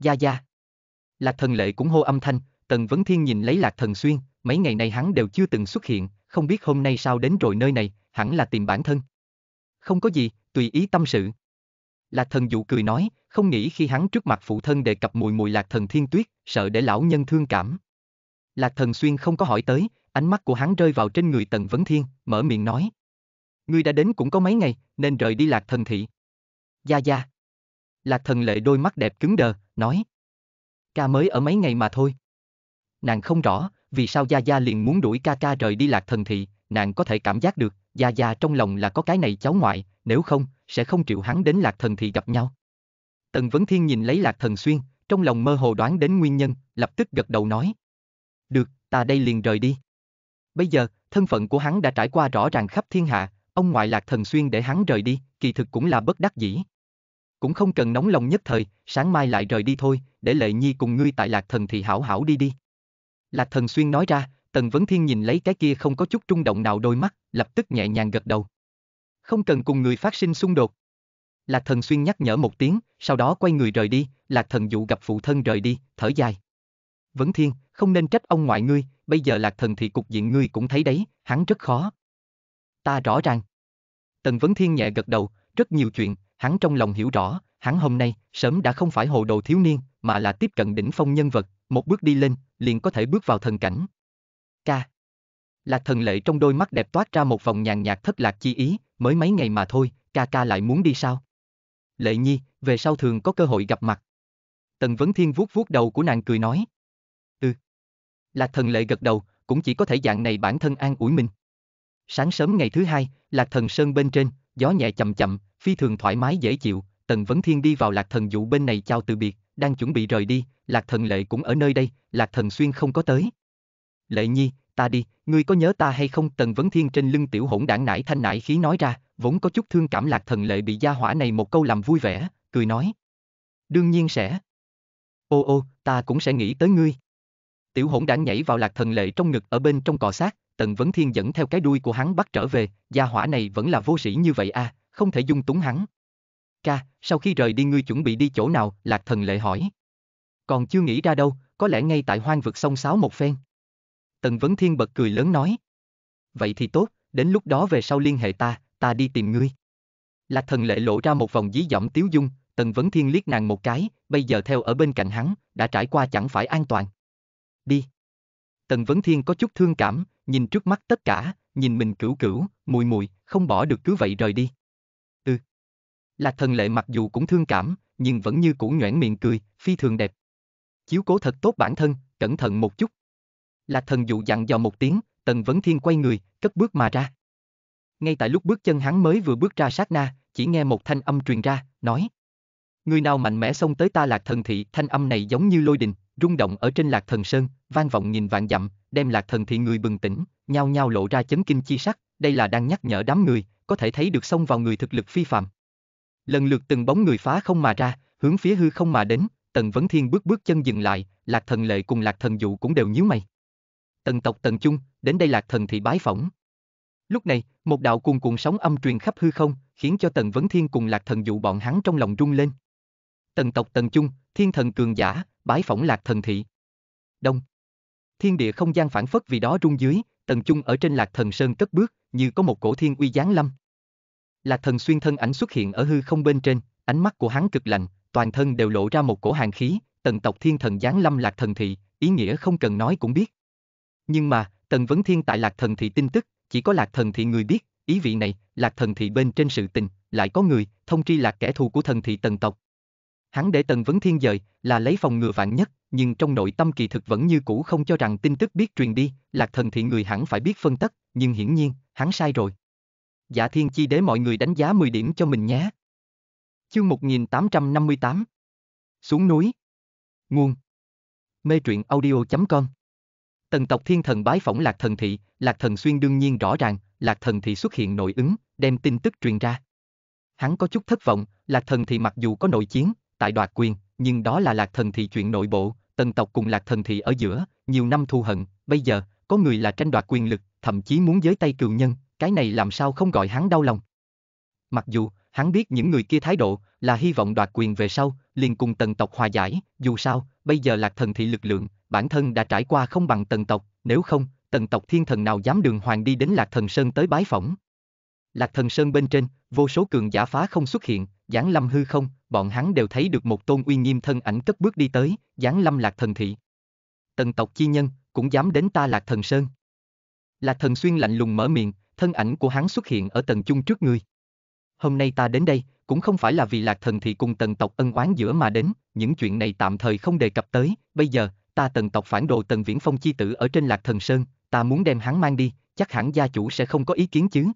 Gia gia. Lạc thần lệ cũng hô âm thanh, tần vấn thiên nhìn lấy lạc thần xuyên, mấy ngày này hắn đều chưa từng xuất hiện, không biết hôm nay sao đến rồi nơi này, hẳn là tìm bản thân. Không có gì, tùy ý tâm sự. Lạc thần dụ cười nói, không nghĩ khi hắn trước mặt phụ thân đề cập mùi mùi lạc thần thiên tuyết, sợ để lão nhân thương cảm. Lạc thần xuyên không có hỏi tới, ánh mắt của hắn rơi vào trên người Tần Vấn Thiên, mở miệng nói. Ngươi đã đến cũng có mấy ngày, nên rời đi lạc thần thị. Gia Gia. Lạc thần lệ đôi mắt đẹp cứng đờ, nói. Ca mới ở mấy ngày mà thôi. Nàng không rõ, vì sao Gia Gia liền muốn đuổi ca ca rời đi lạc thần thị, nàng có thể cảm giác được, Gia Gia trong lòng là có cái này cháu ngoại, nếu không, sẽ không chịu hắn đến lạc thần thị gặp nhau. Tần Vấn Thiên nhìn lấy lạc thần xuyên, trong lòng mơ hồ đoán đến nguyên nhân, lập tức gật đầu nói. Được, ta đây liền rời đi. Bây giờ, thân phận của hắn đã trải qua rõ ràng khắp thiên hạ, ông ngoại lạc thần xuyên để hắn rời đi, kỳ thực cũng là bất đắc dĩ. Cũng không cần nóng lòng nhất thời, sáng mai lại rời đi thôi, để lệ nhi cùng ngươi tại lạc thần thì hảo hảo đi đi. Lạc thần xuyên nói ra, tần vấn thiên nhìn lấy cái kia không có chút trung động nào đôi mắt, lập tức nhẹ nhàng gật đầu. Không cần cùng người phát sinh xung đột. Lạc thần xuyên nhắc nhở một tiếng, sau đó quay người rời đi, lạc thần dụ gặp phụ thân rời đi, thở dài. Vấn thiên, không nên trách ông ngoại ngươi, bây giờ lạc thần thì cục diện ngươi cũng thấy đấy, hắn rất khó. Ta rõ ràng. Tần Vấn Thiên nhẹ gật đầu, rất nhiều chuyện, hắn trong lòng hiểu rõ, hắn hôm nay, sớm đã không phải hồ đồ thiếu niên, mà là tiếp cận đỉnh phong nhân vật, một bước đi lên, liền có thể bước vào thần cảnh. Ca. Lạc thần lệ trong đôi mắt đẹp toát ra một vòng nhàn nhạt thất lạc chi ý, mới mấy ngày mà thôi, ca ca lại muốn đi sao? Lệ nhi, về sau thường có cơ hội gặp mặt. Tần Vấn Thiên vuốt vuốt đầu của nàng cười nói. Lạc Thần Lệ gật đầu, cũng chỉ có thể dạng này bản thân an ủi mình. Sáng sớm ngày thứ hai, Lạc Thần Sơn bên trên, gió nhẹ chậm chậm, phi thường thoải mái dễ chịu, Tần Vấn Thiên đi vào Lạc Thần dụ bên này chào từ biệt, đang chuẩn bị rời đi, Lạc Thần Lệ cũng ở nơi đây, Lạc Thần Xuyên không có tới. Lệ Nhi, ta đi, ngươi có nhớ ta hay không? Tần Vấn Thiên trên lưng tiểu hỗn đảng nải thanh nải khí nói ra, vốn có chút thương cảm Lạc Thần Lệ bị gia hỏa này một câu làm vui vẻ, cười nói. Đương nhiên sẽ. Ô ô, ta cũng sẽ nghĩ tới ngươi. Tiểu hỗn đã nhảy vào lạc thần lệ trong ngực ở bên trong cò sát, Tần Vấn Thiên dẫn theo cái đuôi của hắn bắt trở về, gia hỏa này vẫn là vô sĩ như vậy à, không thể dung túng hắn. Ca, sau khi rời đi ngươi chuẩn bị đi chỗ nào, lạc thần lệ hỏi. Còn chưa nghĩ ra đâu, có lẽ ngay tại hoang vực sông sáo một phen. Tần Vấn Thiên bật cười lớn nói. Vậy thì tốt, đến lúc đó về sau liên hệ ta, ta đi tìm ngươi. Lạc thần lệ lộ ra một vòng dí giọng tiếu dung, Tần Vấn Thiên liếc nàng một cái, bây giờ theo ở bên cạnh hắn, đã trải qua chẳng phải an toàn đi. Tần Vấn Thiên có chút thương cảm, nhìn trước mắt tất cả, nhìn mình cửu cửu, mùi mùi, không bỏ được cứ vậy rời đi. Ừ. Là thần lệ mặc dù cũng thương cảm, nhưng vẫn như cũ nhoẻn miệng cười, phi thường đẹp. Chiếu cố thật tốt bản thân, cẩn thận một chút. Là thần dụ dặn dò một tiếng, Tần Vấn Thiên quay người, cất bước mà ra. Ngay tại lúc bước chân hắn mới vừa bước ra sát na, chỉ nghe một thanh âm truyền ra, nói. Người nào mạnh mẽ xông tới ta lạc thần thị, thanh âm này giống như lôi đình, rung động ở trên lạc thần sơn, vang vọng nhìn vạn dặm, đem lạc thần thị người bừng tỉnh, nhao nhao lộ ra chấn kinh chi sắc, đây là đang nhắc nhở đám người, có thể thấy được xông vào người thực lực phi phạm. Lần lượt từng bóng người phá không mà ra, hướng phía hư không mà đến, Tần Vấn Thiên bước bước chân dừng lại, Lạc Thần Lệ cùng Lạc Thần Dụ cũng đều nhíu mày. Tần tộc Tần chung, đến đây Lạc Thần thị bái phỏng. Lúc này, một đạo cuồng cuồng sóng âm truyền khắp hư không, khiến cho Tần Vấn Thiên cùng Lạc Thần Dụ bọn hắn trong lòng rung lên. Tần tộc Tần Trung, thiên thần cường giả, bái phỏng lạc thần thị. Đông. Thiên địa không gian phản phất vì đó rung dưới, tầng trung ở trên lạc thần sơn cất bước, như có một cổ thiên uy giáng lâm. Lạc thần xuyên thân ảnh xuất hiện ở hư không bên trên, ánh mắt của hắn cực lạnh, toàn thân đều lộ ra một cổ hàng khí, tầng tộc thiên thần giáng lâm lạc thần thị, ý nghĩa không cần nói cũng biết. Nhưng mà, tần vấn thiên tại lạc thần thị tin tức, chỉ có lạc thần thị người biết, ý vị này, lạc thần thị bên trên sự tình, lại có người, thông tri lạc kẻ thù của thần thị tần tộc, Hắn để Tần Vấn Thiên dời, là lấy phòng ngừa vạn nhất, nhưng trong nội tâm kỳ thực vẫn như cũ không cho rằng tin tức biết truyền đi, lạc thần thị người hẳn phải biết phân tất, nhưng hiển nhiên, hắn sai rồi. dạ thiên chi để mọi người đánh giá 10 điểm cho mình nhé. Chương 1858 Xuống núi Nguồn Mê truyện audio.com Tần tộc thiên thần bái phỏng lạc thần thị, lạc thần xuyên đương nhiên rõ ràng, lạc thần thị xuất hiện nội ứng, đem tin tức truyền ra. Hắn có chút thất vọng, lạc thần thị mặc dù có nội chiến, tại đoạt quyền, nhưng đó là lạc thần thị chuyện nội bộ, tần tộc cùng lạc thần thị ở giữa, nhiều năm thù hận, bây giờ, có người là tranh đoạt quyền lực, thậm chí muốn giới tay cừu nhân, cái này làm sao không gọi hắn đau lòng. Mặc dù, hắn biết những người kia thái độ là hy vọng đoạt quyền về sau, liền cùng tần tộc hòa giải, dù sao, bây giờ lạc thần thị lực lượng, bản thân đã trải qua không bằng tần tộc, nếu không, tần tộc thiên thần nào dám đường hoàng đi đến lạc thần sơn tới bái phỏng. Lạc thần sơn bên trên, vô số cường giả phá không xuất hiện, Giáng Lâm hư không, bọn hắn đều thấy được một tôn uy nghiêm thân ảnh cất bước đi tới, Giáng Lâm Lạc Thần Thị. Tần tộc chi nhân, cũng dám đến ta Lạc Thần Sơn. Lạc Thần Xuyên lạnh lùng mở miệng, thân ảnh của hắn xuất hiện ở tầng chung trước người. Hôm nay ta đến đây, cũng không phải là vì Lạc Thần Thị cùng tần tộc ân oán giữa mà đến, những chuyện này tạm thời không đề cập tới, bây giờ, ta tần tộc phản đồ tần viễn phong chi tử ở trên Lạc Thần Sơn, ta muốn đem hắn mang đi, chắc hẳn gia chủ sẽ không có ý kiến chứ.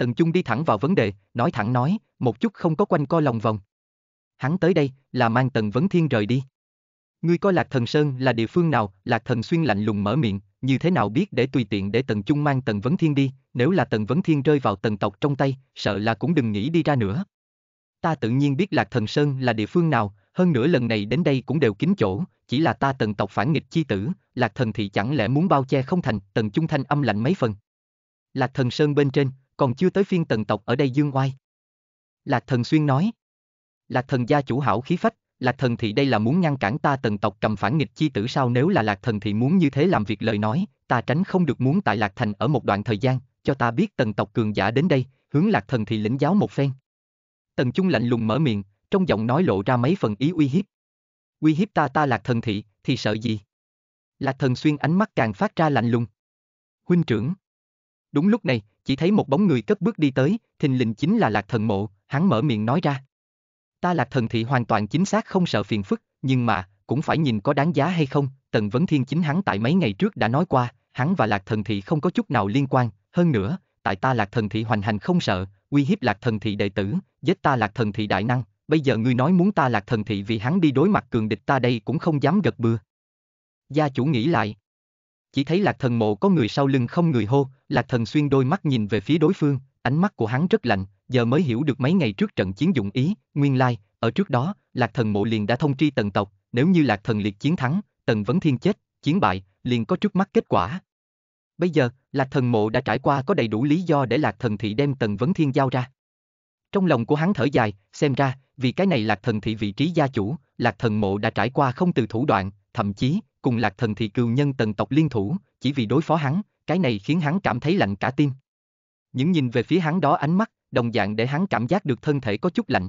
Tần Trung đi thẳng vào vấn đề, nói thẳng nói, một chút không có quanh co lòng vòng. Hắn tới đây là mang Tần Vấn Thiên rời đi. Ngươi coi Lạc Thần Sơn là địa phương nào, Lạc Thần Xuyên lạnh lùng mở miệng, như thế nào biết để tùy tiện để Tần Trung mang Tần Vấn Thiên đi, nếu là Tần Vấn Thiên rơi vào Tần tộc trong tay, sợ là cũng đừng nghĩ đi ra nữa. Ta tự nhiên biết Lạc Thần Sơn là địa phương nào, hơn nữa lần này đến đây cũng đều kín chỗ, chỉ là ta Tần tộc phản nghịch chi tử, Lạc Thần thì chẳng lẽ muốn bao che không thành, Tần Trung thanh âm lạnh mấy phần. Lạc Thần Sơn bên trên, còn chưa tới phiên tần tộc ở đây dương oai. Lạc thần xuyên nói. Lạc thần gia chủ hảo khí phách, lạc thần thị đây là muốn ngăn cản ta tần tộc cầm phản nghịch chi tử sao nếu là lạc thần thì muốn như thế làm việc lời nói, ta tránh không được muốn tại lạc thành ở một đoạn thời gian, cho ta biết tần tộc cường giả đến đây, hướng lạc thần thì lĩnh giáo một phen. Tần Trung lạnh lùng mở miệng, trong giọng nói lộ ra mấy phần ý uy hiếp. Uy hiếp ta ta lạc thần thị, thì sợ gì? Lạc thần xuyên ánh mắt càng phát ra lạnh lùng. Huynh trưởng. Đúng lúc này, chỉ thấy một bóng người cất bước đi tới, thình lình chính là lạc thần mộ, hắn mở miệng nói ra. Ta lạc thần thị hoàn toàn chính xác không sợ phiền phức, nhưng mà, cũng phải nhìn có đáng giá hay không, Tần Vấn Thiên chính hắn tại mấy ngày trước đã nói qua, hắn và lạc thần thị không có chút nào liên quan, hơn nữa, tại ta lạc thần thị hoành hành không sợ, uy hiếp lạc thần thị đệ tử, giết ta lạc thần thị đại năng, bây giờ ngươi nói muốn ta lạc thần thị vì hắn đi đối mặt cường địch ta đây cũng không dám gật bừa. Gia chủ nghĩ lại, chỉ thấy lạc thần mộ có người sau lưng không người hô, lạc thần xuyên đôi mắt nhìn về phía đối phương, ánh mắt của hắn rất lạnh, giờ mới hiểu được mấy ngày trước trận chiến dụng ý, nguyên lai, ở trước đó, lạc thần mộ liền đã thông tri tần tộc, nếu như lạc thần liệt chiến thắng, tần vấn thiên chết, chiến bại, liền có trước mắt kết quả. Bây giờ, lạc thần mộ đã trải qua có đầy đủ lý do để lạc thần thị đem tần vấn thiên giao ra. Trong lòng của hắn thở dài, xem ra, vì cái này lạc thần thị vị trí gia chủ, lạc thần mộ đã trải qua không từ thủ đoạn, thậm chí, cùng lạc thần thì cừu nhân tần tộc liên thủ, chỉ vì đối phó hắn, cái này khiến hắn cảm thấy lạnh cả tim. Những nhìn về phía hắn đó ánh mắt, đồng dạng để hắn cảm giác được thân thể có chút lạnh.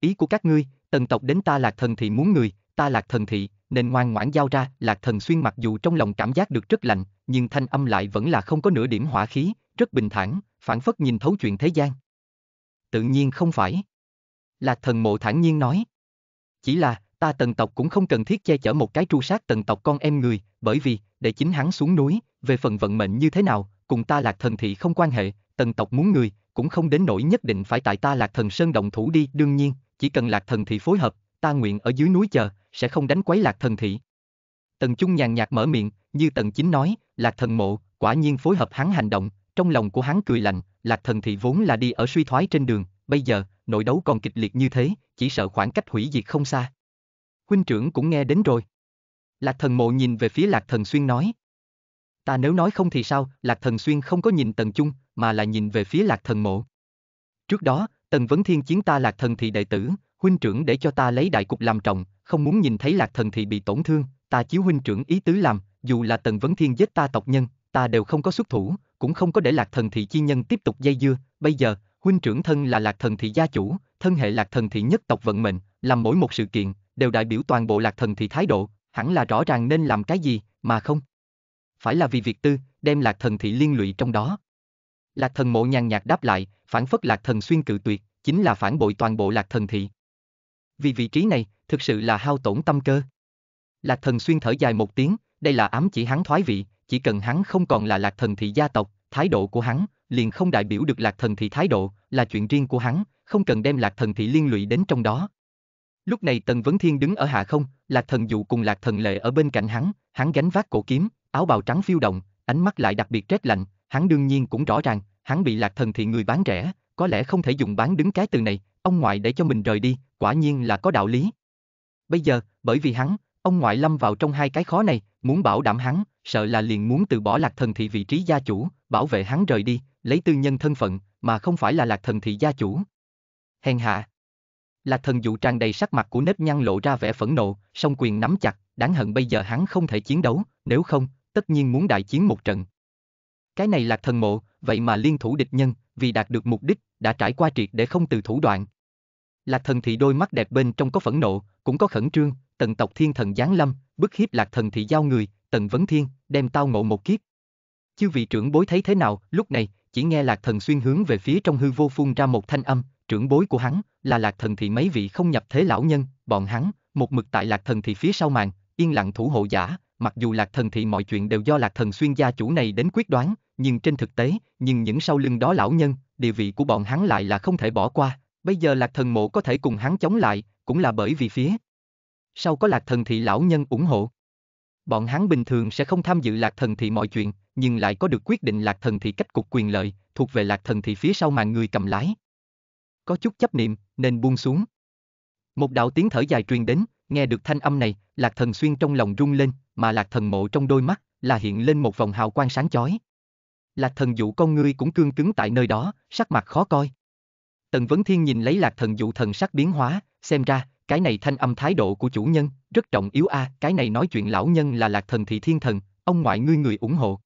Ý của các ngươi, tần tộc đến ta lạc thần thì muốn người, ta lạc thần thị, nên ngoan ngoãn giao ra, lạc thần xuyên mặc dù trong lòng cảm giác được rất lạnh, nhưng thanh âm lại vẫn là không có nửa điểm hỏa khí, rất bình thản, phản phất nhìn thấu chuyện thế gian. Tự nhiên không phải. Lạc thần mộ thản nhiên nói. Chỉ là, ta tần tộc cũng không cần thiết che chở một cái tru sát tần tộc con em người, bởi vì, để chính hắn xuống núi, về phần vận mệnh như thế nào, cùng ta lạc thần thị không quan hệ, tần tộc muốn người, cũng không đến nỗi nhất định phải tại ta lạc thần sơn động thủ đi, đương nhiên, chỉ cần lạc thần thị phối hợp, ta nguyện ở dưới núi chờ, sẽ không đánh quấy lạc thần thị. Tần Trung nhàn nhạt mở miệng, như Tần Chính nói, lạc thần mộ, quả nhiên phối hợp hắn hành động, trong lòng của hắn cười lạnh, lạc thần thị vốn là đi ở suy thoái trên đường, bây giờ, nội đấu còn kịch liệt như thế, chỉ sợ khoảng cách hủy diệt không xa huynh trưởng cũng nghe đến rồi. Lạc thần mộ nhìn về phía lạc thần xuyên nói. Ta nếu nói không thì sao, lạc thần xuyên không có nhìn tần chung, mà là nhìn về phía lạc thần mộ. Trước đó, tần vấn thiên chiến ta lạc thần thì đệ tử, huynh trưởng để cho ta lấy đại cục làm trọng, không muốn nhìn thấy lạc thần thì bị tổn thương, ta chiếu huynh trưởng ý tứ làm, dù là tần vấn thiên giết ta tộc nhân, ta đều không có xuất thủ, cũng không có để lạc thần thị chi nhân tiếp tục dây dưa, bây giờ, huynh trưởng thân là lạc thần thị gia chủ, thân hệ lạc thần thị nhất tộc vận mệnh, làm mỗi một sự kiện, đều đại biểu toàn bộ lạc thần thì thái độ, hẳn là rõ ràng nên làm cái gì, mà không. Phải là vì việc tư, đem lạc thần thị liên lụy trong đó. Lạc thần mộ nhàn nhạt đáp lại, phản phất lạc thần xuyên cự tuyệt, chính là phản bội toàn bộ lạc thần thị. Vì vị trí này, thực sự là hao tổn tâm cơ. Lạc thần xuyên thở dài một tiếng, đây là ám chỉ hắn thoái vị, chỉ cần hắn không còn là lạc thần thị gia tộc, thái độ của hắn, liền không đại biểu được lạc thần thị thái độ, là chuyện riêng của hắn, không cần đem lạc thần thị liên lụy đến trong đó. Lúc này Tần Vấn Thiên đứng ở hạ không, Lạc Thần Dụ cùng Lạc Thần Lệ ở bên cạnh hắn, hắn gánh vác cổ kiếm, áo bào trắng phiêu động, ánh mắt lại đặc biệt rét lạnh, hắn đương nhiên cũng rõ ràng, hắn bị Lạc Thần thì người bán rẻ, có lẽ không thể dùng bán đứng cái từ này, ông ngoại để cho mình rời đi, quả nhiên là có đạo lý. Bây giờ, bởi vì hắn, ông ngoại lâm vào trong hai cái khó này, muốn bảo đảm hắn, sợ là liền muốn từ bỏ Lạc Thần thị vị trí gia chủ, bảo vệ hắn rời đi, lấy tư nhân thân phận, mà không phải là Lạc Thần thị gia chủ. Hèn hạ Lạc thần dụ tràn đầy sắc mặt của nếp nhăn lộ ra vẻ phẫn nộ, song quyền nắm chặt, đáng hận bây giờ hắn không thể chiến đấu, nếu không, tất nhiên muốn đại chiến một trận. Cái này lạc thần mộ, vậy mà liên thủ địch nhân, vì đạt được mục đích, đã trải qua triệt để không từ thủ đoạn. Lạc thần thị đôi mắt đẹp bên trong có phẫn nộ, cũng có khẩn trương, tần tộc thiên thần giáng lâm, bức hiếp lạc thần thị giao người, tần vấn thiên, đem tao ngộ một kiếp. Chư vị trưởng bối thấy thế nào, lúc này, chỉ nghe lạc thần xuyên hướng về phía trong hư vô phun ra một thanh âm, trưởng bối của hắn, là lạc thần thị mấy vị không nhập thế lão nhân, bọn hắn, một mực tại lạc thần thị phía sau màn, yên lặng thủ hộ giả, mặc dù lạc thần thị mọi chuyện đều do lạc thần xuyên gia chủ này đến quyết đoán, nhưng trên thực tế, nhưng những sau lưng đó lão nhân, địa vị của bọn hắn lại là không thể bỏ qua, bây giờ lạc thần mộ có thể cùng hắn chống lại, cũng là bởi vì phía sau có lạc thần thị lão nhân ủng hộ. Bọn hắn bình thường sẽ không tham dự lạc thần thị mọi chuyện, nhưng lại có được quyết định lạc thần thị cách cục quyền lợi, thuộc về lạc thần thị phía sau màn người cầm lái có chút chấp niệm, nên buông xuống. Một đạo tiếng thở dài truyền đến, nghe được thanh âm này, lạc thần xuyên trong lòng rung lên, mà lạc thần mộ trong đôi mắt, là hiện lên một vòng hào quang sáng chói. Lạc thần dụ con ngươi cũng cương cứng tại nơi đó, sắc mặt khó coi. Tần Vấn Thiên nhìn lấy lạc thần dụ thần sắc biến hóa, xem ra, cái này thanh âm thái độ của chủ nhân, rất trọng yếu a à, cái này nói chuyện lão nhân là lạc thần thị thiên thần, ông ngoại ngươi người ủng hộ.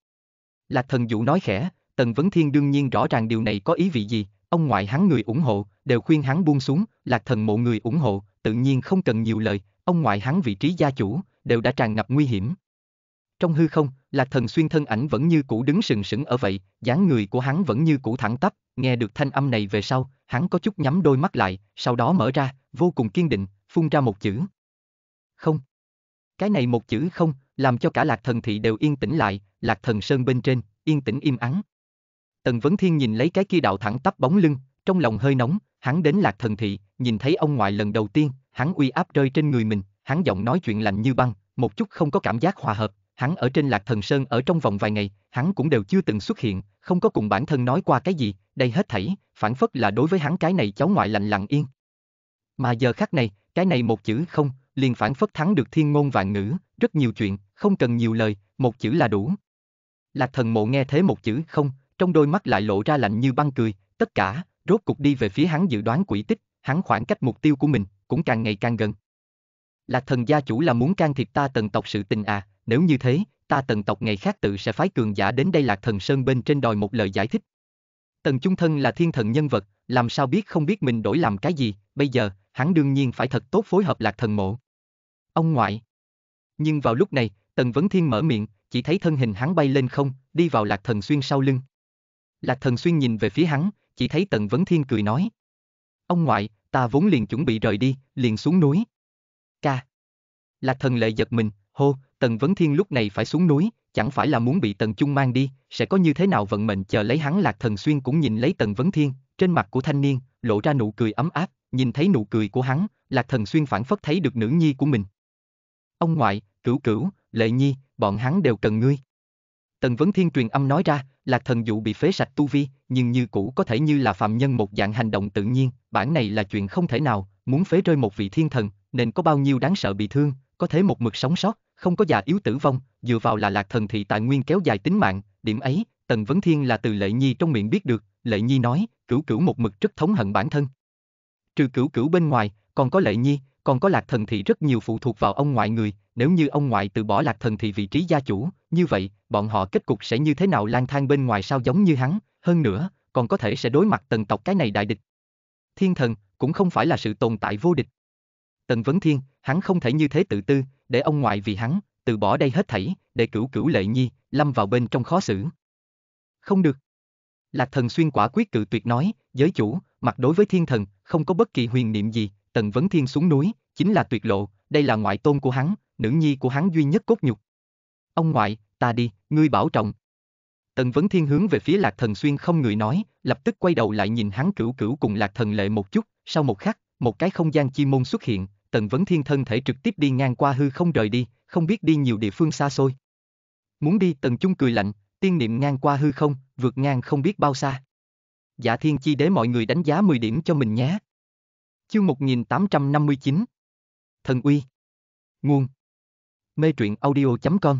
Lạc thần dụ nói khẽ, Tần Vấn Thiên đương nhiên rõ ràng điều này có ý vị gì, ông ngoại hắn người ủng hộ, đều khuyên hắn buông xuống, lạc thần mộ người ủng hộ, tự nhiên không cần nhiều lời, ông ngoại hắn vị trí gia chủ, đều đã tràn ngập nguy hiểm. Trong hư không, lạc thần xuyên thân ảnh vẫn như cũ đứng sừng sững ở vậy, dáng người của hắn vẫn như cũ thẳng tắp, nghe được thanh âm này về sau, hắn có chút nhắm đôi mắt lại, sau đó mở ra, vô cùng kiên định, phun ra một chữ. Không. Cái này một chữ không, làm cho cả lạc thần thị đều yên tĩnh lại, lạc thần sơn bên trên, yên tĩnh im ắng. Tần Vấn Thiên nhìn lấy cái kia đạo thẳng tắp bóng lưng, trong lòng hơi nóng, hắn đến lạc thần thị, nhìn thấy ông ngoại lần đầu tiên, hắn uy áp rơi trên người mình, hắn giọng nói chuyện lạnh như băng, một chút không có cảm giác hòa hợp, hắn ở trên lạc thần sơn ở trong vòng vài ngày, hắn cũng đều chưa từng xuất hiện, không có cùng bản thân nói qua cái gì, đây hết thảy, phản phất là đối với hắn cái này cháu ngoại lạnh lặng yên. Mà giờ khắc này, cái này một chữ không, liền phản phất thắng được thiên ngôn vạn ngữ, rất nhiều chuyện, không cần nhiều lời, một chữ là đủ. Lạc thần mộ nghe thế một chữ không, trong đôi mắt lại lộ ra lạnh như băng cười, tất cả, rốt cục đi về phía hắn dự đoán quỷ tích, hắn khoảng cách mục tiêu của mình, cũng càng ngày càng gần. Lạc thần gia chủ là muốn can thiệp ta tần tộc sự tình à, nếu như thế, ta tần tộc ngày khác tự sẽ phái cường giả đến đây lạc thần sơn bên trên đòi một lời giải thích. Tần Trung Thân là thiên thần nhân vật, làm sao biết không biết mình đổi làm cái gì, bây giờ, hắn đương nhiên phải thật tốt phối hợp lạc thần mộ. Ông ngoại. Nhưng vào lúc này, Tần Vấn Thiên mở miệng, chỉ thấy thân hình hắn bay lên không, đi vào lạc thần xuyên sau lưng. Lạc Thần Xuyên nhìn về phía hắn, chỉ thấy Tần Vấn Thiên cười nói. Ông ngoại, ta vốn liền chuẩn bị rời đi, liền xuống núi. Ca. Lạc Thần lệ giật mình, hô, Tần Vấn Thiên lúc này phải xuống núi, chẳng phải là muốn bị Tần Trung mang đi, sẽ có như thế nào vận mệnh chờ lấy hắn Lạc Thần Xuyên cũng nhìn lấy Tần Vấn Thiên, trên mặt của thanh niên, lộ ra nụ cười ấm áp, nhìn thấy nụ cười của hắn, Lạc Thần Xuyên phản phất thấy được nữ nhi của mình. Ông ngoại, cửu cửu, lệ nhi, bọn hắn đều cần ngươi. Tần Vấn Thiên truyền âm nói ra, Lạc Thần dụ bị phế sạch tu vi, nhưng như cũ có thể như là phạm nhân một dạng hành động tự nhiên, bản này là chuyện không thể nào, muốn phế rơi một vị thiên thần, nên có bao nhiêu đáng sợ bị thương, có thể một mực sống sót, không có già yếu tử vong, dựa vào là Lạc Thần thị tài nguyên kéo dài tính mạng, điểm ấy, Tần Vấn Thiên là từ Lệ Nhi trong miệng biết được, Lệ Nhi nói, cửu cửu một mực rất thống hận bản thân. Trừ cửu cửu bên ngoài, còn có Lệ Nhi, còn có lạc thần thị rất nhiều phụ thuộc vào ông ngoại người, nếu như ông ngoại từ bỏ lạc thần thị vị trí gia chủ, như vậy, bọn họ kết cục sẽ như thế nào lang thang bên ngoài sao giống như hắn, hơn nữa, còn có thể sẽ đối mặt tần tộc cái này đại địch. Thiên thần, cũng không phải là sự tồn tại vô địch. Tần Vấn Thiên, hắn không thể như thế tự tư, để ông ngoại vì hắn, từ bỏ đây hết thảy, để cửu cửu lệ nhi, lâm vào bên trong khó xử. Không được. Lạc thần xuyên quả quyết cự tuyệt nói, giới chủ, mặt đối với thiên thần, không có bất kỳ huyền niệm gì, Tần Vấn Thiên xuống núi, chính là tuyệt lộ, đây là ngoại tôn của hắn, nữ nhi của hắn duy nhất cốt nhục. Ông ngoại, ta đi, ngươi bảo trọng. Tần Vấn Thiên hướng về phía Lạc Thần Xuyên không người nói, lập tức quay đầu lại nhìn hắn cửu cửu cùng Lạc Thần lệ một chút, sau một khắc, một cái không gian chi môn xuất hiện, Tần Vấn Thiên thân thể trực tiếp đi ngang qua hư không rời đi, không biết đi nhiều địa phương xa xôi. Muốn đi Tần Trung cười lạnh, tiên niệm ngang qua hư không, vượt ngang không biết bao xa. Giả Thiên Chi Đế mọi người đánh giá 10 điểm cho mình nhé. Chương 1859 Thần uy Nguồn Mê truyện audio.com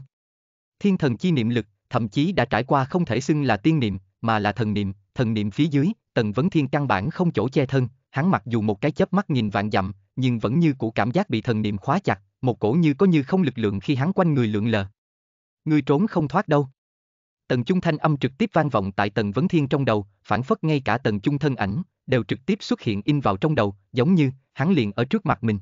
Thiên thần chi niệm lực, thậm chí đã trải qua không thể xưng là tiên niệm, mà là thần niệm, thần niệm phía dưới, tần vấn thiên căn bản không chỗ che thân, hắn mặc dù một cái chớp mắt nhìn vạn dặm, nhưng vẫn như cũ cảm giác bị thần niệm khóa chặt, một cổ như có như không lực lượng khi hắn quanh người lượn lờ. Người trốn không thoát đâu. Tần Chung thanh âm trực tiếp vang vọng tại Tần Vấn Thiên trong đầu, phản phất ngay cả Tần Chung thân ảnh, đều trực tiếp xuất hiện in vào trong đầu, giống như, hắn liền ở trước mặt mình.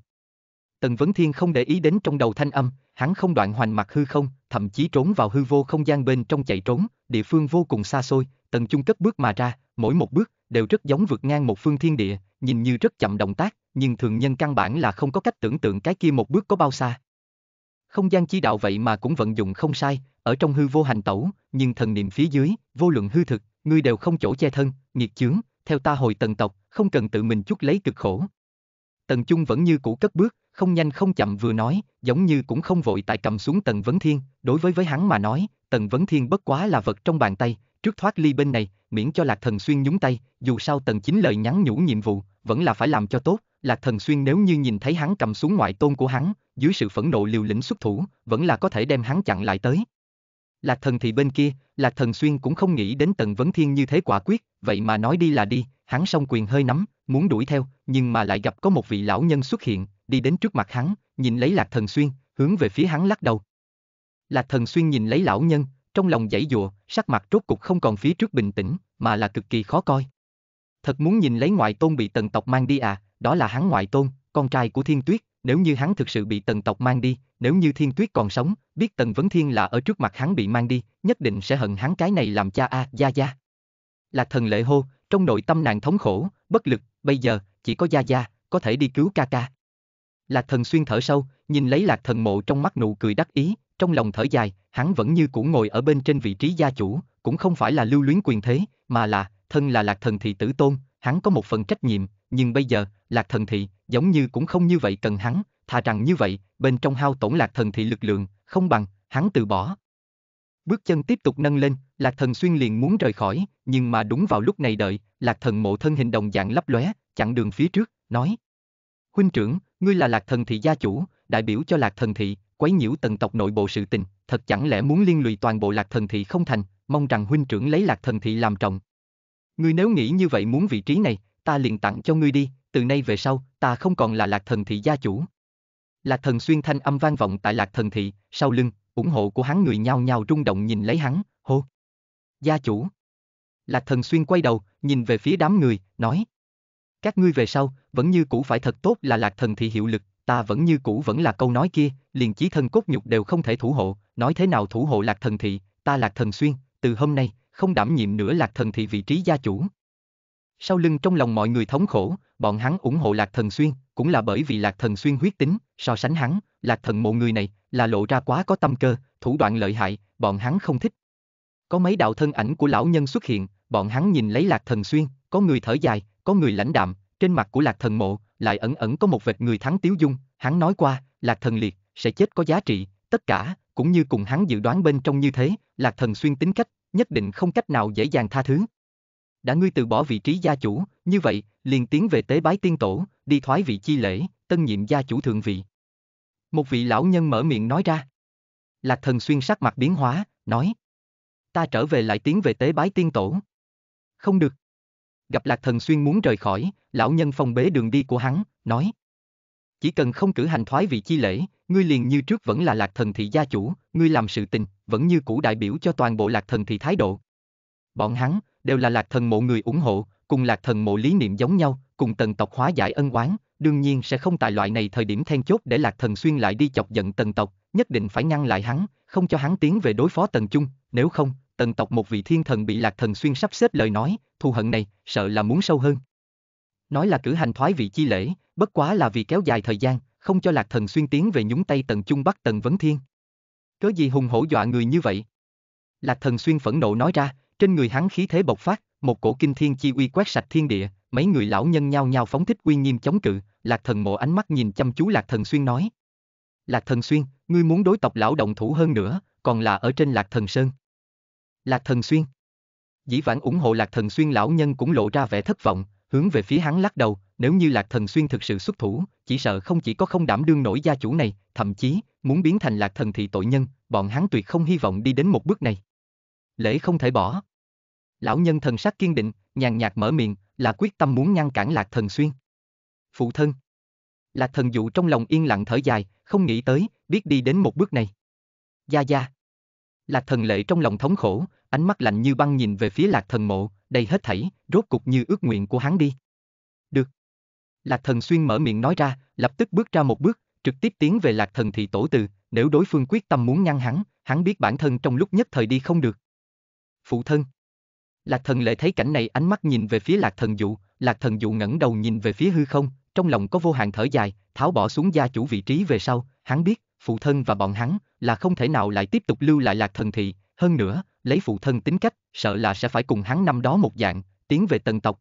Tần Vấn Thiên không để ý đến trong đầu thanh âm, hắn không đoạn hoành mặt hư không, thậm chí trốn vào hư vô không gian bên trong chạy trốn, địa phương vô cùng xa xôi, Tần Chung cất bước mà ra, mỗi một bước, đều rất giống vượt ngang một phương thiên địa, nhìn như rất chậm động tác, nhưng thường nhân căn bản là không có cách tưởng tượng cái kia một bước có bao xa không gian chi đạo vậy mà cũng vận dụng không sai, ở trong hư vô hành tẩu, nhưng thần niệm phía dưới, vô luận hư thực, ngươi đều không chỗ che thân, nghiệt chướng, theo ta hồi tần tộc, không cần tự mình chút lấy cực khổ. Tần Trung vẫn như cũ cất bước, không nhanh không chậm vừa nói, giống như cũng không vội tại cầm xuống Tần Vấn Thiên, đối với với hắn mà nói, Tần Vấn Thiên bất quá là vật trong bàn tay, trước thoát ly bên này, miễn cho Lạc Thần Xuyên nhúng tay, dù sao Tần chính lời nhắn nhủ nhiệm vụ, vẫn là phải làm cho tốt, Lạc Thần Xuyên nếu như nhìn thấy hắn cầm xuống ngoại tôn của hắn, dưới sự phẫn nộ liều lĩnh xuất thủ, vẫn là có thể đem hắn chặn lại tới. Lạc Thần thì bên kia, Lạc Thần Xuyên cũng không nghĩ đến Tần Vấn Thiên như thế quả quyết, vậy mà nói đi là đi, hắn song quyền hơi nắm, muốn đuổi theo, nhưng mà lại gặp có một vị lão nhân xuất hiện, đi đến trước mặt hắn, nhìn lấy Lạc Thần Xuyên, hướng về phía hắn lắc đầu. Lạc Thần Xuyên nhìn lấy lão nhân, trong lòng dãy dụa, sắc mặt rốt cục không còn phía trước bình tĩnh, mà là cực kỳ khó coi. Thật muốn nhìn lấy ngoại tôn bị tần tộc mang đi à, đó là hắn ngoại tôn, con trai của Thiên Tuyết, nếu như hắn thực sự bị tần tộc mang đi, nếu như Thiên Tuyết còn sống, biết tần vấn thiên là ở trước mặt hắn bị mang đi, nhất định sẽ hận hắn cái này làm cha a à, gia gia. Là thần lệ hô, trong nội tâm nàng thống khổ, bất lực, bây giờ, chỉ có gia gia, có thể đi cứu ca ca. Lạc thần xuyên thở sâu, nhìn lấy lạc thần mộ trong mắt nụ cười đắc ý, trong lòng thở dài, hắn vẫn như cũ ngồi ở bên trên vị trí gia chủ, cũng không phải là lưu luyến quyền thế, mà là, thân là lạc thần thì tử tôn, hắn có một phần trách nhiệm, nhưng bây giờ, lạc thần thị, giống như cũng không như vậy cần hắn, thà rằng như vậy, bên trong hao tổn lạc thần thị lực lượng, không bằng, hắn từ bỏ. Bước chân tiếp tục nâng lên, lạc thần xuyên liền muốn rời khỏi, nhưng mà đúng vào lúc này đợi, lạc thần mộ thân hình đồng dạng lấp lóe, chặn đường phía trước, nói. Huynh trưởng, ngươi là lạc thần thị gia chủ, đại biểu cho lạc thần thị, quấy nhiễu tần tộc nội bộ sự tình, thật chẳng lẽ muốn liên lụy toàn bộ lạc thần thị không thành, mong rằng huynh trưởng lấy lạc thần thị làm trọng. Ngươi nếu nghĩ như vậy muốn vị trí này, ta liền tặng cho ngươi đi, từ nay về sau, ta không còn là lạc thần thị gia chủ. Lạc thần xuyên thanh âm vang vọng tại lạc thần thị, sau lưng, ủng hộ của hắn người nhao nhao rung động nhìn lấy hắn, hô. Gia chủ. Lạc thần xuyên quay đầu, nhìn về phía đám người, nói. Các ngươi về sau, vẫn như cũ phải thật tốt là lạc thần thị hiệu lực, ta vẫn như cũ vẫn là câu nói kia, liền chí thân cốt nhục đều không thể thủ hộ, nói thế nào thủ hộ lạc thần thị, ta lạc thần xuyên, từ hôm nay, không đảm nhiệm nữa lạc thần thị vị trí gia chủ sau lưng trong lòng mọi người thống khổ, bọn hắn ủng hộ Lạc Thần Xuyên, cũng là bởi vì Lạc Thần Xuyên huyết tính, so sánh hắn, Lạc Thần mộ người này, là lộ ra quá có tâm cơ, thủ đoạn lợi hại, bọn hắn không thích. Có mấy đạo thân ảnh của lão nhân xuất hiện, bọn hắn nhìn lấy Lạc Thần Xuyên, có người thở dài, có người lãnh đạm, trên mặt của Lạc Thần mộ, lại ẩn ẩn có một vệt người thắng tiếu dung, hắn nói qua, Lạc Thần liệt, sẽ chết có giá trị, tất cả, cũng như cùng hắn dự đoán bên trong như thế, Lạc Thần Xuyên tính cách, nhất định không cách nào dễ dàng tha thứ, đã ngươi từ bỏ vị trí gia chủ, như vậy, liền tiến về tế bái tiên tổ, đi thoái vị chi lễ, tân nhiệm gia chủ thượng vị. Một vị lão nhân mở miệng nói ra. Lạc thần xuyên sắc mặt biến hóa, nói. Ta trở về lại tiến về tế bái tiên tổ. Không được. Gặp lạc thần xuyên muốn rời khỏi, lão nhân phong bế đường đi của hắn, nói. Chỉ cần không cử hành thoái vị chi lễ, ngươi liền như trước vẫn là lạc thần thị gia chủ, ngươi làm sự tình, vẫn như cũ đại biểu cho toàn bộ lạc thần thị thái độ. Bọn hắn, đều là lạc thần mộ người ủng hộ, cùng lạc thần mộ lý niệm giống nhau, cùng tần tộc hóa giải ân oán, đương nhiên sẽ không tại loại này thời điểm then chốt để lạc thần xuyên lại đi chọc giận tần tộc, nhất định phải ngăn lại hắn, không cho hắn tiến về đối phó tần chung, nếu không, tần tộc một vị thiên thần bị lạc thần xuyên sắp xếp lời nói, thù hận này, sợ là muốn sâu hơn. Nói là cử hành thoái vị chi lễ, bất quá là vì kéo dài thời gian, không cho lạc thần xuyên tiến về nhúng tay tần chung bắt tần vấn thiên. Cớ gì hùng hổ dọa người như vậy? Lạc thần xuyên phẫn nộ nói ra, trên người hắn khí thế bộc phát, một cổ kinh thiên chi uy quét sạch thiên địa, mấy người lão nhân nhao nhao phóng thích uy nghiêm chống cự, Lạc Thần Mộ ánh mắt nhìn chăm chú Lạc Thần Xuyên nói: "Lạc Thần Xuyên, ngươi muốn đối tộc lão động thủ hơn nữa, còn là ở trên Lạc Thần Sơn." Lạc Thần Xuyên Dĩ vãng ủng hộ Lạc Thần Xuyên lão nhân cũng lộ ra vẻ thất vọng, hướng về phía hắn lắc đầu, nếu như Lạc Thần Xuyên thực sự xuất thủ, chỉ sợ không chỉ có không đảm đương nổi gia chủ này, thậm chí, muốn biến thành Lạc Thần thì tội nhân, bọn hắn tuyệt không hy vọng đi đến một bước này lễ không thể bỏ. Lão nhân thần sắc kiên định, nhàn nhạt mở miệng, là quyết tâm muốn ngăn cản lạc thần xuyên. Phụ thân. Lạc thần dụ trong lòng yên lặng thở dài, không nghĩ tới, biết đi đến một bước này. Gia gia. Lạc thần lệ trong lòng thống khổ, ánh mắt lạnh như băng nhìn về phía lạc thần mộ, đầy hết thảy, rốt cục như ước nguyện của hắn đi. Được. Lạc thần xuyên mở miệng nói ra, lập tức bước ra một bước, trực tiếp tiến về lạc thần thị tổ từ, nếu đối phương quyết tâm muốn ngăn hắn, hắn biết bản thân trong lúc nhất thời đi không được phụ thân. Lạc thần lệ thấy cảnh này ánh mắt nhìn về phía lạc thần dụ, lạc thần dụ ngẩng đầu nhìn về phía hư không, trong lòng có vô hạn thở dài, tháo bỏ xuống gia chủ vị trí về sau, hắn biết, phụ thân và bọn hắn là không thể nào lại tiếp tục lưu lại lạc thần thị, hơn nữa, lấy phụ thân tính cách, sợ là sẽ phải cùng hắn năm đó một dạng, tiến về tần tộc.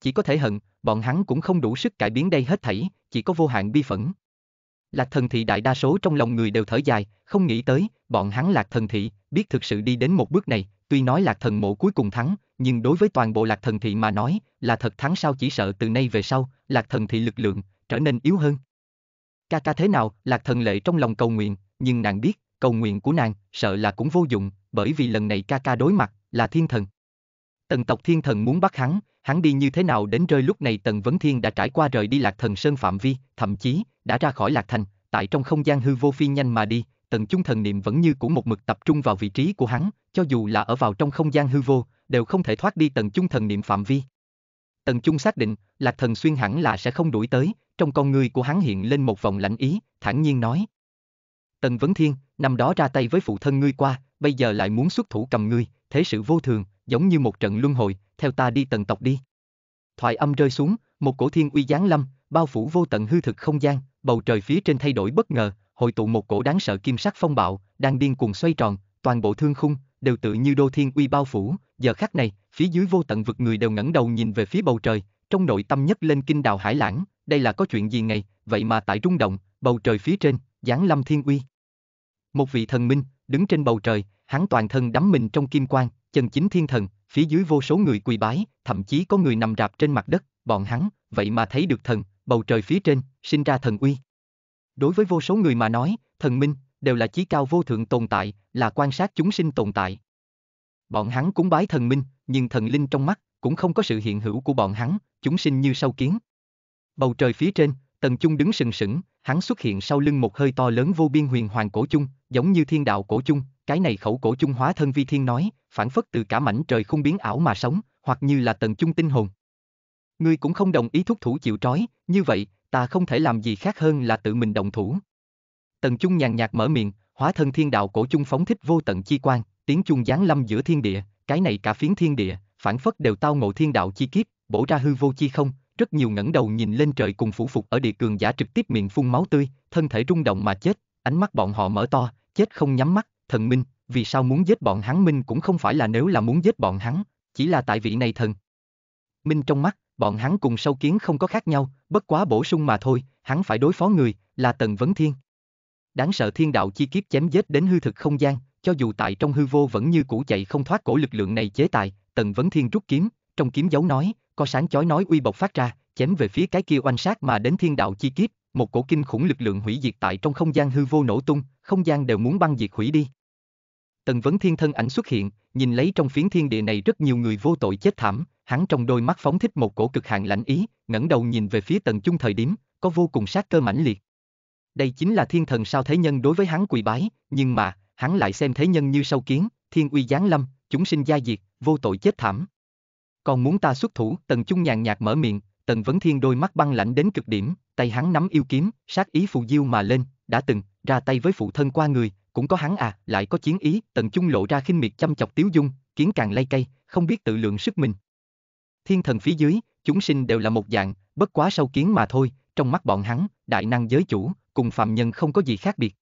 Chỉ có thể hận, bọn hắn cũng không đủ sức cải biến đây hết thảy, chỉ có vô hạn bi phẫn. Lạc thần thị đại đa số trong lòng người đều thở dài, không nghĩ tới, bọn hắn lạc thần thị, biết thực sự đi đến một bước này, tuy nói lạc thần mộ cuối cùng thắng, nhưng đối với toàn bộ lạc thần thị mà nói, là thật thắng sao chỉ sợ từ nay về sau, lạc thần thị lực lượng, trở nên yếu hơn. Ca ca thế nào, lạc thần lệ trong lòng cầu nguyện, nhưng nàng biết, cầu nguyện của nàng, sợ là cũng vô dụng, bởi vì lần này ca ca đối mặt, là thiên thần. Tần tộc thiên thần muốn bắt hắn, hắn đi như thế nào đến rơi lúc này tần vấn thiên đã trải qua rời đi lạc thần sơn phạm vi, thậm chí, đã ra khỏi lạc thành, tại trong không gian hư vô phi nhanh mà đi, tần chung thần niệm vẫn như của một mực tập trung vào vị trí của hắn, cho dù là ở vào trong không gian hư vô, đều không thể thoát đi tần chung thần niệm phạm vi. Tần chung xác định, lạc thần xuyên hẳn là sẽ không đuổi tới, trong con người của hắn hiện lên một vòng lạnh ý, thản nhiên nói. Tần Vấn Thiên, năm đó ra tay với phụ thân ngươi qua, bây giờ lại muốn xuất thủ cầm ngươi, thế sự vô thường, giống như một trận luân hồi, theo ta đi tần tộc đi. Thoại âm rơi xuống, một cổ thiên uy giáng lâm, bao phủ vô tận hư thực không gian, bầu trời phía trên thay đổi bất ngờ, hội tụ một cổ đáng sợ kim sắc phong bạo, đang điên cuồng xoay tròn, toàn bộ thương khung đều tự như đô thiên uy bao phủ, giờ khắc này, phía dưới vô tận vực người đều ngẩng đầu nhìn về phía bầu trời, trong nội tâm nhất lên kinh đào hải lãng, đây là có chuyện gì ngày, vậy mà tại rung động, bầu trời phía trên, giáng lâm thiên uy. Một vị thần minh, đứng trên bầu trời, hắn toàn thân đắm mình trong kim quang, chân chính thiên thần, phía dưới vô số người quỳ bái, thậm chí có người nằm rạp trên mặt đất, bọn hắn, vậy mà thấy được thần, bầu trời phía trên, sinh ra thần uy. Đối với vô số người mà nói, thần minh, đều là chí cao vô thượng tồn tại, là quan sát chúng sinh tồn tại. Bọn hắn cúng bái thần minh, nhưng thần linh trong mắt, cũng không có sự hiện hữu của bọn hắn, chúng sinh như sâu kiến. Bầu trời phía trên, Tần Chung đứng sừng sững, hắn xuất hiện sau lưng một hơi to lớn vô biên huyền hoàng cổ chung, giống như thiên đạo cổ chung, cái này khẩu cổ chung hóa thân vi thiên nói, phản phất từ cả mảnh trời không biến ảo mà sống, hoặc như là Tần Chung tinh hồn. Ngươi cũng không đồng ý thúc thủ chịu trói, như vậy, ta không thể làm gì khác hơn là tự mình động thủ. Tần Trung nhàn nhạt mở miệng, hóa thân thiên đạo cổ chung phóng thích vô tận chi quan, tiếng chung giáng lâm giữa thiên địa, cái này cả phiến thiên địa, phản phất đều tao ngộ thiên đạo chi kiếp, bổ ra hư vô chi không, rất nhiều ngẩng đầu nhìn lên trời cùng phủ phục ở địa cường giả trực tiếp miệng phun máu tươi, thân thể rung động mà chết, ánh mắt bọn họ mở to, chết không nhắm mắt, thần minh, vì sao muốn giết bọn hắn minh cũng không phải là nếu là muốn giết bọn hắn, chỉ là tại vị này thần. Minh trong mắt, bọn hắn cùng sâu kiến không có khác nhau, bất quá bổ sung mà thôi, hắn phải đối phó người, là Tần Vấn Thiên. Đáng sợ thiên đạo chi kiếp chém giết đến hư thực không gian, cho dù tại trong hư vô vẫn như cũ chạy không thoát cổ lực lượng này chế tài, Tần Vấn Thiên rút kiếm, trong kiếm dấu nói, có sáng chói nói uy bộc phát ra, chém về phía cái kia oanh sát mà đến thiên đạo chi kiếp, một cổ kinh khủng lực lượng hủy diệt tại trong không gian hư vô nổ tung, không gian đều muốn băng diệt hủy đi. Tần Vấn Thiên thân ảnh xuất hiện, nhìn lấy trong phiến thiên địa này rất nhiều người vô tội chết thảm, hắn trong đôi mắt phóng thích một cổ cực hạn lạnh ý, ngẩng đầu nhìn về phía tần Trung thời điểm, có vô cùng sát cơ mãnh liệt. Đây chính là thiên thần sao thế nhân đối với hắn quỳ bái, nhưng mà, hắn lại xem thế nhân như sâu kiến, thiên uy giáng lâm, chúng sinh gia diệt, vô tội chết thảm. Còn muốn ta xuất thủ, tần Trung nhàn nhạt mở miệng, tần vấn thiên đôi mắt băng lạnh đến cực điểm, tay hắn nắm yêu kiếm, sát ý phù diêu mà lên, đã từng, ra tay với phụ thân qua người, cũng có hắn à, lại có chiến ý, tần Trung lộ ra khinh miệt chăm chọc tiếu dung, kiến càng lay cây, không biết tự lượng sức mình. Thiên thần phía dưới, chúng sinh đều là một dạng, bất quá sâu kiến mà thôi, trong mắt bọn hắn, đại năng giới chủ, cùng phạm nhân không có gì khác biệt.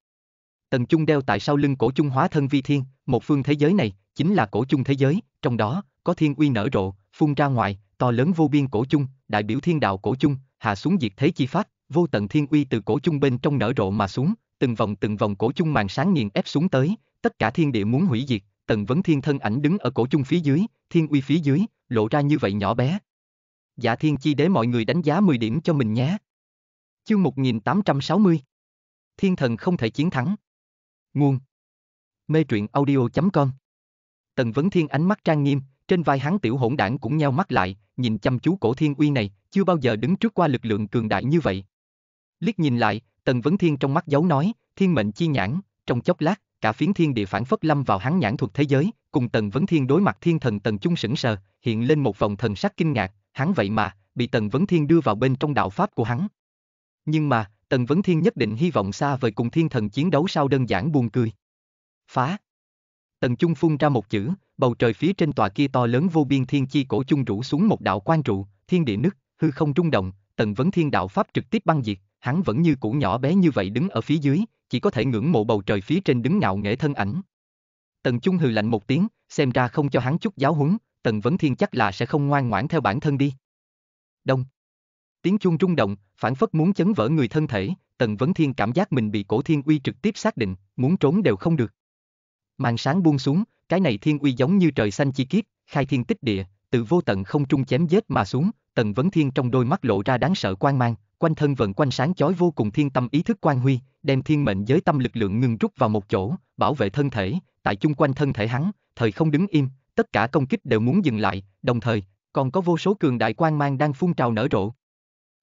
Tần Trung đeo tại sau lưng cổ trung hóa thân vi thiên, một phương thế giới này, chính là cổ trung thế giới, trong đó, có thiên uy nở rộ, phun ra ngoài, to lớn vô biên cổ trung, đại biểu thiên đạo cổ trung, hạ xuống diệt thế chi pháp, vô tận thiên uy từ cổ trung bên trong nở rộ mà xuống, từng vòng từng vòng cổ trung màn sáng nghiền ép xuống tới, tất cả thiên địa muốn hủy diệt, Tần Vấn Thiên thân ảnh đứng ở cổ trung phía dưới, thiên uy phía dưới, lộ ra như vậy nhỏ bé. Dạ thiên chi đế mọi người đánh giá 10 điểm cho mình nhé. Chương 1860 Thiên thần không thể chiến thắng. Nguồn Mê truyện audio.com Tần Vấn Thiên ánh mắt trang nghiêm, trên vai hắn tiểu hỗn đảng cũng nheo mắt lại, nhìn chăm chú cổ thiên uy này, chưa bao giờ đứng trước qua lực lượng cường đại như vậy. Liếc nhìn lại, Tần Vấn Thiên trong mắt giấu nói, thiên mệnh chi nhãn, trong chốc lát, cả phiến thiên địa phản phất lâm vào hắn nhãn thuật thế giới, cùng Tần Vấn Thiên đối mặt thiên thần Tần Trung sững sờ, hiện lên một vòng thần sắc kinh ngạc, hắn vậy mà, bị Tần Vấn Thiên đưa vào bên trong đạo pháp của hắn. Nhưng mà, Tần Vấn Thiên nhất định hy vọng xa vời cùng thiên thần chiến đấu sao đơn giản buồn cười. Phá. Tần Trung phun ra một chữ, bầu trời phía trên tòa kia to lớn vô biên thiên chi cổ chung rủ xuống một đạo quan trụ, thiên địa nứt, hư không rung động, Tần Vấn Thiên đạo pháp trực tiếp băng diệt, hắn vẫn như cũ nhỏ bé như vậy đứng ở phía dưới, chỉ có thể ngưỡng mộ bầu trời phía trên đứng ngạo nghễ thân ảnh. Tần Trung hừ lạnh một tiếng, xem ra không cho hắn chút giáo huấn, Tần Vấn Thiên chắc là sẽ không ngoan ngoãn theo bản thân đi. Đông. Tiếng chuông rung động, phản phất muốn chấn vỡ người thân thể, Tần Vấn Thiên cảm giác mình bị cổ thiên uy trực tiếp xác định, muốn trốn đều không được. Màn sáng buông xuống, cái này thiên uy giống như trời xanh chi kiếp, khai thiên tích địa, từ vô tận không trung chém giết mà xuống, Tần Vấn Thiên trong đôi mắt lộ ra đáng sợ quan mang, quanh thân vận quanh sáng chói vô cùng thiên tâm ý thức quan huy, đem thiên mệnh giới tâm lực lượng ngừng rút vào một chỗ, bảo vệ thân thể, tại chung quanh thân thể hắn, thời không đứng im, tất cả công kích đều muốn dừng lại, đồng thời, còn có vô số cường đại quan mang đang phun trào nở rộ.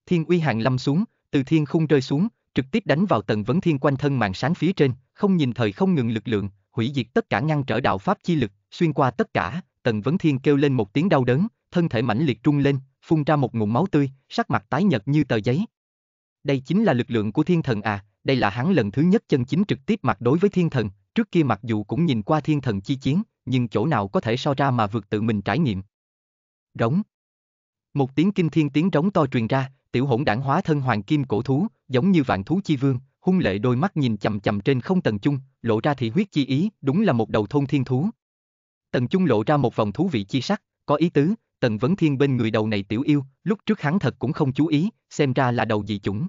Thiên uy hàng lâm xuống, từ thiên khung rơi xuống, trực tiếp đánh vào tần vấn thiên quanh thân màn sáng phía trên, không nhìn thời không ngừng lực lượng, hủy diệt tất cả ngăn trở đạo pháp chi lực, xuyên qua tất cả, tần vấn thiên kêu lên một tiếng đau đớn, thân thể mãnh liệt trung lên, phun ra một nguồn máu tươi, sắc mặt tái nhợt như tờ giấy. Đây chính là lực lượng của thiên thần à, đây là hắn lần thứ nhất chân chính trực tiếp mặt đối với thiên thần, trước kia mặc dù cũng nhìn qua thiên thần chi chiến, nhưng chỗ nào có thể so ra mà vượt tự mình trải nghiệm. Rống. Một tiếng kinh thiên tiếng rống to truyền ra, tiểu hỗn đảng hóa thân hoàng kim cổ thú, giống như vạn thú chi vương, hung lệ đôi mắt nhìn chầm chầm trên không tầng trung, lộ ra thị huyết chi ý, đúng là một đầu thôn thiên thú. Tần trung lộ ra một vòng thú vị chi sắc, có ý tứ, Tần Vấn Thiên bên người đầu này tiểu yêu, lúc trước hắn thật cũng không chú ý, xem ra là đầu dị chủng.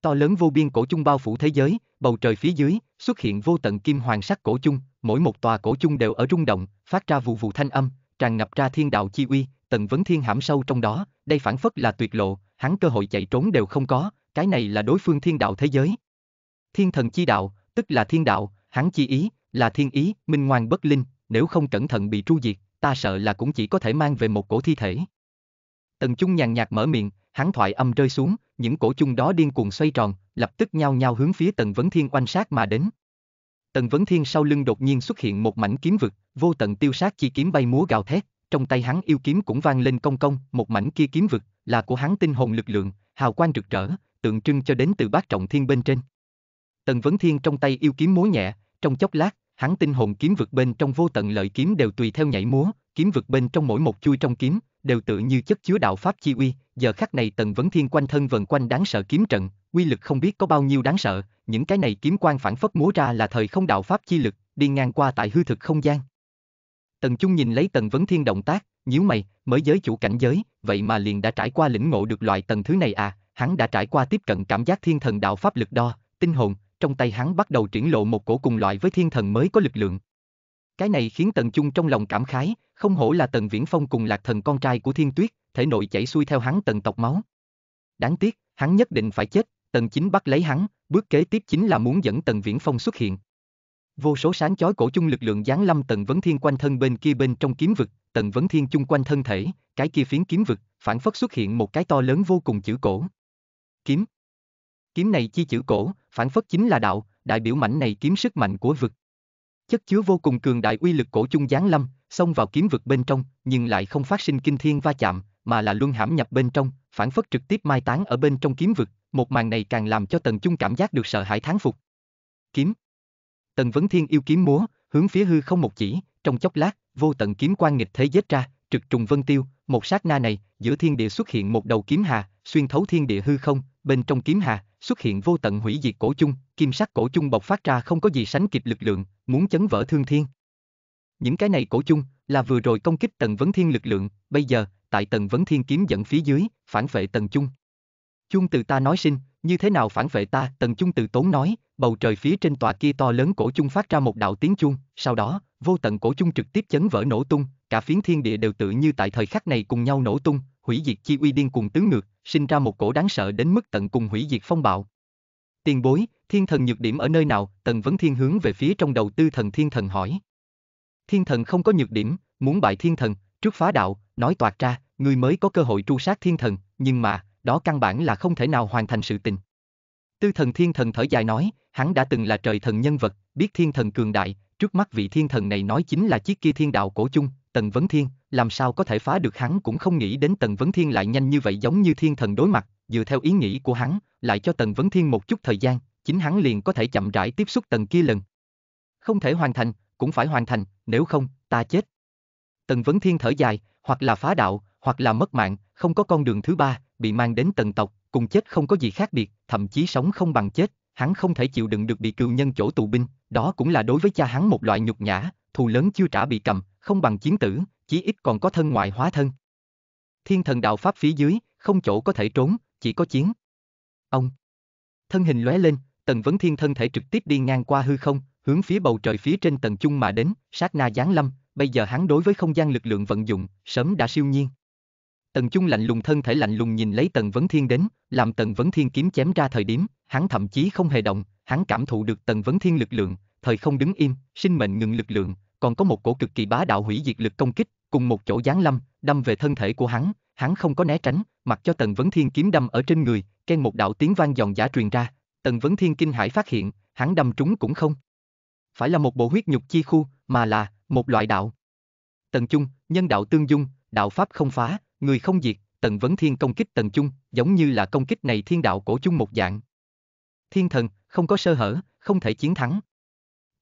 To lớn vô biên cổ chung bao phủ thế giới, bầu trời phía dưới, xuất hiện vô tận kim hoàng sắc cổ chung, mỗi một tòa cổ chung đều ở rung động, phát ra vụ vụ thanh âm, tràn ngập ra thiên đạo chi uy, Tần Vấn Thiên hãm sâu trong đó, đây phản phất là tuyệt lộ, hắn cơ hội chạy trốn đều không có, cái này là đối phương thiên đạo thế giới. Thiên thần chi đạo, tức là thiên đạo, hắn chi ý, là thiên ý, minh ngoan bất linh, nếu không cẩn thận bị tru diệt ta sợ là cũng chỉ có thể mang về một cổ thi thể. Tần Trung nhàn nhạt mở miệng, hắn thoại âm rơi xuống, những cổ chung đó điên cuồng xoay tròn, lập tức nhao nhao hướng phía Tần Vấn Thiên oanh sát mà đến. Tần Vấn Thiên sau lưng đột nhiên xuất hiện một mảnh kiếm vực, vô tận tiêu sát chi kiếm bay múa gào thét, trong tay hắn yêu kiếm cũng vang lên công công, một mảnh kia kiếm vực là của hắn tinh hồn lực lượng, hào quang rực rỡ, tượng trưng cho đến từ bát trọng thiên bên trên. Tần Vấn Thiên trong tay yêu kiếm múa nhẹ, trong chốc lát, hắn tinh hồn kiếm vực bên trong vô tận lợi kiếm đều tùy theo nhảy múa, kiếm vực bên trong mỗi một chui trong kiếm, đều tự như chất chứa đạo pháp chi uy, giờ khắc này Tần Vấn Thiên quanh thân vần quanh đáng sợ kiếm trận, uy lực không biết có bao nhiêu đáng sợ, những cái này kiếm quan phản phất múa ra là thời không đạo pháp chi lực, đi ngang qua tại hư thực không gian. Tần Trung nhìn lấy Tần Vấn Thiên động tác, nhíu mày, mới giới chủ cảnh giới, vậy mà liền đã trải qua lĩnh ngộ được loại tầng thứ này à, hắn đã trải qua tiếp cận cảm giác thiên thần đạo pháp lực đo, tinh hồn, trong tay hắn bắt đầu triển lộ một cổ cùng loại với thiên thần mới có lực lượng. Cái này khiến Tần Chung trong lòng cảm khái, không hổ là Tần Viễn Phong cùng lạc thần con trai của Thiên Tuyết, thể nội chảy xuôi theo hắn Tần tộc máu. Đáng tiếc, hắn nhất định phải chết, Tần Chính bắt lấy hắn, bước kế tiếp chính là muốn dẫn Tần Viễn Phong xuất hiện. Vô số sáng chói cổ chung lực lượng giáng lâm Tần Vấn Thiên quanh thân bên kia bên trong kiếm vực, Tần Vấn Thiên chung quanh thân thể, cái kia phiến kiếm vực, phản phất xuất hiện một cái to lớn vô cùng chữ cổ. Kiếm, Kiếm này chi chữ cổ, phản phất chính là đạo, đại biểu mảnh này kiếm sức mạnh của vực. Chất chứa vô cùng cường đại uy lực cổ chung giáng lâm, xông vào kiếm vực bên trong, nhưng lại không phát sinh kinh thiên va chạm, mà là luân hãm nhập bên trong, phản phất trực tiếp mai táng ở bên trong kiếm vực, một màn này càng làm cho Tần Chung cảm giác được sợ hãi thán phục. Kiếm. Tần Vấn Thiên yêu kiếm múa, hướng phía hư không một chỉ, trong chốc lát, vô tận kiếm quang nghịch thế giết ra, trực trùng vân tiêu, một sát na này, giữa thiên địa xuất hiện một đầu kiếm hà, xuyên thấu thiên địa hư không, bên trong kiếm hà, xuất hiện vô tận hủy diệt cổ chung, kim sắc cổ chung bộc phát ra không có gì sánh kịp lực lượng, muốn chấn vỡ thương thiên. Những cái này cổ chung là vừa rồi công kích tần vấn thiên lực lượng, bây giờ, tại tần vấn thiên kiếm dẫn phía dưới, phản vệ tần chung. Chung từ ta nói sinh, như thế nào phản vệ ta, tần chung từ tốn nói, bầu trời phía trên tòa kia to lớn cổ chung phát ra một đạo tiếng chuông, sau đó, vô tận cổ chung trực tiếp chấn vỡ nổ tung, cả phiến thiên địa đều tự như tại thời khắc này cùng nhau nổ tung, hủy diệt chi uy điên cùng tướng ngược, sinh ra một cổ đáng sợ đến mức tận cùng hủy diệt phong bạo. Tiền bối, thiên thần nhược điểm ở nơi nào? Tần Vấn Thiên hướng về phía trong đầu tư thần thiên thần hỏi. Thiên thần không có nhược điểm, muốn bại thiên thần, trước phá đạo, nói toạt ra, người mới có cơ hội tru sát thiên thần, nhưng mà, đó căn bản là không thể nào hoàn thành sự tình. Tư thần thiên thần thở dài nói, hắn đã từng là trời thần nhân vật, biết thiên thần cường đại, trước mắt vị thiên thần này nói chính là chiếc kia thiên đạo cổ chung, Tần Vấn Thiên, làm sao có thể phá được hắn cũng không nghĩ đến Tần Vấn Thiên lại nhanh như vậy giống như thiên thần đối mặt, dựa theo ý nghĩ của hắn, lại cho Tần Vấn Thiên một chút thời gian, chính hắn liền có thể chậm rãi tiếp xúc Tần kia lần. Không thể hoàn thành, cũng phải hoàn thành, nếu không, ta chết. Tần Vấn Thiên thở dài, hoặc là phá đạo, hoặc là mất mạng, không có con đường thứ ba, bị mang đến tần tộc, cùng chết không có gì khác biệt, thậm chí sống không bằng chết, hắn không thể chịu đựng được bị cựu nhân chỗ tù binh, đó cũng là đối với cha hắn một loại nhục nhã, thù lớn chưa trả bị cầm, không bằng chiến tử, chí ít còn có thân ngoại hóa thân. Thiên thần đạo pháp phía dưới, không chỗ có thể trốn, chỉ có chiến. Ông. Thân hình lóe lên, Tần Vấn Thiên thân thể trực tiếp đi ngang qua hư không, hướng phía bầu trời phía trên tầng chung mà đến, sát na giáng lâm, bây giờ hắn đối với không gian lực lượng vận dụng, sớm đã siêu nhiên. Tần Chung lạnh lùng thân thể lạnh lùng nhìn lấy Tần Vấn Thiên đến, làm Tần Vấn Thiên kiếm chém ra thời điểm, hắn thậm chí không hề động, hắn cảm thụ được Tần Vấn Thiên lực lượng, thời không đứng im, sinh mệnh ngừng lực lượng, còn có một cổ cực kỳ bá đạo hủy diệt lực công kích, cùng một chỗ giáng lâm, đâm về thân thể của hắn, hắn không có né tránh, mặc cho Tần Vấn Thiên kiếm đâm ở trên người, ken một đạo tiếng vang giòn giả truyền ra, Tần Vấn Thiên kinh hãi phát hiện, hắn đâm trúng cũng không. Phải là một bộ huyết nhục chi khu, mà là một loại đạo. Tần Chung, nhân đạo tương dung, đạo pháp không phá, người không diệt, Tần Vấn Thiên công kích Tần Chung, giống như là công kích này thiên đạo cổ chung một dạng. Thiên thần, không có sơ hở, không thể chiến thắng.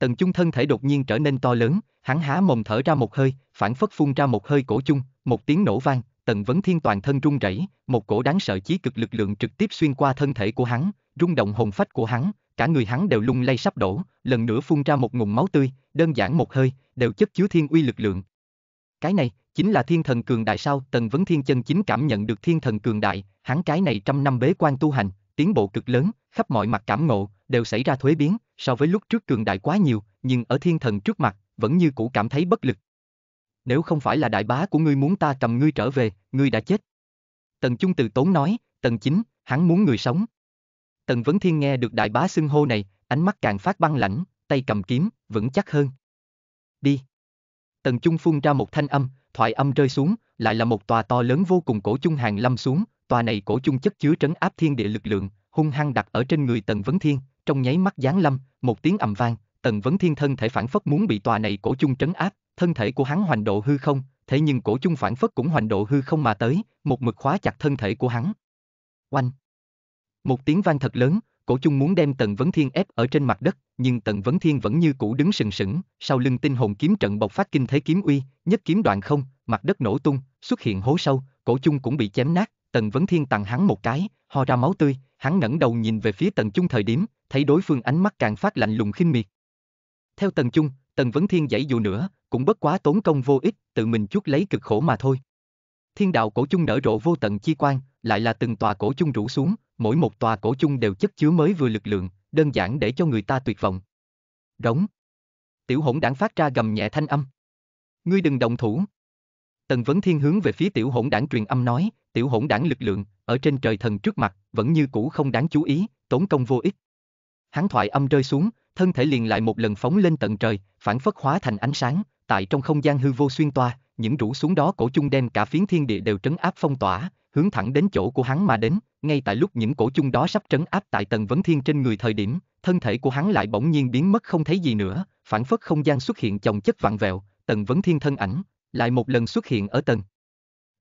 Tần Chung thân thể đột nhiên trở nên to lớn, hắn há mồm thở ra một hơi, phản phất phun ra một hơi cổ chung, một tiếng nổ vang, Tần Vấn Thiên toàn thân run rẩy, một cổ đáng sợ chí cực lực lượng trực tiếp xuyên qua thân thể của hắn, rung động hồn phách của hắn, cả người hắn đều lung lay sắp đổ, lần nữa phun ra một ngụm máu tươi, đơn giản một hơi, đều chất chứa thiên uy lực lượng. Cái này chính là thiên thần cường đại sao? Tần Vấn Thiên chân chính cảm nhận được thiên thần cường đại, hắn cái này trăm năm bế quan tu hành, tiến bộ cực lớn, khắp mọi mặt cảm ngộ, đều xảy ra thuế biến, so với lúc trước cường đại quá nhiều, nhưng ở thiên thần trước mặt, vẫn như cũ cảm thấy bất lực. Nếu không phải là đại bá của ngươi muốn ta cầm ngươi trở về, ngươi đã chết. Tần Trung từ tốn nói, Tần Chính, hắn muốn người sống. Tần Vấn Thiên nghe được đại bá xưng hô này, ánh mắt càng phát băng lãnh, tay cầm kiếm, vững chắc hơn. Đi. Tần Trung phun ra một thanh âm, thoại âm rơi xuống, lại là một tòa to lớn vô cùng cổ chung hàng lâm xuống, tòa này cổ chung chất chứa trấn áp thiên địa lực lượng, hung hăng đặt ở trên người Tần Vấn Thiên, trong nháy mắt giáng lâm, một tiếng ầm vang, Tần Vấn Thiên thân thể phản phất muốn bị tòa này cổ chung trấn áp, thân thể của hắn hoành độ hư không, thế nhưng cổ chung phản phất cũng hoành độ hư không mà tới, một mực khóa chặt thân thể của hắn. Oanh! Một tiếng vang thật lớn, cổ chung muốn đem Tần Vấn Thiên ép ở trên mặt đất, nhưng Tần Vấn Thiên vẫn như cũ đứng sừng sững, sau lưng tinh hồn kiếm trận bộc phát kinh thế kiếm uy, nhất kiếm đoạn không, mặt đất nổ tung, xuất hiện hố sâu, cổ chung cũng bị chém nát, Tần Vấn Thiên tặng hắn một cái, ho ra máu tươi, hắn ngẩng đầu nhìn về phía Tần Chung thời điểm, thấy đối phương ánh mắt càng phát lạnh lùng khinh miệt. Theo Tần trung Tần Vấn Thiên dãy dù nữa, cũng bất quá tốn công vô ích, tự mình chuốc lấy cực khổ mà thôi. Thiên đạo cổ chung nở rộ vô tận chi quan, lại là từng tòa cổ chung rủ xuống, mỗi một tòa cổ chung đều chất chứa mới vừa lực lượng, đơn giản để cho người ta tuyệt vọng. Rống. Tiểu hỗn đảng phát ra gầm nhẹ thanh âm. Ngươi đừng động thủ. Tần Vấn Thiên hướng về phía tiểu hỗn đảng truyền âm nói, tiểu hỗn đảng lực lượng, ở trên trời thần trước mặt, vẫn như cũ không đáng chú ý, tốn công vô ích hắn thoại âm rơi xuống, thân thể liền lại một lần phóng lên tận trời, phản phất hóa thành ánh sáng, tại trong không gian hư vô xuyên toa, những rủ xuống đó cổ chung đem cả phiến thiên địa đều trấn áp phong tỏa, hướng thẳng đến chỗ của hắn mà đến, ngay tại lúc những cổ chung đó sắp trấn áp tại tầng vấn thiên trên người thời điểm, thân thể của hắn lại bỗng nhiên biến mất không thấy gì nữa, phản phất không gian xuất hiện chồng chất vặn vẹo, tầng vấn thiên thân ảnh, lại một lần xuất hiện ở tầng.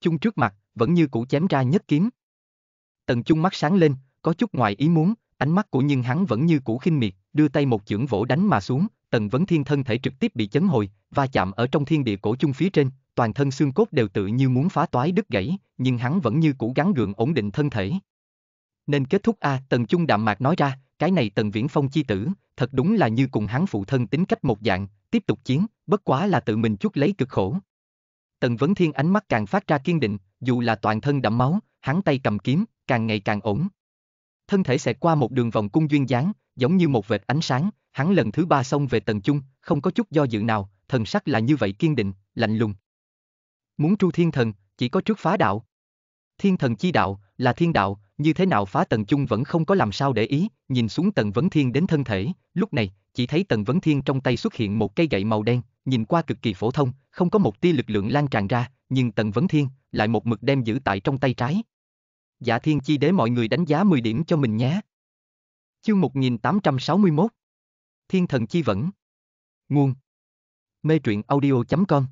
Chung trước mặt, vẫn như cũ chém ra nhất kiếm. Tần chung mắt sáng lên, có chút ngoài ý muốn, ánh mắt của nhưng hắn vẫn như cũ khinh miệt, đưa tay một chưởng vỗ đánh mà xuống, Tần Vấn Thiên thân thể trực tiếp bị chấn hồi, va chạm ở trong thiên địa cổ chung phía trên, toàn thân xương cốt đều tự như muốn phá toái đứt gãy, nhưng hắn vẫn như cũ gắng gượng ổn định thân thể. Nên kết thúc a, à, Tần Trung đạm mạc nói ra, cái này Tần Viễn Phong chi tử, thật đúng là như cùng hắn phụ thân tính cách một dạng, tiếp tục chiến, bất quá là tự mình chút lấy cực khổ. Tần Vấn Thiên ánh mắt càng phát ra kiên định, dù là toàn thân đẫm máu, hắn tay cầm kiếm, càng ngày càng ổn, thân thể xẹt qua một đường vòng cung duyên dáng, giống như một vệt ánh sáng, hắn lần thứ ba xông về tầng chung, không có chút do dự nào, thần sắc là như vậy kiên định, lạnh lùng. Muốn tru thiên thần, chỉ có trước phá đạo. Thiên thần chi đạo, là thiên đạo, như thế nào phá tầng chung vẫn không có làm sao để ý, nhìn xuống tầng vấn thiên đến thân thể, lúc này, chỉ thấy tầng vấn thiên trong tay xuất hiện một cây gậy màu đen, nhìn qua cực kỳ phổ thông, không có một tia lực lượng lan tràn ra, nhưng tầng vấn thiên lại một mực đem giữ tại trong tay trái, Dạ thiên chi đế mọi người đánh giá 10 điểm cho mình nhé. Chương 1861 Thiên thần chi vẫn Nguồn Mê truyện audio.com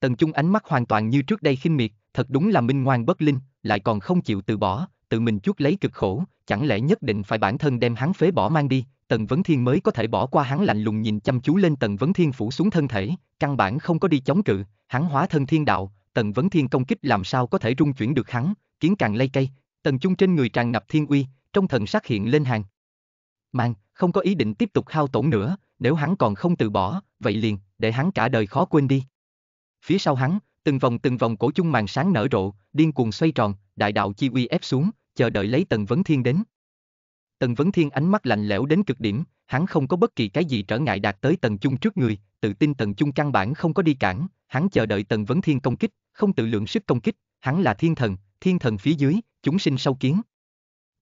Tần Trung ánh mắt hoàn toàn như trước đây khinh miệt, thật đúng là minh ngoan bất linh, lại còn không chịu từ bỏ, tự mình chuốc lấy cực khổ, chẳng lẽ nhất định phải bản thân đem hắn phế bỏ mang đi, Tần Vấn Thiên mới có thể bỏ qua hắn lạnh lùng nhìn chăm chú lên Tần Vấn Thiên phủ xuống thân thể, căn bản không có đi chống cự, hắn hóa thân thiên đạo, Tần Vấn Thiên công kích làm sao có thể rung chuyển được hắn, kiến càng lây cây, tần trung trên người tràn ngập thiên uy, trong thần sắc hiện lên hàng. Mang, không có ý định tiếp tục hao tổn nữa, nếu hắn còn không từ bỏ, vậy liền, để hắn cả đời khó quên đi. Phía sau hắn, từng vòng từng vòng cổ chung màn sáng nở rộ, điên cuồng xoay tròn, đại đạo chi uy ép xuống, chờ đợi lấy Tần Vấn Thiên đến. Tần Vấn Thiên ánh mắt lạnh lẽo đến cực điểm, hắn không có bất kỳ cái gì trở ngại đạt tới Tần Chung trước người, tự tin Tần Chung căn bản không có đi cản, hắn chờ đợi Tần Vấn Thiên công kích, không tự lượng sức công kích, hắn là thiên thần, thiên thần phía dưới, chúng sinh sâu kiến.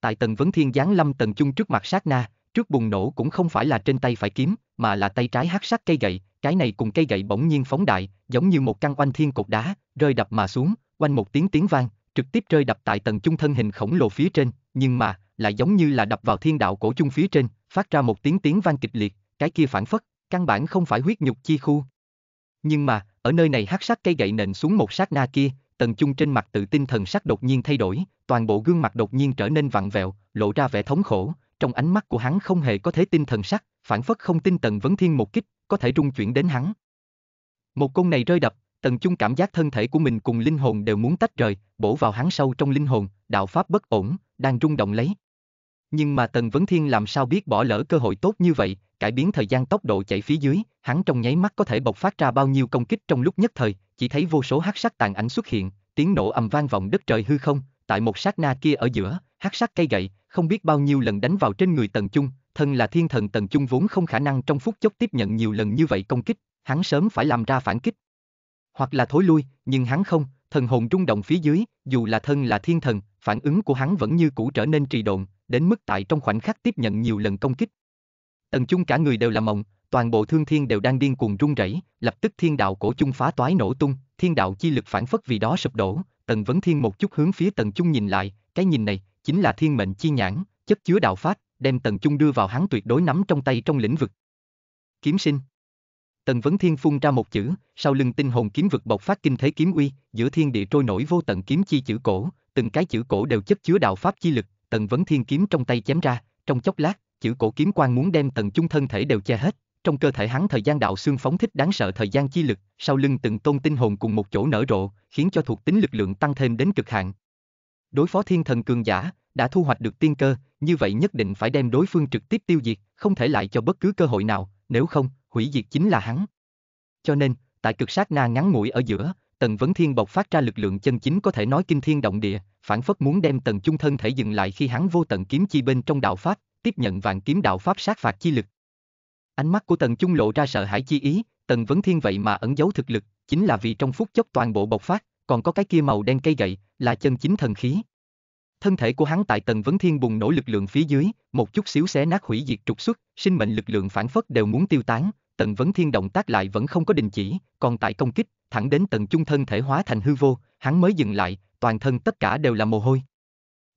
Tại tần vấn thiên giáng lâm tần chung trước mặt sát na, trước bùng nổ cũng không phải là trên tay phải kiếm, mà là tay trái hắc sát cây gậy, cái này cùng cây gậy bỗng nhiên phóng đại, giống như một căn oanh thiên cột đá, rơi đập mà xuống, oanh một tiếng tiếng vang, trực tiếp rơi đập tại tần chung thân hình khổng lồ phía trên, nhưng mà, lại giống như là đập vào thiên đạo cổ chung phía trên, phát ra một tiếng tiếng vang kịch liệt, cái kia phản phất, căn bản không phải huyết nhục chi khu. Nhưng mà, ở nơi này hắc sát cây gậy nện xuống một sát na kia, Tần Trung trên mặt tự tin thần sắc đột nhiên thay đổi, toàn bộ gương mặt đột nhiên trở nên vặn vẹo, lộ ra vẻ thống khổ, trong ánh mắt của hắn không hề có thế tin thần sắc, phản phất không tin Tần Vấn Thiên một kích, có thể trung chuyển đến hắn. Một côn này rơi đập, Tần Trung cảm giác thân thể của mình cùng linh hồn đều muốn tách rời, bổ vào hắn sâu trong linh hồn, đạo pháp bất ổn, đang rung động lấy. Nhưng mà Tần Vấn Thiên làm sao biết bỏ lỡ cơ hội tốt như vậy, cải biến thời gian tốc độ chạy phía dưới, hắn trong nháy mắt có thể bộc phát ra bao nhiêu công kích trong lúc nhất thời, chỉ thấy vô số hắc sắc tàn ảnh xuất hiện, tiếng nổ ầm vang vọng đất trời hư không, tại một sát na kia ở giữa, hắc sắc cây gậy, không biết bao nhiêu lần đánh vào trên người Tần trung, thân là thiên thần Tần trung vốn không khả năng trong phút chốc tiếp nhận nhiều lần như vậy công kích, hắn sớm phải làm ra phản kích. Hoặc là thối lui, nhưng hắn không, thần hồn rung động phía dưới, dù là thân là thiên thần, phản ứng của hắn vẫn như cũ trở nên trì độn, đến mức tại trong khoảnh khắc tiếp nhận nhiều lần công kích. Tần trung cả người đều là mộng, toàn bộ thương thiên đều đang điên cuồng rung rẩy, lập tức thiên đạo cổ chung phá toái nổ tung, thiên đạo chi lực phản phất vì đó sụp đổ, Tần Vấn Thiên một chút hướng phía Tần Trung nhìn lại, cái nhìn này chính là thiên mệnh chi nhãn, chất chứa đạo pháp, đem Tần Trung đưa vào hắn tuyệt đối nắm trong tay trong lĩnh vực. Kiếm sinh. Tần Vấn Thiên phun ra một chữ, sau lưng tinh hồn kiếm vực bộc phát kinh thế kiếm uy, giữa thiên địa trôi nổi vô tận kiếm chi chữ cổ, từng cái chữ cổ đều chất chứa đạo pháp chi lực, Tần Vấn Thiên kiếm trong tay chém ra, trong chốc lát, chữ cổ kiếm quan muốn đem Tần Trung thân thể đều che hết, trong cơ thể hắn thời gian đạo xương phóng thích đáng sợ thời gian chi lực, sau lưng từng tôn tinh hồn cùng một chỗ nở rộ, khiến cho thuộc tính lực lượng tăng thêm đến cực hạn. Đối phó thiên thần cường giả, đã thu hoạch được tiên cơ, như vậy nhất định phải đem đối phương trực tiếp tiêu diệt, không thể lại cho bất cứ cơ hội nào, nếu không, hủy diệt chính là hắn. Cho nên, tại cực sát na ngắn ngủi ở giữa, Tần Vấn Thiên bộc phát ra lực lượng chân chính có thể nói kinh thiên động địa, phản phất muốn đem Tần Trung thân thể dừng lại khi hắn vô tận kiếm chi bên trong đạo pháp, tiếp nhận vạn kiếm đạo pháp sát phạt chi lực. Ánh mắt của Tần Trung lộ ra sợ hãi chi ý, Tần Vấn Thiên vậy mà ẩn giấu thực lực, chính là vì trong phút chốc toàn bộ bộc phát, còn có cái kia màu đen cây gậy, là chân chính thần khí. Thân thể của hắn tại Tần Vấn Thiên bùng nổ lực lượng phía dưới, một chút xíu xé nát hủy diệt trục xuất, sinh mệnh lực lượng phản phất đều muốn tiêu tán, Tần Vấn Thiên động tác lại vẫn không có đình chỉ, còn tại công kích, thẳng đến Tần Trung thân thể hóa thành hư vô, hắn mới dừng lại, toàn thân tất cả đều là mồ hôi.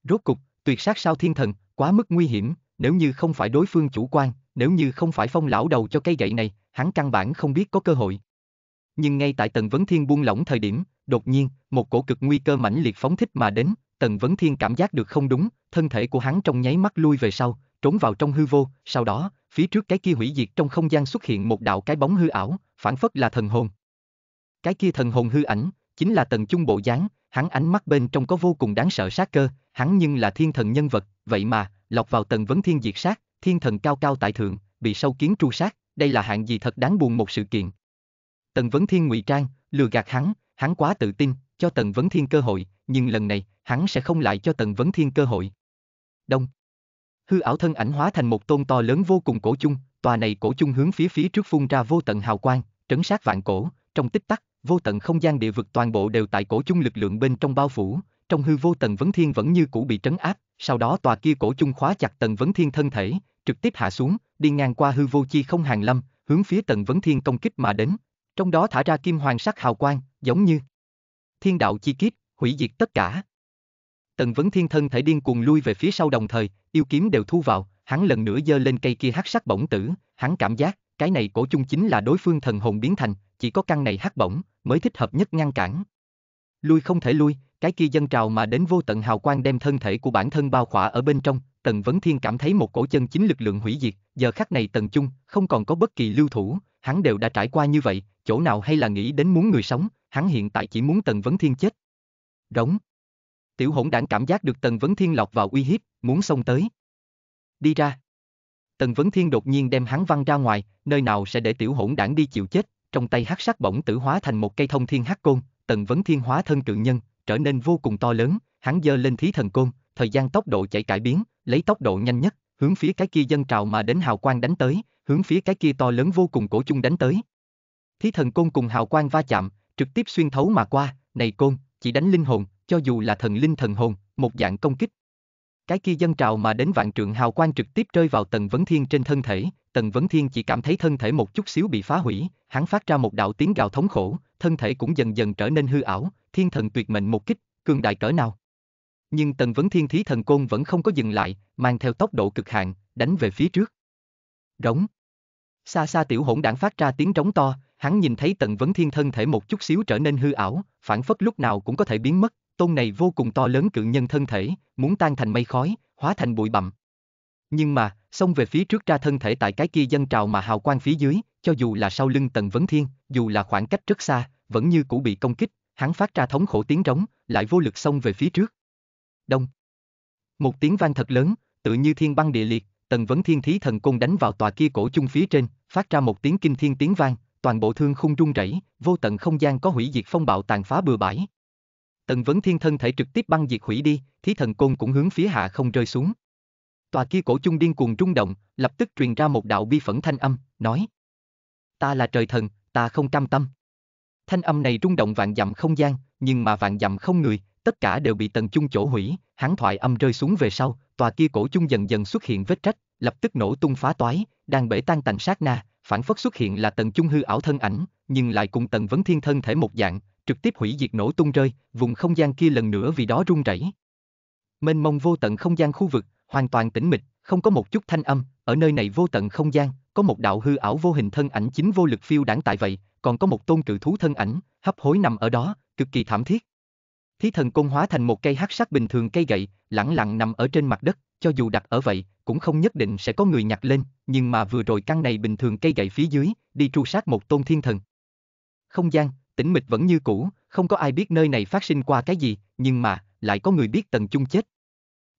Rốt cục, tuyệt sát sao thiên thần, quá mức nguy hiểm, nếu như không phải đối phương chủ quan, nếu như không phải phong lão đầu cho cây gậy này, hắn căn bản không biết có cơ hội. Nhưng ngay tại Tần Vấn Thiên buông lỏng thời điểm, đột nhiên, một cổ cực nguy cơ mãnh liệt phóng thích mà đến, Tần Vấn Thiên cảm giác được không đúng, thân thể của hắn trong nháy mắt lui về sau, trốn vào trong hư vô, sau đó, phía trước cái kia hủy diệt trong không gian xuất hiện một đạo cái bóng hư ảo, phản phất là thần hồn. Cái kia thần hồn hư ảnh, chính là Tần Trung bộ dáng, hắn ánh mắt bên trong có vô cùng đáng sợ sát cơ, hắn nhưng là thiên thần nhân vật, vậy mà, lọc vào Tần Vấn Thiên diệt sát, thiên thần cao cao tại thượng, bị sâu kiến tru sát, đây là hạng gì thật đáng buồn một sự kiện. Tần Vấn Thiên ngụy trang, lừa gạt hắn, hắn quá tự tin, cho Tần Vấn Thiên cơ hội, nhưng lần này, hắn sẽ không lại cho Tần Vấn Thiên cơ hội. Đông. Hư ảo thân ảnh hóa thành một tôn to lớn vô cùng cổ chung, tòa này cổ chung hướng phía phía trước phun ra vô tận hào quang, trấn sát vạn cổ, trong tích tắc, vô tận không gian địa vực toàn bộ đều tại cổ chung lực lượng bên trong bao phủ, trong hư vô tần vấn thiên vẫn như cũ bị trấn áp, sau đó tòa kia cổ chung khóa chặt tần vấn thiên thân thể, trực tiếp hạ xuống, đi ngang qua hư vô chi không hàng lâm, hướng phía tận vấn thiên công kích mà đến, trong đó thả ra kim hoàng sắc hào quang, giống như thiên đạo chi kiếp, hủy diệt tất cả. Tần vấn thiên thân thể điên cuồng lui về phía sau đồng thời, yêu kiếm đều thu vào, hắn lần nữa giơ lên cây kia hắc sắc bổng tử, hắn cảm giác, cái này cổ chung chính là đối phương thần hồn biến thành, chỉ có căn này hắc bổng mới thích hợp nhất ngăn cản. Lui không thể lui, cái kia dân trào mà đến vô tận hào quang đem thân thể của bản thân bao khỏa ở bên trong, Tần Vấn Thiên cảm thấy một cổ chân chính lực lượng hủy diệt, giờ khắc này Tần Chung không còn có bất kỳ lưu thủ, hắn đều đã trải qua như vậy, chỗ nào hay là nghĩ đến muốn người sống, hắn hiện tại chỉ muốn Tần Vấn Thiên chết. Rống. Tiểu hỗn đảng cảm giác được Tần Vấn Thiên lọt vào uy hiếp, muốn xông tới. Đi ra. Tần Vấn Thiên đột nhiên đem hắn văng ra ngoài, nơi nào sẽ để tiểu hỗn đảng đi chịu chết, trong tay hắc sắc bỗng tử hóa thành một cây thông thiên hắc côn, Tần Vấn Thiên hóa thân cự nhân, trở nên vô cùng to lớn, hắn giơ lên thí thần côn, thời gian tốc độ chạy cải biến, lấy tốc độ nhanh nhất, hướng phía cái kia dân trào mà đến hào quang đánh tới, hướng phía cái kia to lớn vô cùng cổ chung đánh tới. Thí thần côn cùng hào quang va chạm, trực tiếp xuyên thấu mà qua, này côn, chỉ đánh linh hồn, cho dù là thần linh thần hồn, một dạng công kích. Cái kia dân trào mà đến vạn trượng hào quang trực tiếp rơi vào tầng vấn thiên trên thân thể, tầng vấn thiên chỉ cảm thấy thân thể một chút xíu bị phá hủy, hắn phát ra một đạo tiếng gào thống khổ, thân thể cũng dần dần trở nên hư ảo, thiên thần tuyệt mệnh một kích, cường đại cỡ nào nhưng Tần Vấn Thiên Thí Thần Côn vẫn không có dừng lại, mang theo tốc độ cực hạn, đánh về phía trước. Rống. Xa xa tiểu hỗn đảng phát ra tiếng rống to, hắn nhìn thấy Tần Vấn Thiên thân thể một chút xíu trở nên hư ảo, phản phất lúc nào cũng có thể biến mất, tôn này vô cùng to lớn cự nhân thân thể, muốn tan thành mây khói, hóa thành bụi bặm. Nhưng mà, xông về phía trước ra thân thể tại cái kia dân trào mà hào quang phía dưới, cho dù là sau lưng Tần Vấn Thiên, dù là khoảng cách rất xa, vẫn như cũ bị công kích, hắn phát ra thống khổ tiếng rống, lại vô lực xông về phía trước đông. Một tiếng vang thật lớn, tự như thiên băng địa liệt, tần vấn thiên thí thần côn đánh vào tòa kia cổ chung phía trên, phát ra một tiếng kinh thiên tiếng vang, toàn bộ thương khung rung rẩy, vô tận không gian có hủy diệt phong bạo tàn phá bừa bãi. Tần vấn thiên thân thể trực tiếp băng diệt hủy đi, thí thần côn cũng hướng phía hạ không rơi xuống. Tòa kia cổ chung điên cuồng rung động, lập tức truyền ra một đạo bi phẫn thanh âm, nói: "Ta là trời thần, ta không cam tâm." Thanh âm này rung động vạn dặm không gian, nhưng mà vạn dặm không người, tất cả đều bị tần chung chỗ hủy, hắn thoại âm rơi xuống về sau, tòa kia cổ chung dần dần xuất hiện vết rách, lập tức nổ tung phá toái, đang bể tan tành sát na, phản phất xuất hiện là tần chung hư ảo thân ảnh, nhưng lại cùng tần vấn thiên thân thể một dạng, trực tiếp hủy diệt nổ tung rơi, vùng không gian kia lần nữa vì đó run rẩy. Mênh mông vô tận không gian khu vực, hoàn toàn tĩnh mịch, không có một chút thanh âm, ở nơi này vô tận không gian, có một đạo hư ảo vô hình thân ảnh chính vô lực phiêu đảng tại vậy, còn có một tôn cự thú thân ảnh, hấp hối nằm ở đó, cực kỳ thảm thiết. Thí thần côn hóa thành một cây hắc sắc bình thường cây gậy, lẳng lặng nằm ở trên mặt đất, cho dù đặt ở vậy, cũng không nhất định sẽ có người nhặt lên, nhưng mà vừa rồi căn này bình thường cây gậy phía dưới, đi tru sát một tôn thiên thần. Không gian, tĩnh mịch vẫn như cũ, không có ai biết nơi này phát sinh qua cái gì, nhưng mà, lại có người biết tần chung chết.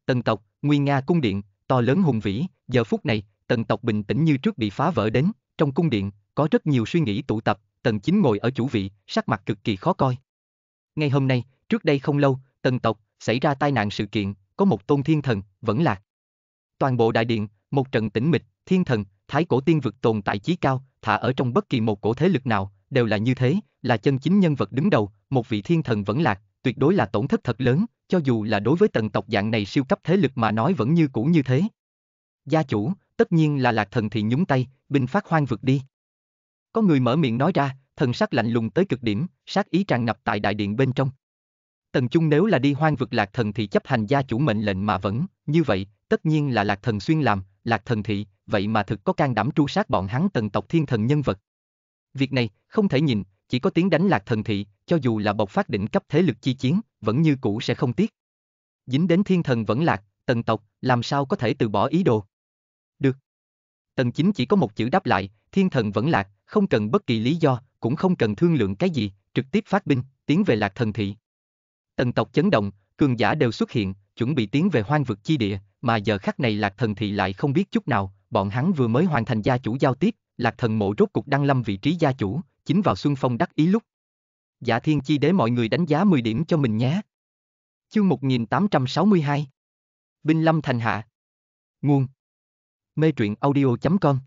Tần tộc, Nguyên Nga cung điện, to lớn hùng vĩ, giờ phút này, tần tộc bình tĩnh như trước bị phá vỡ đến, trong cung điện, có rất nhiều suy nghĩ tụ tập, tần chính ngồi ở chủ vị, sắc mặt cực kỳ khó coi. ngày hôm nay, Trước đây không lâu, tần tộc, xảy ra tai nạn sự kiện, có một tôn thiên thần, vẫn lạc. Toàn bộ đại điện, một trận tĩnh mịch, thiên thần, thái cổ tiên vực tồn tại chí cao, thả ở trong bất kỳ một cổ thế lực nào, đều là như thế, là chân chính nhân vật đứng đầu, một vị thiên thần vẫn lạc, tuyệt đối là tổn thất thật lớn, cho dù là đối với tần tộc dạng này siêu cấp thế lực mà nói vẫn như cũ như thế. Gia chủ, tất nhiên là lạc thần thì nhúng tay, binh phát hoang vực đi. Có người mở miệng nói ra, thần sắc lạnh lùng tới cực điểm, sát ý tràn ngập tại đại điện bên trong. Tần Chung nếu là đi hoang vực lạc thần thì chấp hành gia chủ mệnh lệnh mà vẫn, như vậy, tất nhiên là lạc thần xuyên làm, lạc thần thị, vậy mà thực có can đảm tru sát bọn hắn tần tộc thiên thần nhân vật. Việc này, không thể nhìn, chỉ có tiếng đánh lạc thần thị, cho dù là bộc phát đỉnh cấp thế lực chi chiến, vẫn như cũ sẽ không tiếc. Dính đến thiên thần vẫn lạc, tần tộc, làm sao có thể từ bỏ ý đồ. Được. Tần chính chỉ có một chữ đáp lại, thiên thần vẫn lạc, không cần bất kỳ lý do, cũng không cần thương lượng cái gì, trực tiếp phát binh, tiến về lạc thần thị. Tần tộc chấn động, cường giả đều xuất hiện, chuẩn bị tiến về hoang vực chi địa, mà giờ khắc này Lạc Thần thị lại không biết chút nào, bọn hắn vừa mới hoàn thành gia chủ giao tiếp, Lạc Thần mộ rốt cục đăng lâm vị trí gia chủ, chính vào xuân phong đắc ý lúc. Giả dạ Thiên Chi đế mọi người đánh giá 10 điểm cho mình nhé. Chương 1862 Binh Lâm Thành Hạ Nguồn Mê truyện audio.com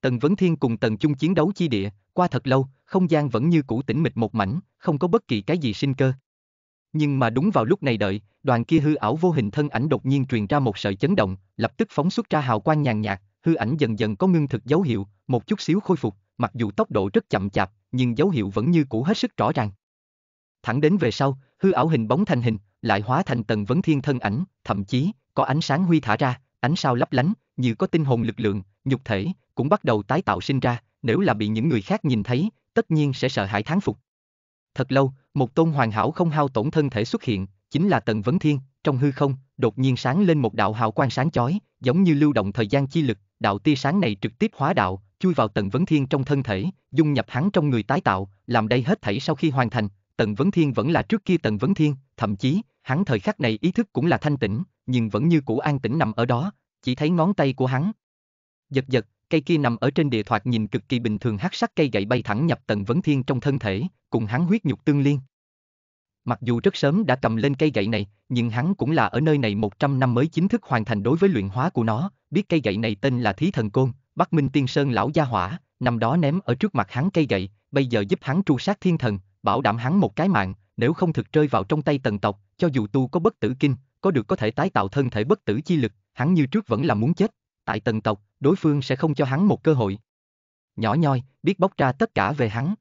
Tần Vấn Thiên cùng Tần Chung chiến đấu chi địa, qua thật lâu, không gian vẫn như cũ tĩnh mịch một mảnh, không có bất kỳ cái gì sinh cơ. Nhưng mà đúng vào lúc này đợi, đoàn kia hư ảo vô hình thân ảnh đột nhiên truyền ra một sợi chấn động, lập tức phóng xuất ra hào quang nhàn nhạt, hư ảnh dần dần có ngưng thực dấu hiệu, một chút xíu khôi phục, mặc dù tốc độ rất chậm chạp, nhưng dấu hiệu vẫn như cũ hết sức rõ ràng. Thẳng đến về sau, hư ảo hình bóng thành hình, lại hóa thành tầng vấn thiên thân ảnh, thậm chí có ánh sáng huy thả ra, ánh sao lấp lánh, như có tinh hồn lực lượng, nhục thể cũng bắt đầu tái tạo sinh ra, nếu là bị những người khác nhìn thấy, tất nhiên sẽ sợ hãi thán phục. Thật lâu, một tôn hoàn hảo không hao tổn thân thể xuất hiện, chính là Tần Vấn Thiên, trong hư không, đột nhiên sáng lên một đạo hào quang sáng chói, giống như lưu động thời gian chi lực, đạo tia sáng này trực tiếp hóa đạo, chui vào Tần Vấn Thiên trong thân thể, dung nhập hắn trong người tái tạo, làm đây hết thảy sau khi hoàn thành, Tần Vấn Thiên vẫn là trước kia Tần Vấn Thiên, thậm chí, hắn thời khắc này ý thức cũng là thanh tĩnh, nhưng vẫn như cũ an tĩnh nằm ở đó, chỉ thấy ngón tay của hắn. Giật giật, cây kia nằm ở trên địa thoạt nhìn cực kỳ bình thường hắc sắc cây gậy bay thẳng nhập tần vấn thiên trong thân thể, cùng hắn huyết nhục tương liên. Mặc dù rất sớm đã cầm lên cây gậy này, nhưng hắn cũng là ở nơi này 100 năm mới chính thức hoàn thành đối với luyện hóa của nó, biết cây gậy này tên là Thí Thần Côn, Bắc Minh Tiên Sơn lão gia hỏa, năm đó ném ở trước mặt hắn cây gậy, bây giờ giúp hắn tru sát thiên thần, bảo đảm hắn một cái mạng, nếu không thực rơi vào trong tay tần tộc, cho dù tu có bất tử kinh, có được có thể tái tạo thân thể bất tử chi lực, hắn như trước vẫn là muốn chết. Tại tần tộc, đối phương sẽ không cho hắn một cơ hội. Nhỏ nhoi, biết bóc ra tất cả về hắn.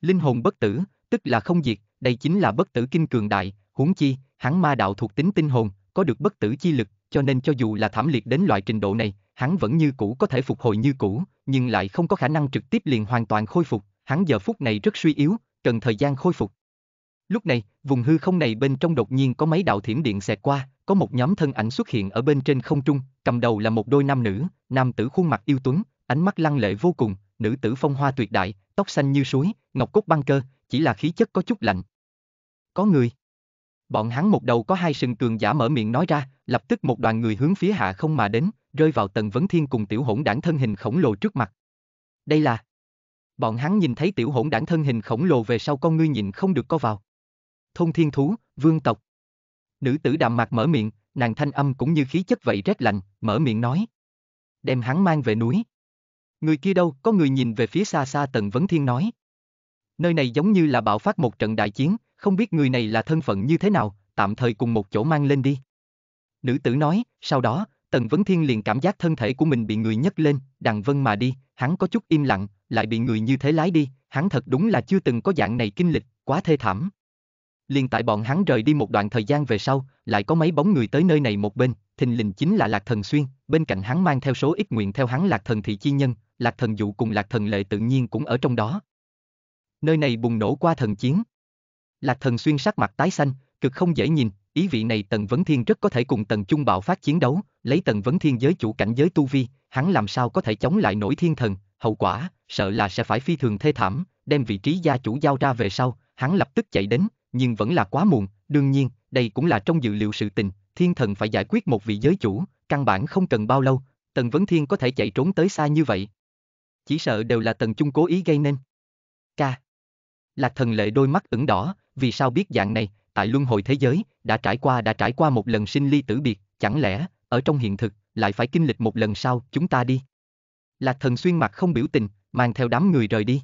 Linh hồn bất tử, tức là không diệt, đây chính là bất tử kinh cường đại, huống chi, hắn ma đạo thuộc tính tinh hồn, có được bất tử chi lực, cho nên cho dù là thảm liệt đến loại trình độ này, hắn vẫn như cũ có thể phục hồi như cũ, nhưng lại không có khả năng trực tiếp liền hoàn toàn khôi phục, hắn giờ phút này rất suy yếu, cần thời gian khôi phục. Lúc này, vùng hư không này bên trong đột nhiên có mấy đạo thiểm điện xẹt qua, có một nhóm thân ảnh xuất hiện ở bên trên không trung, cầm đầu là một đôi nam nữ, nam tử khuôn mặt yêu tuấn, ánh mắt lăng lệ vô cùng, nữ tử phong hoa tuyệt đại, tóc xanh như suối, ngọc cốt băng cơ, chỉ là khí chất có chút lạnh. Có người. Bọn hắn một đầu có hai sừng cường giả mở miệng nói ra, lập tức một đoàn người hướng phía hạ không mà đến, rơi vào tầng vấn thiên cùng tiểu hỗn đảng thân hình khổng lồ trước mặt. Đây là... Bọn hắn nhìn thấy tiểu hỗn đảng thân hình khổng lồ về sau con ngươi nhìn không được co vào. thông thiên thú, vương tộc. Nữ tử đạm mạc mở miệng, nàng thanh âm cũng như khí chất vậy rét lạnh, mở miệng nói. Đem hắn mang về núi. Người kia đâu, có người nhìn về phía xa xa Tần Vấn Thiên nói. Nơi này giống như là bạo phát một trận đại chiến, không biết người này là thân phận như thế nào, tạm thời cùng một chỗ mang lên đi. Nữ tử nói, sau đó, Tần Vấn Thiên liền cảm giác thân thể của mình bị người nhấc lên, đằng vân mà đi, hắn có chút im lặng, lại bị người như thế lái đi, hắn thật đúng là chưa từng có dạng này kinh lịch, quá thê thảm liền tại bọn hắn rời đi một đoạn thời gian về sau, lại có mấy bóng người tới nơi này một bên, thình lình chính là Lạc Thần Xuyên, bên cạnh hắn mang theo số ít nguyện theo hắn Lạc Thần thị chi nhân, Lạc Thần dụ cùng Lạc Thần lệ tự nhiên cũng ở trong đó. Nơi này bùng nổ qua thần chiến. Lạc Thần Xuyên sắc mặt tái xanh, cực không dễ nhìn, ý vị này Tần Vấn Thiên rất có thể cùng Tần Trung bạo phát chiến đấu, lấy Tần Vấn Thiên giới chủ cảnh giới tu vi, hắn làm sao có thể chống lại nổi thiên thần, hậu quả, sợ là sẽ phải phi thường thê thảm, đem vị trí gia chủ giao ra về sau, hắn lập tức chạy đến, nhưng vẫn là quá muộn, đương nhiên, đây cũng là trong dự liệu sự tình, thiên thần phải giải quyết một vị giới chủ, căn bản không cần bao lâu, Tần Vấn Thiên có thể chạy trốn tới xa như vậy. Chỉ sợ đều là Tần Trung cố ý gây nên. Ca. Lạc thần lệ đôi mắt ửng đỏ, vì sao biết dạng này, tại luân hồi thế giới, đã trải qua đã trải qua một lần sinh ly tử biệt, chẳng lẽ, ở trong hiện thực, lại phải kinh lịch một lần sau, chúng ta đi. Lạc thần xuyên mặt không biểu tình, mang theo đám người rời đi.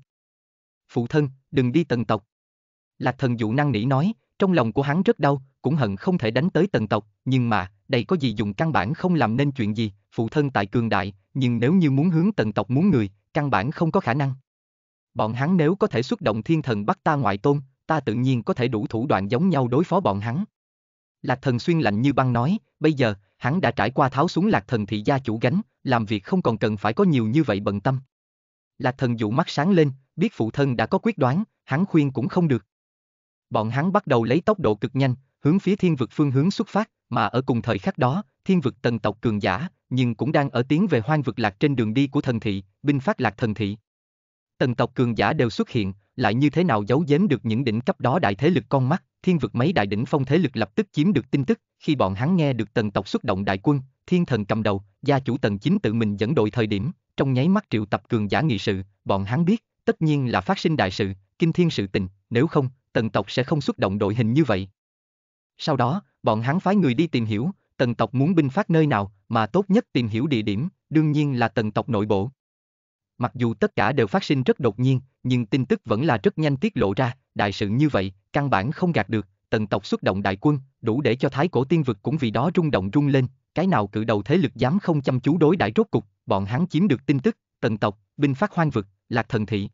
Phụ thân, đừng đi tần tộc. Lạc thần dụ năng nỉ nói, trong lòng của hắn rất đau, cũng hận không thể đánh tới tần tộc, nhưng mà, đây có gì dùng căn bản không làm nên chuyện gì, phụ thân tại cường đại, nhưng nếu như muốn hướng tần tộc muốn người, căn bản không có khả năng. Bọn hắn nếu có thể xuất động thiên thần bắt ta ngoại tôn, ta tự nhiên có thể đủ thủ đoạn giống nhau đối phó bọn hắn. Lạc thần xuyên lạnh như băng nói, bây giờ, hắn đã trải qua tháo xuống lạc thần thị gia chủ gánh, làm việc không còn cần phải có nhiều như vậy bận tâm. Lạc thần dụ mắt sáng lên, biết phụ thân đã có quyết đoán, hắn khuyên cũng không được bọn hắn bắt đầu lấy tốc độ cực nhanh, hướng phía thiên vực phương hướng xuất phát, mà ở cùng thời khắc đó, thiên vực tần tộc cường giả, nhưng cũng đang ở tiến về hoang vực lạc trên đường đi của thần thị, binh phát lạc thần thị. Tần tộc cường giả đều xuất hiện, lại như thế nào giấu giếm được những đỉnh cấp đó đại thế lực con mắt, thiên vực mấy đại đỉnh phong thế lực lập tức chiếm được tin tức, khi bọn hắn nghe được tần tộc xuất động đại quân, thiên thần cầm đầu, gia chủ tần chính tự mình dẫn đội thời điểm, trong nháy mắt triệu tập cường giả nghị sự, bọn hắn biết, tất nhiên là phát sinh đại sự, kinh thiên sự tình, nếu không, tần tộc sẽ không xuất động đội hình như vậy. Sau đó, bọn hắn phái người đi tìm hiểu, tần tộc muốn binh phát nơi nào, mà tốt nhất tìm hiểu địa điểm, đương nhiên là tần tộc nội bộ. Mặc dù tất cả đều phát sinh rất đột nhiên, nhưng tin tức vẫn là rất nhanh tiết lộ ra, đại sự như vậy, căn bản không gạt được, tần tộc xuất động đại quân, đủ để cho thái cổ tiên vực cũng vì đó rung động rung lên, cái nào cự đầu thế lực dám không chăm chú đối đại rốt cục, bọn hắn chiếm được tin tức, tần tộc, binh phát hoang vực, lạc thần thị.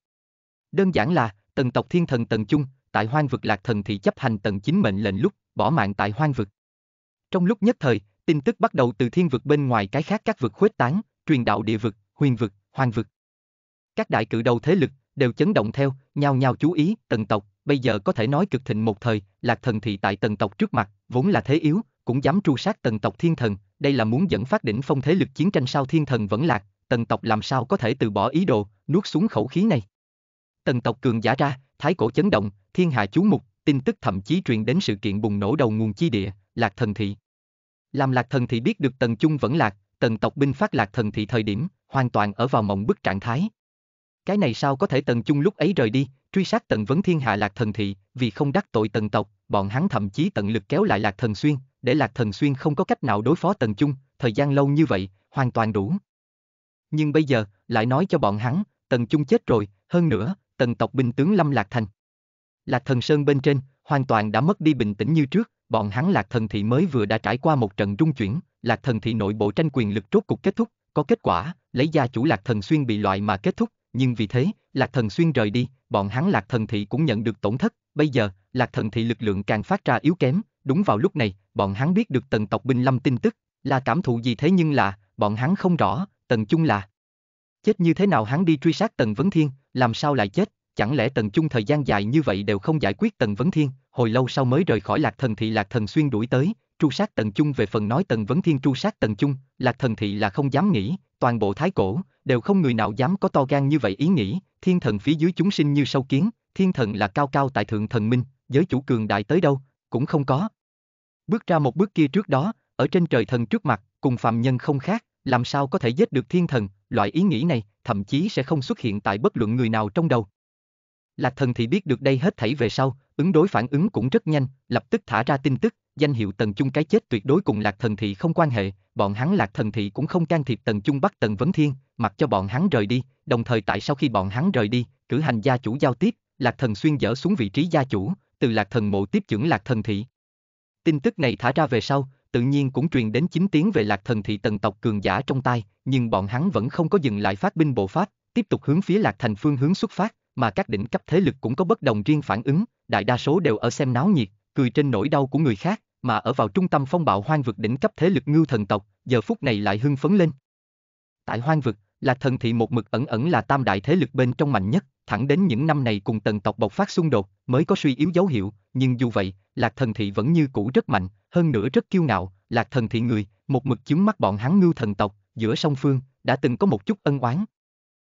Đơn giản là, tần tộc thiên thần tần chung, tại hoang vực lạc thần thì chấp hành tầng Chính mệnh lệnh lúc, bỏ mạng tại hoang vực. Trong lúc nhất thời, tin tức bắt đầu từ thiên vực bên ngoài cái khác các vực khuếch tán, truyền đạo địa vực, huyền vực, hoang vực. Các đại cự đầu thế lực đều chấn động theo, nhau nhau chú ý, tần tộc, bây giờ có thể nói cực thịnh một thời, lạc thần thị tại tần tộc trước mặt, vốn là thế yếu, cũng dám tru sát tần tộc thiên thần, đây là muốn dẫn phát đỉnh phong thế lực chiến tranh sao thiên thần vẫn lạc, tần tộc làm sao có thể từ bỏ ý đồ, nuốt xuống khẩu khí này. Tần tộc cường giả ra, thái cổ chấn động, thiên hạ chú mục, tin tức thậm chí truyền đến sự kiện bùng nổ đầu nguồn chi địa, Lạc Thần Thị. Làm Lạc Thần Thị biết được Tần Trung vẫn lạc, Tần tộc binh phát Lạc Thần Thị thời điểm, hoàn toàn ở vào mộng bức trạng thái. Cái này sao có thể Tần Trung lúc ấy rời đi, truy sát Tần Vấn Thiên Hạ Lạc Thần Thị, vì không đắc tội Tần tộc, bọn hắn thậm chí tận lực kéo lại Lạc Thần Xuyên, để Lạc Thần Xuyên không có cách nào đối phó Tần Trung, thời gian lâu như vậy, hoàn toàn đủ. Nhưng bây giờ, lại nói cho bọn hắn, Tần Trung chết rồi, hơn nữa, tần tộc binh tướng lâm lạc thành. Lạc thần sơn bên trên, hoàn toàn đã mất đi bình tĩnh như trước, bọn hắn lạc thần thị mới vừa đã trải qua một trận rung chuyển, lạc thần thị nội bộ tranh quyền lực rốt cục kết thúc, có kết quả, lấy gia chủ lạc thần xuyên bị loại mà kết thúc, nhưng vì thế, lạc thần xuyên rời đi, bọn hắn lạc thần thị cũng nhận được tổn thất, bây giờ, lạc thần thị lực lượng càng phát ra yếu kém, đúng vào lúc này, bọn hắn biết được tần tộc binh lâm tin tức, là cảm thụ gì thế nhưng là, bọn hắn không rõ, tần chung là Chết như thế nào hắn đi truy sát Tần Vấn Thiên, làm sao lại chết, chẳng lẽ Tần Chung thời gian dài như vậy đều không giải quyết Tần Vấn Thiên, hồi lâu sau mới rời khỏi Lạc Thần Thị Lạc Thần Xuyên đuổi tới, tru sát Tần Chung về phần nói Tần Vấn Thiên tru sát Tần Chung, Lạc Thần Thị là không dám nghĩ, toàn bộ thái cổ, đều không người nào dám có to gan như vậy ý nghĩ, thiên thần phía dưới chúng sinh như sâu kiến, thiên thần là cao cao tại thượng thần minh, giới chủ cường đại tới đâu, cũng không có. Bước ra một bước kia trước đó, ở trên trời thần trước mặt, cùng phàm nhân không khác, làm sao có thể giết được thiên thần, loại ý nghĩ này thậm chí sẽ không xuất hiện tại bất luận người nào trong đầu. Lạc thần thì biết được đây hết thảy về sau, ứng đối phản ứng cũng rất nhanh, lập tức thả ra tin tức, danh hiệu Tần Chung cái chết tuyệt đối cùng Lạc Thần Thị không quan hệ, bọn hắn Lạc Thần Thị cũng không can thiệp Tần Chung bắt Tần Vấn Thiên, mặc cho bọn hắn rời đi, đồng thời tại sau khi bọn hắn rời đi, cử hành gia chủ giao tiếp, Lạc Thần xuyên dở xuống vị trí gia chủ, từ Lạc Thần mộ tiếp trưởng Lạc Thần Thị. Tin tức này thả ra về sau, tự nhiên cũng truyền đến chính tiếng về lạc thần thị tần tộc cường giả trong tay, nhưng bọn hắn vẫn không có dừng lại phát binh bộ phát, tiếp tục hướng phía lạc thành phương hướng xuất phát, mà các đỉnh cấp thế lực cũng có bất đồng riêng phản ứng, đại đa số đều ở xem náo nhiệt, cười trên nỗi đau của người khác, mà ở vào trung tâm phong bạo hoang vực đỉnh cấp thế lực ngưu thần tộc, giờ phút này lại hưng phấn lên. Tại hoang vực, lạc thần thị một mực ẩn ẩn là tam đại thế lực bên trong mạnh nhất, thẳng đến những năm này cùng tần tộc bộc phát xung đột, mới có suy yếu dấu hiệu, nhưng dù vậy, lạc thần thị vẫn như cũ rất mạnh, hơn nữa rất kiêu ngạo, lạc thần thị người, một mực chướng mắt bọn hắn ngưu thần tộc, giữa song phương, đã từng có một chút ân oán.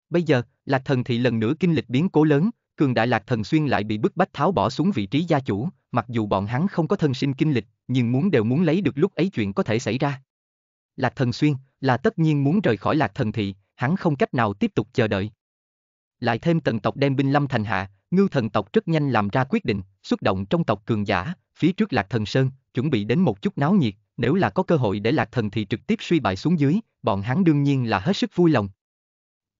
Bây giờ, lạc thần thị lần nữa kinh lịch biến cố lớn, cường đại lạc thần xuyên lại bị bức bách tháo bỏ xuống vị trí gia chủ, mặc dù bọn hắn không có thân sinh kinh lịch, nhưng muốn đều muốn lấy được lúc ấy chuyện có thể xảy ra. Lạc thần xuyên, là tất nhiên muốn rời khỏi lạc thần thị, hắn không cách nào tiếp tục chờ đợi. Lại thêm tần tộc đem binh lâm thành hạ, ngưu thần tộc rất nhanh làm ra quyết định, xuất động trong tộc cường giả, phía trước lạc thần sơn, chuẩn bị đến một chút náo nhiệt, nếu là có cơ hội để lạc thần thì trực tiếp suy bại xuống dưới, bọn hắn đương nhiên là hết sức vui lòng.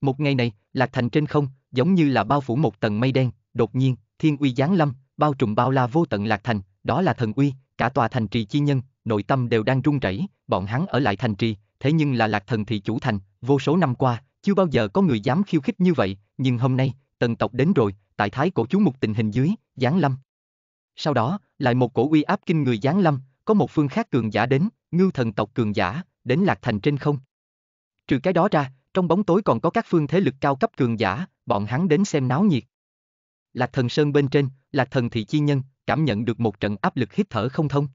Một ngày này, lạc thành trên không, giống như là bao phủ một tầng mây đen, đột nhiên, thiên uy giáng lâm, bao trùm bao la vô tận lạc thành, đó là thần uy, cả tòa thành trì chi nhân, nội tâm đều đang rung rẩy, bọn hắn ở lại thành trì, thế nhưng là lạc thần thì chủ thành, vô số năm qua, chưa bao giờ có người dám khiêu khích như vậy, nhưng hôm nay, tần tộc đến rồi, tại thái cổ chú mục tình hình dưới, giáng lâm. Sau đó, lại một cổ uy áp kinh người giáng lâm, có một phương khác cường giả đến, ngưu thần tộc cường giả, đến lạc thành trên không. Trừ cái đó ra, trong bóng tối còn có các phương thế lực cao cấp cường giả, bọn hắn đến xem náo nhiệt. Lạc thần sơn bên trên, lạc thần thị chi nhân, cảm nhận được một trận áp lực hít thở không thông.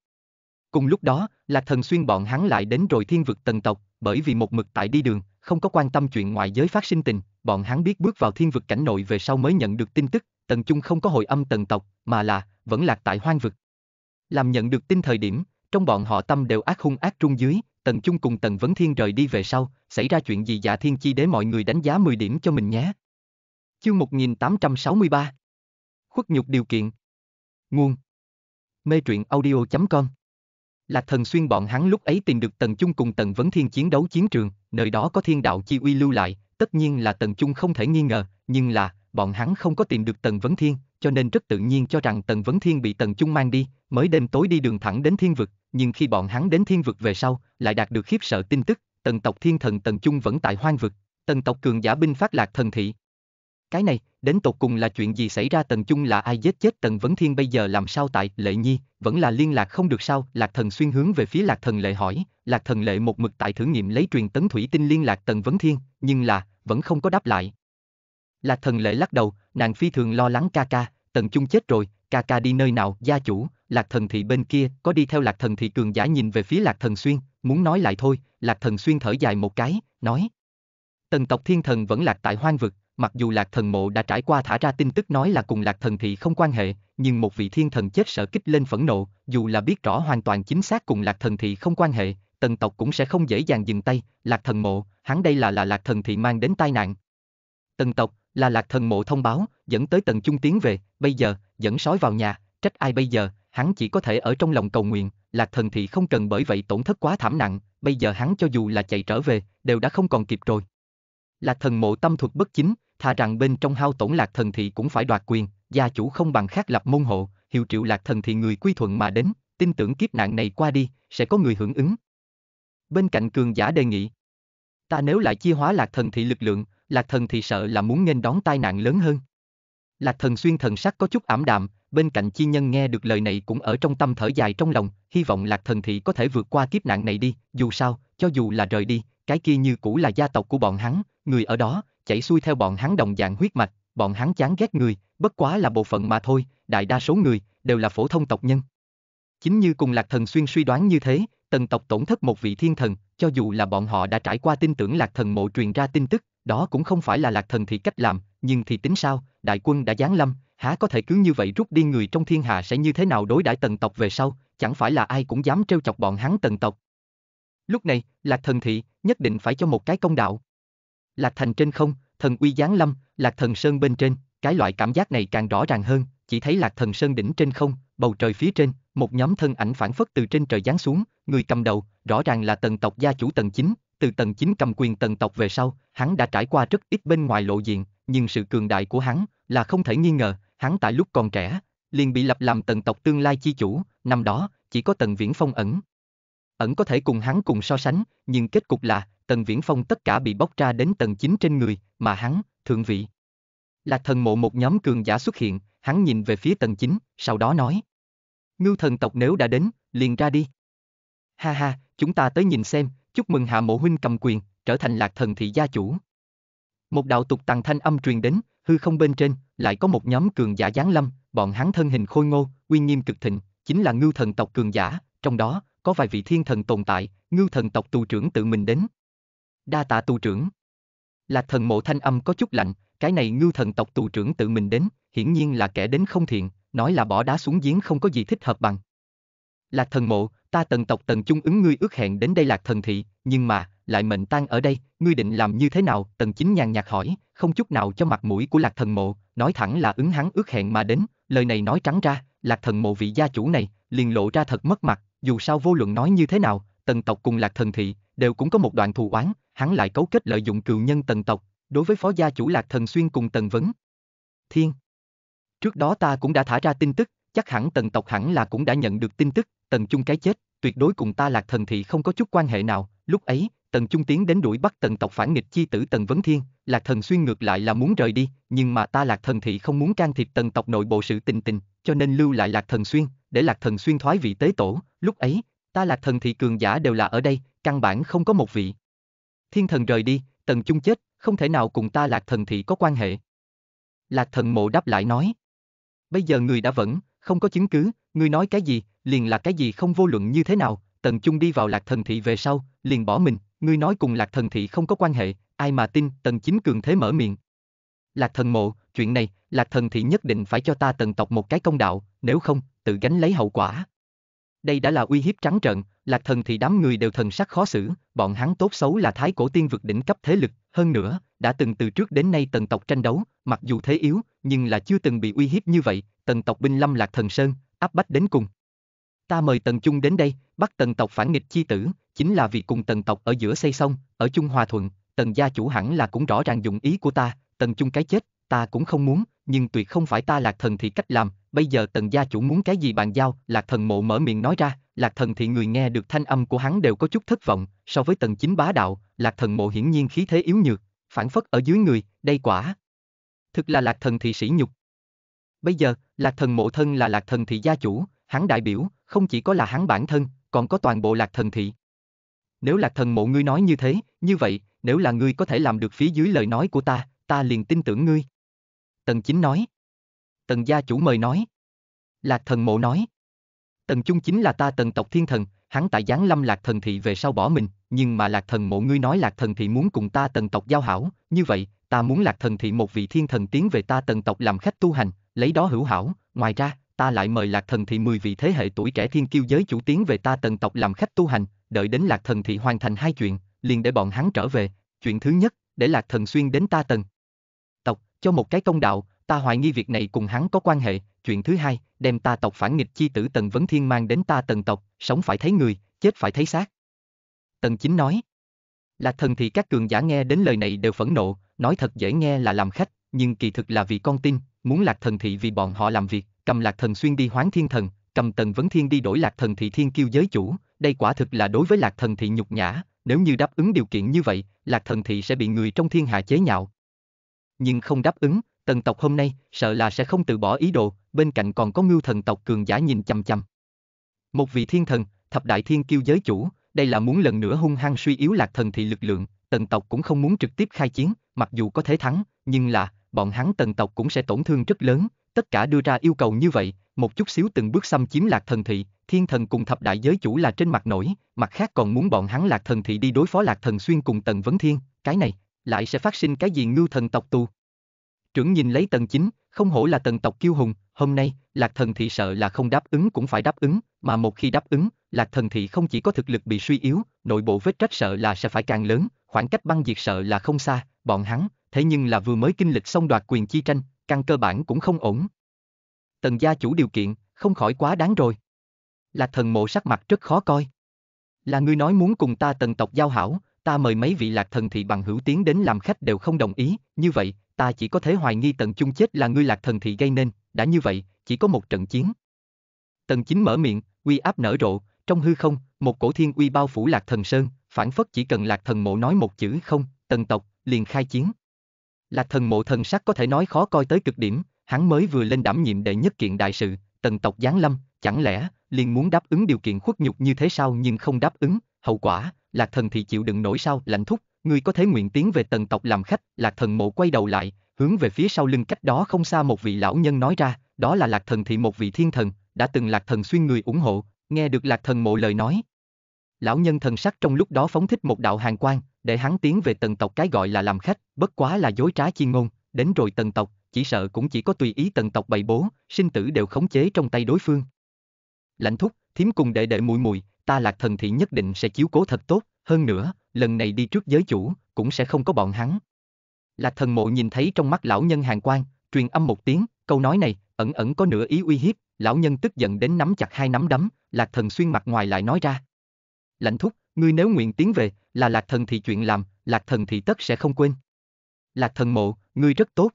Cùng lúc đó, lạc thần xuyên bọn hắn lại đến rồi thiên vực tần tộc, bởi vì một mực tại đi đường, không có quan tâm chuyện ngoại giới phát sinh tình, bọn hắn biết bước vào thiên vực cảnh nội về sau mới nhận được tin tức, Tần Chung không có hồi âm tần tộc, mà là, vẫn lạc tại hoang vực. Làm nhận được tin thời điểm, trong bọn họ tâm đều ác hung ác trung dưới, Tần Chung cùng Tần Vấn Thiên rời đi về sau, xảy ra chuyện gì dạ thiên chi để mọi người đánh giá 10 điểm cho mình nhé. Chương 1863 Khuất nhục điều kiện Nguồn Mê truyện audio.com Là thần xuyên bọn hắn lúc ấy tìm được Tần Chung cùng Tần Vấn Thiên chiến đấu chiến trường, nơi đó có thiên đạo chi uy lưu lại, tất nhiên là Tần Chung không thể nghi ngờ, nhưng là, bọn hắn không có tìm được Tần Vấn Thiên, cho nên rất tự nhiên cho rằng Tần Vấn Thiên bị Tần Trung mang đi, mới đêm tối đi đường thẳng đến thiên vực, nhưng khi bọn hắn đến thiên vực về sau, lại đạt được khiếp sợ tin tức, Tần tộc thiên thần Tần Trung vẫn tại hoang vực, Tần tộc cường giả binh phát lạc thần thị. Cái này, đến tột cùng là chuyện gì xảy ra Tần Trung là ai giết chết Tần Vấn Thiên bây giờ làm sao tại Lệ Nhi, vẫn là liên lạc không được sao, Lạc Thần xuyên hướng về phía Lạc Thần Lệ hỏi, Lạc Thần Lệ một mực tại thử nghiệm lấy truyền tấn thủy tinh liên lạc Tần Vấn Thiên, nhưng là, vẫn không có đáp lại. Lạc thần lệ lắc đầu, nàng phi thường lo lắng ca ca, tần chung chết rồi, ca ca đi nơi nào, gia chủ, lạc thần thị bên kia, có đi theo lạc thần thị cường giả nhìn về phía lạc thần xuyên, muốn nói lại thôi, lạc thần xuyên thở dài một cái, nói. Tần tộc thiên thần vẫn lạc tại hoang vực, mặc dù lạc thần mộ đã trải qua thả ra tin tức nói là cùng lạc thần thị không quan hệ, nhưng một vị thiên thần chết sợ kích lên phẫn nộ, dù là biết rõ hoàn toàn chính xác cùng lạc thần thị không quan hệ, tần tộc cũng sẽ không dễ dàng dừng tay, lạc thần mộ, hắn đây là là lạc thần thị mang đến tai nạn. Tần tộc, là lạc thần mộ thông báo, dẫn tới tầng trung tiến về, bây giờ, dẫn sói vào nhà, trách ai bây giờ, hắn chỉ có thể ở trong lòng cầu nguyện, lạc thần thì không cần bởi vậy tổn thất quá thảm nặng, bây giờ hắn cho dù là chạy trở về, đều đã không còn kịp rồi. Lạc thần mộ tâm thuật bất chính, thà rằng bên trong hao tổn lạc thần thì cũng phải đoạt quyền, gia chủ không bằng khác lập môn hộ, hiệu triệu lạc thần thì người quy thuận mà đến, tin tưởng kiếp nạn này qua đi, sẽ có người hưởng ứng. Bên cạnh cường giả đề nghị, ta nếu lại chia hóa lạc thần thị lực lượng, Lạc Thần thì sợ là muốn nghênh đón tai nạn lớn hơn. Lạc Thần xuyên thần sắc có chút ảm đạm, bên cạnh chi nhân nghe được lời này cũng ở trong tâm thở dài trong lòng, hy vọng Lạc Thần thị có thể vượt qua kiếp nạn này đi, dù sao, cho dù là rời đi, cái kia như cũ là gia tộc của bọn hắn, người ở đó, chảy xuôi theo bọn hắn đồng dạng huyết mạch, bọn hắn chán ghét người, bất quá là bộ phận mà thôi, đại đa số người đều là phổ thông tộc nhân. Chính như cùng Lạc Thần xuyên suy đoán như thế, tần tộc tổn thất một vị thiên thần, cho dù là bọn họ đã trải qua tin tưởng Lạc Thần mộ truyền ra tin tức, đó cũng không phải là lạc thần thì cách làm, nhưng thì tính sao, đại quân đã giáng lâm, há có thể cứ như vậy rút đi người trong thiên hạ sẽ như thế nào đối đãi tần tộc về sau, chẳng phải là ai cũng dám trêu chọc bọn hắn tần tộc. Lúc này, lạc thần thị, nhất định phải cho một cái công đạo. Lạc thành trên không, thần uy giáng lâm, lạc thần sơn bên trên, cái loại cảm giác này càng rõ ràng hơn, chỉ thấy lạc thần sơn đỉnh trên không, bầu trời phía trên, một nhóm thân ảnh phản phất từ trên trời giáng xuống, người cầm đầu, rõ ràng là tần tộc gia chủ tần chính, từ tần chính cầm quyền tần tộc về sau, hắn đã trải qua rất ít bên ngoài lộ diện, nhưng sự cường đại của hắn là không thể nghi ngờ, hắn tại lúc còn trẻ, liền bị lập làm tần tộc tương lai chi chủ, năm đó, chỉ có tần viễn phong ẩn. Ẩn có thể cùng hắn cùng so sánh, nhưng kết cục là, tần viễn phong tất cả bị bóc ra đến tầng chính trên người, mà hắn, thượng vị. Là thần mộ một nhóm cường giả xuất hiện, hắn nhìn về phía tầng chính, sau đó nói. Ngưu thần tộc nếu đã đến, liền ra đi. Ha ha, chúng ta tới nhìn xem, chúc mừng hạ mộ huynh cầm quyền, trở thành lạc thần thị gia chủ. Một đạo tục tàng thanh âm truyền đến, hư không bên trên, lại có một nhóm cường giả giáng lâm, bọn hắn thân hình khôi ngô, uy nghiêm cực thịnh, chính là ngưu thần tộc cường giả, trong đó, có vài vị thiên thần tồn tại, ngưu thần tộc tù trưởng tự mình đến. Đa tạ tù trưởng. Lạc thần mộ thanh âm có chút lạnh, cái này ngưu thần tộc tù trưởng tự mình đến, hiển nhiên là kẻ đến không thiện, nói là bỏ đá xuống giếng không có gì thích hợp bằng. Lạc thần mộ, ta tần tộc tần chung ứng ngươi ước hẹn đến đây lạc thần thị, nhưng mà, lại mệnh tang ở đây, ngươi định làm như thế nào? Tần chính nhàn nhạt hỏi, không chút nào cho mặt mũi của lạc thần mộ, nói thẳng là ứng hắn ước hẹn mà đến, lời này nói trắng ra, lạc thần mộ vị gia chủ này, liền lộ ra thật mất mặt, dù sao vô luận nói như thế nào, tần tộc cùng lạc thần thị, đều cũng có một đoạn thù oán, hắn lại cấu kết lợi dụng cừu nhân tần tộc, đối với phó gia chủ lạc thần xuyên cùng tần vấn. Thiên Trước đó ta cũng đã thả ra tin tức, chắc hẳn tần tộc hẳn là cũng đã nhận được tin tức, tần chung cái chết, tuyệt đối cùng ta lạc thần thị không có chút quan hệ nào, lúc ấy, Tần Trung tiến đến đuổi bắt Tần tộc phản nghịch chi tử Tần Vấn Thiên, Lạc Thần Xuyên ngược lại là muốn rời đi, nhưng mà ta Lạc Thần thị không muốn can thiệp Tần tộc nội bộ sự tình tình, cho nên lưu lại Lạc Thần Xuyên, để Lạc Thần Xuyên thoái vị tế tổ, lúc ấy, ta Lạc Thần thị cường giả đều là ở đây, căn bản không có một vị. Thiên thần rời đi, Tần Trung chết, không thể nào cùng ta Lạc Thần thị có quan hệ. Lạc Thần mộ đáp lại nói. Bây giờ người đã vẫn, không có chứng cứ, người nói cái gì, liền là cái gì không vô luận như thế nào, Tần Trung đi vào Lạc Thần thị về sau, liền bỏ mình, Ngươi nói cùng lạc thần thị không có quan hệ, ai mà tin, tần chính cường thế mở miệng. Lạc thần mộ, chuyện này, lạc thần thị nhất định phải cho ta tần tộc một cái công đạo, nếu không, tự gánh lấy hậu quả. Đây đã là uy hiếp trắng trợn, lạc thần thị đám người đều thần sắc khó xử, bọn hắn tốt xấu là thái cổ tiên vực đỉnh cấp thế lực, hơn nữa, đã từng từ trước đến nay tần tộc tranh đấu, mặc dù thế yếu, nhưng là chưa từng bị uy hiếp như vậy, tần tộc binh lâm lạc thần sơn, áp bách đến cùng. Ta mời tần chung đến đây, bắt tần tộc phản nghịch chi tử, chính là việc cùng tần tộc ở giữa xây xong, ở chung hòa thuận, tần gia chủ hẳn là cũng rõ ràng dụng ý của ta, tần chung cái chết, ta cũng không muốn, nhưng tuyệt không phải ta lạc thần thì cách làm, bây giờ tần gia chủ muốn cái gì bàn giao, lạc thần mộ mở miệng nói ra, lạc thần thì người nghe được thanh âm của hắn đều có chút thất vọng, so với tần chính bá đạo, lạc thần mộ hiển nhiên khí thế yếu nhược, phản phất ở dưới người, đây quả. Thực là lạc thần thị sĩ nhục. Bây giờ, lạc thần mộ thân là lạc thần thị gia chủ, hắn đại biểu, không chỉ có là hắn bản thân, còn có toàn bộ lạc thần thị. Nếu lạc thần mộ ngươi nói như thế, như vậy, nếu là ngươi có thể làm được phía dưới lời nói của ta, ta liền tin tưởng ngươi. Tần chính nói. Tần gia chủ mời nói. Lạc thần mộ nói. Tần Trung chính là ta tần tộc thiên thần, hắn tại giáng lâm lạc thần thị về sau bỏ mình, nhưng mà lạc thần mộ ngươi nói lạc thần thị muốn cùng ta tần tộc giao hảo, như vậy, ta muốn lạc thần thị một vị thiên thần tiến về ta tần tộc làm khách tu hành, lấy đó hữu hảo, ngoài ra, ta lại mời Lạc Thần Thị 10 vị thế hệ tuổi trẻ thiên kiêu giới chủ tiến về ta tần tộc làm khách tu hành, đợi đến Lạc Thần Thị hoàn thành hai chuyện, liền để bọn hắn trở về, chuyện thứ nhất, để Lạc Thần Xuyên đến ta tần. Tộc, cho một cái công đạo, ta hoài nghi việc này cùng hắn có quan hệ, chuyện thứ hai, đem ta tộc phản nghịch chi tử Tần Vấn Thiên mang đến ta tần tộc, sống phải thấy người, chết phải thấy xác. Tần Chính nói. Lạc thần thì các cường giả nghe đến lời này đều phẫn nộ, nói thật dễ nghe là làm khách, nhưng kỳ thực là vì con tin, muốn lạc thần thị vì bọn họ làm việc, cầm lạc thần xuyên đi hoán thiên thần, cầm tần vấn thiên đi đổi lạc thần thị thiên kiêu giới chủ, đây quả thực là đối với lạc thần thị nhục nhã, nếu như đáp ứng điều kiện như vậy, lạc thần thị sẽ bị người trong thiên hạ chế nhạo. Nhưng không đáp ứng, tần tộc hôm nay, sợ là sẽ không từ bỏ ý đồ, bên cạnh còn có ngưu thần tộc cường giả nhìn chăm chăm. Một vị thiên thần, thập đại thiên kiêu giới chủ, đây là muốn lần nữa hung hăng suy yếu lạc thần thị lực lượng, tần tộc cũng không muốn trực tiếp khai chiến, mặc dù có thể thắng, nhưng là, bọn hắn tần tộc cũng sẽ tổn thương rất lớn, tất cả đưa ra yêu cầu như vậy, một chút xíu từng bước xâm chiếm lạc thần thị, thiên thần cùng thập đại giới chủ là trên mặt nổi, mặt khác còn muốn bọn hắn lạc thần thị đi đối phó lạc thần xuyên cùng tần vấn thiên, cái này, lại sẽ phát sinh cái gì ngưu thần tộc tù. Trưởng nhìn lấy tần chính, không hổ là tần tộc kiêu hùng, hôm nay, lạc thần thị sợ là không đáp ứng cũng phải đáp ứng, mà một khi đáp ứng, lạc thần thị không chỉ có thực lực bị suy yếu, nội bộ vết trách sợ là sẽ phải càng lớn, khoảng cách băng diệt sợ là không xa, bọn hắn, thế nhưng là vừa mới kinh lịch xong đoạt quyền chi tranh, căn cơ bản cũng không ổn. Tần gia chủ điều kiện, không khỏi quá đáng rồi. Lạc thần mộ sắc mặt rất khó coi. Là ngươi nói muốn cùng ta tần tộc giao hảo, ta mời mấy vị lạc thần thị bằng hữu tiến đến làm khách đều không đồng ý, như vậy, ta chỉ có thể hoài nghi tần chung chết là ngươi lạc thần thị gây nên, đã như vậy, chỉ có một trận chiến. Tần chính mở miệng, uy áp nở rộ, trong hư không, một cổ thiên uy bao phủ lạc thần sơn, phản phất chỉ cần lạc thần mộ nói một chữ không, tần tộc, liền khai chiến. Lạc thần mộ thần sắc có thể nói khó coi tới cực điểm, hắn mới vừa lên đảm nhiệm đệ nhất kiện đại sự, tần tộc Giáng Lâm, chẳng lẽ liền muốn đáp ứng điều kiện khuất nhục như thế sao nhưng không đáp ứng, hậu quả, lạc thần thì chịu đựng nổi sao, lạnh thúc, ngươi có thể nguyện tiến về tần tộc làm khách, lạc thần mộ quay đầu lại, hướng về phía sau lưng cách đó không xa một vị lão nhân nói ra, đó là lạc thần thị một vị thiên thần, đã từng lạc thần xuyên người ủng hộ, nghe được lạc thần mộ lời nói, Lão nhân thần sắc trong lúc đó phóng thích một đạo hàng quan để hắn tiến về tần tộc cái gọi là làm khách, bất quá là dối trá chi ngôn, đến rồi tần tộc, chỉ sợ cũng chỉ có tùy ý tần tộc bày bố, sinh tử đều khống chế trong tay đối phương. Lãnh thúc, thím cùng đệ đệ mùi mùi, ta lạc thần thị nhất định sẽ chiếu cố thật tốt, hơn nữa, lần này đi trước giới chủ, cũng sẽ không có bọn hắn. Lạc thần mộ nhìn thấy trong mắt lão nhân hàng quan, truyền âm một tiếng, câu nói này, ẩn ẩn có nửa ý uy hiếp, lão nhân tức giận đến nắm chặt hai nắm đấm, lạc thần xuyên mặt ngoài lại nói ra lãnh thúc, ngươi nếu nguyện tiến về, là lạc thần thì chuyện làm, lạc thần thì tất sẽ không quên. Lạc thần mộ, ngươi rất tốt.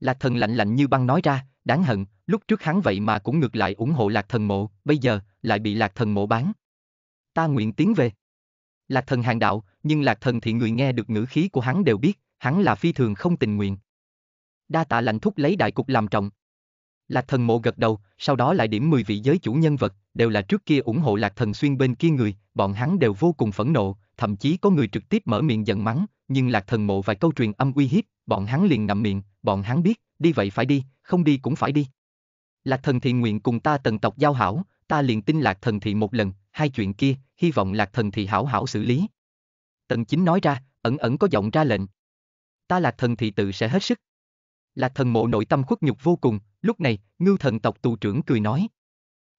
Lạc thần lạnh lạnh như băng nói ra, đáng hận, lúc trước hắn vậy mà cũng ngược lại ủng hộ lạc thần mộ, bây giờ, lại bị lạc thần mộ bán. Ta nguyện tiến về. Lạc thần hàng đạo, nhưng lạc thần thì người nghe được ngữ khí của hắn đều biết, hắn là phi thường không tình nguyện. Đa tạ lạnh thúc lấy đại cục làm trọng. Lạc thần mộ gật đầu, sau đó lại điểm 10 vị giới chủ nhân vật, đều là trước kia ủng hộ lạc thần xuyên bên kia người, bọn hắn đều vô cùng phẫn nộ, thậm chí có người trực tiếp mở miệng giận mắng, nhưng lạc thần mộ vài câu truyền âm uy hiếp, bọn hắn liền ngậm miệng, bọn hắn biết, đi vậy phải đi, không đi cũng phải đi. Lạc thần thì nguyện cùng ta tần tộc giao hảo, ta liền tin lạc thần thì một lần, hai chuyện kia, hy vọng lạc thần thì hảo hảo xử lý. Tần chính nói ra, ẩn ẩn có giọng ra lệnh. Ta lạc thần thì tự sẽ hết sức. Lạc thần mộ nội tâm khuất nhục vô cùng, lúc này, ngưu thần tộc tù trưởng cười nói,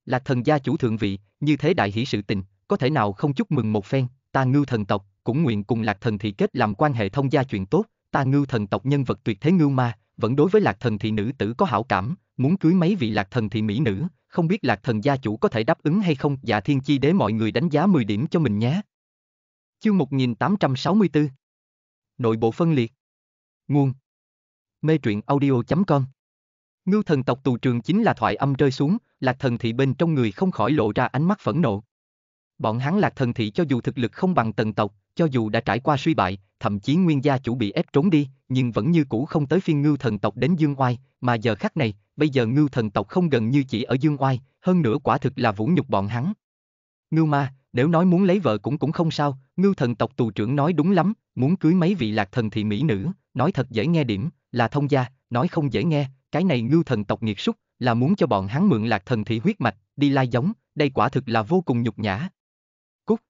là thần gia chủ thượng vị, như thế đại hỷ sự tình, có thể nào không chúc mừng một phen, ta ngưu thần tộc, cũng nguyện cùng lạc thần thị kết làm quan hệ thông gia chuyện tốt, ta ngưu thần tộc nhân vật tuyệt thế ngưu ma, vẫn đối với lạc thần thị nữ tử có hảo cảm, muốn cưới mấy vị lạc thần thị mỹ nữ, không biết lạc thần gia chủ có thể đáp ứng hay không, dạ thiên chi để mọi người đánh giá 10 điểm cho mình nhé. Chương 1864 Nội bộ phân liệt Nguồn Mê truyện audio.com Ngưu thần tộc tù trường chính là thoại âm rơi xuống, lạc thần thị bên trong người không khỏi lộ ra ánh mắt phẫn nộ. Bọn hắn lạc thần thị cho dù thực lực không bằng tần tộc, cho dù đã trải qua suy bại, thậm chí nguyên gia chủ bị ép trốn đi, nhưng vẫn như cũ không tới phiên ngưu thần tộc đến dương oai, mà giờ khắc này, bây giờ ngưu thần tộc không gần như chỉ ở dương oai, hơn nữa quả thực là vũ nhục bọn hắn. Ngưu ma, nếu nói muốn lấy vợ cũng cũng không sao, ngưu thần tộc tù trưởng nói đúng lắm, muốn cưới mấy vị lạc thần thị mỹ nữ, nói thật dễ nghe điểm, là thông gia, nói không dễ nghe, cái này ngưu thần tộc nghiệt súc, là muốn cho bọn hắn mượn lạc thần thị huyết mạch, đi lai giống, đây quả thực là vô cùng nhục nhã. Cút!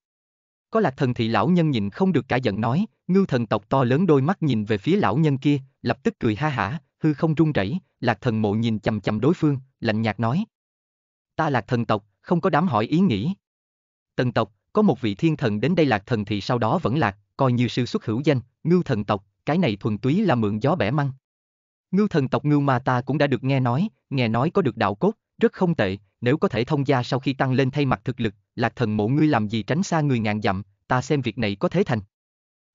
Có lạc thần thị lão nhân nhìn không được cả giận nói, ngưu thần tộc to lớn đôi mắt nhìn về phía lão nhân kia, lập tức cười ha hả, hư không rung rẩy, lạc thần mộ nhìn chằm chằm đối phương, lạnh nhạt nói. Ta lạc thần tộc, không có đám hỏi ý nghĩ. Tần tộc, có một vị thiên thần đến đây lạc thần thị sau đó vẫn lạc, coi như sư xuất hữu danh, ngưu thần tộc, cái này thuần túy là mượn gió bẻ măng. Ngưu thần tộc ngưu Ma ta cũng đã được nghe nói, nghe nói có được đạo cốt, rất không tệ, nếu có thể thông gia sau khi tăng lên thay mặt thực lực, lạc thần mộ ngươi làm gì tránh xa người ngàn dặm, ta xem việc này có thế thành.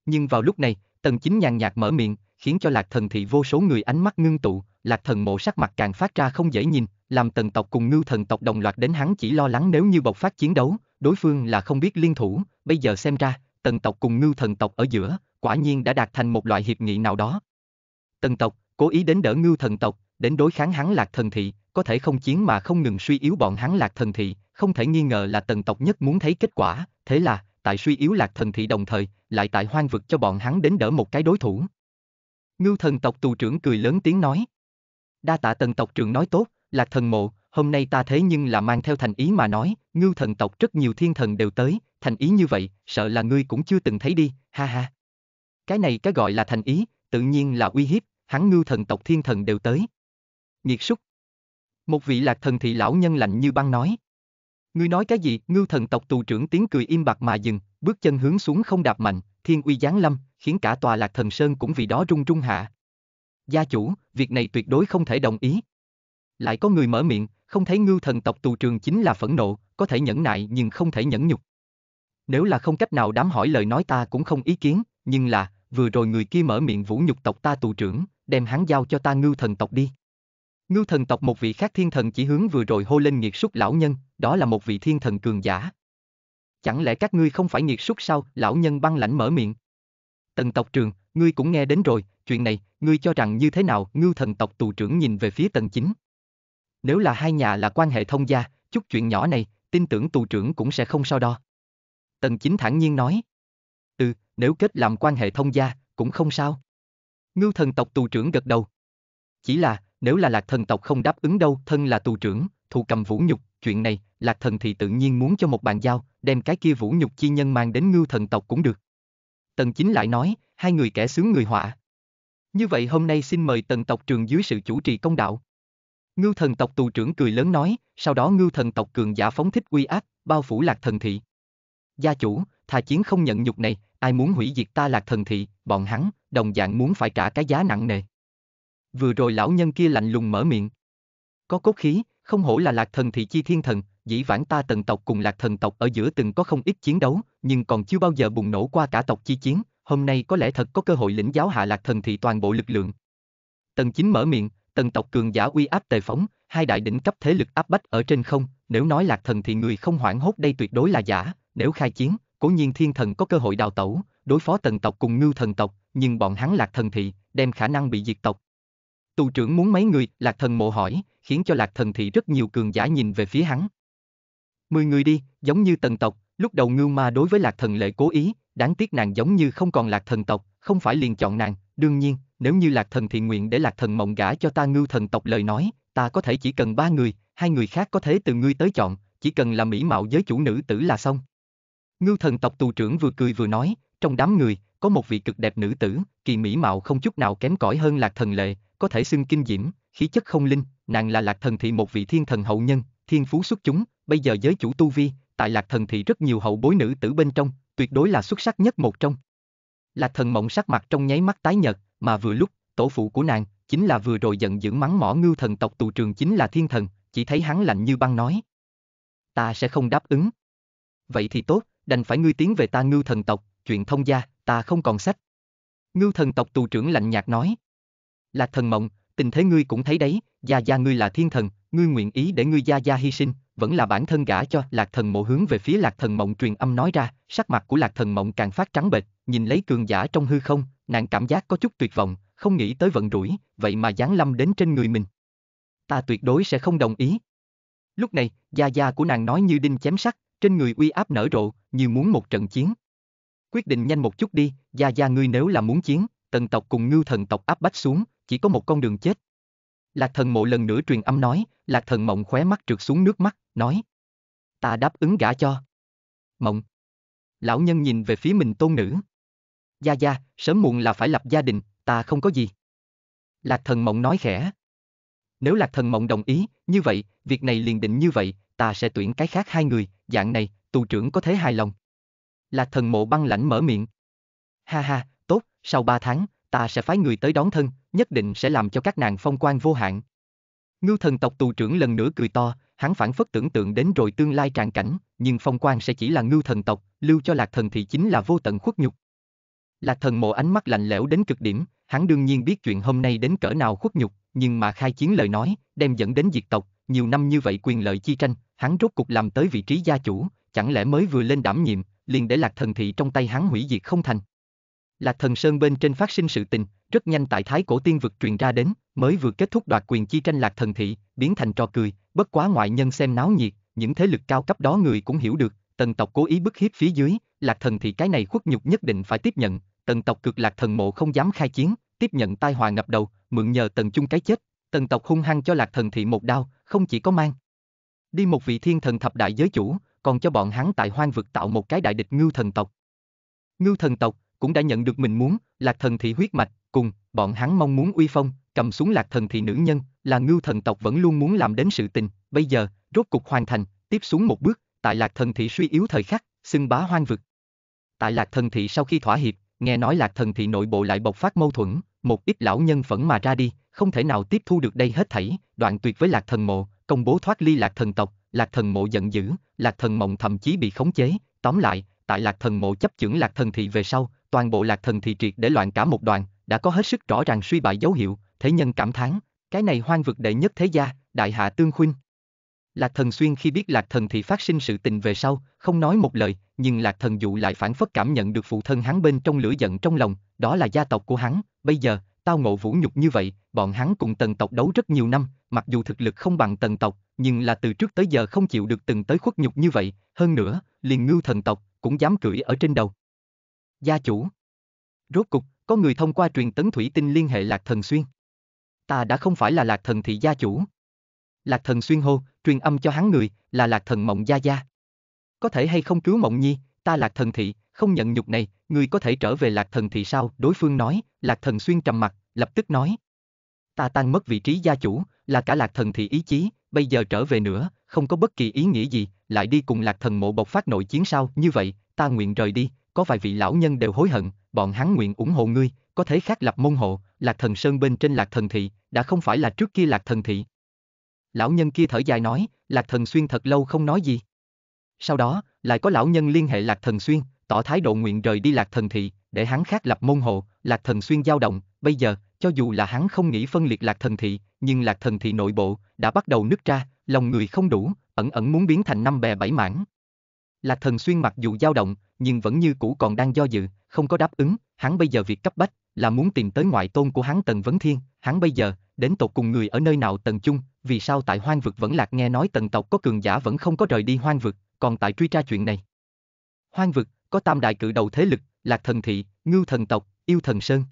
Nhưng vào lúc này, tần chính nhàn nhạt mở miệng, khiến cho lạc thần thị vô số người ánh mắt ngưng tụ, lạc thần mộ sắc mặt càng phát ra không dễ nhìn, làm tần tộc cùng ngưu thần tộc đồng loạt đến hắn chỉ lo lắng nếu như bộc phát chiến đấu, đối phương là không biết liên thủ, bây giờ xem ra, tần tộc cùng ngưu thần tộc ở giữa, quả nhiên đã đạt thành một loại hiệp nghị nào đó. Tần tộc, cố ý đến đỡ ngưu thần tộc, đến đối kháng hắn lạc thần thị, có thể không chiến mà không ngừng suy yếu bọn hắn lạc thần thị, không thể nghi ngờ là tần tộc nhất muốn thấy kết quả, thế là, tại suy yếu lạc thần thị đồng thời, lại tại hoang vực cho bọn hắn đến đỡ một cái đối thủ. Ngưu thần tộc tù trưởng cười lớn tiếng nói. Đa tạ tần tộc trưởng nói tốt, lạc thần mộ, hôm nay ta thế nhưng là mang theo thành ý mà nói, ngưu thần tộc rất nhiều thiên thần đều tới, thành ý như vậy, sợ là ngươi cũng chưa từng thấy đi, ha ha. Cái này cái gọi là thành ý, tự nhiên là uy hiếp, hắn ngưu thần tộc thiên thần đều tới. Nghiệt súc. Một vị lạc thần thị lão nhân lạnh như băng nói. Ngươi nói cái gì, ngưu thần tộc tù trưởng tiếng cười im bạc mà dừng, bước chân hướng xuống không đạp mạnh, thiên uy giáng lâm, khiến cả tòa lạc thần sơn cũng vì đó rung rung hạ. Gia chủ, việc này tuyệt đối không thể đồng ý. Lại có người mở miệng, không thấy ngưu thần tộc tù trường chính là phẫn nộ, có thể nhẫn nại nhưng không thể nhẫn nhục. Nếu là không cách nào đám hỏi lời nói ta cũng không ý kiến, nhưng là, vừa rồi người kia mở miệng vũ nhục tộc ta tù trưởng, đem hắn giao cho ta ngưu thần tộc đi. Ngưu thần tộc một vị khác thiên thần chỉ hướng vừa rồi hô lên nghiệt súc lão nhân, đó là một vị thiên thần cường giả. Chẳng lẽ các ngươi không phải nghiệt súc sao, lão nhân băng lãnh mở miệng. Tần tộc trường, ngươi cũng nghe đến rồi, chuyện này, ngươi cho rằng như thế nào, ngưu thần tộc tù trưởng nhìn về phía tần chính. Nếu là hai nhà là quan hệ thông gia, chút chuyện nhỏ này, tin tưởng tù trưởng cũng sẽ không so đo. Tần chính thản nhiên nói. Ừ, nếu kết làm quan hệ thông gia, cũng không sao. Ngưu thần tộc tù trưởng gật đầu. Chỉ là, nếu là lạc thần tộc không đáp ứng đâu, thân là tù trưởng, thù cầm vũ nhục, chuyện này, lạc thần thì tự nhiên muốn cho một bàn giao, đem cái kia vũ nhục chi nhân mang đến ngưu thần tộc cũng được. Tần chính lại nói, hai người kẻ sướng người họa. Như vậy hôm nay xin mời tần tộc trường dưới sự chủ trì công đạo. Ngưu thần tộc tù trưởng cười lớn nói, sau đó ngưu thần tộc cường giả phóng thích uy ác, bao phủ lạc thần thị. Gia chủ, thà chiến không nhận nhục này, ai muốn hủy diệt ta lạc thần thị, bọn hắn, đồng dạng muốn phải trả cái giá nặng nề. Vừa rồi lão nhân kia lạnh lùng mở miệng. Có cốt khí, không hổ là lạc thần thị chi thiên thần, dĩ vãng ta tần tộc cùng lạc thần tộc ở giữa từng có không ít chiến đấu, nhưng còn chưa bao giờ bùng nổ qua cả tộc chi chiến, hôm nay có lẽ thật có cơ hội lĩnh giáo hạ lạc thần thị toàn bộ lực lượng. Tần chính mở miệng, tần tộc cường giả uy áp tề phóng, hai đại đỉnh cấp thế lực áp bách ở trên không, nếu nói lạc thần thì người không hoảng hốt đây tuyệt đối là giả, nếu khai chiến, cố nhiên thiên thần có cơ hội đào tẩu, đối phó tần tộc cùng ngưu thần tộc, nhưng bọn hắn lạc thần thị, đem khả năng bị diệt tộc. Tù trưởng muốn mấy người, lạc thần mộ hỏi, khiến cho lạc thần thị rất nhiều cường giả nhìn về phía hắn. Mười người đi, giống như tần tộc, lúc đầu ngưu ma đối với lạc thần lệ cố ý, đáng tiếc nàng giống như không còn lạc thần tộc, không phải liền chọn nàng, đương nhiên, nếu như lạc thần thì nguyện để lạc thần mộng gả cho ta ngưu thần tộc lời nói, ta có thể chỉ cần ba người, hai người khác có thể từ ngươi tới chọn, chỉ cần là mỹ mạo giới chủ nữ tử là xong. Ngưu thần tộc tù trưởng vừa cười vừa nói, trong đám người, có một vị cực đẹp nữ tử, kỳ mỹ mạo không chút nào kém cỏi hơn lạc thần lệ, có thể xưng kinh diễm, khí chất không linh, nàng là lạc thần thị một vị thiên thần hậu nhân, thiên phú xuất chúng, bây giờ giới chủ tu vi, tại lạc thần thị rất nhiều hậu bối nữ tử bên trong, tuyệt đối là xuất sắc nhất một trong. Lạc thần mộng sắc mặt trong nháy mắt tái nhợt, mà vừa lúc, tổ phụ của nàng, chính là vừa rồi giận dữ mắng mỏ ngưu thần tộc tù trường chính là thiên thần, chỉ thấy hắn lạnh như băng nói. Ta sẽ không đáp ứng. Vậy thì tốt, đành phải ngươi tiến về ta ngưu thần tộc, chuyện thông gia, ta không còn sách. Ngưu thần tộc tù trưởng lạnh nhạt nói. Lạc thần mộng, tình thế ngươi cũng thấy đấy, gia gia ngươi là thiên thần, ngươi nguyện ý để ngươi gia gia hy sinh, vẫn là bản thân gả cho lạc thần mộ hướng về phía lạc thần mộng truyền âm nói ra, sắc mặt của lạc thần mộng càng phát trắng bệch, nhìn lấy cường giả trong hư không, nàng cảm giác có chút tuyệt vọng, không nghĩ tới vận rủi, vậy mà giáng lâm đến trên người mình. Ta tuyệt đối sẽ không đồng ý. Lúc này, gia gia của nàng nói như đinh chém sắt, trên người uy áp nở rộ, như muốn một trận chiến. Quyết định nhanh một chút đi, gia gia ngươi nếu là muốn chiến, tần tộc cùng ngưu thần tộc áp bách xuống, chỉ có một con đường chết. Lạc thần mộ lần nữa truyền âm nói, lạc thần mộng khóe mắt trượt xuống nước mắt, nói. Ta đáp ứng gả cho. Mộng. Lão nhân nhìn về phía mình tôn nữ. Gia gia, sớm muộn là phải lập gia đình, ta không có gì. Lạc thần mộng nói khẽ. Nếu lạc thần mộng đồng ý, như vậy, việc này liền định như vậy, ta sẽ tuyển cái khác hai người, dạng này, tù trưởng có thế hài lòng. Là thần mộ băng lãnh mở miệng. Ha ha, tốt, sau ba tháng, ta sẽ phái người tới đón thân, nhất định sẽ làm cho các nàng phong quan vô hạn. Ngưu thần tộc tù trưởng lần nữa cười to, hắn phản phất tưởng tượng đến rồi tương lai tràn cảnh, nhưng phong quan sẽ chỉ là ngưu thần tộc, lưu cho lạc thần thì chính là vô tận khuất nhục. Lạc thần mộ ánh mắt lạnh lẽo đến cực điểm, hắn đương nhiên biết chuyện hôm nay đến cỡ nào khuất nhục, nhưng mà khai chiến lời nói, đem dẫn đến diệt tộc, nhiều năm như vậy quyền lợi chi tranh, hắn rốt cục làm tới vị trí gia chủ, chẳng lẽ mới vừa lên đảm nhiệm, liền để lạc thần thị trong tay hắn hủy diệt không thành. Lạc thần sơn bên trên phát sinh sự tình, rất nhanh tại thái cổ tiên vực truyền ra đến, mới vừa kết thúc đoạt quyền chi tranh lạc thần thị, biến thành trò cười, bất quá ngoại nhân xem náo nhiệt, những thế lực cao cấp đó người cũng hiểu được, tần tộc cố ý bức hiếp phía dưới, lạc thần thị cái này khuất nhục nhất định phải tiếp nhận, tần tộc cực lạc thần mộ không dám khai chiến, tiếp nhận tai họa ngập đầu, mượn nhờ tần chung cái chết, tần tộc hung hăng cho lạc thần thị một đao, không chỉ có mang Đi một vị thiên thần thập đại giới chủ, còn cho bọn hắn tại hoang vực tạo một cái đại địch ngưu thần tộc. Ngưu thần tộc cũng đã nhận được mình muốn, lạc thần thị huyết mạch, cùng, bọn hắn mong muốn uy phong, cầm xuống lạc thần thị nữ nhân, là ngưu thần tộc vẫn luôn muốn làm đến sự tình, bây giờ, rốt cục hoàn thành, tiếp xuống một bước, tại lạc thần thị suy yếu thời khắc, xưng bá hoang vực. Tại lạc thần thị sau khi thỏa hiệp, nghe nói lạc thần thị nội bộ lại bộc phát mâu thuẫn, một ít lão nhân phẫn mà ra đi, không thể nào tiếp thu được đây hết thảy, đoạn tuyệt với lạc thần mộ, công bố thoát ly lạc thần tộc, lạc thần mộ giận dữ, lạc thần mộng thậm chí bị khống chế, tóm lại, tại lạc thần mộ chấp chưởng lạc thần thị về sau, toàn bộ lạc thần thị triệt để loạn cả một đoàn, đã có hết sức rõ ràng suy bại dấu hiệu, thế nhân cảm thán, cái này hoang vực đệ nhất thế gia, đại hạ tương khuynh. Lạc thần xuyên khi biết lạc thần thị phát sinh sự tình về sau, không nói một lời, nhưng lạc thần dụ lại phản phất cảm nhận được phụ thân hắn bên trong lửa giận trong lòng, đó là gia tộc của hắn, bây giờ, tao ngộ vũ nhục như vậy, bọn hắn cùng tần tộc đấu rất nhiều năm, mặc dù thực lực không bằng tần tộc, nhưng là từ trước tới giờ không chịu được từng tới khuất nhục như vậy, hơn nữa, liền ngưu thần tộc, cũng dám cưỡi ở trên đầu. Gia chủ. Rốt cục, có người thông qua truyền tấn thủy tinh liên hệ lạc thần xuyên. Ta đã không phải là lạc thần thị gia chủ. Lạc thần xuyên hô, truyền âm cho hắn người, là lạc thần mộng gia gia. Có thể hay không cứu mộng nhi, ta lạc thần thị, không nhận nhục này, người có thể trở về lạc thần thị sao? Đối phương nói, lạc thần xuyên trầm mặt, lập tức nói ta tan mất vị trí gia chủ, là cả lạc thần thì ý chí, bây giờ trở về nữa, không có bất kỳ ý nghĩa gì, lại đi cùng lạc thần mộ bộc phát nội chiến sao, như vậy, ta nguyện rời đi, có vài vị lão nhân đều hối hận, bọn hắn nguyện ủng hộ ngươi, có thể khác lập môn hộ, lạc thần sơn bên trên lạc thần thị, đã không phải là trước kia lạc thần thị. Lão nhân kia thở dài nói, lạc thần xuyên thật lâu không nói gì. Sau đó, lại có lão nhân liên hệ lạc thần xuyên, tỏ thái độ nguyện rời đi lạc thần thị, để hắn khác lập môn hộ, lạc thần xuyên dao động, bây giờ, cho dù là hắn không nghĩ phân liệt lạc thần thị, nhưng lạc thần thị nội bộ, đã bắt đầu nứt ra, lòng người không đủ, ẩn ẩn muốn biến thành năm bè bảy mảng. Lạc thần xuyên mặc dù dao động, nhưng vẫn như cũ còn đang do dự, không có đáp ứng, hắn bây giờ việc cấp bách, là muốn tìm tới ngoại tôn của hắn Tần Vấn Thiên, hắn bây giờ, đến tột cùng người ở nơi nào Tần Chung, vì sao tại hoang vực vẫn lạc nghe nói Tần tộc có cường giả vẫn không có rời đi hoang vực, còn tại truy tra chuyện này. Hoang vực, có tam đại cự đầu thế lực, lạc thần thị, ngưu thần tộc, yêu thần sơn.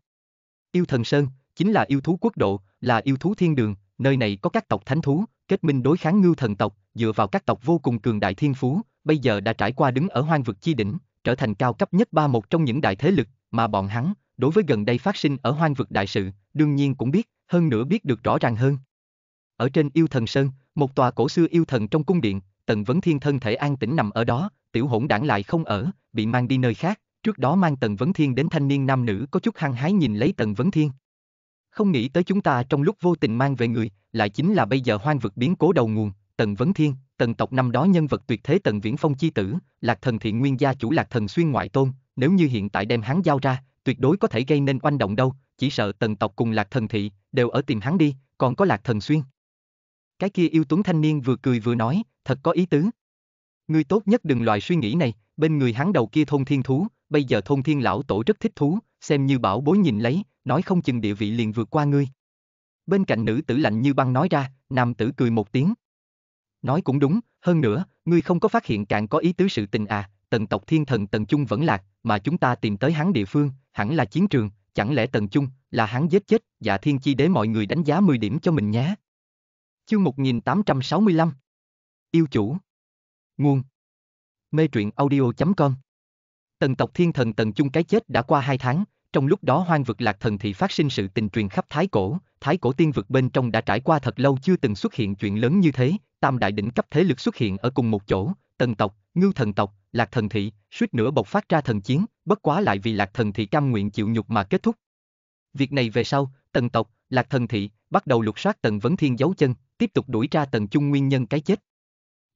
Yêu thần sơn, chính là yêu thú quốc độ, là yêu thú thiên đường, nơi này có các tộc thánh thú, kết minh đối kháng ngưu thần tộc, dựa vào các tộc vô cùng cường đại thiên phú, bây giờ đã trải qua đứng ở hoang vực chi đỉnh, trở thành cao cấp nhất ba một trong những đại thế lực, mà bọn hắn, đối với gần đây phát sinh ở hoang vực đại sự, đương nhiên cũng biết, hơn nữa biết được rõ ràng hơn. Ở trên yêu thần sơn, một tòa cổ xưa yêu thần trong cung điện, tần vấn thiên thân thể an tĩnh nằm ở đó, tiểu hỗn đảng lại không ở, bị mang đi nơi khác, Trước đó mang Tần Vấn Thiên đến thanh niên nam nữ có chút hăng hái nhìn lấy Tần Vấn Thiên. Không nghĩ tới chúng ta trong lúc vô tình mang về người, lại chính là bây giờ hoang vực biến cố đầu nguồn, Tần Vấn Thiên, Tần tộc năm đó nhân vật tuyệt thế Tần Viễn Phong chi tử, Lạc Thần Thiện Nguyên gia chủ Lạc Thần xuyên ngoại tôn, nếu như hiện tại đem hắn giao ra, tuyệt đối có thể gây nên oanh động đâu, chỉ sợ Tần tộc cùng Lạc Thần thị đều ở tìm hắn đi, còn có Lạc Thần xuyên. Cái kia yêu tuấn thanh niên vừa cười vừa nói, thật có ý tứ. Ngươi tốt nhất đừng loại suy nghĩ này, bên người hắn đầu kia thôn thiên thú, bây giờ thôn thiên lão tổ rất thích thú, xem như bảo bối nhìn lấy, nói không chừng địa vị liền vượt qua ngươi. Bên cạnh nữ tử lạnh như băng nói ra, nam tử cười một tiếng. Nói cũng đúng, hơn nữa, ngươi không có phát hiện càng có ý tứ sự tình à, tần tộc thiên thần tần chung vẫn lạc, mà chúng ta tìm tới hắn địa phương, hẳn là chiến trường, chẳng lẽ tần chung là hắn giết chết, dạ thiên chi để mọi người đánh giá 10 điểm cho mình nhé. Chương 1865 Yêu chủ Nguồn Mê truyện audio.com Tần tộc thiên thần tần chung cái chết đã qua hai tháng, trong lúc đó hoang vực lạc thần thì phát sinh sự tình truyền khắp Thái Cổ, Thái Cổ tiên vực bên trong đã trải qua thật lâu chưa từng xuất hiện chuyện lớn như thế, tam đại đỉnh cấp thế lực xuất hiện ở cùng một chỗ, tần tộc, ngưu thần tộc, lạc thần thị, suýt nữa bộc phát ra thần chiến, bất quá lại vì lạc thần thị cam nguyện chịu nhục mà kết thúc. Việc này về sau, tần tộc, lạc thần thị, bắt đầu lục soát tần vấn thiên dấu chân, tiếp tục đuổi ra tần chung nguyên nhân cái chết.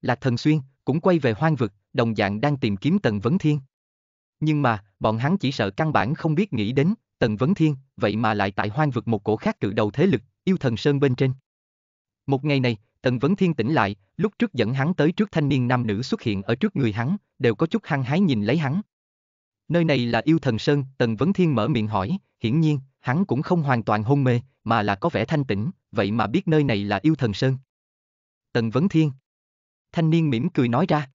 Lạc thần xuyên, cũng quay về hoang vực, đồng dạng đang tìm kiếm Tần Vấn Thiên. Nhưng mà, bọn hắn chỉ sợ căn bản không biết nghĩ đến, Tần Vấn Thiên, vậy mà lại tại hoang vực một cổ khác cự đầu thế lực, yêu thần sơn bên trên. Một ngày này, Tần Vấn Thiên tỉnh lại, lúc trước dẫn hắn tới trước thanh niên nam nữ xuất hiện ở trước người hắn, đều có chút hăng hái nhìn lấy hắn. Nơi này là yêu thần sơn, Tần Vấn Thiên mở miệng hỏi, hiển nhiên, hắn cũng không hoàn toàn hôn mê, mà là có vẻ thanh tĩnh, vậy mà biết nơi này là yêu thần sơn. Tần Vấn Thiên thanh niên mỉm cười nói ra.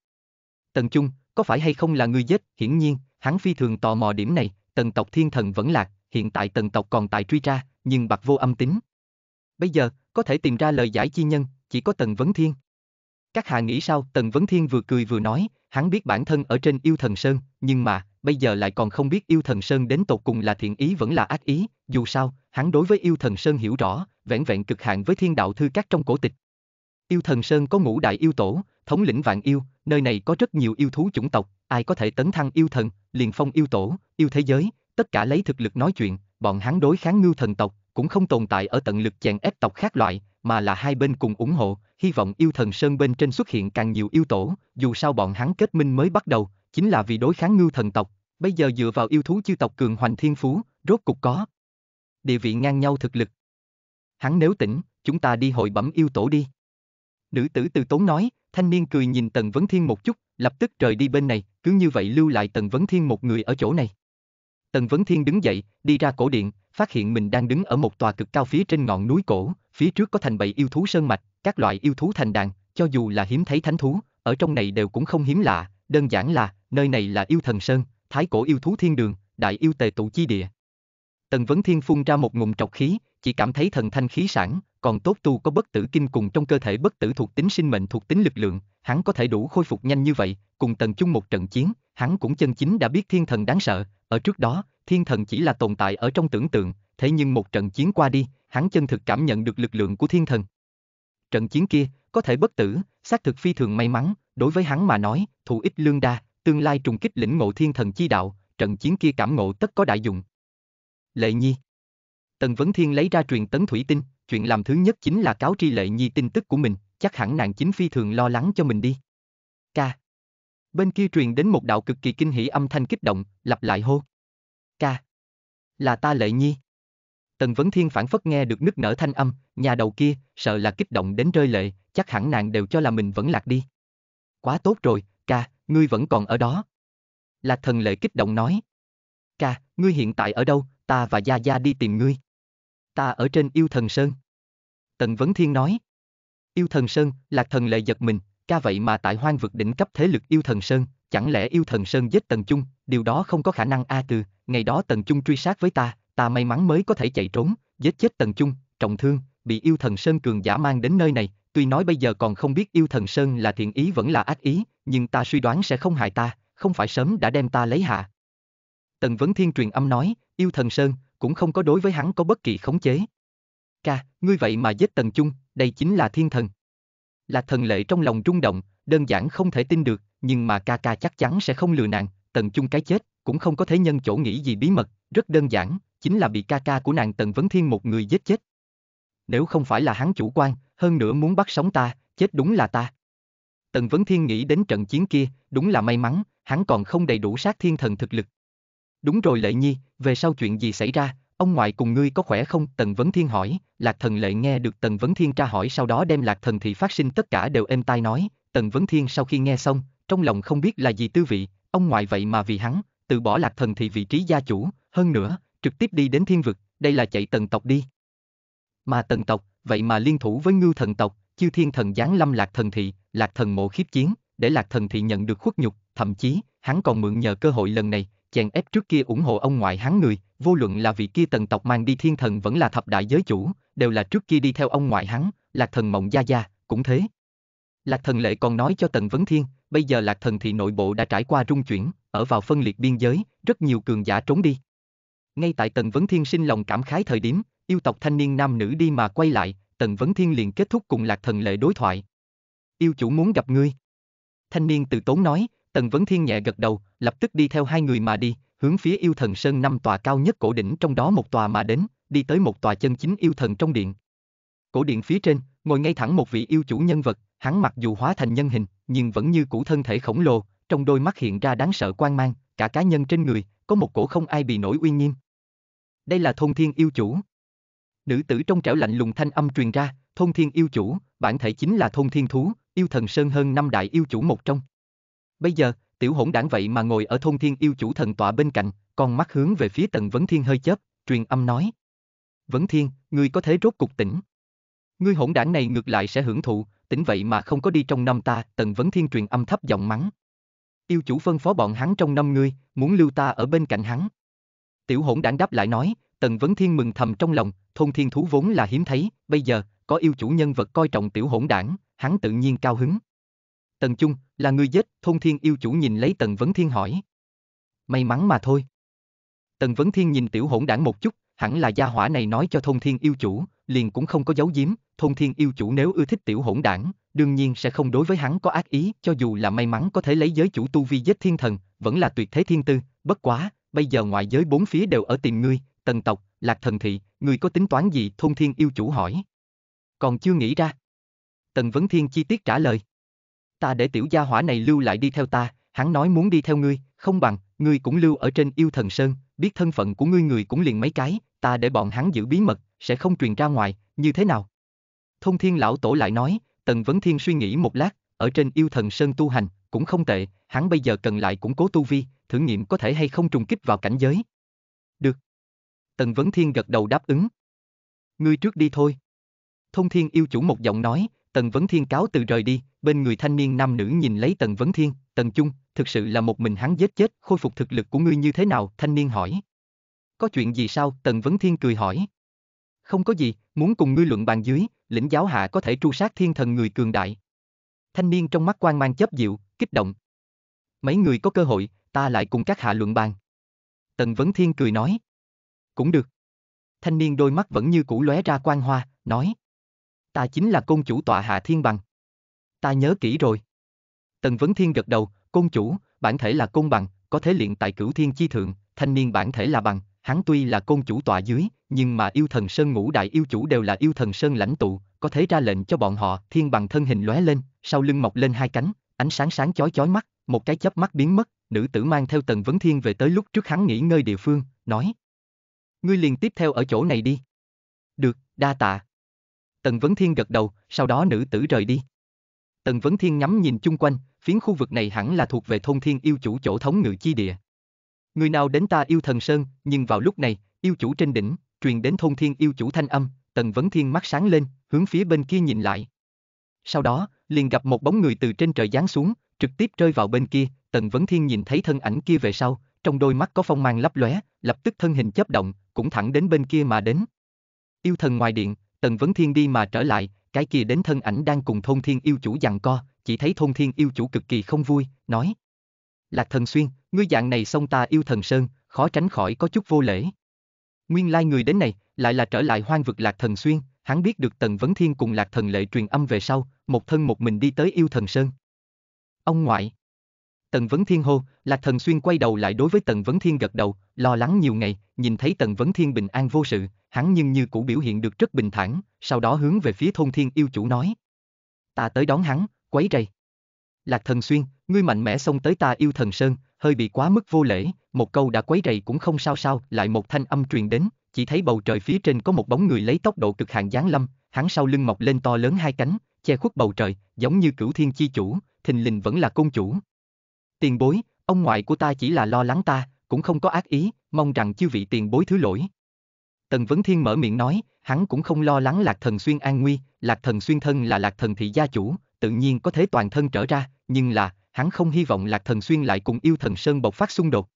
Tần Trung, có phải hay không là người giết, hiển nhiên, hắn phi thường tò mò điểm này, tần tộc thiên thần vẫn lạc, hiện tại tần tộc còn tại truy tra, nhưng bạc vô âm tính. Bây giờ, có thể tìm ra lời giải chi nhân, chỉ có tần vấn thiên. Các hạ nghĩ sao, tần vấn thiên vừa cười vừa nói, hắn biết bản thân ở trên yêu thần sơn, nhưng mà, bây giờ lại còn không biết yêu thần sơn đến tột cùng là thiện ý vẫn là ác ý, dù sao, hắn đối với yêu thần sơn hiểu rõ, vẹn vẹn cực hạn với thiên đạo thư các trong cổ tịch. Yêu thần Sơn có ngũ đại yêu tổ, thống lĩnh vạn yêu, nơi này có rất nhiều yêu thú chủng tộc, ai có thể tấn thăng yêu thần, liền phong yêu tổ, yêu thế giới, tất cả lấy thực lực nói chuyện, bọn hắn đối kháng ngưu thần tộc, cũng không tồn tại ở tận lực chèn ép tộc khác loại, mà là hai bên cùng ủng hộ, hy vọng yêu thần Sơn bên trên xuất hiện càng nhiều yêu tổ, dù sao bọn hắn kết minh mới bắt đầu, chính là vì đối kháng ngưu thần tộc, bây giờ dựa vào yêu thú chư tộc cường hoành thiên phú, rốt cục có. Địa vị ngang nhau thực lực. Hắn nếu tỉnh, chúng ta đi hội bẩm yêu tổ đi. Nữ tử từ tốn nói, thanh niên cười nhìn Tần Vấn Thiên một chút, lập tức rời đi bên này, cứ như vậy lưu lại Tần Vấn Thiên một người ở chỗ này. Tần Vấn Thiên đứng dậy, đi ra cổ điện, phát hiện mình đang đứng ở một tòa cực cao phía trên ngọn núi cổ, phía trước có thành bầy yêu thú sơn mạch, các loại yêu thú thành đàn, cho dù là hiếm thấy thánh thú, ở trong này đều cũng không hiếm lạ, đơn giản là, nơi này là yêu thần sơn, thái cổ yêu thú thiên đường, đại yêu tề tụ chi địa. Tần Vấn Thiên phun ra một ngụm trọc khí, chỉ cảm thấy thần thanh khí sản, còn tốt tu có bất tử kinh cùng trong cơ thể bất tử thuộc tính sinh mệnh thuộc tính lực lượng, hắn có thể đủ khôi phục nhanh như vậy, cùng tần chung một trận chiến, hắn cũng chân chính đã biết thiên thần đáng sợ, ở trước đó, thiên thần chỉ là tồn tại ở trong tưởng tượng, thế nhưng một trận chiến qua đi, hắn chân thực cảm nhận được lực lượng của thiên thần. Trận chiến kia, có thể bất tử, xác thực phi thường may mắn, đối với hắn mà nói, thủ ích lương đa, tương lai trùng kích lĩnh ngộ thiên thần chi đạo, trận chiến kia cảm ngộ tất có đại dụng. Lệ Nhi Tần Vấn Thiên lấy ra truyền tấn thủy tinh, chuyện làm thứ nhất chính là cáo tri lệ nhi tin tức của mình, chắc hẳn nàng chính phi thường lo lắng cho mình đi. Ca. Bên kia truyền đến một đạo cực kỳ kinh hỉ âm thanh kích động, lặp lại hô. Ca. Là ta lệ nhi. Tần Vấn Thiên phản phất nghe được nức nở thanh âm, nhà đầu kia, sợ là kích động đến rơi lệ, chắc hẳn nàng đều cho là mình vẫn lạc đi. Quá tốt rồi, ca, ngươi vẫn còn ở đó. Là thần lệ kích động nói. Ca, ngươi hiện tại ở đâu, ta và Gia Gia đi tìm ngươi ta ở trên yêu thần Sơn. Tần Vấn Thiên nói. Yêu thần Sơn, lạc thần lệ giật mình, ca vậy mà tại hoang vực đỉnh cấp thế lực yêu thần Sơn, chẳng lẽ yêu thần Sơn giết Tần Trung, điều đó không có khả năng A từ, ngày đó Tần Trung truy sát với ta, ta may mắn mới có thể chạy trốn, giết chết Tần Trung, trọng thương, bị yêu thần Sơn cường giả mang đến nơi này, tuy nói bây giờ còn không biết yêu thần Sơn là thiện ý vẫn là ác ý, nhưng ta suy đoán sẽ không hại ta, không phải sớm đã đem ta lấy hạ. Tần Vấn Thiên truyền âm nói, yêu thần Sơn, cũng không có đối với hắn có bất kỳ khống chế. Ca, ngươi vậy mà giết Tần Chung, đây chính là thiên thần. Là thần lệ trong lòng rung động, đơn giản không thể tin được, nhưng mà ca ca chắc chắn sẽ không lừa nàng, Tần Chung cái chết, cũng không có thể nhân chỗ nghĩ gì bí mật, rất đơn giản, chính là bị ca ca của nàng Tần Vấn Thiên một người giết chết. Nếu không phải là hắn chủ quan, hơn nữa muốn bắt sống ta, chết đúng là ta. Tần Vấn Thiên nghĩ đến trận chiến kia, đúng là may mắn, hắn còn không đầy đủ sát thiên thần thực lực. Đúng rồi Lệ Nhi, về sau chuyện gì xảy ra, ông ngoại cùng ngươi có khỏe không? Tần Vấn Thiên hỏi, Lạc Thần Lệ nghe được Tần Vấn Thiên tra hỏi sau đó đem Lạc Thần thì phát sinh tất cả đều êm tai nói, Tần Vấn Thiên sau khi nghe xong, trong lòng không biết là gì tư vị, ông ngoại vậy mà vì hắn, từ bỏ Lạc Thần thì vị trí gia chủ, hơn nữa, trực tiếp đi đến thiên vực, đây là chạy tần tộc đi. Mà tần tộc, vậy mà liên thủ với ngưu thần tộc, chiêu thiên thần giáng lâm Lạc Thần thị, Lạc Thần mộ khiếp chiến, để Lạc Thần thị nhận được khuất nhục, thậm chí, hắn còn mượn nhờ cơ hội lần này, chèn ép trước kia ủng hộ ông ngoại hắn người, vô luận là vị kia tần tộc mang đi thiên thần vẫn là thập đại giới chủ, đều là trước kia đi theo ông ngoại hắn, lạc thần mộng gia gia, cũng thế. Lạc thần lệ còn nói cho tần vấn thiên, bây giờ lạc thần thì nội bộ đã trải qua rung chuyển, ở vào phân liệt biên giới, rất nhiều cường giả trốn đi. Ngay tại tần vấn thiên sinh lòng cảm khái thời điểm, yêu tộc thanh niên nam nữ đi mà quay lại, tần vấn thiên liền kết thúc cùng lạc thần lệ đối thoại. Yêu chủ muốn gặp ngươi. Thanh niên từ tốn nói, Tần Vấn Thiên nhẹ gật đầu, lập tức đi theo hai người mà đi, hướng phía yêu thần sơn năm tòa cao nhất cổ đỉnh trong đó một tòa mà đến, đi tới một tòa chân chính yêu thần trong điện. Cổ điện phía trên, ngồi ngay thẳng một vị yêu chủ nhân vật, hắn mặc dù hóa thành nhân hình, nhưng vẫn như cũ thân thể khổng lồ, trong đôi mắt hiện ra đáng sợ quan mang, cả cá nhân trên người, có một cổ không ai bị nổi uy nghiêm. Đây là thôn thiên yêu chủ. Nữ tử trong trẻo lạnh lùng thanh âm truyền ra, thôn thiên yêu chủ, bản thể chính là thôn thiên thú, yêu thần sơn hơn năm đại yêu chủ một trong. Bây giờ, tiểu hỗn đảng vậy mà ngồi ở thôn thiên yêu chủ thần tọa bên cạnh, con mắt hướng về phía Tần Vấn Thiên hơi chớp, truyền âm nói. Vấn Thiên, ngươi có thể rốt cục tỉnh. Ngươi hỗn đảng này ngược lại sẽ hưởng thụ, tỉnh vậy mà không có đi trong năm ta, tần Vấn Thiên truyền âm thấp giọng mắng. Yêu chủ phân phó bọn hắn trong năm ngươi, muốn lưu ta ở bên cạnh hắn. Tiểu hỗn đảng đáp lại nói, tần Vấn Thiên mừng thầm trong lòng, thôn thiên thú vốn là hiếm thấy, bây giờ, có yêu chủ nhân vật coi trọng tiểu hỗn đảng, hắn tự nhiên cao hứng. Tần Chung, là người giết, thôn thiên yêu chủ nhìn lấy Tần Vấn Thiên hỏi. May mắn mà thôi. Tần Vấn Thiên nhìn tiểu hỗn đảng một chút, hẳn là gia hỏa này nói cho thôn thiên yêu chủ, liền cũng không có giấu giếm, thôn thiên yêu chủ nếu ưa thích tiểu hỗn đảng, đương nhiên sẽ không đối với hắn có ác ý, cho dù là may mắn có thể lấy giới chủ tu vi giết thiên thần, vẫn là tuyệt thế thiên tư, bất quá, bây giờ ngoại giới bốn phía đều ở tìm ngươi, tần tộc, lạc thần thị, ngươi có tính toán gì thôn thiên yêu chủ hỏi. Còn chưa nghĩ ra. Tần Vấn Thiên chi tiết trả lời ta để tiểu gia hỏa này lưu lại đi theo ta, hắn nói muốn đi theo ngươi, không bằng, ngươi cũng lưu ở trên yêu thần sơn, biết thân phận của ngươi người cũng liền mấy cái, ta để bọn hắn giữ bí mật, sẽ không truyền ra ngoài, như thế nào? Thông thiên lão tổ lại nói, Tần Vấn Thiên suy nghĩ một lát, ở trên yêu thần sơn tu hành, cũng không tệ, hắn bây giờ cần lại củng cố tu vi, thử nghiệm có thể hay không trùng kích vào cảnh giới. Được. Tần Vấn Thiên gật đầu đáp ứng. Ngươi trước đi thôi. Thông Thiên yêu chủ một giọng nói, Tần Vấn Thiên cáo từ rời đi, bên người thanh niên nam nữ nhìn lấy Tần Vấn Thiên, Tần Chung, thực sự là một mình hắn giết chết, khôi phục thực lực của ngươi như thế nào, thanh niên hỏi. Có chuyện gì sao, Tần Vấn Thiên cười hỏi. Không có gì, muốn cùng ngươi luận bàn dưới, lĩnh giáo hạ có thể tru sát thiên thần người cường đại. Thanh niên trong mắt quan mang chấp dịu, kích động. Mấy người có cơ hội, ta lại cùng các hạ luận bàn. Tần Vấn Thiên cười nói. Cũng được. Thanh niên đôi mắt vẫn như cũ lóe ra quan hoa, nói. Ta chính là công chủ tọa hạ thiên bằng ta nhớ kỹ rồi. Tần Vấn Thiên gật đầu, côn chủ, bản thể là côn bằng, có thể luyện tại cửu thiên chi thượng, thanh niên bản thể là bằng, hắn tuy là côn chủ tọa dưới, nhưng mà yêu thần sơn ngũ đại yêu chủ đều là yêu thần sơn lãnh tụ, có thể ra lệnh cho bọn họ, thiên bằng thân hình lóe lên, sau lưng mọc lên hai cánh, ánh sáng sáng chói chói mắt, một cái chớp mắt biến mất, nữ tử mang theo Tần Vấn Thiên về tới lúc trước hắn nghỉ ngơi địa phương, nói: "Ngươi liền tiếp theo ở chỗ này đi." "Được, đa tạ." Tần Vấn Thiên gật đầu, sau đó nữ tử rời đi. Tần Vấn Thiên ngắm nhìn chung quanh, phiến khu vực này hẳn là thuộc về thôn thiên yêu chủ chỗ thống ngự chi địa. Người nào đến ta yêu thần sơn, nhưng vào lúc này, yêu chủ trên đỉnh, truyền đến thôn thiên yêu chủ thanh âm, Tần Vấn Thiên mắt sáng lên, hướng phía bên kia nhìn lại. Sau đó, liền gặp một bóng người từ trên trời giáng xuống, trực tiếp rơi vào bên kia, Tần Vấn Thiên nhìn thấy thân ảnh kia về sau, trong đôi mắt có phong mang lấp lóe, lập tức thân hình chớp động, cũng thẳng đến bên kia mà đến. Yêu thần ngoài điện, Tần Vấn Thiên đi mà trở lại, cái kia đến thân ảnh đang cùng thôn thiên yêu chủ dằn co, chỉ thấy thôn thiên yêu chủ cực kỳ không vui, nói. Lạc thần xuyên, ngươi dạng này xong ta yêu thần sơn, khó tránh khỏi có chút vô lễ. Nguyên lai người đến này, lại là trở lại hoang vực lạc thần xuyên, hắn biết được tần vấn thiên cùng lạc thần lệ truyền âm về sau, một thân một mình đi tới yêu thần sơn. Ông ngoại. Tần vấn thiên hô, lạc thần xuyên quay đầu lại đối với tần vấn thiên gật đầu, Lo lắng nhiều ngày, nhìn thấy Tần Vấn Thiên bình an vô sự, hắn nhưng như cũ biểu hiện được rất bình thản, sau đó hướng về phía thôn thiên yêu chủ nói. Ta tới đón hắn, quấy rầy. Lạc thần xuyên, ngươi mạnh mẽ xông tới ta yêu thần sơn, hơi bị quá mức vô lễ, một câu đã quấy rầy cũng không sao sao, lại một thanh âm truyền đến, chỉ thấy bầu trời phía trên có một bóng người lấy tốc độ cực hạn giáng lâm, hắn sau lưng mọc lên to lớn hai cánh, che khuất bầu trời, giống như cửu thiên chi chủ, thình lình vẫn là công chủ. Tiền bối, ông ngoại của ta chỉ là lo lắng ta, cũng không có ác ý, mong rằng chư vị tiền bối thứ lỗi. Tần Vấn Thiên mở miệng nói, hắn cũng không lo lắng Lạc Thần Xuyên an nguy, Lạc Thần Xuyên thân là Lạc Thần thị gia chủ, tự nhiên có thể toàn thân trở ra, nhưng là, hắn không hy vọng Lạc Thần Xuyên lại cùng yêu thần Sơn bộc phát xung đột.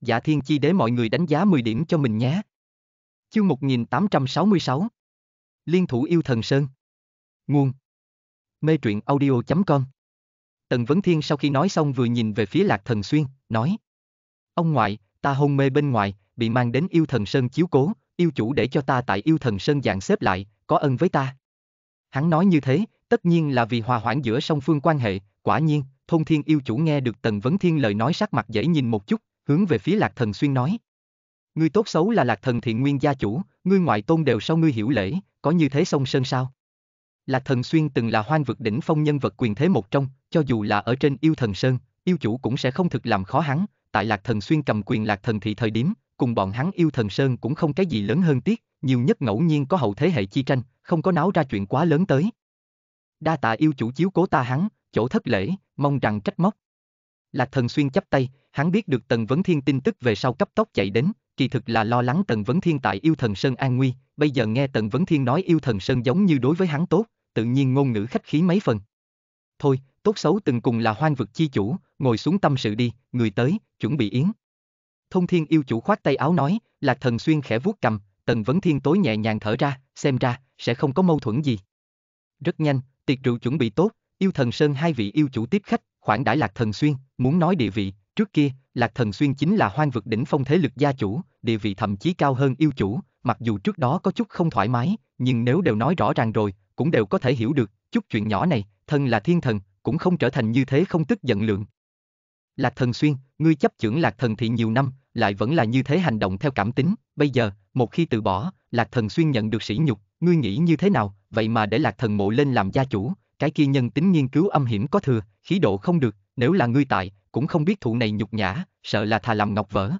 Giả dạ Thiên Chi để mọi người đánh giá 10 điểm cho mình nhé. Chương 1866 Liên thủ yêu thần Sơn Nguồn Mê truyện audio.com Tần Vấn Thiên sau khi nói xong vừa nhìn về phía Lạc Thần Xuyên, nói Ông ngoại, ta hôn mê bên ngoài, bị mang đến yêu thần sơn chiếu cố, yêu chủ để cho ta tại yêu thần sơn dạng xếp lại, có ân với ta. Hắn nói như thế, tất nhiên là vì hòa hoãn giữa song phương quan hệ, quả nhiên, thông thiên yêu chủ nghe được Tần Vấn Thiên lời nói sắc mặt dễ nhìn một chút, hướng về phía Lạc Thần Xuyên nói. Ngươi tốt xấu là Lạc Thần thiện nguyên gia chủ, ngươi ngoại tôn đều sau ngươi hiểu lễ, có như thế song sơn sao? Lạc Thần Xuyên từng là hoang vực đỉnh phong nhân vật quyền thế một trong, cho dù là ở trên yêu thần sơn, yêu chủ cũng sẽ không thực làm khó hắn, tại Lạc Thần Xuyên cầm quyền Lạc Thần thị thời điểm, cùng bọn hắn yêu thần Sơn cũng không cái gì lớn hơn tiếc, nhiều nhất ngẫu nhiên có hậu thế hệ chi tranh, không có náo ra chuyện quá lớn tới. Đa tạ yêu chủ chiếu cố ta hắn, chỗ thất lễ, mong rằng trách móc. Lạc Thần Xuyên chắp tay, hắn biết được Tần Vấn Thiên tin tức về sau cấp tốc chạy đến, kỳ thực là lo lắng Tần Vấn Thiên tại yêu thần Sơn An Nguy, bây giờ nghe Tần Vấn Thiên nói yêu thần Sơn giống như đối với hắn tốt, tự nhiên ngôn ngữ khách khí mấy phần. Thôi, tốt xấu từng cùng là hoang vực chi chủ, ngồi xuống tâm sự đi, người tới, chuẩn bị yến. Thông thiên yêu chủ khoát tay áo nói, lạc thần xuyên khẽ vuốt cầm, tần vấn thiên tối nhẹ nhàng thở ra, xem ra, sẽ không có mâu thuẫn gì. Rất nhanh, tiệc rượu chuẩn bị tốt, yêu thần sơn hai vị yêu chủ tiếp khách, khoản đãi lạc thần xuyên, muốn nói địa vị, trước kia, lạc thần xuyên chính là hoang vực đỉnh phong thế lực gia chủ, địa vị thậm chí cao hơn yêu chủ, mặc dù trước đó có chút không thoải mái, nhưng nếu đều nói rõ ràng rồi, cũng đều có thể hiểu được, chút chuyện nhỏ này, thân là thiên thần, cũng không trở thành như thế không tức giận lượng. Lạc Thần Xuyên, ngươi chấp chưởng Lạc Thần Thị nhiều năm, lại vẫn là như thế hành động theo cảm tính, bây giờ, một khi từ bỏ, Lạc Thần Xuyên nhận được sỉ nhục, ngươi nghĩ như thế nào, vậy mà để Lạc Thần mộ lên làm gia chủ, cái kia nhân tính nghiên cứu âm hiểm có thừa, khí độ không được, nếu là ngươi tại, cũng không biết thụ này nhục nhã, sợ là thà làm ngọc vỡ.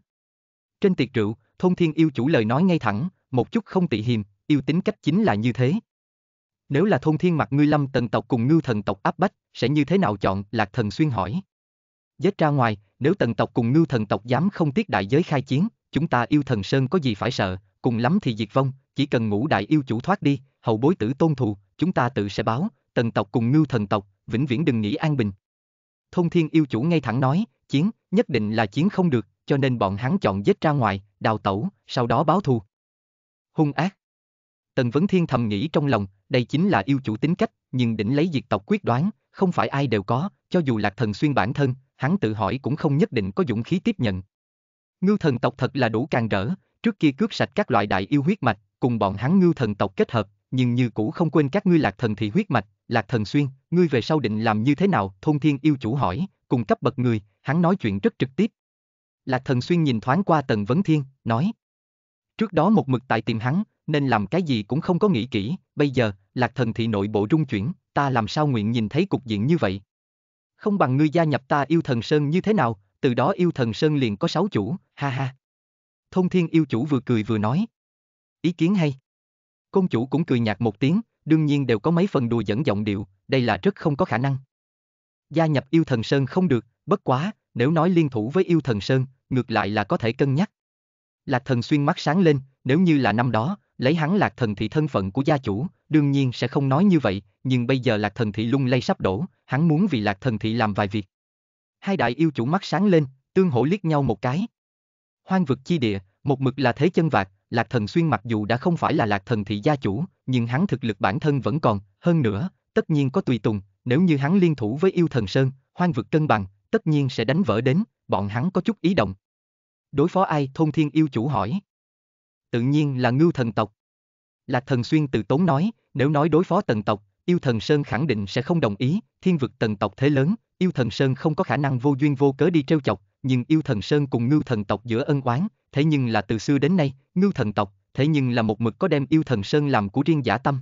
Trên tiệc rượu, thôn thiên yêu chủ lời nói ngay thẳng, một chút không tị hiềm, yêu tính cách chính là như thế. Nếu là thôn thiên mặt ngươi lâm tần tộc cùng ngưu thần tộc áp bách, sẽ như thế nào chọn, lạc thần xuyên hỏi. Dết ra ngoài, nếu tần tộc cùng ngưu thần tộc dám không tiếc đại giới khai chiến, chúng ta yêu thần sơn có gì phải sợ, cùng lắm thì diệt vong, chỉ cần ngũ đại yêu chủ thoát đi, hậu bối tử tôn thù, chúng ta tự sẽ báo, tần tộc cùng ngưu thần tộc, vĩnh viễn đừng nghĩ an bình. Thôn thiên yêu chủ ngay thẳng nói, chiến, nhất định là chiến không được, cho nên bọn hắn chọn giết ra ngoài, đào tẩu, sau đó báo thù. Hung ác. Tần Vấn Thiên thầm nghĩ trong lòng, đây chính là yêu chủ tính cách, nhưng đỉnh lấy diệt tộc quyết đoán, không phải ai đều có, cho dù lạc thần xuyên bản thân, hắn tự hỏi cũng không nhất định có dũng khí tiếp nhận. Ngưu thần tộc thật là đủ càng rỡ, trước kia cướp sạch các loại đại yêu huyết mạch, cùng bọn hắn ngưu thần tộc kết hợp, nhưng như cũ không quên các ngươi lạc thần thị huyết mạch, lạc thần xuyên, ngươi về sau định làm như thế nào, thôn thiên yêu chủ hỏi, cùng cấp bậc người, hắn nói chuyện rất trực tiếp. Lạc thần xuyên nhìn thoáng qua tần vấn thiên, nói. Trước đó một mực tại tìm hắn, nên làm cái gì cũng không có nghĩ kỹ, Bây giờ, lạc thần thị nội bộ rung chuyển, ta làm sao nguyện nhìn thấy cục diện như vậy? Không bằng ngươi gia nhập ta yêu thần sơn như thế nào, từ đó yêu thần sơn liền có sáu chủ, ha ha. Thông thiên yêu chủ vừa cười vừa nói. Ý kiến hay. Công chủ cũng cười nhạt một tiếng, đương nhiên đều có mấy phần đùa dẫn giọng điệu, đây là rất không có khả năng. Gia nhập yêu thần sơn không được, bất quá, nếu nói liên thủ với yêu thần sơn, ngược lại là có thể cân nhắc. Lạc thần xuyên mắt sáng lên, nếu như là năm đó, lấy hắn lạc thần thị thân phận của gia chủ, đương nhiên sẽ không nói như vậy, nhưng bây giờ lạc thần thị lung lay sắp đổ, hắn muốn vì lạc thần thị làm vài việc. Hai đại yêu chủ mắt sáng lên, tương hổ liếc nhau một cái. Hoang vực chi địa, một mực là thế chân vạc, lạc thần xuyên mặc dù đã không phải là lạc thần thị gia chủ, nhưng hắn thực lực bản thân vẫn còn, hơn nữa, tất nhiên có tùy tùng, nếu như hắn liên thủ với yêu thần sơn, hoang vực cân bằng, tất nhiên sẽ đánh vỡ đến, bọn hắn có chút ý động. Đối phó ai thôn thiên yêu chủ hỏi tự nhiên là ngưu thần tộc. Lạc thần xuyên từ tốn nói, nếu nói đối phó tần tộc, yêu thần Sơn khẳng định sẽ không đồng ý, thiên vực tần tộc thế lớn, yêu thần Sơn không có khả năng vô duyên vô cớ đi trêu chọc, nhưng yêu thần Sơn cùng ngưu thần tộc giữa ân oán, thế nhưng là từ xưa đến nay, ngưu thần tộc, thế nhưng là một mực có đem yêu thần Sơn làm của riêng giả tâm.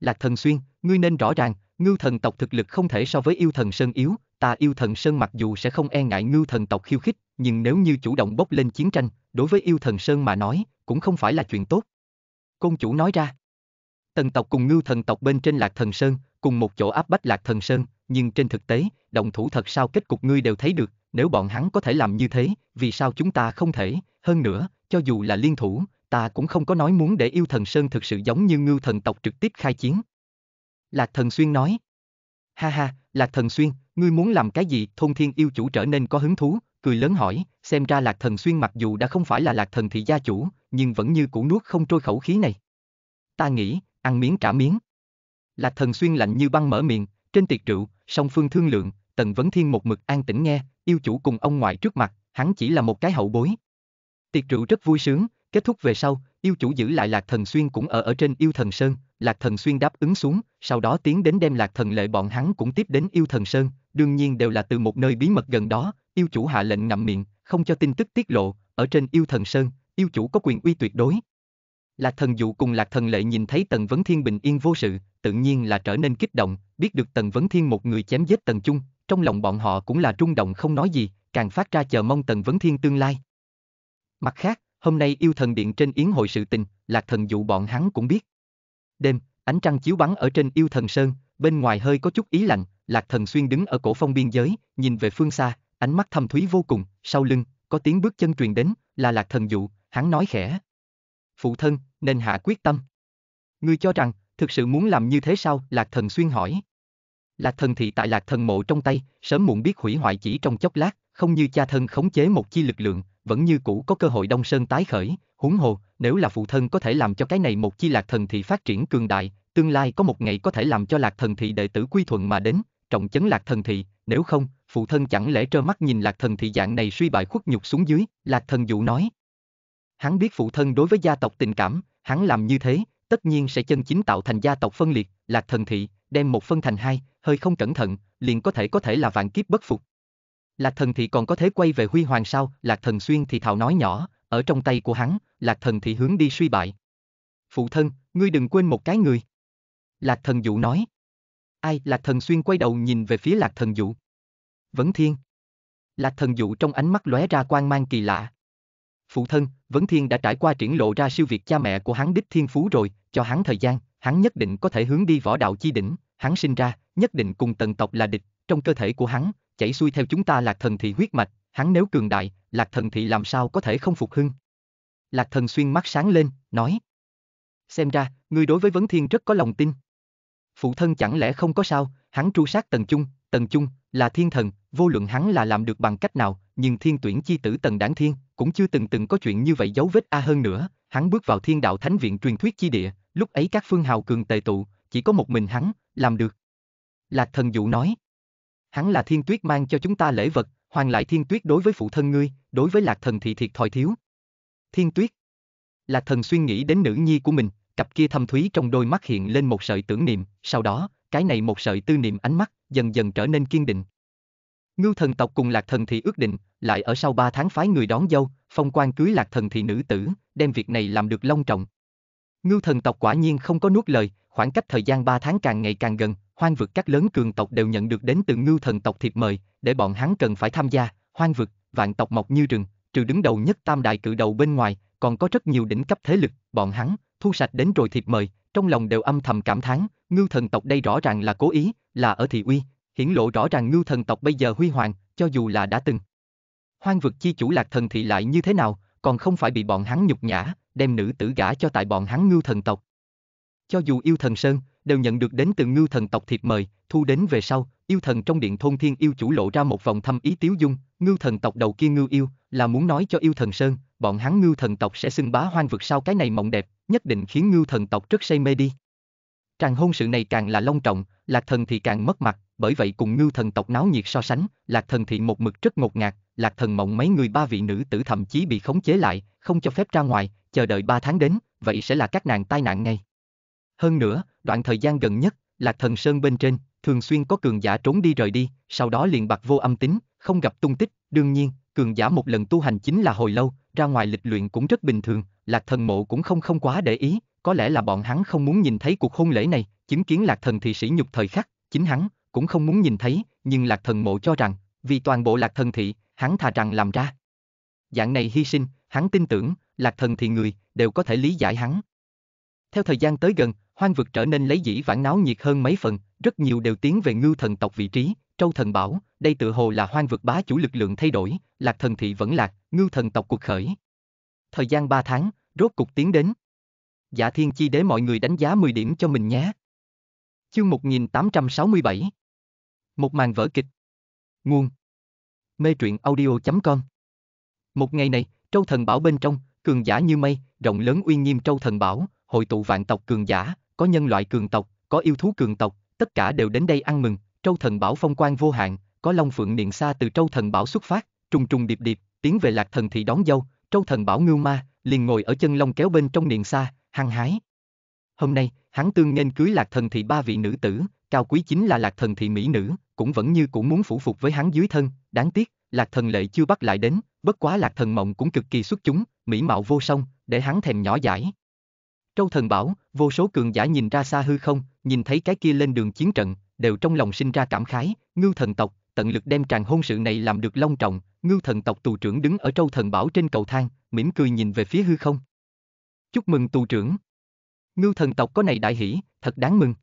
Lạc thần xuyên, ngươi nên rõ ràng, ngưu thần tộc thực lực không thể so với yêu thần Sơn yếu, ta yêu thần sơn mặc dù sẽ không e ngại ngưu thần tộc khiêu khích, nhưng nếu như chủ động bốc lên chiến tranh, đối với yêu thần sơn mà nói, cũng không phải là chuyện tốt. Công chủ nói ra, tần tộc cùng ngưu thần tộc bên trên lạc thần sơn, cùng một chỗ áp bách lạc thần sơn, nhưng trên thực tế, động thủ thật sao kết cục ngươi đều thấy được, nếu bọn hắn có thể làm như thế, vì sao chúng ta không thể, hơn nữa, cho dù là liên thủ, ta cũng không có nói muốn để yêu thần sơn thực sự giống như ngưu thần tộc trực tiếp khai chiến. Lạc thần xuyên nói, ha ha, lạc thần xuyên, Ngươi muốn làm cái gì? Thôn thiên yêu chủ trở nên có hứng thú, cười lớn hỏi, xem ra lạc thần xuyên mặc dù đã không phải là lạc thần thị gia chủ, nhưng vẫn như cũ nuốt không trôi khẩu khí này. Ta nghĩ, ăn miếng trả miếng. Lạc thần xuyên lạnh như băng mở miệng, trên tiệc rượu, song phương thương lượng, tần vấn thiên một mực an tĩnh nghe, yêu chủ cùng ông ngoại trước mặt, hắn chỉ là một cái hậu bối. Tiệc rượu rất vui sướng, kết thúc về sau, yêu chủ giữ lại Lạc Thần Xuyên cũng ở ở trên yêu thần Sơn, Lạc Thần Xuyên đáp ứng xuống, sau đó tiến đến đem Lạc Thần Lệ bọn hắn cũng tiếp đến yêu thần Sơn, đương nhiên đều là từ một nơi bí mật gần đó, yêu chủ hạ lệnh ngậm miệng, không cho tin tức tiết lộ, ở trên yêu thần Sơn, yêu chủ có quyền uy tuyệt đối. Lạc Thần Dụ cùng Lạc Thần Lệ nhìn thấy Tần Vấn Thiên bình yên vô sự, tự nhiên là trở nên kích động, biết được Tần Vấn Thiên một người chém giết Tần Trung, trong lòng bọn họ cũng là rung động không nói gì, càng phát ra chờ mong Tần Vấn Thiên tương lai. Mặt khác, hôm nay yêu thần điện trên yến hội sự tình, lạc thần dụ bọn hắn cũng biết. Đêm, ánh trăng chiếu bắn ở trên yêu thần sơn, bên ngoài hơi có chút ý lạnh, lạc thần xuyên đứng ở cổ phong biên giới, nhìn về phương xa, ánh mắt thâm thúy vô cùng, sau lưng, có tiếng bước chân truyền đến, là lạc thần dụ, hắn nói khẽ. Phụ thân, nên hạ quyết tâm. Ngươi cho rằng, thực sự muốn làm như thế sao, lạc thần xuyên hỏi. Lạc thần thị tại lạc thần mộ trong tay, sớm muộn biết hủy hoại chỉ trong chốc lát, không như cha thân khống chế một chi lực lượng, vẫn như cũ có cơ hội Đông Sơn tái khởi, huống hồ, nếu là phụ thân có thể làm cho cái này một chi lạc thần thì phát triển cường đại, tương lai có một ngày có thể làm cho lạc thần thị đệ tử quy thuận mà đến, trọng chấn lạc thần thị, nếu không, phụ thân chẳng lẽ trơ mắt nhìn lạc thần thị dạng này suy bại khuất nhục xuống dưới, lạc thần dụ nói. Hắn biết phụ thân đối với gia tộc tình cảm, hắn làm như thế, tất nhiên sẽ chân chính tạo thành gia tộc phân liệt, lạc thần thị, đem một phân thành hai, hơi không cẩn thận, liền có thể có thể là vạn kiếp bất phục, Lạc thần thì còn có thể quay về huy hoàng sao, lạc thần xuyên thì thào nói nhỏ, ở trong tay của hắn, lạc thần thì hướng đi suy bại. Phụ thân, ngươi đừng quên một cái người. Lạc thần dụ nói. Ai, lạc thần xuyên quay đầu nhìn về phía lạc thần dụ. Vấn thiên. Lạc thần dụ trong ánh mắt lóe ra quan mang kỳ lạ. Phụ thân, Vấn Thiên đã trải qua triển lộ ra siêu việt cha mẹ của hắn đích thiên phú rồi, cho hắn thời gian, hắn nhất định có thể hướng đi võ đạo chi đỉnh, hắn sinh ra, nhất định cùng tần tộc là địch, trong cơ thể của hắn, chảy xuôi theo chúng ta lạc thần thị huyết mạch, hắn nếu cường đại, lạc thần thị làm sao có thể không phục hưng. Lạc thần xuyên mắt sáng lên, nói. Xem ra, ngươi đối với vấn thiên rất có lòng tin. Phụ thân chẳng lẽ không có sao, hắn tru sát tần chung, tần chung, là thiên thần, vô luận hắn là làm được bằng cách nào, nhưng thiên tuyển chi tử tần đáng thiên, cũng chưa từng từng có chuyện như vậy dấu vết a hơn nữa, hắn bước vào thiên đạo thánh viện truyền thuyết chi địa, lúc ấy các phương hào cường tề tụ, chỉ có một mình hắn, làm được. Lạc thần dụ nói hắn là thiên tuyết mang cho chúng ta lễ vật, hoàng lại thiên tuyết đối với phụ thân ngươi, đối với lạc thần thì thiệt thòi thiếu. Thiên tuyết. Lạc thần suy nghĩ đến nữ nhi của mình, cặp kia thâm thúy trong đôi mắt hiện lên một sợi tưởng niệm, sau đó, cái này một sợi tư niệm ánh mắt, dần dần trở nên kiên định. Ngưu thần tộc cùng lạc thần thì ước định, lại ở sau ba tháng phái người đón dâu, phong quan cưới lạc thần thì nữ tử, đem việc này làm được long trọng. Ngưu thần tộc quả nhiên không có nuốt lời, khoảng cách thời gian ba tháng càng ngày càng gần, hoang vực các lớn cường tộc đều nhận được đến từ ngưu thần tộc thiệp mời, để bọn hắn cần phải tham gia, hoang vực, vạn tộc mọc như rừng, trừ đứng đầu nhất tam đại cự đầu bên ngoài, còn có rất nhiều đỉnh cấp thế lực, bọn hắn, thu sạch đến rồi thiệp mời, trong lòng đều âm thầm cảm thán, ngưu thần tộc đây rõ ràng là cố ý, là ở thị uy, hiển lộ rõ ràng ngưu thần tộc bây giờ huy hoàng, cho dù là đã từng. Hoang vực chi chủ lạc thần thị lại như thế nào, còn không phải bị bọn hắn nhục nhã, đem nữ tử gả cho tại bọn hắn ngưu thần tộc. Cho dù yêu thần sơn, đều nhận được đến từ ngưu thần tộc thiệp mời, thu đến về sau, yêu thần trong điện thôn thiên yêu chủ lộ ra một vòng thâm ý tiếu dung, ngưu thần tộc đầu kia ngưu yêu, là muốn nói cho yêu thần sơn, bọn hắn ngưu thần tộc sẽ xưng bá hoang vực sau cái này mộng đẹp, nhất định khiến ngưu thần tộc rất say mê đi. Tràng hôn sự này càng là long trọng, lạc thần thì càng mất mặt, bởi vậy cùng ngưu thần tộc náo nhiệt so sánh, lạc thần thì một mực rất ngột ngạt, lạc thần mộng mấy người ba vị nữ tử thậm chí bị khống chế lại, không cho phép ra ngoài, chờ đợi ba tháng đến, vậy sẽ là các nàng tai nạn ngay. Hơn nữa, đoạn thời gian gần nhất, Lạc Thần Sơn bên trên, thường xuyên có cường giả trốn đi rời đi, sau đó liền bạc vô âm tính, không gặp tung tích, đương nhiên, cường giả một lần tu hành chính là hồi lâu, ra ngoài lịch luyện cũng rất bình thường, Lạc Thần mộ cũng không không quá để ý, có lẽ là bọn hắn không muốn nhìn thấy cuộc hôn lễ này, chứng kiến Lạc Thần thị sĩ nhục thời khắc, chính hắn cũng không muốn nhìn thấy, nhưng Lạc Thần mộ cho rằng, vì toàn bộ Lạc Thần thị, hắn thà rằng làm ra. Dạng này hy sinh, hắn tin tưởng, Lạc Thần thị người đều có thể lý giải hắn. Theo thời gian tới gần, hoang vực trở nên lấy dĩ vãng náo nhiệt hơn mấy phần, rất nhiều đều tiến về ngưu thần tộc vị trí, trâu thần bảo, đây tự hồ là hoang vực bá chủ lực lượng thay đổi, lạc thần thị vẫn lạc, ngưu thần tộc cuộc khởi. Thời gian 3 tháng, rốt cục tiến đến. Giả thiên chi đế mọi người đánh giá 10 điểm cho mình nhé. Chương 1867 Một màn vỡ kịch Nguồn Mê truyện audio.com Một ngày này, trâu thần bảo bên trong, cường giả như mây, rộng lớn uy nghiêm trâu thần bảo, hội tụ vạn tộc cường giả, có nhân loại cường tộc, có yêu thú cường tộc, tất cả đều đến đây ăn mừng, Trâu Thần Bảo phong quan vô hạn, có Long Phượng Niệm xa từ Trâu Thần Bảo xuất phát, trùng trùng điệp điệp, tiến về Lạc Thần thị đón dâu, Trâu Thần Bảo Ngưu Ma liền ngồi ở chân long kéo bên trong Niệm xa hăng hái. Hôm nay, hắn tương nên cưới Lạc Thần thị ba vị nữ tử, cao quý chính là Lạc Thần thị mỹ nữ, cũng vẫn như cũng muốn phủ phục với hắn dưới thân, đáng tiếc, Lạc Thần lệ chưa bắt lại đến, bất quá Lạc Thần mộng cũng cực kỳ xuất chúng, mỹ mạo vô song, để hắn thèm nhỏ dãi. Trâu thần bảo, vô số cường giả nhìn ra xa hư không, nhìn thấy cái kia lên đường chiến trận, đều trong lòng sinh ra cảm khái, ngưu thần tộc, tận lực đem tràng hôn sự này làm được long trọng, ngưu thần tộc tù trưởng đứng ở trâu thần bảo trên cầu thang, mỉm cười nhìn về phía hư không. Chúc mừng tù trưởng. Ngưu thần tộc có này đại hỷ, thật đáng mừng.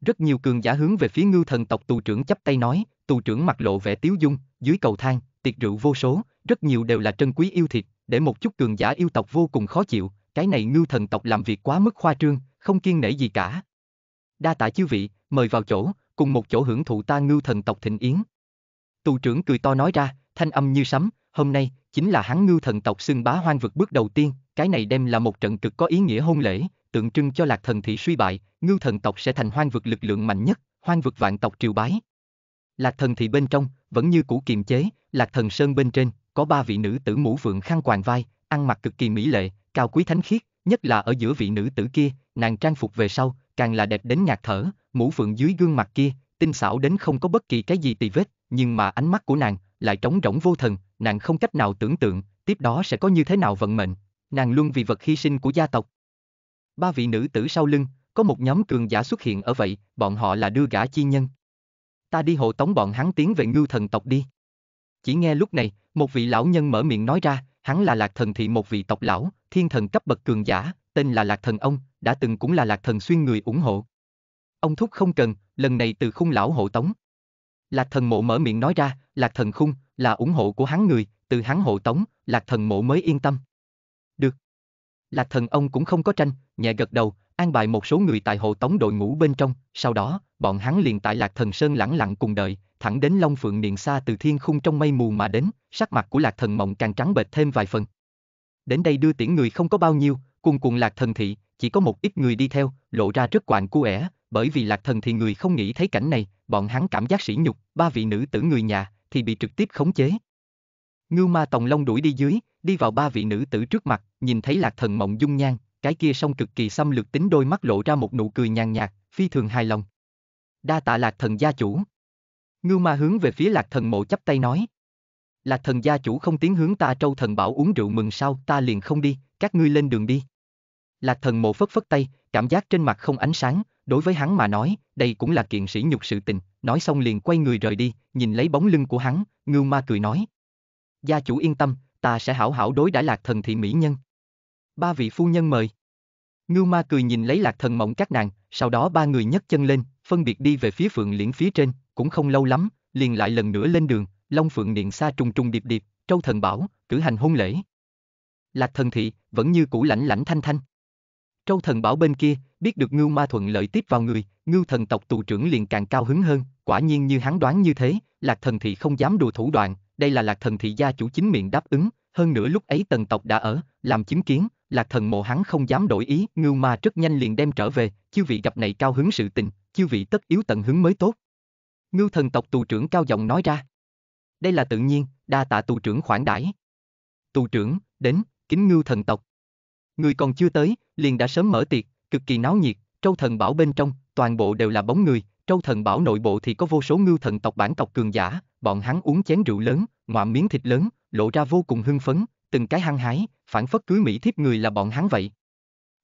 Rất nhiều cường giả hướng về phía ngưu thần tộc tù trưởng chắp tay nói, tù trưởng mặt lộ vẻ tiếu dung, dưới cầu thang, tiệc rượu vô số, rất nhiều đều là trân quý yêu thịt, để một chút cường giả yêu tộc vô cùng khó chịu, cái này ngưu thần tộc làm việc quá mức khoa trương, không kiên nể gì cả. Đa tạ chư vị, mời vào chỗ, cùng một chỗ hưởng thụ ta ngưu thần tộc thịnh yến. Tù trưởng cười to nói ra, thanh âm như sấm, hôm nay, chính là hắn ngưu thần tộc xưng bá hoang vực bước đầu tiên, cái này đem là một trận cực có ý nghĩa hôn lễ, tượng trưng cho lạc thần thị suy bại, ngưu thần tộc sẽ thành hoang vực lực lượng mạnh nhất, hoang vực vạn tộc triều bái. Lạc thần thị bên trong, vẫn như cũ kiềm chế, lạc thần sơn bên trên, có ba vị nữ tử mũ vượng khăn quàng vai, ăn mặc cực kỳ mỹ lệ, cao quý thánh khiết, nhất là ở giữa vị nữ tử kia, nàng trang phục về sau, càng là đẹp đến ngạt thở, mũ phượng dưới gương mặt kia, tinh xảo đến không có bất kỳ cái gì tì vết, nhưng mà ánh mắt của nàng lại trống rỗng vô thần, nàng không cách nào tưởng tượng, tiếp đó sẽ có như thế nào vận mệnh, nàng luôn vì vật hy sinh của gia tộc. Ba vị nữ tử sau lưng, có một nhóm cường giả xuất hiện ở vậy, bọn họ là đưa gã chi nhân. Ta đi hộ tống bọn hắn tiến về ngưu thần tộc đi. Chỉ nghe lúc này, một vị lão nhân mở miệng nói ra, hắn là lạc thần thị một vị tộc lão, thiên thần cấp bậc cường giả, tên là Lạc Thần Ông, đã từng cũng là Lạc Thần xuyên người ủng hộ. Ông thúc không cần, lần này từ khung lão hộ tống. Lạc Thần Mộ mở miệng nói ra, Lạc Thần khung, là ủng hộ của hắn người, từ hắn hộ tống, Lạc Thần Mộ mới yên tâm. Được. Lạc Thần Ông cũng không có tranh, nhẹ gật đầu, an bài một số người tại hộ tống đội ngũ bên trong, sau đó, bọn hắn liền tại Lạc Thần Sơn lẳng lặng cùng đợi, thẳng đến Long Phượng Niệm xa từ thiên khung trong mây mù mà đến, sắc mặt của Lạc Thần Mộng càng trắng bệch thêm vài phần đến đây đưa tiễn người không có bao nhiêu, cùng cùng lạc thần thị, chỉ có một ít người đi theo, lộ ra rất quạng cu ẻ, bởi vì lạc thần thì người không nghĩ thấy cảnh này, bọn hắn cảm giác sỉ nhục, ba vị nữ tử người nhà, thì bị trực tiếp khống chế. Ngưu ma tòng long đuổi đi dưới, đi vào ba vị nữ tử trước mặt, nhìn thấy lạc thần mộng dung nhan, cái kia song cực kỳ xâm lược tính đôi mắt lộ ra một nụ cười nhàn nhạt, phi thường hài lòng. Đa tạ lạc thần gia chủ. Ngưu ma hướng về phía lạc thần mộ chắp tay nói là thần gia chủ không tiến hướng ta trâu thần bảo uống rượu mừng sao ta liền không đi, các ngươi lên đường đi. Lạc thần mộ phất phất tay, cảm giác trên mặt không ánh sáng, đối với hắn mà nói, đây cũng là kiện sĩ nhục sự tình, nói xong liền quay người rời đi, nhìn lấy bóng lưng của hắn, ngưu ma cười nói. Gia chủ yên tâm, ta sẽ hảo hảo đối đãi lạc thần thị mỹ nhân. Ba vị phu nhân mời. Ngưu ma cười nhìn lấy lạc thần mộng các nàng, sau đó ba người nhấc chân lên, phân biệt đi về phía phượng liễn phía trên, cũng không lâu lắm, liền lại lần nữa lên đường, Long Phượng điện xa trùng trùng điệp điệp, Trâu Thần Bảo, cử hành hôn lễ. Lạc Thần Thị, vẫn như cũ lãnh lãnh thanh thanh. Trâu Thần Bảo bên kia, biết được Ngưu Ma Thuận lợi tiếp vào người, Ngưu Thần tộc tù trưởng liền càng cao hứng hơn, quả nhiên như hắn đoán như thế, Lạc Thần Thị không dám đùa thủ đoạn, đây là Lạc Thần Thị gia chủ chính miệng đáp ứng, hơn nữa lúc ấy Tần tộc đã ở, làm chứng kiến, Lạc Thần mộ hắn không dám đổi ý, Ngưu Ma rất nhanh liền đem trở về, chư vị gặp này cao hứng sự tình, chư vị tất yếu tận hứng mới tốt. Ngưu Thần tộc tù trưởng cao giọng nói ra đây là tự nhiên, đa tạ tù trưởng khoản đãi. Tù trưởng, đến, kính ngưu thần tộc. Người còn chưa tới, liền đã sớm mở tiệc, cực kỳ náo nhiệt, trâu thần bảo bên trong, toàn bộ đều là bóng người, trâu thần bảo nội bộ thì có vô số ngưu thần tộc bản tộc cường giả, bọn hắn uống chén rượu lớn, ngoạm miếng thịt lớn, lộ ra vô cùng hưng phấn, từng cái hăng hái, phản phất cưới Mỹ thiếp người là bọn hắn vậy.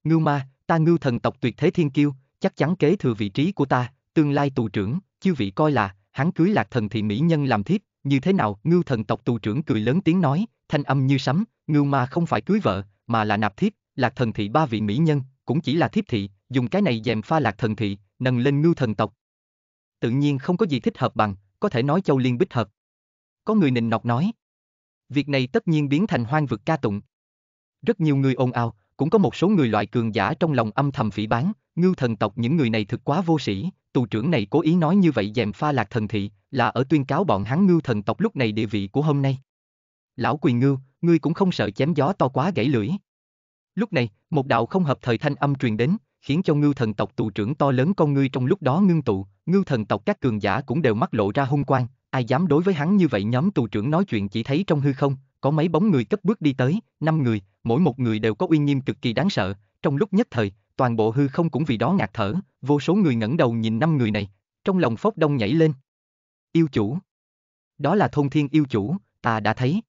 Ngưu ma, ta ngưu thần tộc tuyệt thế thiên kiêu, chắc chắn kế thừa vị trí của ta, tương lai tù trưởng, chư vị coi là, hắn cưới lạc thần thì Mỹ nhân làm thiếp, như thế nào? Ngưu thần tộc tù trưởng cười lớn tiếng nói, thanh âm như sấm, ngưu ma không phải cưới vợ, mà là nạp thiếp, lạc thần thị ba vị mỹ nhân, cũng chỉ là thiếp thị, dùng cái này dèm pha lạc thần thị, nâng lên ngưu thần tộc. Tự nhiên không có gì thích hợp bằng, có thể nói châu liên bích hợp. Có người nịnh nọc nói. Việc này tất nhiên biến thành hoang vực ca tụng. Rất nhiều người ồn ào, cũng có một số người loại cường giả trong lòng âm thầm phỉ bán, ngưu thần tộc những người này thực quá vô sĩ, tù trưởng này cố ý nói như vậy dèm pha lạc thần thị, là ở tuyên cáo bọn hắn ngưu thần tộc lúc này địa vị của hôm nay. Lão quỳ ngưu, ngươi cũng không sợ chém gió to quá gãy lưỡi. Lúc này, một đạo không hợp thời thanh âm truyền đến, khiến cho ngưu thần tộc tù trưởng to lớn con ngươi trong lúc đó ngưng tụ, ngưu thần tộc các cường giả cũng đều mắt lộ ra hung quang, ai dám đối với hắn như vậy nhóm tù trưởng nói chuyện chỉ thấy trong hư không, có mấy bóng người cấp bước đi tới, năm người, mỗi một người đều có uy nghiêm cực kỳ đáng sợ, trong lúc nhất thời, toàn bộ hư không cũng vì đó ngạt thở, vô số người ngẩng đầu nhìn năm người này, trong lòng phốc đông nhảy lên. Yêu chủ. Đó là thôn thiên yêu chủ, ta đã thấy.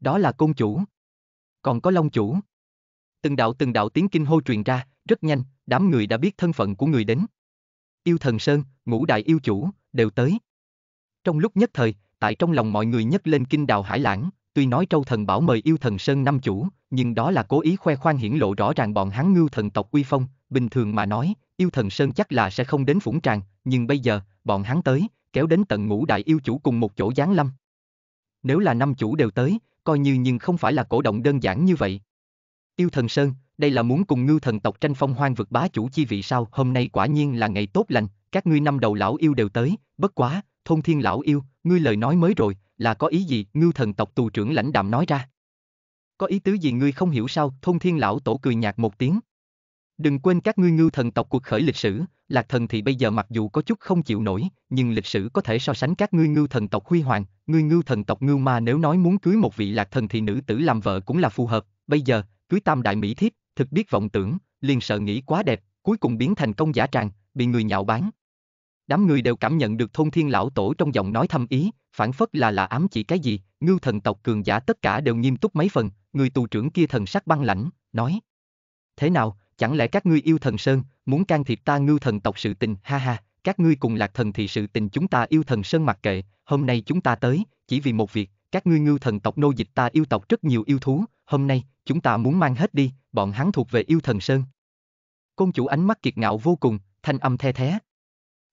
Đó là công chủ. Còn có long chủ. Từng đạo từng đạo tiếng kinh hô truyền ra, rất nhanh, đám người đã biết thân phận của người đến. Yêu thần Sơn, ngũ đại yêu chủ, đều tới. Trong lúc nhất thời, tại trong lòng mọi người nhấc lên kinh đào hải lãng, tuy nói trâu thần bảo mời yêu thần Sơn năm chủ, nhưng đó là cố ý khoe khoang hiển lộ rõ ràng bọn hắn ngưu thần tộc uy phong, bình thường mà nói, yêu thần Sơn chắc là sẽ không đến Phủng Tràng, nhưng bây giờ, bọn hắn tới, kéo đến tận ngũ đại yêu chủ cùng một chỗ giáng lâm. Nếu là năm chủ đều tới, coi như nhưng không phải là cổ động đơn giản như vậy. Yêu thần Sơn, đây là muốn cùng ngưu thần tộc tranh phong hoang vực bá chủ chi vị sao, hôm nay quả nhiên là ngày tốt lành, các ngươi năm đầu lão yêu đều tới, bất quá, thôn thiên lão yêu, ngươi lời nói mới rồi, là có ý gì? Ngưu thần tộc tù trưởng lãnh đạm nói ra. Có ý tứ gì ngươi không hiểu sao? Thông thiên lão tổ cười nhạt một tiếng. Đừng quên các ngươi ngưu thần tộc cuộc khởi lịch sử, lạc thần thì bây giờ mặc dù có chút không chịu nổi, nhưng lịch sử có thể so sánh các ngươi ngưu thần tộc huy hoàng, ngươi ngưu thần tộc ngưu ma nếu nói muốn cưới một vị lạc thần thì nữ tử làm vợ cũng là phù hợp, bây giờ, cưới tam đại mỹ thiếp, thực biết vọng tưởng, liền sợ nghĩ quá đẹp, cuối cùng biến thành công giả tràng, bị người nhạo báng, đám người đều cảm nhận được thôn thiên lão tổ trong giọng nói thâm ý, phản phất là là ám chỉ cái gì, ngưu thần tộc cường giả tất cả đều nghiêm túc mấy phần, người tù trưởng kia thần sắc băng lãnh, nói. Thế nào, chẳng lẽ các ngươi yêu thần sơn, muốn can thiệp ta ngưu thần tộc sự tình, ha ha, các ngươi cùng lạc thần thì sự tình chúng ta yêu thần sơn mặc kệ, hôm nay chúng ta tới, chỉ vì một việc, các ngươi ngưu thần tộc nô dịch ta yêu tộc rất nhiều yêu thú, hôm nay, chúng ta muốn mang hết đi, bọn hắn thuộc về yêu thần sơn. Công chủ ánh mắt kiệt ngạo vô cùng, thanh âm the thế.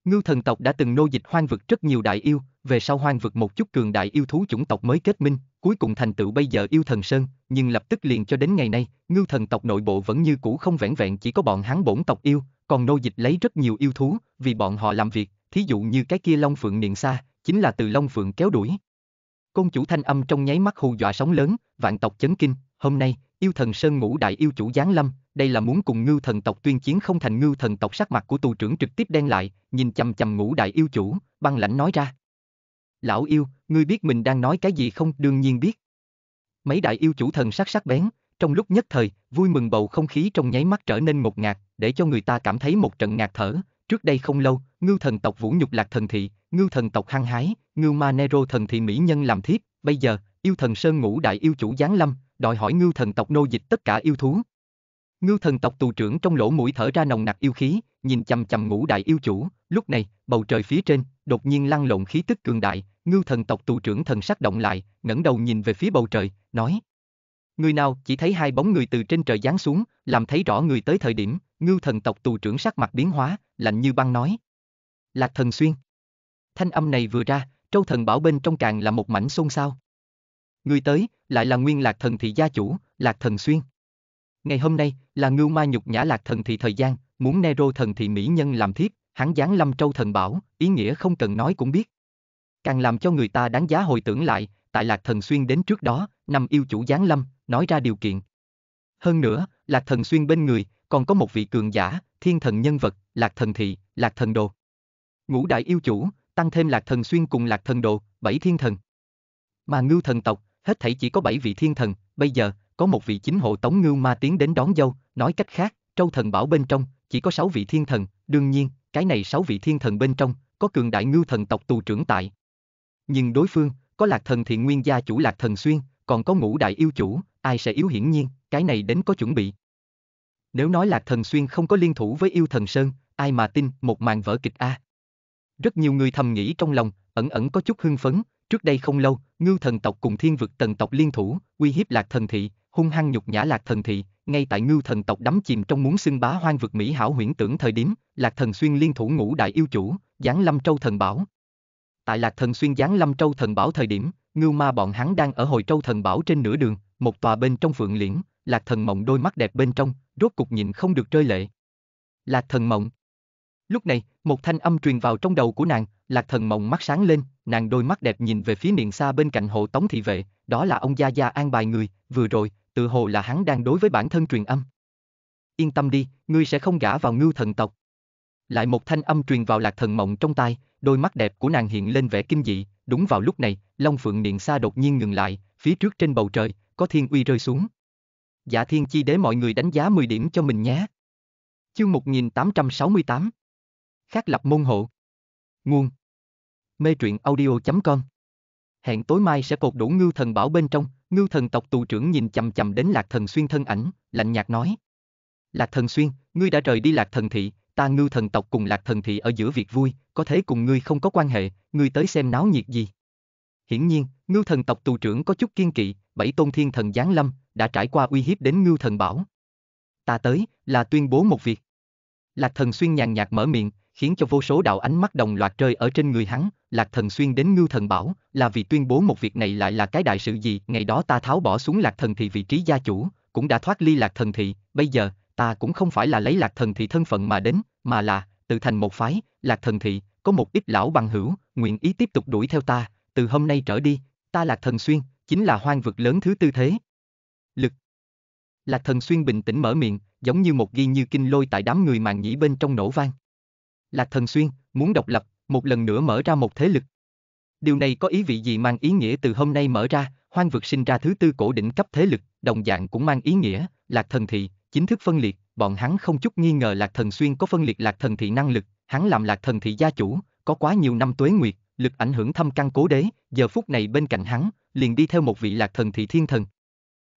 Ngưu thần tộc đã từng nô dịch hoang vực rất nhiều đại yêu, về sau hoang vực một chút cường đại yêu thú chủng tộc mới kết minh, cuối cùng thành tựu bây giờ yêu thần sơn, nhưng lập tức liền cho đến ngày nay, ngưu thần tộc nội bộ vẫn như cũ không vẹn vẹn chỉ có bọn hắn bổn tộc yêu, còn nô dịch lấy rất nhiều yêu thú, vì bọn họ làm việc, thí dụ như cái kia Long Phượng Niệm Sa, chính là từ Long Phượng kéo đuổi. Công chủ thanh âm trong nháy mắt hù dọa sóng lớn, vạn tộc chấn kinh, Hôm nay, yêu thần Sơn Ngũ Đại yêu chủ Giáng Lâm, đây là muốn cùng ngưu thần tộc tuyên chiến không thành ngưu thần tộc sắc mặt của tù trưởng trực tiếp đen lại, nhìn chầm chầm Ngũ Đại yêu chủ, băng lãnh nói ra. Lão yêu, ngươi biết mình đang nói cái gì không đương nhiên biết. Mấy đại yêu chủ thần sắc sắc bén, trong lúc nhất thời, vui mừng bầu không khí trong nháy mắt trở nên một ngạt, để cho người ta cảm thấy một trận ngạt thở. Trước đây không lâu, ngưu thần tộc vũ nhục lạc thần thị, ngưu thần tộc hăng hái, ngưu ma nero thần thị mỹ nhân làm thiếp, bây giờ, yêu thần sơn ngũ đại yêu chủ giáng lâm, đòi hỏi ngưu thần tộc nô dịch tất cả yêu thú. Ngưu thần tộc tù trưởng trong lỗ mũi thở ra nồng nặc yêu khí, nhìn chằm chằm ngũ đại yêu chủ, lúc này, bầu trời phía trên, đột nhiên lăn lộn khí tức cường đại, ngưu thần tộc tù trưởng thần sắc động lại, ngẩng đầu nhìn về phía bầu trời, nói. Người nào chỉ thấy hai bóng người từ trên trời giáng xuống, làm thấy rõ người tới thời điểm, ngưu thần tộc tù trưởng sắc mặt biến hóa, lạnh như băng nói. Lạc thần xuyên. Thanh âm này vừa ra, trâu thần bảo bên trong càng là một mảnh xôn xao. Người tới, lại là nguyên lạc thần thị gia chủ, lạc thần xuyên. Ngày hôm nay, là ngưu ma nhục nhã lạc thần thị thời gian, muốn Nero thần thị mỹ nhân làm thiếp, hắn dán lâm trâu thần bảo, ý nghĩa không cần nói cũng biết. Càng làm cho người ta đáng giá hồi tưởng lại, tại lạc thần xuyên đến trước đó, năm yêu chủ giáng lâm, nói ra điều kiện. Hơn nữa, lạc thần xuyên bên người, còn có một vị cường giả, thiên thần nhân vật, lạc thần thị, lạc thần đồ. Ngũ đại yêu chủ, tăng thêm lạc thần xuyên cùng lạc thần đồ, bảy thiên thần. Mà ngưu thần tộc, hết thảy chỉ có bảy vị thiên thần, bây giờ, có một vị chính hộ tống ngưu ma tiến đến đón dâu, nói cách khác, trâu thần bảo bên trong, chỉ có sáu vị thiên thần, đương nhiên, cái này sáu vị thiên thần bên trong, có cường đại ngưu thần tộc tù trưởng tại. Nhưng đối phương, có lạc thần thiện nguyên gia chủ lạc thần xuyên, còn có ngũ đại yêu chủ, ai sẽ yếu hiển nhiên, cái này đến có chuẩn bị. Nếu nói lạc thần xuyên không có liên thủ với yêu thần Sơn, ai mà tin một màn vỡ kịch A. Rất nhiều người thầm nghĩ trong lòng, ẩn ẩn có chút hưng phấn, Trước đây không lâu, ngưu thần tộc cùng thiên vực thần tộc liên thủ, uy hiếp lạc thần thị, hung hăng nhục nhã lạc thần thị, ngay tại ngưu thần tộc đắm chìm trong muốn xưng bá hoang vực Mỹ hảo huyễn tưởng thời điểm, lạc thần xuyên liên thủ ngũ đại yêu chủ, giáng lâm châu thần bảo. Tại lạc thần xuyên giáng lâm châu thần bảo thời điểm, ngưu ma bọn hắn đang ở hồi châu thần bảo trên nửa đường, một tòa bên trong phượng liễn, lạc thần mộng đôi mắt đẹp bên trong, rốt cục nhìn không được rơi lệ. Lạc thần mộng Lúc này, một thanh âm truyền vào trong đầu của nàng, lạc thần mộng mắt sáng lên, nàng đôi mắt đẹp nhìn về phía miệng xa bên cạnh hộ tống thị vệ, đó là ông Gia Gia an bài người, vừa rồi, tự hồ là hắn đang đối với bản thân truyền âm. Yên tâm đi, ngươi sẽ không gả vào ngưu thần tộc. Lại một thanh âm truyền vào lạc thần mộng trong tai, đôi mắt đẹp của nàng hiện lên vẻ kinh dị, đúng vào lúc này, Long Phượng Niệm Sa đột nhiên ngừng lại, phía trước trên bầu trời, có thiên uy rơi xuống. Giả dạ thiên chi để mọi người đánh giá 10 điểm cho mình nhé. Chương 1868 Khác lập môn hộ. Nguồn. Mê truyện audio.com Hẹn tối mai sẽ cột đủ ngưu thần bảo bên trong, ngưu thần tộc tù trưởng nhìn chầm chầm đến lạc thần xuyên thân ảnh, lạnh nhạt nói. Lạc thần xuyên, ngươi đã rời đi lạc thần thị, ta ngưu thần tộc cùng lạc thần thị ở giữa việc vui, có thế cùng ngươi không có quan hệ, ngươi tới xem náo nhiệt gì. Hiển nhiên, ngưu thần tộc tù trưởng có chút kiên kỵ, bảy tôn thiên thần giáng lâm, đã trải qua uy hiếp đến ngưu thần bảo. Ta tới, là tuyên bố một việc. Lạc thần xuyên nhàn nhạt mở miệng, khiến cho vô số đạo ánh mắt đồng loạt rơi ở trên người hắn, Lạc Thần xuyên đến Ngưu Thần bảo, là vì tuyên bố một việc này lại là cái đại sự gì, ngày đó ta tháo bỏ xuống Lạc Thần thị vị trí gia chủ, cũng đã thoát ly Lạc Thần thị, bây giờ, ta cũng không phải là lấy Lạc Thần thị thân phận mà đến, mà là, tự thành một phái, Lạc Thần thị, có một ít lão bằng hữu, nguyện ý tiếp tục đuổi theo ta, từ hôm nay trở đi, ta Lạc Thần xuyên, chính là hoang vực lớn thứ tư thế. Lực Lạc Thần xuyên bình tĩnh mở miệng, giống như một ghi như kinh lôi tại đám người màn nhĩ bên trong nổ vang. Lạc Thần Xuyên, muốn độc lập, một lần nữa mở ra một thế lực. Điều này có ý vị gì mang ý nghĩa từ hôm nay mở ra, hoang vực sinh ra thứ tư cổ đỉnh cấp thế lực, đồng dạng cũng mang ý nghĩa, Lạc Thần Thị, chính thức phân liệt, bọn hắn không chút nghi ngờ Lạc Thần Xuyên có phân liệt Lạc Thần Thị năng lực, hắn làm Lạc Thần Thị gia chủ, có quá nhiều năm tuế nguyệt, lực ảnh hưởng thâm căn cố đế, giờ phút này bên cạnh hắn, liền đi theo một vị Lạc Thần Thị thiên thần.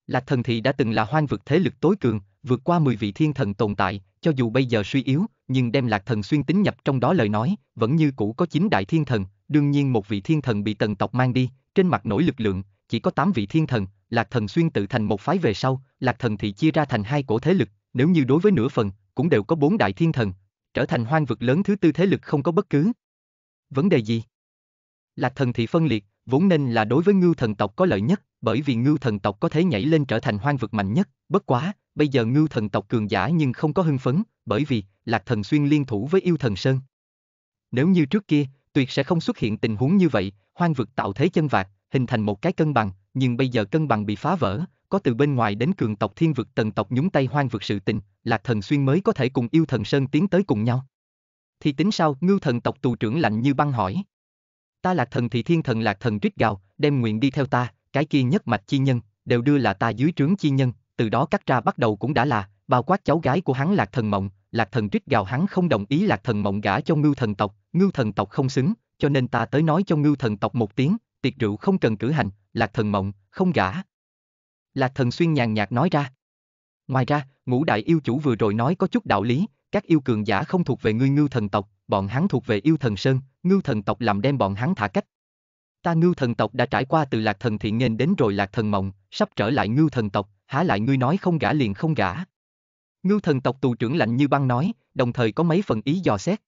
Lạc Thần Thị đã từng là hoang vực thế lực tối cường, vượt qua 10 vị thiên thần tồn tại, cho dù bây giờ suy yếu, nhưng đem lạc thần xuyên tính nhập trong đó lời nói, vẫn như cũ có chín đại thiên thần, đương nhiên một vị thiên thần bị tần tộc mang đi, trên mặt nổi lực lượng, chỉ có tám vị thiên thần, lạc thần xuyên tự thành một phái về sau, lạc thần thì chia ra thành hai cổ thế lực, nếu như đối với nửa phần, cũng đều có bốn đại thiên thần, trở thành hoang vực lớn thứ tư thế lực không có bất cứ vấn đề gì. Lạc thần thị phân liệt, vốn nên là đối với ngưu thần tộc có lợi nhất, bởi vì ngưu thần tộc có thể nhảy lên trở thành hoang vực mạnh nhất, bất quá, bây giờ ngưu thần tộc cường giả nhưng không có hưng phấn, bởi vì, lạc thần xuyên liên thủ với yêu thần sơn. Nếu như trước kia, tuyệt sẽ không xuất hiện tình huống như vậy, hoang vực tạo thế chân vạc, hình thành một cái cân bằng, nhưng bây giờ cân bằng bị phá vỡ, có từ bên ngoài đến cường tộc thiên vực tần tộc nhúng tay hoang vực sự tình, lạc thần xuyên mới có thể cùng yêu thần sơn tiến tới cùng nhau. Thì tính sao, ngưu thần tộc tù trưởng lạnh như băng hỏi. Ta lạc thần thì thiên thần lạc thần rít gào, đem nguyện đi theo ta, cái kia nhất mạch chi nhân, đều đưa là ta dưới trướng chi nhân, từ đó cắt ra bắt đầu cũng đã là, bao quát cháu gái của hắn lạc thần mộng, lạc thần trích gào hắn không đồng ý lạc thần mộng gả cho ngưu thần tộc, ngưu thần tộc không xứng, cho nên ta tới nói cho ngưu thần tộc một tiếng, tiệc rượu không cần cử hành, lạc thần mộng, không gả. Lạc thần xuyên nhàn nhạt nói ra. Ngoài ra, ngũ đại yêu chủ vừa rồi nói có chút đạo lý, các yêu cường giả không thuộc về ngươi ngưu thần tộc, bọn hắn thuộc về yêu thần sơn, ngưu thần tộc làm đem bọn hắn thả cách ta ngưu thần tộc đã trải qua từ lạc thần thiện nghênh đến rồi lạc thần mộng, sắp trở lại ngưu thần tộc, há lại ngươi nói không gã liền không gã. Ngưu thần tộc tù trưởng lạnh như băng nói, đồng thời có mấy phần ý dò xét.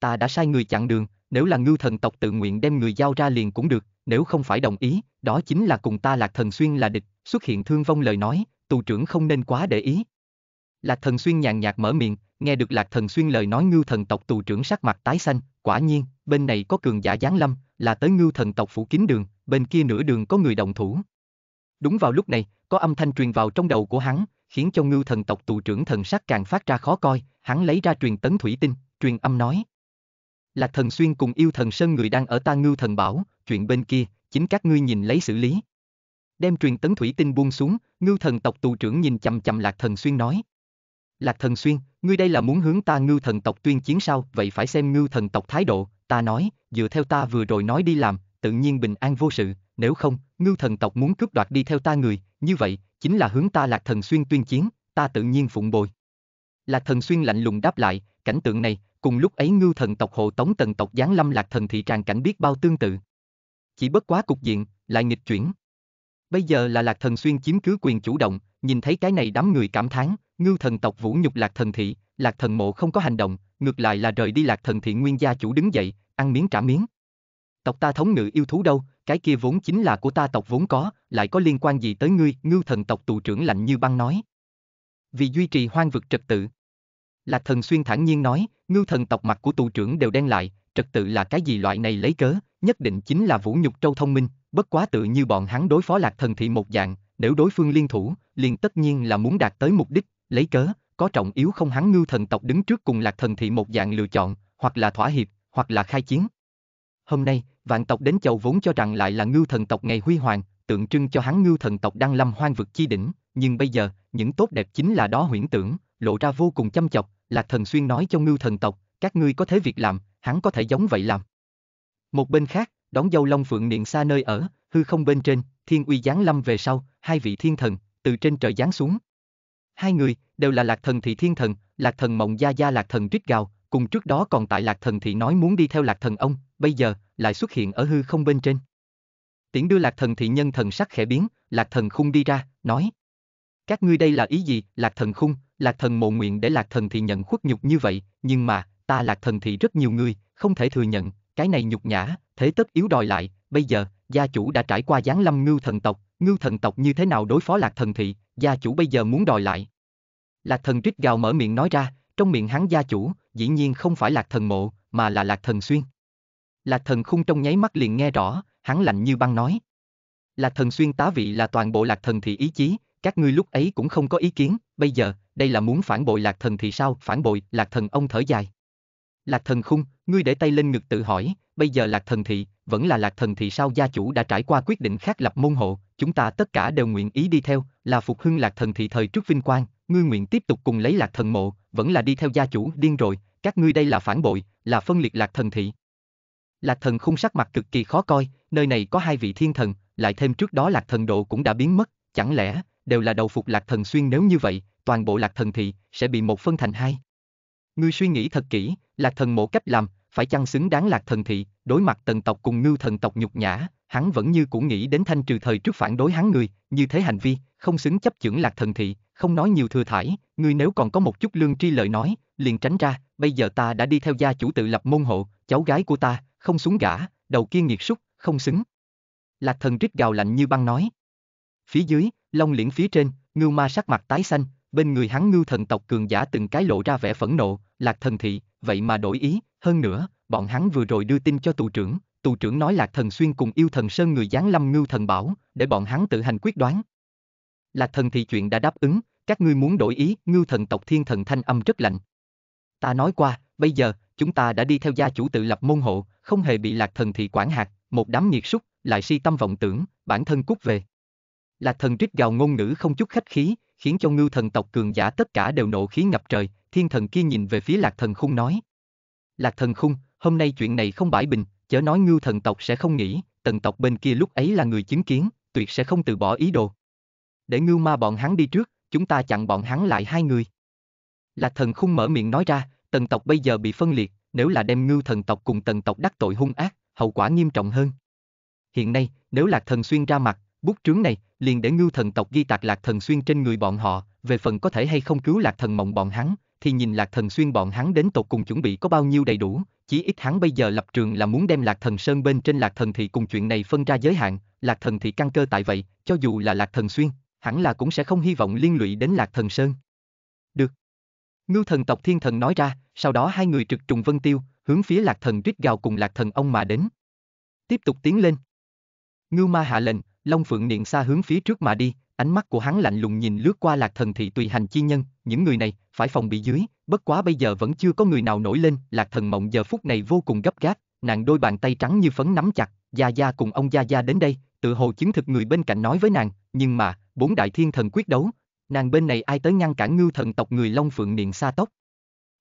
Ta đã sai người chặn đường, nếu là ngưu thần tộc tự nguyện đem người giao ra liền cũng được, nếu không phải đồng ý, đó chính là cùng ta lạc thần xuyên là địch, xuất hiện thương vong lời nói, tù trưởng không nên quá để ý. Lạc thần xuyên nhàn nhạt mở miệng, nghe được lạc thần xuyên lời nói ngưu thần tộc tù trưởng sắc mặt tái xanh, quả nhiên, bên này có cường giả giáng lâm, là tới ngưu thần tộc phủ kín đường, bên kia nửa đường có người đồng thủ. Đúng vào lúc này, có âm thanh truyền vào trong đầu của hắn, khiến cho ngưu thần tộc tù trưởng thần sắc càng phát ra khó coi, hắn lấy ra truyền tấn thủy tinh, truyền âm nói. Lạc thần xuyên cùng yêu thần sơn người đang ở ta ngưu thần bảo, chuyện bên kia, chính các ngươi nhìn lấy xử lý. Đem truyền tấn thủy tinh buông xuống, ngưu thần tộc tù trưởng nhìn chầm chầm lạc thần xuyên nói. Lạc thần xuyên, ngươi đây là muốn hướng ta ngưu thần tộc tuyên chiến sao, vậy phải xem ngưu thần tộc thái độ, ta nói, dựa theo ta vừa rồi nói đi làm, tự nhiên bình an vô sự, nếu không, ngưu thần tộc muốn cướp đoạt đi theo ta người, như vậy, chính là hướng ta lạc thần xuyên tuyên chiến, ta tự nhiên phụng bồi. Lạc thần xuyên lạnh lùng đáp lại, cảnh tượng này, cùng lúc ấy ngưu thần tộc hộ tống tần tộc giáng lâm lạc thần thị tràn cảnh biết bao tương tự. Chỉ bất quá cục diện, lại nghịch chuyển. Bây giờ là lạc thần xuyên chiếm cứ quyền chủ động, nhìn thấy cái này đám người cảm thán, Ngưu thần tộc vũ nhục lạc thần thị, lạc thần mộ không có hành động, ngược lại là rời đi lạc thần thị nguyên gia chủ đứng dậy, ăn miếng trả miếng. Tộc ta thống ngự yêu thú đâu, cái kia vốn chính là của ta tộc vốn có, lại có liên quan gì tới ngươi, ngưu thần tộc tù trưởng lạnh như băng nói. Vì duy trì hoang vực trật tự. Lạc thần xuyên thản nhiên nói, ngưu thần tộc mặt của tù trưởng đều đen lại, trật tự là cái gì loại này lấy cớ, nhất định chính là vũ nhục trâu thông minh, bất quá tự như bọn hắn đối phó lạc thần thị một dạng, nếu đối phương liên thủ, liền tất nhiên là muốn đạt tới mục đích, lấy cớ, có trọng yếu không hắn ngưu thần tộc đứng trước cùng lạc thần thị một dạng lựa chọn, hoặc là thỏa hiệp, hoặc là khai chiến. Hôm nay, vạn tộc đến châu vốn cho rằng lại là ngưu thần tộc ngày huy hoàng, tượng trưng cho hắn ngưu thần tộc đang lâm hoang vực chi đỉnh, nhưng bây giờ, những tốt đẹp chính là đó huyễn tưởng, lộ ra vô cùng chăm chọc, lạc thần xuyên nói cho ngưu thần tộc, các ngươi có thế việc làm, hắn có thể giống vậy làm. Một bên khác, đón dâu Long Phượng niệm xa nơi ở, hư không bên trên, thiên uy giáng lâm về sau, hai vị thiên thần, từ trên trời giáng xuống, Hai người, đều là lạc thần thị thiên thần, lạc thần mộng gia gia lạc thần rít gào, cùng trước đó còn tại lạc thần thị nói muốn đi theo lạc thần ông, bây giờ, lại xuất hiện ở hư không bên trên. Tiễn đưa lạc thần thị nhân thần sắc khẽ biến, lạc thần khung đi ra, nói. Các ngươi đây là ý gì, lạc thần khung, lạc thần mộ nguyện để lạc thần thị nhận khuất nhục như vậy, nhưng mà, ta lạc thần thị rất nhiều người, không thể thừa nhận, cái này nhục nhã, thế tất yếu đòi lại, bây giờ, gia chủ đã trải qua giáng lâm ngưu thần tộc, ngưu thần tộc như thế nào đối phó lạc thần thị, gia chủ bây giờ muốn đòi lại. Lạc thần trích gào mở miệng nói ra, trong miệng hắn gia chủ, dĩ nhiên không phải lạc thần mộ, mà là lạc thần xuyên. Lạc thần khung trong nháy mắt liền nghe rõ, hắn lạnh như băng nói. Lạc thần xuyên tá vị là toàn bộ lạc thần thị ý chí, các ngươi lúc ấy cũng không có ý kiến, bây giờ, đây là muốn phản bội lạc thần thì sao, phản bội, lạc thần ông thở dài. Lạc thần khung, ngươi để tay lên ngực tự hỏi, bây giờ lạc thần thị, vẫn là lạc thần thì sao gia chủ đã trải qua quyết định khác lập môn hộ, chúng ta tất cả đều nguyện ý đi theo, là phục hưng lạc thần thì thời trước vinh quang, ngươi nguyện tiếp tục cùng lấy lạc thần mộ, vẫn là đi theo gia chủ, điên rồi, các ngươi đây là phản bội, là phân liệt lạc thần thị. Lạc thần khung sắc mặt cực kỳ khó coi, nơi này có hai vị thiên thần, lại thêm trước đó lạc thần độ cũng đã biến mất, chẳng lẽ, đều là đầu phục lạc thần xuyên nếu như vậy, toàn bộ lạc thần thị, sẽ bị một phân thành hai. Ngươi suy nghĩ thật kỹ, lạc thần mộ cách làm, phải chăng xứng đáng lạc thần thị, đối mặt tần tộc cùng ngưu thần tộc nhục nhã, hắn vẫn như cũng nghĩ đến thanh trừ thời trước phản đối hắn người, như thế hành vi, không xứng chấp chưởng lạc thần thị, không nói nhiều thừa thải, ngươi nếu còn có một chút lương tri lời nói, liền tránh ra, bây giờ ta đã đi theo gia chủ tự lập môn hộ, cháu gái của ta, không xuống gã, đầu kia nghiệt súc, không xứng. Lạc thần rít gào lạnh như băng nói. Phía dưới, long liễn phía trên, ngưu ma sắc mặt tái xanh, bên người hắn ngưu thần tộc cường giả từng cái lộ ra vẻ phẫn nộ, lạc thần thị, vậy mà đổi ý, hơn nữa, bọn hắn vừa rồi đưa tin cho tù trưởng, tù trưởng nói Lạc Thần Xuyên cùng yêu thần Sơn người giáng lâm ngưu thần bảo, để bọn hắn tự hành quyết đoán. Lạc Thần thì chuyện đã đáp ứng, các ngươi muốn đổi ý, ngưu thần tộc thiên thần thanh âm rất lạnh. Ta nói qua, bây giờ, chúng ta đã đi theo gia chủ tự lập môn hộ, không hề bị Lạc Thần thị quản hạt, một đám nhiệt súc, lại si tâm vọng tưởng, bản thân cút về. Lạc Thần rít gào ngôn ngữ không chút khách khí, khiến cho ngưu thần tộc cường giả tất cả đều nộ khí ngập trời, thiên thần kia nhìn về phía Lạc Thần không nói, Lạc thần khung, hôm nay chuyện này không bãi bình, chớ nói ngưu thần tộc sẽ không nghĩ, tần tộc bên kia lúc ấy là người chứng kiến, tuyệt sẽ không từ bỏ ý đồ. Để ngưu ma bọn hắn đi trước, chúng ta chặn bọn hắn lại hai người. Lạc thần khung mở miệng nói ra, tần tộc bây giờ bị phân liệt, nếu là đem ngưu thần tộc cùng tần tộc đắc tội hung ác, hậu quả nghiêm trọng hơn. Hiện nay, nếu lạc thần xuyên ra mặt, bút trướng này, liền để ngưu thần tộc ghi tạc lạc thần xuyên trên người bọn họ, về phần có thể hay không cứu lạc thần mộng bọn hắn, thì nhìn Lạc Thần Xuyên bọn hắn đến tột cùng chuẩn bị có bao nhiêu đầy đủ, chỉ ít hắn bây giờ lập trường là muốn đem Lạc Thần Sơn bên trên Lạc Thần thì cùng chuyện này phân ra giới hạn, Lạc Thần thì căn cơ tại vậy, cho dù là Lạc Thần Xuyên, hẳn là cũng sẽ không hy vọng liên lụy đến Lạc Thần Sơn. Được. Ngưu thần tộc thiên thần nói ra, sau đó hai người trực trùng vân tiêu, hướng phía Lạc Thần rít gào cùng Lạc Thần ông mà đến. Tiếp tục tiến lên. Ngưu ma hạ lệnh, Long Phượng niệm xa hướng phía trước mà đi, ánh mắt của hắn lạnh lùng nhìn lướt qua Lạc Thần thị tùy hành chi nhân, những người này, phải phòng bị dưới, bất quá bây giờ vẫn chưa có người nào nổi lên, lạc thần mộng giờ phút này vô cùng gấp gáp, nàng đôi bàn tay trắng như phấn nắm chặt, Gia Gia cùng ông Gia Gia đến đây, tự hồ chứng thực người bên cạnh nói với nàng, nhưng mà, bốn đại thiên thần quyết đấu, nàng bên này ai tới ngăn cản ngưu thần tộc người Long Phượng Niệm xa tốc.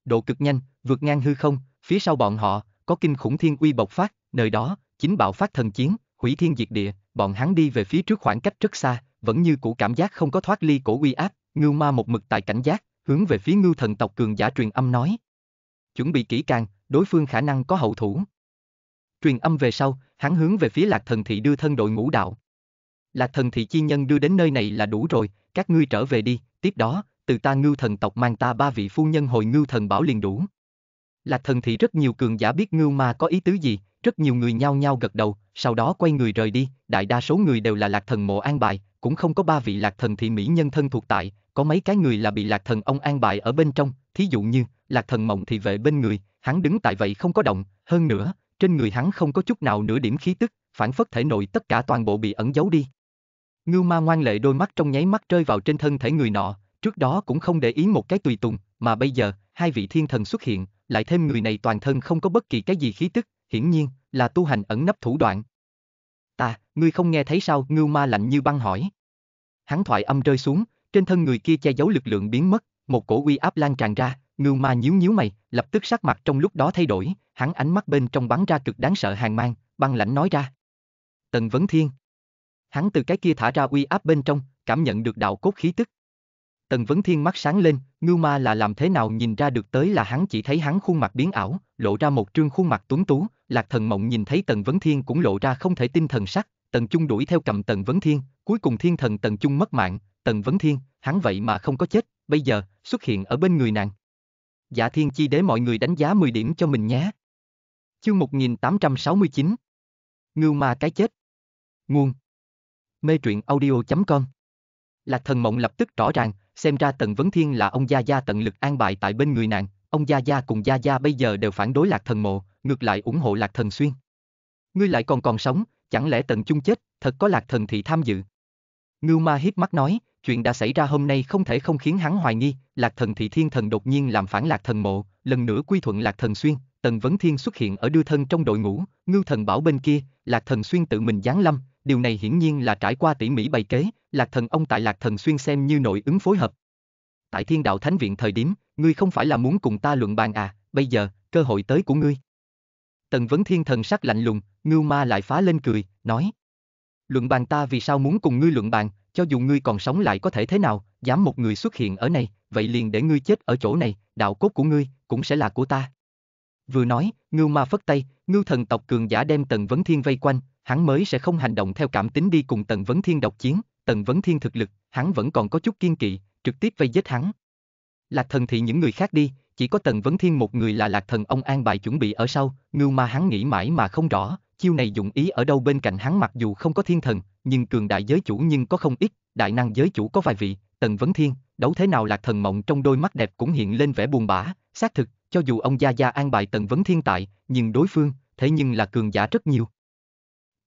Độ cực nhanh, vượt ngang hư không, phía sau bọn họ, có kinh khủng thiên uy bộc phát, nơi đó, chính bạo phát thần chiến, hủy thiên diệt địa, bọn hắn đi về phía trước khoảng cách rất xa, vẫn như cũ cảm giác không có thoát ly cổ uy áp, ngưu ma một mực tại cảnh giác, hướng về phía ngưu thần tộc cường giả truyền âm nói. Chuẩn bị kỹ càng, đối phương khả năng có hậu thủ. Truyền âm về sau, hắn hướng về phía lạc thần thị đưa thân đội ngũ đạo. Lạc thần thị chi nhân đưa đến nơi này là đủ rồi, các ngươi trở về đi, tiếp đó, từ ta ngưu thần tộc mang ta ba vị phu nhân hồi ngưu thần bảo liền đủ. Lạc thần thị rất nhiều cường giả biết ngưu ma có ý tứ gì, rất nhiều người nhao nhao gật đầu, sau đó quay người rời đi, đại đa số người đều là lạc thần mộ an bài, cũng không có ba vị lạc thần thì mỹ nhân thân thuộc tại, có mấy cái người là bị lạc thần ông an bài ở bên trong, thí dụ như, lạc thần mộng thì vệ bên người, hắn đứng tại vậy không có động, hơn nữa, trên người hắn không có chút nào nửa điểm khí tức, phản phất thể nội tất cả toàn bộ bị ẩn giấu đi. Ngưu ma ngoan lệ đôi mắt trong nháy mắt rơi vào trên thân thể người nọ, trước đó cũng không để ý một cái tùy tùng, mà bây giờ, hai vị thiên thần xuất hiện, lại thêm người này toàn thân không có bất kỳ cái gì khí tức, hiển nhiên, là tu hành ẩn nấp thủ đoạn. Ta, ngươi không nghe thấy sao, ngưu ma lạnh như băng hỏi. Hắn thoại âm rơi xuống, trên thân người kia che giấu lực lượng biến mất, một cổ uy áp lan tràn ra, ngưu ma nhíu nhíu mày, lập tức sắc mặt trong lúc đó thay đổi, hắn ánh mắt bên trong bắn ra cực đáng sợ hàng mang, băng lãnh nói ra. Tần Vấn Thiên. Hắn từ cái kia thả ra uy áp bên trong, cảm nhận được đạo cốt khí tức, Tần Vấn Thiên mắt sáng lên, Ngưu Ma là làm thế nào nhìn ra được tới là hắn chỉ thấy hắn khuôn mặt biến ảo, lộ ra một trương khuôn mặt tuấn tú, Lạc Thần Mộng nhìn thấy Tần Vấn Thiên cũng lộ ra không thể tin thần sắc, Tần Trung đuổi theo cầm Tần Vấn Thiên, cuối cùng thiên thần Tần Trung mất mạng, Tần Vấn Thiên, hắn vậy mà không có chết, bây giờ, xuất hiện ở bên người nàng. Dạ thiên chi để mọi người đánh giá 10 điểm cho mình nhé. Chương 1869 Ngưu ma cái chết Nguồn Mê truyện audio.com Lạc thần mộng lập tức rõ ràng, xem ra Tần Vấn Thiên là ông Gia Gia tận lực an bài tại bên người nàng, ông Gia Gia cùng Gia Gia bây giờ đều phản đối Lạc Thần Mộ, ngược lại ủng hộ Lạc Thần Xuyên. Ngươi lại còn còn sống, chẳng lẽ Tần Chung chết, thật có Lạc Thần thì tham dự. Ngưu Ma hít mắt nói, chuyện đã xảy ra hôm nay không thể không khiến hắn hoài nghi, Lạc Thần thị thiên thần đột nhiên làm phản Lạc Thần Mộ, lần nữa quy thuận Lạc Thần Xuyên, Tần Vấn Thiên xuất hiện ở đưa thân trong đội ngũ, Ngưu Thần bảo bên kia, Lạc Thần Xuyên tự mình giáng lâm, điều này hiển nhiên là trải qua tỉ mỉ bày kế, Lạc Thần ông tại Lạc Thần xuyên xem như nội ứng phối hợp. Tại Thiên Đạo Thánh Viện thời điểm, ngươi không phải là muốn cùng ta luận bàn à, bây giờ, cơ hội tới của ngươi. Tần Vấn Thiên Thần sắc lạnh lùng, Ngưu Ma lại phá lên cười, nói. Luận bàn ta vì sao muốn cùng ngươi luận bàn, cho dù ngươi còn sống lại có thể thế nào, dám một người xuất hiện ở này, vậy liền để ngươi chết ở chỗ này, đạo cốt của ngươi, cũng sẽ là của ta. Vừa nói, Ngưu Ma phất tay, Ngưu thần tộc cường giả đem Tần Vấn Thiên vây quanh, hắn mới sẽ không hành động theo cảm tính đi cùng Tần Vấn Thiên độc chiến, Tần Vấn Thiên thực lực, hắn vẫn còn có chút kiên kỵ, trực tiếp vây giết hắn. Lạc thần thì những người khác đi, chỉ có Tần Vấn Thiên một người là lạc thần ông an bài chuẩn bị ở sau, ngưu ma hắn nghĩ mãi mà không rõ, chiêu này dụng ý ở đâu bên cạnh hắn mặc dù không có thiên thần, nhưng cường đại giới chủ nhưng có không ít, đại năng giới chủ có vài vị, Tần Vấn Thiên, đấu thế nào lạc thần mộng trong đôi mắt đẹp cũng hiện lên vẻ buồn bã, xác thực, cho dù ông Gia Gia an bài Tần Vấn Thiên tại, nhưng đối phương, thế nhưng là cường giả rất nhiều,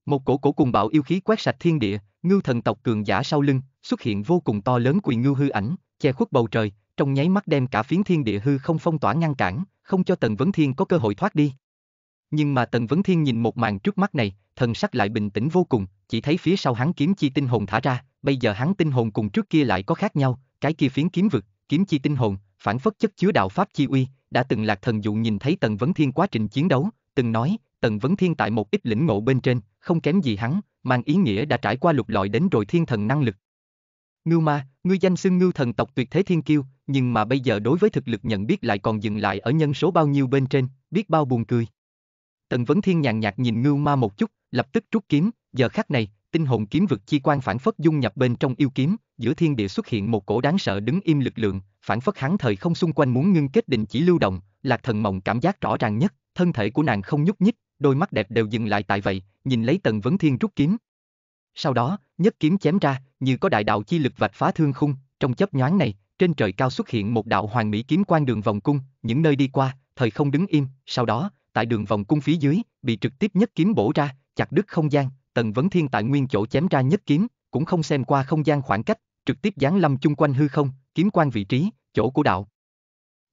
một cổ cổ cùng bạo yêu khí quét sạch thiên địa, ngưu thần tộc cường giả sau lưng, xuất hiện vô cùng to lớn quỳ ngưu hư ảnh, che khuất bầu trời, trong nháy mắt đem cả phiến thiên địa hư không phong tỏa ngăn cản, không cho Tần Vấn Thiên có cơ hội thoát đi. Nhưng mà Tần Vấn Thiên nhìn một màn trước mắt này, thần sắc lại bình tĩnh vô cùng, chỉ thấy phía sau hắn kiếm chi tinh hồn thả ra, bây giờ hắn tinh hồn cùng trước kia lại có khác nhau, cái kia phiến kiếm vực, kiếm chi tinh hồn, phản phất chất chứa đạo pháp chi uy, đã từng lạc thần dụ nhìn thấy Tần Vấn Thiên quá trình chiến đấu, từng nói, Tần Vấn Thiên tại một ít lĩnh ngộ bên trên, không kém gì hắn, mang ý nghĩa đã trải qua lục lọi đến rồi thiên thần năng lực. Ngưu ma, ngươi danh xưng ngưu thần tộc tuyệt thế thiên kiêu, nhưng mà bây giờ đối với thực lực nhận biết lại còn dừng lại ở nhân số bao nhiêu bên trên, biết bao buồn cười. Tần Vấn Thiên nhàn nhạt nhìn ngưu ma một chút, lập tức rút kiếm, giờ khắc này, tinh hồn kiếm vực chi quan phản phất dung nhập bên trong yêu kiếm, giữa thiên địa xuất hiện một cổ đáng sợ đứng im lực lượng, phản phất hắn thời không xung quanh muốn ngưng kết định chỉ lưu động, lạc thần mộng cảm giác rõ ràng nhất, thân thể của nàng không nhúc nhích, đôi mắt đẹp đều dừng lại tại vậy, nhìn lấy Tần Vấn Thiên rút kiếm. Sau đó, nhất kiếm chém ra, như có đại đạo chi lực vạch phá thương khung, trong chớp nhoáng này, trên trời cao xuất hiện một đạo hoàng mỹ kiếm quan đường vòng cung, những nơi đi qua, thời không đứng im, sau đó, tại đường vòng cung phía dưới, bị trực tiếp nhất kiếm bổ ra, chặt đứt không gian, Tần Vấn Thiên tại nguyên chỗ chém ra nhất kiếm, cũng không xem qua không gian khoảng cách, trực tiếp giáng lâm chung quanh hư không, kiếm quan vị trí, chỗ của đạo.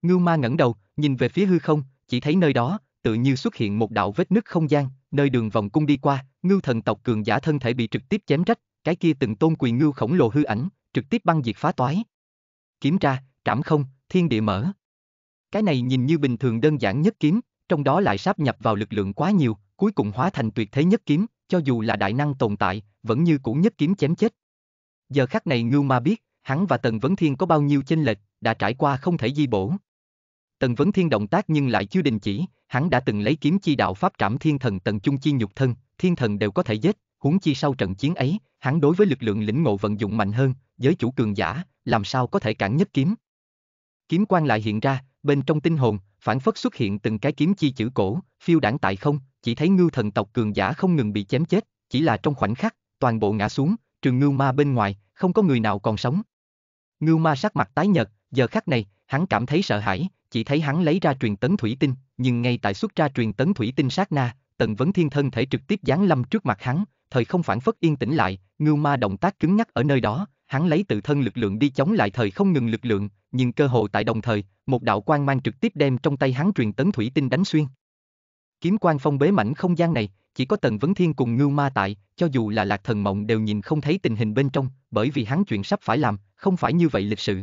Ngưu Ma ngẩng đầu, nhìn về phía hư không, chỉ thấy nơi đó, tự như xuất hiện một đạo vết nứt không gian, nơi đường vòng cung đi qua, ngưu thần tộc cường giả thân thể bị trực tiếp chém rách, cái kia từng tôn quỳ ngưu khổng lồ hư ảnh, trực tiếp băng diệt phá toái. Kiếm tra, trảm không, thiên địa mở. Cái này nhìn như bình thường đơn giản nhất kiếm, trong đó lại sáp nhập vào lực lượng quá nhiều, cuối cùng hóa thành tuyệt thế nhất kiếm, cho dù là đại năng tồn tại, vẫn như cũ nhất kiếm chém chết. Giờ khắc này Ngưu Ma biết, hắn và Tần Vấn Thiên có bao nhiêu chênh lệch, đã trải qua không thể di bổ. Tần Vấn Thiên động tác nhưng lại chưa đình chỉ, hắn đã từng lấy kiếm chi đạo pháp trảm thiên thần tần chung chi nhục thân, thiên thần đều có thể giết, huống chi sau trận chiến ấy, hắn đối với lực lượng lĩnh ngộ vận dụng mạnh hơn, giới chủ cường giả, làm sao có thể cản nhất kiếm. Kiếm quan lại hiện ra, bên trong tinh hồn, phản phất xuất hiện từng cái kiếm chi chữ cổ, phiêu đảng tại không, chỉ thấy ngưu thần tộc cường giả không ngừng bị chém chết, chỉ là trong khoảnh khắc, toàn bộ ngã xuống, trường ngưu ma bên ngoài, không có người nào còn sống. Ngưu ma sắc mặt tái nhợt, giờ khắc này, hắn cảm thấy sợ hãi, chỉ thấy hắn lấy ra truyền tấn thủy tinh, nhưng ngay tại xuất ra truyền tấn thủy tinh sát na, Tần Vấn Thiên thân thể trực tiếp giáng lâm trước mặt hắn, thời không phản phất yên tĩnh lại, ngưu ma động tác cứng nhắc ở nơi đó, hắn lấy tự thân lực lượng đi chống lại thời không ngừng lực lượng, nhưng cơ hội tại đồng thời, một đạo quang mang trực tiếp đem trong tay hắn truyền tấn thủy tinh đánh xuyên. Kiếm quang phong bế mảnh không gian này, chỉ có Tần Vấn Thiên cùng Ngưu Ma tại, cho dù là Lạc Thần Mộng đều nhìn không thấy tình hình bên trong, bởi vì hắn chuyện sắp phải làm, không phải như vậy lịch sự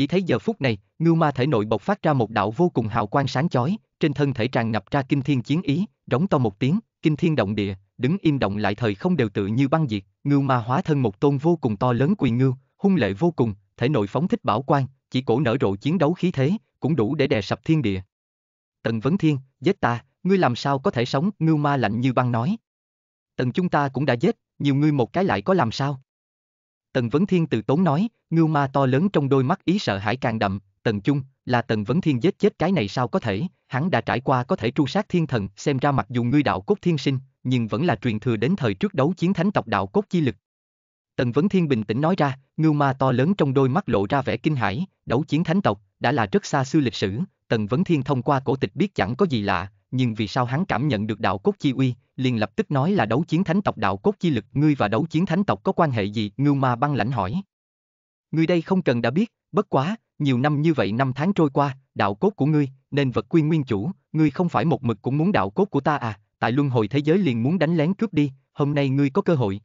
chỉ thấy giờ phút này, ngưu ma thể nội bộc phát ra một đạo vô cùng hào quang sáng chói, trên thân thể tràn ngập ra kinh thiên chiến ý, rống to một tiếng, kinh thiên động địa, đứng im động lại thời không đều tự như băng diệt, ngưu ma hóa thân một tôn vô cùng to lớn quỳ ngưu, hung lệ vô cùng, thể nội phóng thích bảo quang, chỉ cổ nở rộ chiến đấu khí thế, cũng đủ để đè sập thiên địa. Tần Vấn Thiên, giết ta, ngươi làm sao có thể sống, ngưu ma lạnh như băng nói. Tần chúng ta cũng đã giết, nhiều ngươi một cái lại có làm sao? Tần Vấn Thiên từ tốn nói, ngưu ma to lớn trong đôi mắt ý sợ hãi càng đậm, Tần Chung, là Tần Vấn Thiên giết chết cái này sao có thể, hắn đã trải qua có thể tru sát thiên thần, xem ra mặc dù ngươi đạo cốt thiên sinh, nhưng vẫn là truyền thừa đến thời trước đấu chiến thánh tộc đạo cốt chi lực. Tần Vấn Thiên bình tĩnh nói ra, ngưu ma to lớn trong đôi mắt lộ ra vẻ kinh hãi, đấu chiến thánh tộc, đã là rất xa xưa lịch sử, Tần Vấn Thiên thông qua cổ tịch biết chẳng có gì lạ, nhưng vì sao hắn cảm nhận được đạo cốt chi uy, liền lập tức nói là đấu chiến thánh tộc đạo cốt chi lực, ngươi và đấu chiến thánh tộc có quan hệ gì? Ngưu Ma băng lãnh hỏi. Ngươi đây không cần đã biết, bất quá, nhiều năm như vậy năm tháng trôi qua, đạo cốt của ngươi, nên vật quy nguyên chủ, ngươi không phải một mực cũng muốn đạo cốt của ta à, tại luân hồi thế giới liền muốn đánh lén cướp đi, hôm nay ngươi có cơ hội.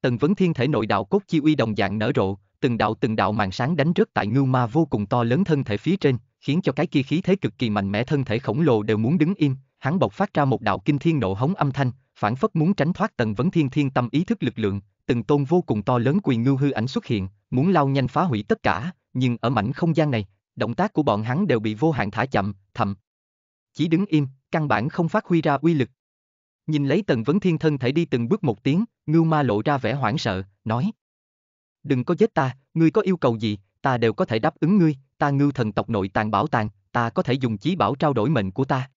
Tần Vấn Thiên thể nội đạo cốt chi uy đồng dạng nở rộ, từng đạo từng đạo màn sáng đánh rớt tại ngưu ma vô cùng to lớn thân thể phía trên, khiến cho cái kia khí thế cực kỳ mạnh mẽ thân thể khổng lồ đều muốn đứng im, hắn bộc phát ra một đạo kinh thiên nộ hống âm thanh, phản phất muốn tránh thoát tầng vấn thiên thiên tâm ý thức lực lượng, từng tôn vô cùng to lớn quyền ngưu hư ảnh xuất hiện, muốn lao nhanh phá hủy tất cả, nhưng ở mảnh không gian này, động tác của bọn hắn đều bị vô hạn thả chậm, thậm chỉ đứng im, căn bản không phát huy ra uy lực. Nhìn lấy tầng vấn thiên thân thể đi từng bước một tiếng, ngưu ma lộ ra vẻ hoảng sợ, nói Đừng có giết ta, ngươi có yêu cầu gì, ta đều có thể đáp ứng ngươi, ta ngưu thần tộc nội tàng bảo tàng, ta có thể dùng chí bảo trao đổi mệnh của ta.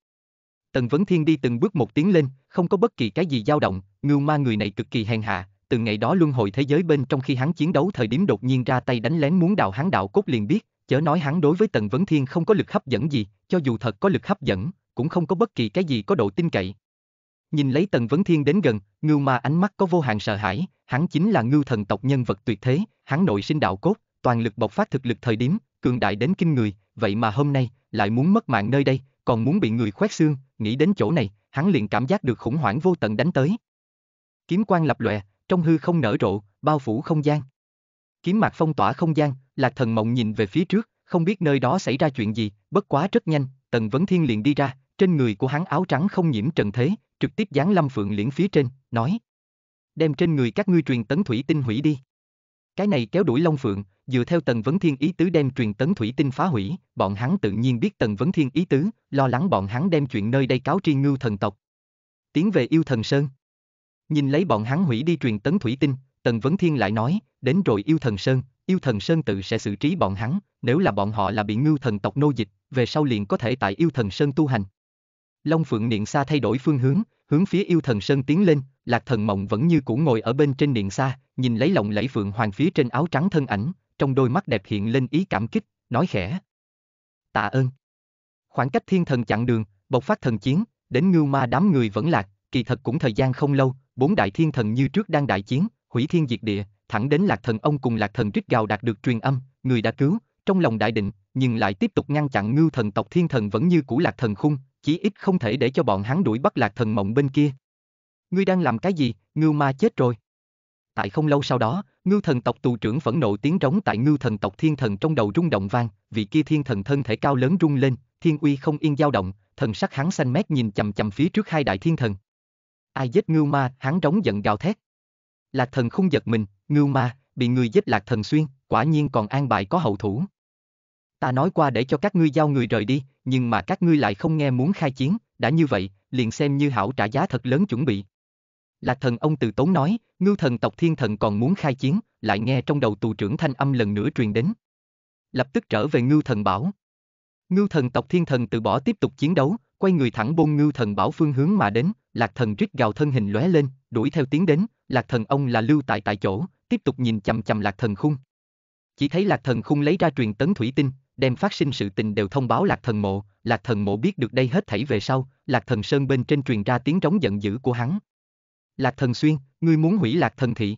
Tần Vấn Thiên đi từng bước một tiến lên, không có bất kỳ cái gì dao động, ngưu ma người này cực kỳ hèn hạ, từ ngày đó luân hồi thế giới bên trong khi hắn chiến đấu thời điểm đột nhiên ra tay đánh lén muốn đào hắn đạo cốt liền biết, chớ nói hắn đối với Tần Vấn Thiên không có lực hấp dẫn gì, cho dù thật có lực hấp dẫn, cũng không có bất kỳ cái gì có độ tin cậy. Nhìn lấy Tần Vấn Thiên đến gần, Ngưu Ma ánh mắt có vô hạn sợ hãi, hắn chính là Ngưu thần tộc nhân vật tuyệt thế, hắn nội sinh đạo cốt, toàn lực bộc phát thực lực thời điểm, cường đại đến kinh người, vậy mà hôm nay, lại muốn mất mạng nơi đây, còn muốn bị người khoét xương, nghĩ đến chỗ này, hắn liền cảm giác được khủng hoảng vô tận đánh tới. Kiếm quang lập lòe, trong hư không nở rộ, bao phủ không gian. Kiếm mạc phong tỏa không gian, Lạc Thần Mộng nhìn về phía trước, không biết nơi đó xảy ra chuyện gì, bất quá rất nhanh, Tần Vấn Thiên liền đi ra, trên người của hắn áo trắng không nhiễm trần thế, trực tiếp dán Lâm Phượng liễn phía trên, nói: "Đem trên người các ngươi truyền tấn thủy tinh hủy đi." Cái này kéo đuổi Long Phượng, dựa theo Tần Vấn Thiên ý tứ đem truyền tấn thủy tinh phá hủy, bọn hắn tự nhiên biết Tần Vấn Thiên ý tứ, lo lắng bọn hắn đem chuyện nơi đây cáo tri ngưu thần tộc. Tiến về yêu thần Sơn. Nhìn lấy bọn hắn hủy đi truyền tấn thủy tinh, Tần Vấn Thiên lại nói, đến rồi yêu thần Sơn, yêu thần Sơn tự sẽ xử trí bọn hắn, nếu là bọn họ là bị ngưu thần tộc nô dịch, về sau liền có thể tại yêu thần Sơn tu hành. Long Phượng niệm xa thay đổi phương hướng, hướng phía yêu thần Sơn tiến lên, Lạc Thần Mộng vẫn như cũ ngồi ở bên trên điện xa, nhìn lấy lộng lẫy phượng hoàng phía trên áo trắng thân ảnh, trong đôi mắt đẹp hiện lên ý cảm kích, nói khẽ. Tạ ơn. Khoảng cách thiên thần chặn đường, bộc phát thần chiến, đến ngưu ma đám người vẫn lạc, kỳ thật cũng thời gian không lâu, bốn đại thiên thần như trước đang đại chiến, hủy thiên diệt địa, thẳng đến lạc thần ông cùng lạc thần Rít gào đạt được truyền âm, người đã cứu, trong lòng đại định, nhưng lại tiếp tục ngăn chặn ngưu thần tộc thiên thần vẫn như cũ lạc thần khung, chí ít không thể để cho bọn hắn đuổi bắt lạc thần mộng bên kia, ngươi đang làm cái gì, ngưu ma chết rồi. Tại không lâu sau đó, ngưu thần tộc tù trưởng phẫn nộ tiếng rống tại ngưu thần tộc thiên thần trong đầu rung động vang, vị kia thiên thần thân thể cao lớn rung lên, thiên uy không yên dao động, thần sắc hắn xanh mét nhìn chầm chầm phía trước hai đại thiên thần. Ai giết ngưu ma, hắn rống giận gào thét. Lạc thần không giật mình, ngưu ma, bị người giết lạc thần xuyên, quả nhiên còn an bài có hậu thủ. Ta nói qua để cho các ngươi giao người rời đi, nhưng mà các ngươi lại không nghe muốn khai chiến, đã như vậy, liền xem như hảo trả giá thật lớn chuẩn bị. Lạc thần ông từ tốn nói, ngưu thần tộc thiên thần còn muốn khai chiến, lại nghe trong đầu tù trưởng thanh âm lần nữa truyền đến. Lập tức trở về ngưu thần bảo. Ngưu thần tộc thiên thần từ bỏ tiếp tục chiến đấu, quay người thẳng bôn ngưu thần bảo phương hướng mà đến, lạc thần rít gào thân hình lóe lên, đuổi theo tiến đến, lạc thần ông là lưu tại tại chỗ, tiếp tục nhìn chằm chằm lạc thần khung. Chỉ thấy lạc thần khung lấy ra truyền tấn thủy tinh, đem phát sinh sự tình đều thông báo lạc thần mộ, lạc thần mộ biết được đây hết thảy về sau, lạc thần sơn bên trên truyền ra tiếng trống giận dữ của hắn, Lạc Thần Xuyên, ngươi muốn hủy Lạc Thần Thị.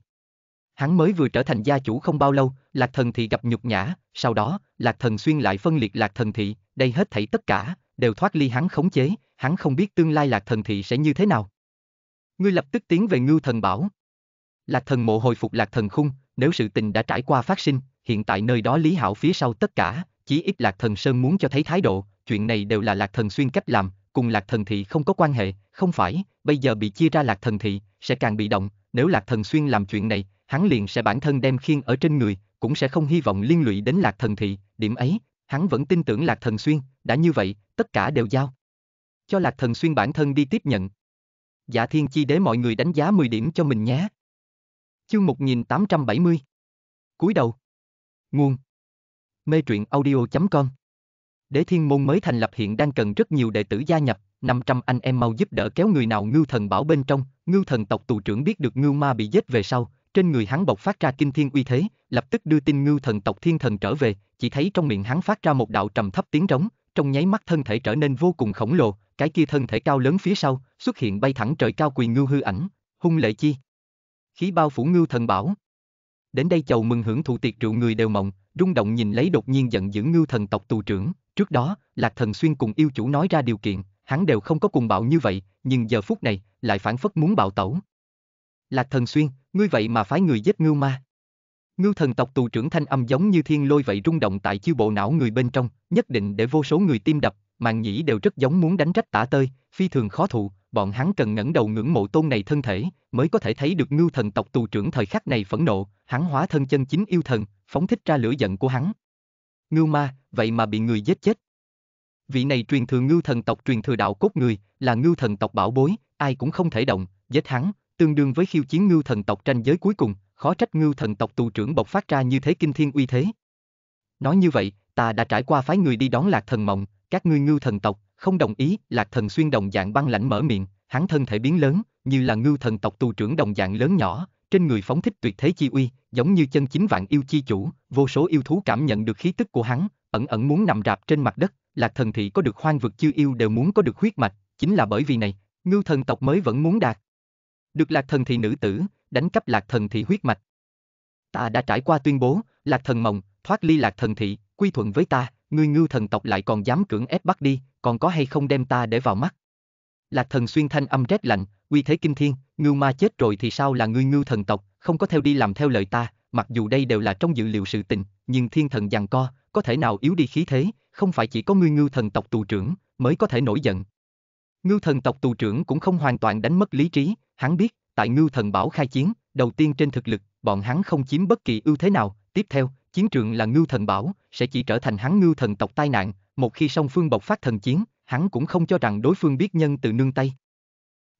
Hắn mới vừa trở thành gia chủ không bao lâu, Lạc Thần Thị gặp nhục nhã, sau đó, Lạc Thần Xuyên lại phân liệt Lạc Thần Thị, đây hết thảy tất cả, đều thoát ly hắn khống chế, hắn không biết tương lai Lạc Thần Thị sẽ như thế nào. Ngươi lập tức tiến về Ngưu Thần Bảo. Lạc Thần Mộ hồi phục Lạc Thần Khung, nếu sự tình đã trải qua phát sinh, hiện tại nơi đó Lý Hảo phía sau tất cả, chỉ ít Lạc Thần Sơn muốn cho thấy thái độ, chuyện này đều là Lạc Thần Xuyên cách làm, cùng lạc thần thị không có quan hệ, không phải, bây giờ bị chia ra lạc thần thị, sẽ càng bị động, nếu lạc thần xuyên làm chuyện này, hắn liền sẽ bản thân đem khiên ở trên người, cũng sẽ không hy vọng liên lụy đến lạc thần thị, điểm ấy, hắn vẫn tin tưởng lạc thần xuyên, đã như vậy, tất cả đều giao. Cho lạc thần xuyên bản thân đi tiếp nhận. Dạ thiên chi đế mọi người đánh giá 10 điểm cho mình nhé. Chương 1870 Cuối đầu. Nguồn Mê truyện audio.com Đế thiên môn mới thành lập hiện đang cần rất nhiều đệ tử gia nhập, 500 anh em mau giúp đỡ kéo người nào ngưu thần bảo bên trong, ngưu thần tộc tù trưởng biết được ngưu ma bị giết về sau, trên người hắn bộc phát ra kinh thiên uy thế, lập tức đưa tin ngưu thần tộc thiên thần trở về, chỉ thấy trong miệng hắn phát ra một đạo trầm thấp tiếng rống, trong nháy mắt thân thể trở nên vô cùng khổng lồ, cái kia thân thể cao lớn phía sau, xuất hiện bay thẳng trời cao quỳ ngưu hư ảnh, hung lệ chi. Khí bao phủ ngưu thần bảo. Đến đây chầu mừng hưởng thụ tiệc rượu người đều mộng, rung động nhìn lấy đột nhiên giận dữ ngưu thần tộc tù trưởng, Trước đó, Lạc Thần Xuyên cùng yêu chủ nói ra điều kiện, hắn đều không có cùng bạo như vậy, nhưng giờ phút này, lại phản phất muốn bạo tẩu. Lạc Thần Xuyên, ngươi vậy mà phái người giết ngưu ma. Ngưu thần tộc tù trưởng thanh âm giống như thiên lôi vậy rung động tại chiêu bộ não người bên trong, nhất định để vô số người tim đập, màng nhĩ đều rất giống muốn đánh rách tả tơi, phi thường khó thụ, bọn hắn cần ngẩng đầu ngưỡng mộ tôn này thân thể, mới có thể thấy được ngưu thần tộc tù trưởng thời khắc này phẫn nộ, hắn hóa thân chân chính yêu thần, phóng thích ra lửa giận của hắn ngưu ma, vậy mà bị người giết chết. Vị này truyền thừa ngưu thần tộc truyền thừa đạo cốt người, là ngưu thần tộc bảo bối, ai cũng không thể động, giết hắn, tương đương với khiêu chiến ngưu thần tộc tranh giới cuối cùng, khó trách ngưu thần tộc tù trưởng bộc phát ra như thế kinh thiên uy thế. Nói như vậy, ta đã trải qua phái người đi đón lạc thần mộng, các ngươi ngưu thần tộc, không đồng ý, lạc thần xuyên đồng dạng băng lãnh mở miệng, hắn thân thể biến lớn, như là ngưu thần tộc tù trưởng đồng dạng lớn nhỏ, trên người phóng thích tuyệt thế chi uy, giống như chân chính vạn yêu chi chủ, vô số yêu thú cảm nhận được khí tức của hắn, ẩn ẩn muốn nằm rạp trên mặt đất, lạc thần thị có được hoang vực chư yêu đều muốn có được huyết mạch, chính là bởi vì này, ngưu thần tộc mới vẫn muốn đạt. Được lạc thần thị nữ tử, đánh cắp lạc thần thị huyết mạch. Ta đã trải qua tuyên bố, lạc thần mộng, thoát ly lạc thần thị, quy thuận với ta, ngươi ngưu thần tộc lại còn dám cưỡng ép bắt đi, còn có hay không đem ta để vào mắt. Lạc thần xuyên thanh âm rét lạnh, uy thế kinh thiên, ngưu ma chết rồi thì sao là ngươi ngưu thần tộc, không có theo đi làm theo lời ta, mặc dù đây đều là trong dự liệu sự tình, nhưng thiên thần giằng co, có thể nào yếu đi khí thế, không phải chỉ có ngươi ngưu thần tộc tù trưởng, mới có thể nổi giận. Ngưu thần tộc tù trưởng cũng không hoàn toàn đánh mất lý trí, hắn biết, tại ngưu thần bảo khai chiến, đầu tiên trên thực lực, bọn hắn không chiếm bất kỳ ưu thế nào, tiếp theo, chiến trường là ngưu thần bảo, sẽ chỉ trở thành hắn ngưu thần tộc tai nạn, một khi song phương bộc phát thần chiến, hắn cũng không cho rằng đối phương biết nhân từ nương tay.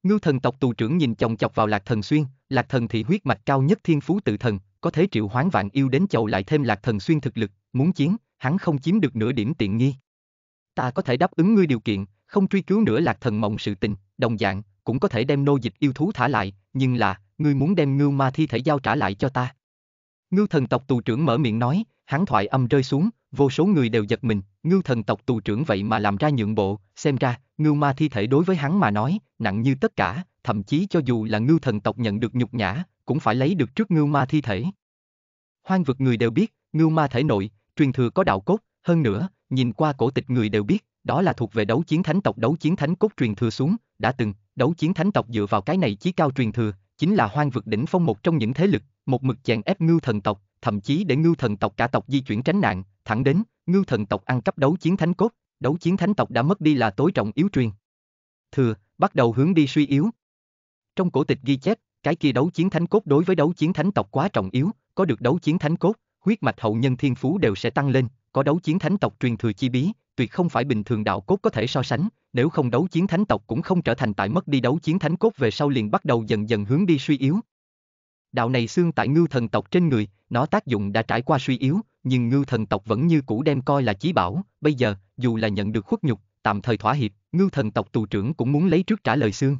Ngưu thần tộc tù trưởng nhìn chòng chọc vào lạc thần xuyên, lạc thần thị huyết mạch cao nhất thiên phú tự thần, có thể triệu hoán vạn yêu đến chầu lại thêm lạc thần xuyên thực lực, muốn chiến, hắn không chiếm được nửa điểm tiện nghi. Ta có thể đáp ứng ngươi điều kiện, không truy cứu nữa lạc thần mộng sự tình, đồng dạng, cũng có thể đem nô dịch yêu thú thả lại, nhưng là, ngươi muốn đem ngưu ma thi thể giao trả lại cho ta. Ngưu thần tộc tù trưởng mở miệng nói, hắn thoại âm rơi xuống, Vô số người đều giật mình, ngưu thần tộc tù trưởng vậy mà làm ra nhượng bộ, xem ra, ngưu ma thi thể đối với hắn mà nói, nặng như tất cả, thậm chí cho dù là ngưu thần tộc nhận được nhục nhã, cũng phải lấy được trước ngưu ma thi thể. Hoang vực người đều biết, ngưu ma thể nội, truyền thừa có đạo cốt, hơn nữa, nhìn qua cổ tịch người đều biết, đó là thuộc về đấu chiến thánh tộc đấu chiến thánh cốt truyền thừa xuống, đã từng, đấu chiến thánh tộc dựa vào cái này chí cao truyền thừa, chính là hoang vực đỉnh phong một trong những thế lực, một mực chèn ép ngưu thần tộc, thậm chí để ngưu thần tộc cả tộc di chuyển tránh nạn, Thẳng đến, ngưu thần tộc ăn cắp đấu chiến thánh cốt, đấu chiến thánh tộc đã mất đi là tối trọng yếu truyền. Thừa, bắt đầu hướng đi suy yếu. Trong cổ tịch ghi chép, cái kia đấu chiến thánh cốt đối với đấu chiến thánh tộc quá trọng yếu, có được đấu chiến thánh cốt, huyết mạch hậu nhân thiên phú đều sẽ tăng lên, có đấu chiến thánh tộc truyền thừa chi bí, tuyệt không phải bình thường đạo cốt có thể so sánh, nếu không đấu chiến thánh tộc cũng không trở thành tại mất đi đấu chiến thánh cốt về sau liền bắt đầu dần dần hướng đi suy yếu, Đạo này xương tại ngưu thần tộc trên người, nó tác dụng đã trải qua suy yếu, nhưng ngưu thần tộc vẫn như cũ đem coi là chí bảo, bây giờ, dù là nhận được khuất nhục, tạm thời thỏa hiệp, ngưu thần tộc tù trưởng cũng muốn lấy trước trả lời xương.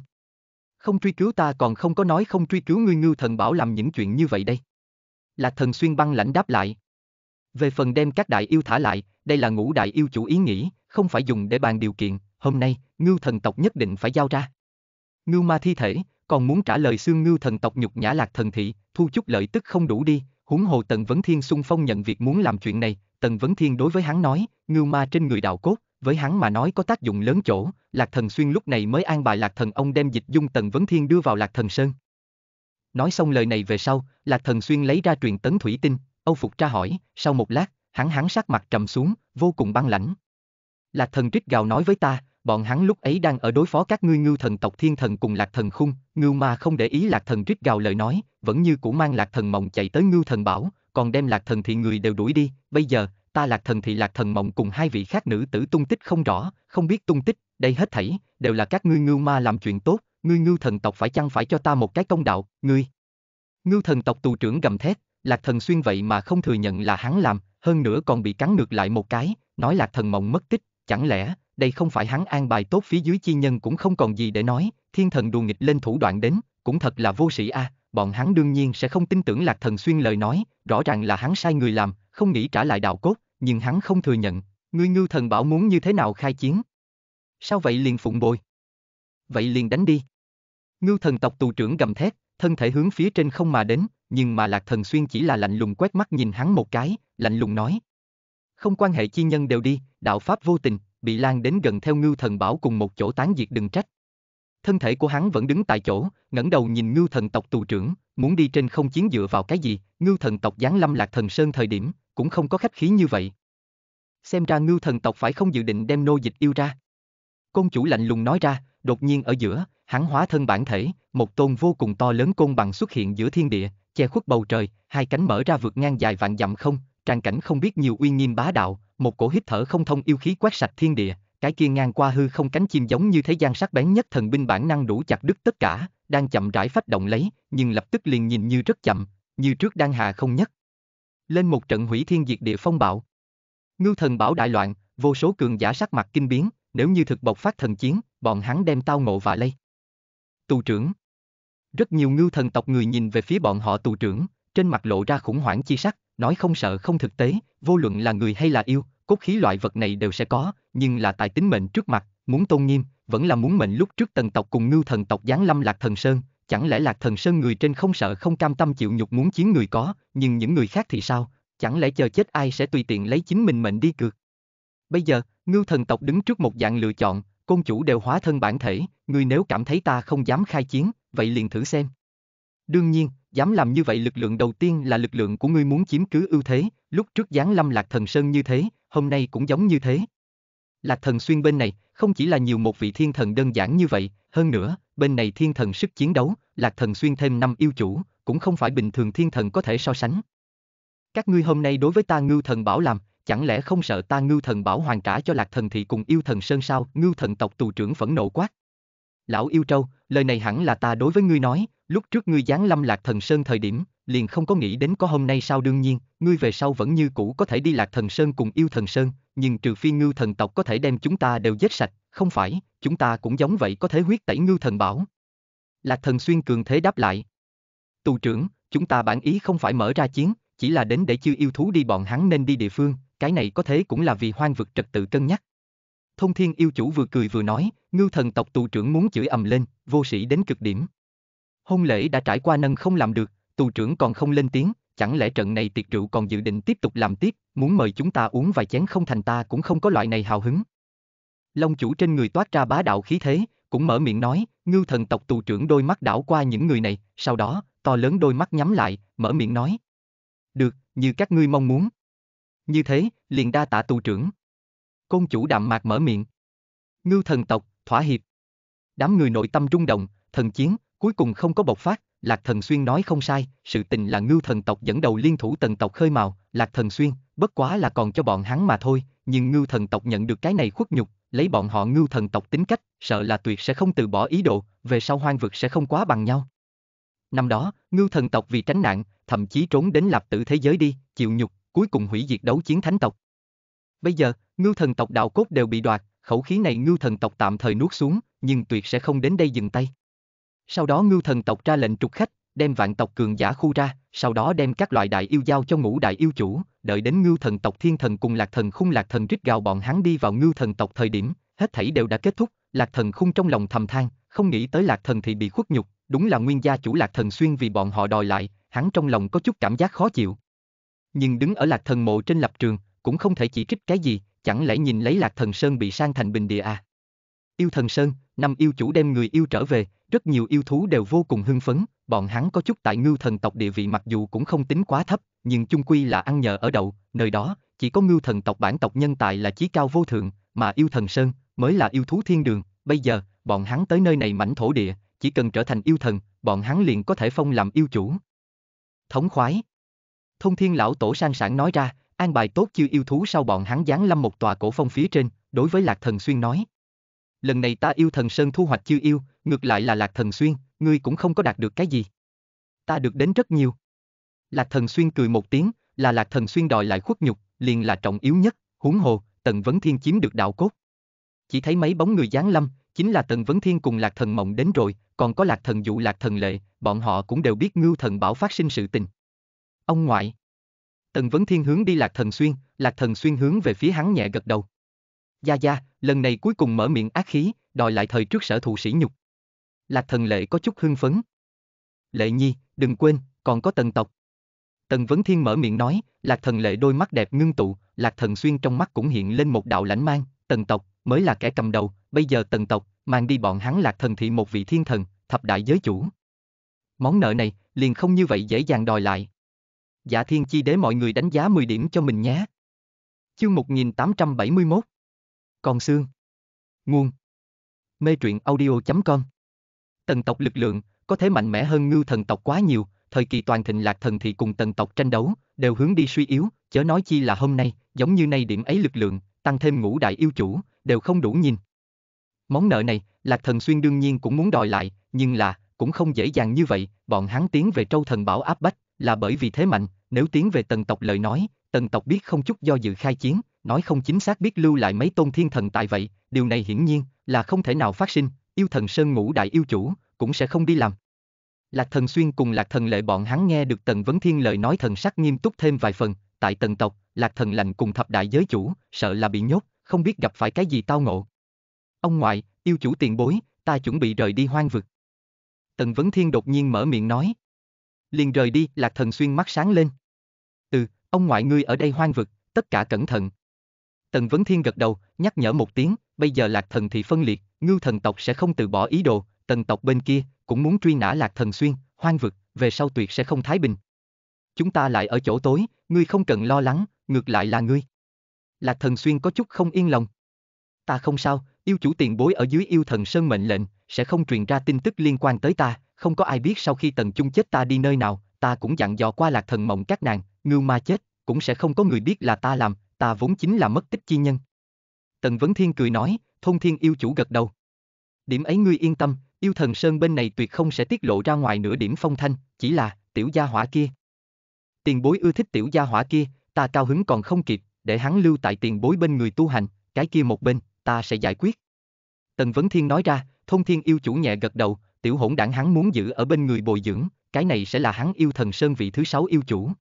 Không truy cứu ta còn không có nói không truy cứu ngươi ngưu thần bảo làm những chuyện như vậy đây. Lạc thần xuyên băng lãnh đáp lại. Về phần đem các đại yêu thả lại, đây là ngũ đại yêu chủ ý nghĩ, không phải dùng để bàn điều kiện, hôm nay, ngưu thần tộc nhất định phải giao ra. Ngưu ma thi thể, còn muốn trả lời xương ngưu thần tộc nhục nhã lạc thần thị, thu chút lợi tức không đủ đi, huống hồ Tần Vấn Thiên xung phong nhận việc muốn làm chuyện này, Tần Vấn Thiên đối với hắn nói, ngưu ma trên người đạo cốt, với hắn mà nói có tác dụng lớn chỗ, Lạc Thần Xuyên lúc này mới an bài Lạc Thần ông đem dịch dung Tần Vấn Thiên đưa vào Lạc Thần Sơn. Nói xong lời này về sau, Lạc Thần Xuyên lấy ra truyền tấn thủy tinh, Âu Phục tra hỏi, sau một lát, hắn hắn sắc mặt trầm xuống, vô cùng băng lãnh. Lạc Thần rít gào nói với ta, Bọn hắn lúc ấy đang ở đối phó các ngươi ngưu thần tộc thiên thần cùng lạc thần khung, ngưu ma không để ý lạc thần rít gào lời nói, vẫn như cũ mang lạc thần mộng chạy tới ngưu thần bảo, còn đem lạc thần thì người đều đuổi đi, bây giờ, ta lạc thần thì lạc thần mộng cùng hai vị khác nữ tử tung tích không rõ, không biết tung tích, đây hết thảy, đều là các ngươi ngưu ma làm chuyện tốt, ngươi ngưu thần tộc phải chăng phải cho ta một cái công đạo, ngươi. Ngưu thần tộc tù trưởng gầm thét, lạc thần xuyên vậy mà không thừa nhận là hắn làm, hơn nữa còn bị cắn ngược lại một cái, nói lạc thần mộng mất tích, chẳng lẽ, đây không phải hắn an bài tốt phía dưới chi nhân cũng không còn gì để nói, thiên thần đùa nghịch lên thủ đoạn đến, cũng thật là vô sĩ a, à. bọn hắn đương nhiên sẽ không tin tưởng lạc thần xuyên lời nói, rõ ràng là hắn sai người làm, không nghĩ trả lại đạo cốt, nhưng hắn không thừa nhận, ngươi ngưu thần bảo muốn như thế nào khai chiến. Sao vậy liền phụng bồi? Vậy liền đánh đi. Ngưu thần tộc tù trưởng gầm thét, thân thể hướng phía trên không mà đến, nhưng mà lạc thần xuyên chỉ là lạnh lùng quét mắt nhìn hắn một cái, lạnh lùng nói. Không quan hệ chi nhân đều đi, đạo pháp vô tình, bị lan đến gần theo ngưu thần bảo cùng một chỗ tán diệt đừng trách. Thân thể của hắn vẫn đứng tại chỗ, ngẩng đầu nhìn ngưu thần tộc tù trưởng, muốn đi trên không chiến dựa vào cái gì, ngưu thần tộc giáng lâm lạc thần sơn thời điểm, cũng không có khách khí như vậy. Xem ra ngưu thần tộc phải không dự định đem nô dịch yêu ra. Công chủ lạnh lùng nói ra, đột nhiên ở giữa, hắn hóa thân bản thể, một tôn vô cùng to lớn côn bằng xuất hiện giữa thiên địa, che khuất bầu trời, hai cánh mở ra vượt ngang dài vạn dặm không, trang cảnh không biết nhiều uy nghiêm bá đạo, một cổ hít thở không thông yêu khí quét sạch thiên địa, cái kia ngang qua hư không cánh chim giống như thế gian sắc bén nhất thần binh bản năng đủ chặt đứt tất cả, đang chậm rãi phát động lấy, nhưng lập tức liền nhìn như rất chậm, như trước đang hạ không nhất. Lên một trận hủy thiên diệt địa phong bạo. Ngưu thần bảo đại loạn, vô số cường giả sắc mặt kinh biến, nếu như thực bộc phát thần chiến, bọn hắn đem tao ngộ và lây. Tù trưởng Rất nhiều ngưu thần tộc người nhìn về phía bọn họ tù trưởng, trên mặt lộ ra khủng hoảng chi sắc, nói không sợ không thực tế, vô luận là người hay là yêu, cốt khí loại vật này đều sẽ có, nhưng là tại tính mệnh trước mặt, muốn tôn nghiêm, vẫn là muốn mệnh lúc trước tần tộc cùng ngưu thần tộc giáng lâm lạc thần sơn, chẳng lẽ lạc thần sơn người trên không sợ không cam tâm chịu nhục muốn chiến người có, nhưng những người khác thì sao, chẳng lẽ chờ chết ai sẽ tùy tiện lấy chính mình mệnh đi cược. Bây giờ, ngưu thần tộc đứng trước một dạng lựa chọn, côn chủ đều hóa thân bản thể, người nếu cảm thấy ta không dám khai chiến, vậy liền thử xem. Đương nhiên, dám làm như vậy lực lượng đầu tiên là lực lượng của ngươi muốn chiếm cứ ưu thế, lúc trước giáng lâm lạc thần sơn như thế, hôm nay cũng giống như thế. Lạc thần xuyên bên này, không chỉ là nhiều một vị thiên thần đơn giản như vậy, hơn nữa, bên này thiên thần sức chiến đấu, lạc thần xuyên thêm năm yêu chủ, cũng không phải bình thường thiên thần có thể so sánh. Các ngươi hôm nay đối với ta ngưu thần bảo làm, chẳng lẽ không sợ ta ngưu thần bảo hoàn trả cho lạc thần thì cùng yêu thần sơn sao, ngưu thần tộc tù trưởng phẫn nộ quát. Lão yêu trâu, lời này hẳn là ta đối với ngươi nói, lúc trước ngươi giáng lâm lạc thần sơn thời điểm, liền không có nghĩ đến có hôm nay sao đương nhiên, ngươi về sau vẫn như cũ có thể đi lạc thần sơn cùng yêu thần sơn, nhưng trừ phi ngưu thần tộc có thể đem chúng ta đều giết sạch, không phải, chúng ta cũng giống vậy có thể huyết tẩy ngưu thần bảo. Lạc thần xuyên cường thế đáp lại. Tù trưởng, chúng ta bản ý không phải mở ra chiến, chỉ là đến để chư yêu thú đi bọn hắn nên đi địa phương, cái này có thế cũng là vì hoang vực trật tự cân nhắc. Thông thiên yêu chủ vừa cười vừa nói, ngưu thần tộc tù trưởng muốn chửi ầm lên, vô sĩ đến cực điểm. Hôn lễ đã trải qua nâng không làm được, tù trưởng còn không lên tiếng, chẳng lẽ trận này tiệc rượu còn dự định tiếp tục làm tiếp, muốn mời chúng ta uống vài chén không thành ta cũng không có loại này hào hứng. Long chủ trên người toát ra bá đạo khí thế, cũng mở miệng nói, ngưu thần tộc tù trưởng đôi mắt đảo qua những người này, sau đó, to lớn đôi mắt nhắm lại, mở miệng nói. Được, như các ngươi mong muốn. Như thế, liền đa tạ tù trưởng. Côn chủ đạm mạc mở miệng. Ngưu thần tộc, thỏa hiệp. Đám người nội tâm rung động, thần chiến, Cuối cùng không có bộc phát, Lạc Thần Xuyên nói không sai, sự tình là ngưu thần tộc dẫn đầu liên thủ tần tộc khơi mào, Lạc Thần Xuyên, bất quá là còn cho bọn hắn mà thôi, nhưng ngưu thần tộc nhận được cái này khuất nhục, lấy bọn họ ngưu thần tộc tính cách, sợ là tuyệt sẽ không từ bỏ ý đồ, về sau hoang vực sẽ không quá bằng nhau. Năm đó, ngưu thần tộc vì tránh nạn, thậm chí trốn đến lạp tử thế giới đi, chịu nhục, cuối cùng hủy diệt đấu chiến thánh tộc. Bây giờ, ngưu thần tộc đạo cốt đều bị đoạt, khẩu khí này ngưu thần tộc tạm thời nuốt xuống, nhưng tuyệt sẽ không đến đây dừng tay. Sau đó ngưu thần tộc ra lệnh trục khách, đem vạn tộc cường giả khu ra, sau đó đem các loại đại yêu giao cho ngũ đại yêu chủ, đợi đến ngưu thần tộc thiên thần cùng lạc thần khung lạc thần rít gào bọn hắn đi vào ngưu thần tộc thời điểm, hết thảy đều đã kết thúc, lạc thần khung trong lòng thầm than, không nghĩ tới lạc thần thì bị khuất nhục, đúng là nguyên gia chủ lạc thần xuyên vì bọn họ đòi lại, hắn trong lòng có chút cảm giác khó chịu. Nhưng đứng ở lạc thần mộ trên lập trường, cũng không thể chỉ trích cái gì, chẳng lẽ nhìn lấy lạc thần sơn bị sang thành bình địa à? Yêu thần sơn, năm yêu chủ đem người yêu trở về, rất nhiều yêu thú đều vô cùng hưng phấn, bọn hắn có chút tại ngưu thần tộc địa vị mặc dù cũng không tính quá thấp, nhưng chung quy là ăn nhờ ở đậu, nơi đó, chỉ có ngưu thần tộc bản tộc nhân tài là chí cao vô thượng, mà yêu thần sơn, mới là yêu thú thiên đường, bây giờ, bọn hắn tới nơi này mảnh thổ địa, chỉ cần trở thành yêu thần, bọn hắn liền có thể phong làm yêu chủ. Thống khoái Thông thiên lão tổ sang sản nói ra, an bài tốt chưa yêu thú sau bọn hắn giáng lâm một tòa cổ phong phía trên, đối với lạc thần xuyên nói. Lần này ta yêu thần sơn thu hoạch chư yêu, Ngược lại là Lạc Thần Xuyên, ngươi cũng không có đạt được cái gì. Ta được đến rất nhiều. Lạc Thần Xuyên cười một tiếng, là Lạc Thần Xuyên đòi lại khuất nhục, liền là trọng yếu nhất, huống hồ, Tần Vấn Thiên chiếm được đạo cốt. Chỉ thấy mấy bóng người giáng lâm, chính là Tần Vấn Thiên cùng Lạc Thần Mộng đến rồi, còn có Lạc Thần Dụ Lạc Thần Lệ, bọn họ cũng đều biết Ngưu Thần Bảo phát sinh sự tình. Ông ngoại. Tần Vấn Thiên hướng đi Lạc Thần Xuyên, Lạc Thần Xuyên hướng về phía hắn nhẹ gật đầu. Gia Gia, lần này cuối cùng mở miệng ác khí, đòi lại thời trước sở thù sĩ nhục. Lạc Thần Lệ có chút hưng phấn. Lệ Nhi, đừng quên, còn có tần tộc. Tần Vấn Thiên mở miệng nói, Lạc Thần Lệ đôi mắt đẹp ngưng tụ, Lạc Thần Xuyên trong mắt cũng hiện lên một đạo lãnh mang, tần tộc, mới là kẻ cầm đầu, bây giờ tần tộc, mang đi bọn hắn Lạc Thần thị một vị thiên thần, thập đại giới chủ. Món nợ này, liền không như vậy dễ dàng đòi lại. Giả thiên chi đế mọi người đánh giá 10 điểm cho mình nhé. Chương 1871 Còn xương Nguồn Mê truyện audio.com tần tộc lực lượng, có thể mạnh mẽ hơn ngưu thần tộc quá nhiều, thời kỳ toàn thịnh lạc thần thì cùng tần tộc tranh đấu, đều hướng đi suy yếu, chớ nói chi là hôm nay, giống như nay điểm ấy lực lượng, tăng thêm ngũ đại yêu chủ, đều không đủ nhìn. Món nợ này, lạc thần xuyên đương nhiên cũng muốn đòi lại, nhưng là, cũng không dễ dàng như vậy, bọn hắn tiến về trâu thần bảo áp bách, là bởi vì thế mạnh, nếu tiến về tần tộc lời nói, tần tộc biết không chút do dự khai chiến, nói không chính xác biết lưu lại mấy tôn thiên thần tại vậy, điều này hiển nhiên là không thể nào phát sinh, yêu thần sơn ngũ đại yêu chủ, cũng sẽ không đi làm. Lạc thần xuyên cùng lạc thần lệ bọn hắn nghe được tần vấn thiên lời nói thần sắc nghiêm túc thêm vài phần, tại tần tộc, lạc thần lành cùng thập đại giới chủ, sợ là bị nhốt, không biết gặp phải cái gì tao ngộ. Ông ngoại, yêu chủ tiền bối, ta chuẩn bị rời đi hoang vực. Tần vấn thiên đột nhiên mở miệng nói. Liền rời đi, lạc thần xuyên mắt sáng lên. Ừ, ông ngoại ngươi ở đây hoang vực, tất cả cẩn thận. Tần vấn thiên gật đầu, nhắc nhở một tiếng, bây giờ lạc thần thì phân liệt, ngưu thần tộc sẽ không từ bỏ ý đồ, tần tộc bên kia, cũng muốn truy nã lạc thần xuyên, hoang vực, về sau tuyệt sẽ không thái bình. Chúng ta lại ở chỗ tối, ngươi không cần lo lắng, ngược lại là ngươi. Lạc thần xuyên có chút không yên lòng. Ta không sao, yêu chủ tiền bối ở dưới yêu thần sơn mệnh lệnh, sẽ không truyền ra tin tức liên quan tới ta, không có ai biết sau khi tần chung chết ta đi nơi nào, ta cũng dặn dò qua lạc thần mộng các nàng, ngưu ma chết, cũng sẽ không có người biết là ta làm, ta vốn chính là mất tích chi nhân. Tần Vấn Thiên cười nói, thôn thiên yêu chủ gật đầu. Điểm ấy ngươi yên tâm, yêu thần sơn bên này tuyệt không sẽ tiết lộ ra ngoài nửa điểm phong thanh, chỉ là, tiểu gia hỏa kia. Tiền bối ưa thích tiểu gia hỏa kia, ta cao hứng còn không kịp, để hắn lưu tại tiền bối bên người tu hành, cái kia một bên, ta sẽ giải quyết. Tần Vấn Thiên nói ra, Thông thiên yêu chủ nhẹ gật đầu, tiểu hỗn đảng hắn muốn giữ ở bên người bồi dưỡng, cái này sẽ là hắn yêu thần sơn vị thứ sáu yêu chủ.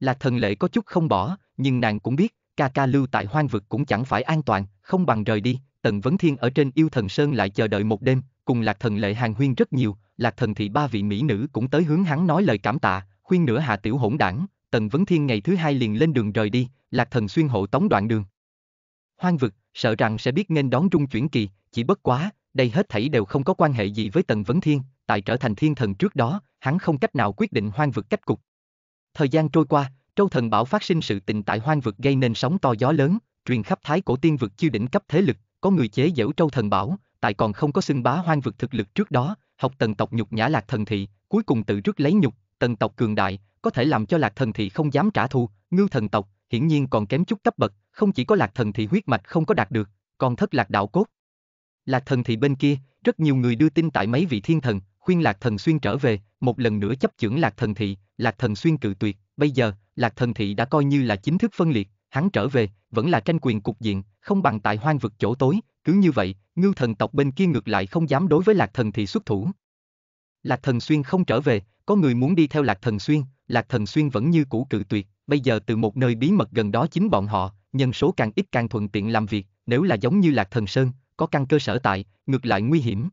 Lạc thần lệ có chút không bỏ, nhưng nàng cũng biết, ca ca lưu tại hoang vực cũng chẳng phải an toàn, không bằng rời đi, Tần Vấn Thiên ở trên yêu thần sơn lại chờ đợi một đêm, cùng lạc thần lệ hàng huyên rất nhiều, lạc thần thị ba vị mỹ nữ cũng tới hướng hắn nói lời cảm tạ, khuyên nửa hạ tiểu hỗn đảng, Tần Vấn Thiên ngày thứ hai liền lên đường rời đi, lạc thần xuyên hộ tống đoạn đường. Hoang vực, sợ rằng sẽ biết nên đón trung chuyển kỳ, chỉ bất quá, đây hết thảy đều không có quan hệ gì với Tần Vấn Thiên, tại trở thành thiên thần trước đó, hắn không cách nào quyết định hoang vực cách cục. Thời gian trôi qua, Trâu thần bảo phát sinh sự tình tại hoang vực gây nên sóng to gió lớn, truyền khắp thái cổ tiên vực Chưa đỉnh cấp thế lực, có người chế giễu trâu thần bảo, tại còn không có xưng bá hoang vực thực lực trước đó, học tần tộc nhục nhã lạc thần thị, cuối cùng tự rước lấy nhục, tần tộc cường đại, có thể làm cho lạc thần thị không dám trả thù, ngưu thần tộc, hiển nhiên còn kém chút cấp bậc, không chỉ có lạc thần thị huyết mạch không có đạt được, còn thất lạc đạo cốt. Lạc thần thị bên kia, rất nhiều người đưa tin tại mấy vị thiên thần, khuyên lạc thần xuyên trở về, một lần nữa chấp chưởng lạc thần thị, lạc thần xuyên cự tuyệt, bây giờ, Lạc Thần Thị đã coi như là chính thức phân liệt, hắn trở về, vẫn là tranh quyền cục diện, không bằng tại hoang vực chỗ tối, cứ như vậy, ngưu thần tộc bên kia ngược lại không dám đối với Lạc Thần Thị xuất thủ. Lạc Thần Xuyên không trở về, có người muốn đi theo Lạc Thần Xuyên, Lạc Thần Xuyên vẫn như cũ cự tuyệt, bây giờ từ một nơi bí mật gần đó chính bọn họ, nhân số càng ít càng thuận tiện làm việc, nếu là giống như Lạc Thần Sơn, có căn cơ sở tại, ngược lại nguy hiểm.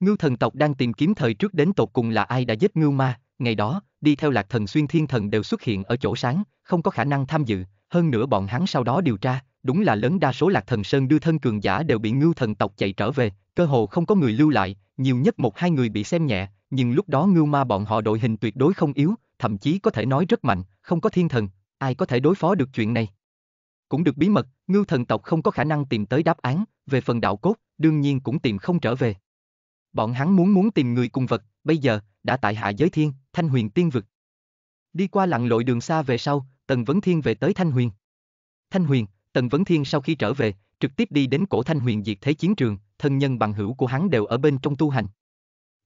Ngưu thần tộc đang tìm kiếm thời trước đến tột cùng là ai đã giết ngưu ma, ngày đó, đi theo lạc thần xuyên thiên thần đều xuất hiện ở chỗ sáng, không có khả năng tham dự, hơn nữa bọn hắn sau đó điều tra, đúng là lớn đa số lạc thần sơn đưa thân cường giả đều bị ngưu thần tộc chạy trở về, cơ hồ không có người lưu lại, nhiều nhất một hai người bị xem nhẹ, nhưng lúc đó ngưu ma bọn họ đội hình tuyệt đối không yếu, thậm chí có thể nói rất mạnh, không có thiên thần, ai có thể đối phó được chuyện này. Cũng được bí mật, ngưu thần tộc không có khả năng tìm tới đáp án, về phần đạo cốt, đương nhiên cũng tìm không trở về. Bọn hắn muốn muốn tìm người cùng vật, bây giờ, đã tại hạ giới thiên, thanh huyền tiên vực. Đi qua lặn lội đường xa về sau, Tần Vấn Thiên về tới Thanh Huyền. Thanh Huyền, Tần Vấn Thiên sau khi trở về, trực tiếp đi đến cổ Thanh Huyền diệt thế chiến trường, thân nhân bằng hữu của hắn đều ở bên trong tu hành.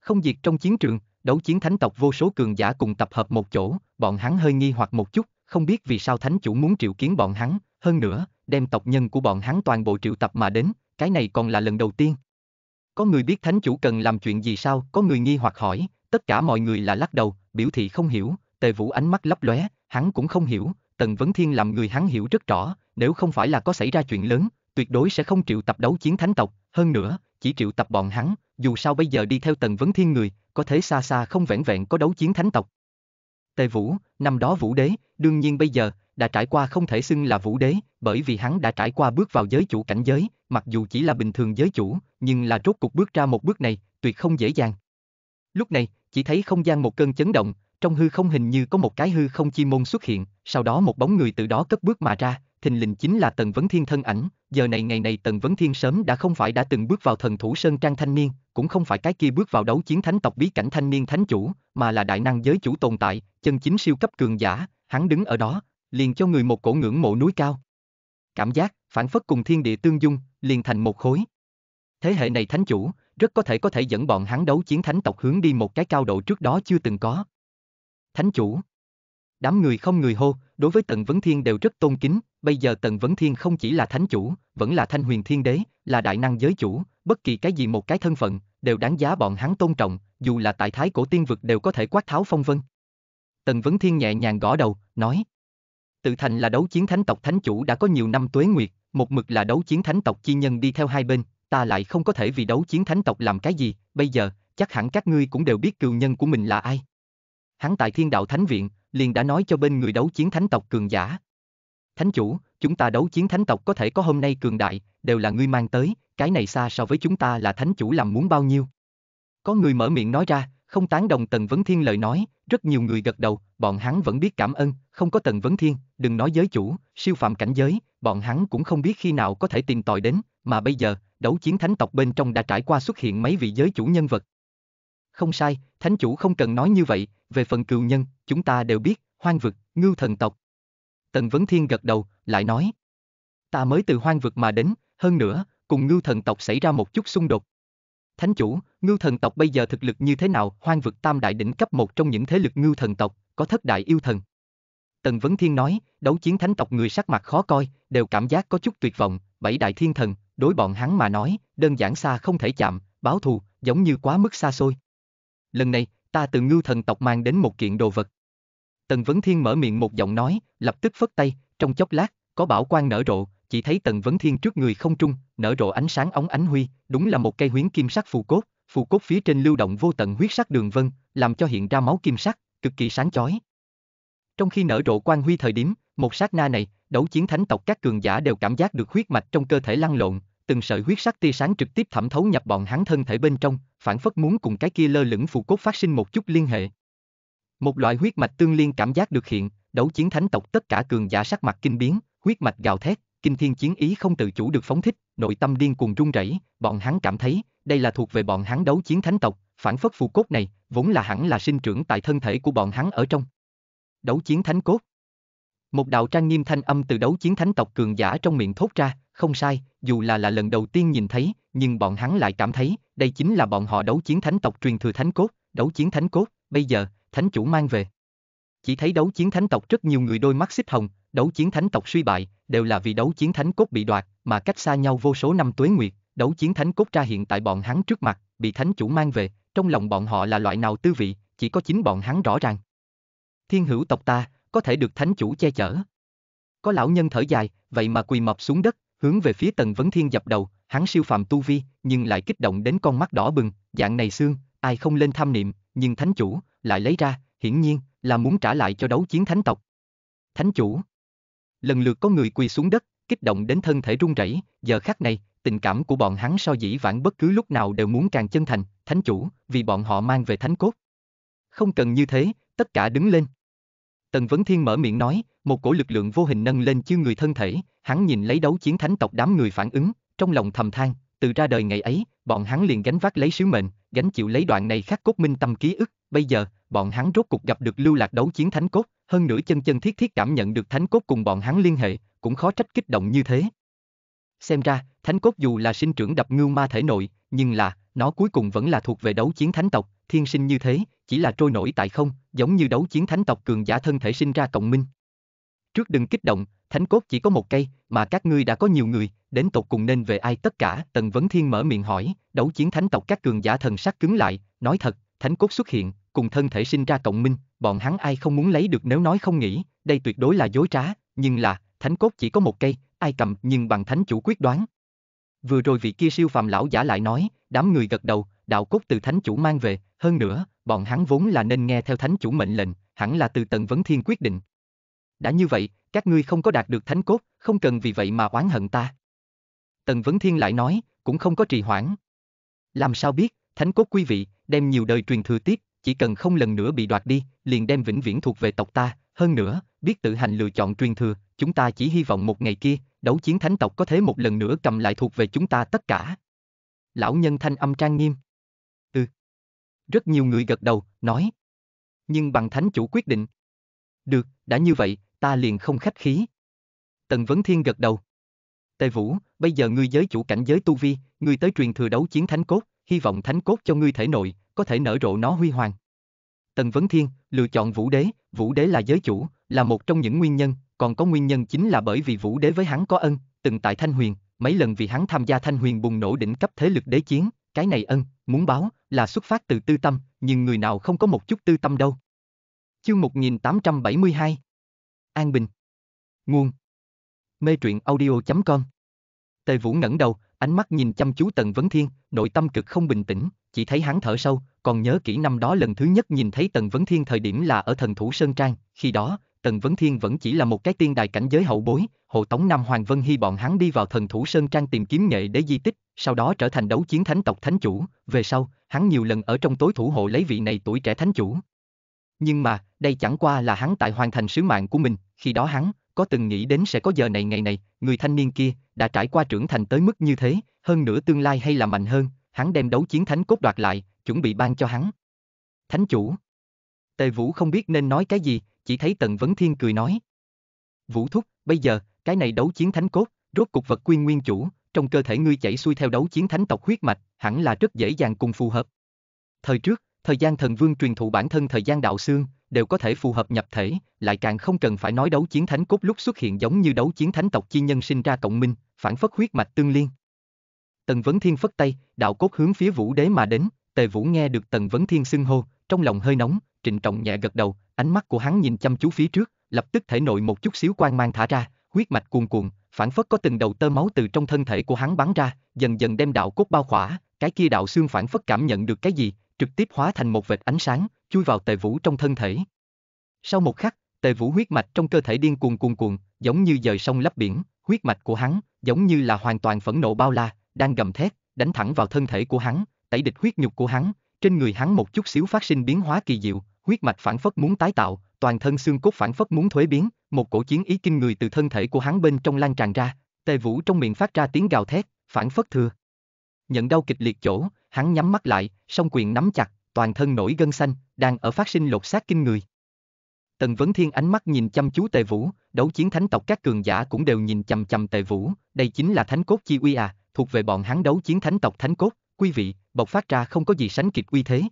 Không diệt trong chiến trường, đấu chiến thánh tộc vô số cường giả cùng tập hợp một chỗ, bọn hắn hơi nghi hoặc một chút, không biết vì sao thánh chủ muốn triệu kiến bọn hắn, hơn nữa, đem tộc nhân của bọn hắn toàn bộ triệu tập mà đến, cái này còn là lần đầu tiên. Có người biết thánh chủ cần làm chuyện gì sao, có người nghi hoặc hỏi, Tất cả mọi người là lắc đầu, biểu thị không hiểu, tề vũ ánh mắt lấp lóe, hắn cũng không hiểu, Tần Vấn Thiên làm người hắn hiểu rất rõ, nếu không phải là có xảy ra chuyện lớn, tuyệt đối sẽ không triệu tập đấu chiến thánh tộc, hơn nữa, chỉ triệu tập bọn hắn, dù sao bây giờ đi theo Tần Vấn Thiên người, có thể xa xa không vẹn vẹn có đấu chiến thánh tộc. Tề Vũ, năm đó Vũ Đế, đương nhiên bây giờ, đã trải qua không thể xưng là Vũ Đế, bởi vì hắn đã trải qua bước vào giới chủ cảnh giới, mặc dù chỉ là bình thường giới chủ, nhưng là rốt cục bước ra một bước này, tuyệt không dễ dàng. Lúc này, chỉ thấy không gian một cơn chấn động, trong hư không hình như có một cái hư không chi môn xuất hiện, sau đó một bóng người từ đó cất bước mà ra, thình lình chính là Tần Vấn Thiên thân ảnh, giờ này ngày này Tần Vấn Thiên sớm đã không phải đã từng bước vào thần thủ sơn trang thanh niên, cũng không phải cái kia bước vào đấu chiến thánh tộc bí cảnh thanh niên thánh chủ, mà là đại năng giới chủ tồn tại, chân chính siêu cấp cường giả, hắn đứng ở đó, liền cho người một cổ ngưỡng mộ núi cao. Cảm giác, phản phất cùng thiên địa tương dung, liền thành một khối. Thế hệ này thánh chủ, rất có thể có thể dẫn bọn hắn đấu chiến thánh tộc hướng đi một cái cao độ trước đó chưa từng có. Thánh chủ Đám người không người hô, đối với Tần Vấn Thiên đều rất tôn kính, bây giờ Tần Vấn Thiên không chỉ là thánh chủ, vẫn là thanh huyền thiên đế, là đại năng giới chủ, bất kỳ cái gì một cái thân phận, đều đáng giá bọn hắn tôn trọng, dù là tại thái cổ tiên vực đều có thể quát tháo phong vân. Tần Vấn Thiên nhẹ nhàng gõ đầu, nói. Tự thành là đấu chiến thánh tộc thánh chủ đã có nhiều năm tuế nguyệt, một mực là đấu chiến thánh tộc chi nhân đi theo hai bên, ta lại không có thể vì đấu chiến thánh tộc làm cái gì, bây giờ, chắc hẳn các ngươi cũng đều biết cường nhân của mình là ai. Hắn tại thiên đạo thánh viện, liền đã nói cho bên người đấu chiến thánh tộc cường giả. Thánh chủ, chúng ta đấu chiến thánh tộc có thể có hôm nay cường đại, đều là ngươi mang tới, cái này xa so với chúng ta là thánh chủ làm muốn bao nhiêu. Có người mở miệng nói ra, không tán đồng Tần Vấn Thiên lời nói, rất nhiều người gật đầu, bọn hắn vẫn biết cảm ơn, không có Tần Vấn Thiên, đừng nói giới chủ, siêu phạm cảnh giới, bọn hắn cũng không biết khi nào có thể tìm tòi đến, mà bây giờ, đấu chiến thánh tộc bên trong đã trải qua xuất hiện mấy vị giới chủ nhân vật. Không sai, thánh chủ không cần nói như vậy, về phần cừu nhân, chúng ta đều biết, hoang vực, ngưu thần tộc. Tần Vấn Thiên gật đầu, lại nói. Ta mới từ hoang vực mà đến, hơn nữa, cùng ngưu thần tộc xảy ra một chút xung đột. Thánh chủ, ngưu thần tộc bây giờ thực lực như thế nào? Hoang vực tam đại đỉnh cấp một trong những thế lực ngưu thần tộc, có thất đại yêu thần. Tần Vấn Thiên nói, đấu chiến thánh tộc người sắc mặt khó coi, đều cảm giác có chút tuyệt vọng, bảy đại thiên thần, đối bọn hắn mà nói, đơn giản xa không thể chạm, báo thù, giống như quá mức xa xôi. Lần này, ta từ ngưu thần tộc mang đến một kiện đồ vật. Tần Vấn Thiên mở miệng một giọng nói, lập tức phất tay, trong chốc lát, có bảo quan nở rộ, chỉ thấy Tần Vấn Thiên trước người không trung, nở rộ ánh sáng ống ánh huy, đúng là một cây huyến kim sắc phù cốt, phù cốt phía trên lưu động vô tận huyết sắc đường vân, làm cho hiện ra máu kim sắc, cực kỳ sáng chói. Trong khi nở rộ quan huy thời điểm, một sát na này, đấu chiến thánh tộc các cường giả đều cảm giác được huyết mạch trong cơ thể lăn lộn, từng sợi huyết sắc tia sáng trực tiếp thẩm thấu nhập bọn hắn thân thể bên trong, phản phất muốn cùng cái kia lơ lửng phù cốt phát sinh một chút liên hệ. Một loại huyết mạch tương liên cảm giác được hiện, đấu chiến thánh tộc tất cả cường giả sắc mặt kinh biến, huyết mạch gào thét, kinh thiên chiến ý không tự chủ được phóng thích, nội tâm điên cuồng rung rẩy, bọn hắn cảm thấy, đây là thuộc về bọn hắn đấu chiến thánh tộc, phản phất phù cốt này, vốn là hẳn là sinh trưởng tại thân thể của bọn hắn ở trong. Đấu chiến thánh cốt một đạo trang nghiêm thanh âm từ đấu chiến thánh tộc cường giả trong miệng thốt ra, không sai, dù là là lần đầu tiên nhìn thấy, nhưng bọn hắn lại cảm thấy, đây chính là bọn họ đấu chiến thánh tộc truyền thừa thánh cốt, đấu chiến thánh cốt, bây giờ, thánh chủ mang về. Chỉ thấy đấu chiến thánh tộc rất nhiều người đôi mắt xích hồng, đấu chiến thánh tộc suy bại, đều là vì đấu chiến thánh cốt bị đoạt, mà cách xa nhau vô số năm tuế nguyệt, đấu chiến thánh cốt ra hiện tại bọn hắn trước mặt, bị thánh chủ mang về, trong lòng bọn họ là loại nào tư vị, chỉ có chính bọn hắn rõ ràng. Thiên hữu tộc ta, có thể được thánh chủ che chở. Có lão nhân thở dài, vậy mà quỳ mọc xuống đất, hướng về phía Tần Vấn Thiên dập đầu, hắn siêu phàm tu vi, nhưng lại kích động đến con mắt đỏ bừng, dạng này xương, ai không lên tham niệm, nhưng thánh chủ lại lấy ra, hiển nhiên là muốn trả lại cho đấu chiến thánh tộc. Thánh chủ. Lần lượt có người quỳ xuống đất, kích động đến thân thể run rẩy, giờ khắc này, tình cảm của bọn hắn so dĩ vãng bất cứ lúc nào đều muốn càng chân thành, thánh chủ, vì bọn họ mang về thánh cốt. Không cần như thế, tất cả đứng lên. Tần Vấn Thiên mở miệng nói, một cổ lực lượng vô hình nâng lên chư người thân thể, hắn nhìn lấy đấu chiến thánh tộc đám người phản ứng, trong lòng thầm than, từ ra đời ngày ấy, bọn hắn liền gánh vác lấy sứ mệnh, gánh chịu lấy đoạn này khắc cốt minh tâm ký ức, bây giờ, bọn hắn rốt cục gặp được lưu lạc đấu chiến thánh cốt, hơn nữa chân chân thiết thiết cảm nhận được thánh cốt cùng bọn hắn liên hệ, cũng khó trách kích động như thế. Xem ra, thánh cốt dù là sinh trưởng đập ngưu ma thể nội, nhưng là, nó cuối cùng vẫn là thuộc về đấu chiến thánh tộc, thiên sinh như thế, chỉ là trôi nổi tại không, giống như đấu chiến thánh tộc cường giả thân thể sinh ra cộng minh. Trước đừng kích động, thánh cốt chỉ có một cây, mà các ngươi đã có nhiều người, đến tộc cùng nên về ai tất cả, Tần Vấn Thiên mở miệng hỏi, đấu chiến thánh tộc các cường giả thần sắc cứng lại, nói thật, thánh cốt xuất hiện, cùng thân thể sinh ra cộng minh, bọn hắn ai không muốn lấy được nếu nói không nghĩ, đây tuyệt đối là dối trá, nhưng là, thánh cốt chỉ có một cây, ai cầm nhưng bằng thánh chủ quyết đoán. Vừa rồi vị kia siêu phàm lão giả lại nói, đám người gật đầu, đạo cốt từ thánh chủ mang về, hơn nữa, bọn hắn vốn là nên nghe theo thánh chủ mệnh lệnh, hẳn là từ tận vấn thiên quyết định. Đã như vậy, các ngươi không có đạt được thánh cốt, không cần vì vậy mà oán hận ta. Tần Vấn Thiên lại nói, cũng không có trì hoãn. Làm sao biết, thánh cốt quý vị, đem nhiều đời truyền thừa tiếp, chỉ cần không lần nữa bị đoạt đi, liền đem vĩnh viễn thuộc về tộc ta, hơn nữa, biết tự hành lựa chọn truyền thừa, chúng ta chỉ hy vọng một ngày kia, đấu chiến thánh tộc có thể một lần nữa cầm lại thuộc về chúng ta tất cả. Lão nhân thanh âm trang nghiêm. Rất nhiều người gật đầu, nói. Nhưng bằng thánh chủ quyết định. Được, đã như vậy, ta liền không khách khí. Tần Vấn Thiên gật đầu. Tề Vũ, bây giờ ngươi giới chủ cảnh giới tu vi, ngươi tới truyền thừa đấu chiến thánh cốt, hy vọng thánh cốt cho ngươi thể nội, có thể nở rộ nó huy hoàng. Tần Vấn Thiên, lựa chọn Vũ Đế, Vũ Đế là giới chủ, là một trong những nguyên nhân, còn có nguyên nhân chính là bởi vì Vũ Đế với hắn có ân, từng tại Thanh Huyền, mấy lần vì hắn tham gia Thanh Huyền bùng nổ đỉnh cấp thế lực đế chiến, cái này ân, muốn báo, là xuất phát từ tư tâm, nhưng người nào không có một chút tư tâm đâu. Chương 1872 An Bình Nguồn Mê truyện audio.com Tề Vũ ngẩng đầu, ánh mắt nhìn chăm chú Tần Vấn Thiên, nội tâm cực không bình tĩnh, chỉ thấy hắn thở sâu, còn nhớ kỹ năm đó lần thứ nhất nhìn thấy Tần Vấn Thiên thời điểm là ở thần thủ Sơn Trang, khi đó, Tần Vấn Thiên vẫn chỉ là một cái tiên đài cảnh giới hậu bối, hộ tống Nam Hoàng Vân Hy bọn hắn đi vào thần thủ Sơn Trang tìm kiếm nghệ để di tích, sau đó trở thành đấu chiến thánh tộc thánh chủ, về sau, hắn nhiều lần ở trong tối thủ hộ lấy vị này tuổi trẻ thánh chủ. Nhưng mà, đây chẳng qua là hắn tại hoàn thành sứ mạng của mình, khi đó hắn, có từng nghĩ đến sẽ có giờ này ngày này, người thanh niên kia, đã trải qua trưởng thành tới mức như thế, hơn nữa tương lai hay là mạnh hơn, hắn đem đấu chiến thánh cốt đoạt lại, chuẩn bị ban cho hắn. Thánh chủ. Tề Vũ không biết nên nói cái gì, chỉ thấy Tần Vấn Thiên cười nói. Vũ Thúc, bây giờ, cái này đấu chiến thánh cốt, rốt cục vật quy nguyên chủ, trong cơ thể ngươi chảy xuôi theo đấu chiến thánh tộc huyết mạch, hẳn là rất dễ dàng cùng phù hợp. Thời trước, thời gian thần vương truyền thụ bản thân thời gian đạo xương, đều có thể phù hợp nhập thể, lại càng không cần phải nói đấu chiến thánh cốt lúc xuất hiện giống như đấu chiến thánh tộc chi nhân sinh ra cộng minh, phản phất huyết mạch tương liên. Tần Vấn Thiên phất tay, đạo cốt hướng phía Vũ Đế mà đến, Tề Vũ nghe được Tần Vấn Thiên xưng hô, trong lòng hơi nóng, trịnh trọng nhẹ gật đầu, Ánh mắt của hắn nhìn chăm chú phía trước, lập tức thể nội một chút xíu quan mang thả ra, huyết mạch cuồn cuộn, phản phất có từng đầu tơ máu từ trong thân thể của hắn bắn ra, dần dần đem đạo cốt bao khỏa, cái kia đạo xương phản phất cảm nhận được cái gì, trực tiếp hóa thành một vệt ánh sáng, chui vào tề vũ trong thân thể. Sau một khắc, tề vũ huyết mạch trong cơ thể điên cuồng cuồn cuộn, giống như dời sông lấp biển, huyết mạch của hắn giống như là hoàn toàn phẫn nộ bao la, đang gầm thét, đánh thẳng vào thân thể của hắn, tẩy địch huyết nhục của hắn, trên người hắn một chút xíu phát sinh biến hóa kỳ diệu, huyết mạch phản phất muốn tái tạo, toàn thân xương cốt phản phất muốn thuế biến, một cổ chiến ý kinh người từ thân thể của hắn bên trong lan tràn ra, tề vũ trong miệng phát ra tiếng gào thét, phản phất thừa. Nhận đau kịch liệt chỗ, hắn nhắm mắt lại, song quyền nắm chặt, toàn thân nổi gân xanh, đang ở phát sinh lột xác kinh người. Tần Vấn Thiên ánh mắt nhìn chăm chú Tề Vũ, đấu chiến thánh tộc các cường giả cũng đều nhìn chằm chằm Tề Vũ, đây chính là thánh cốt chi uy à, thuộc về bọn hắn đấu chiến thánh tộc thánh cốt, quý vị, bộc phát ra không có gì sánh kịp uy thế.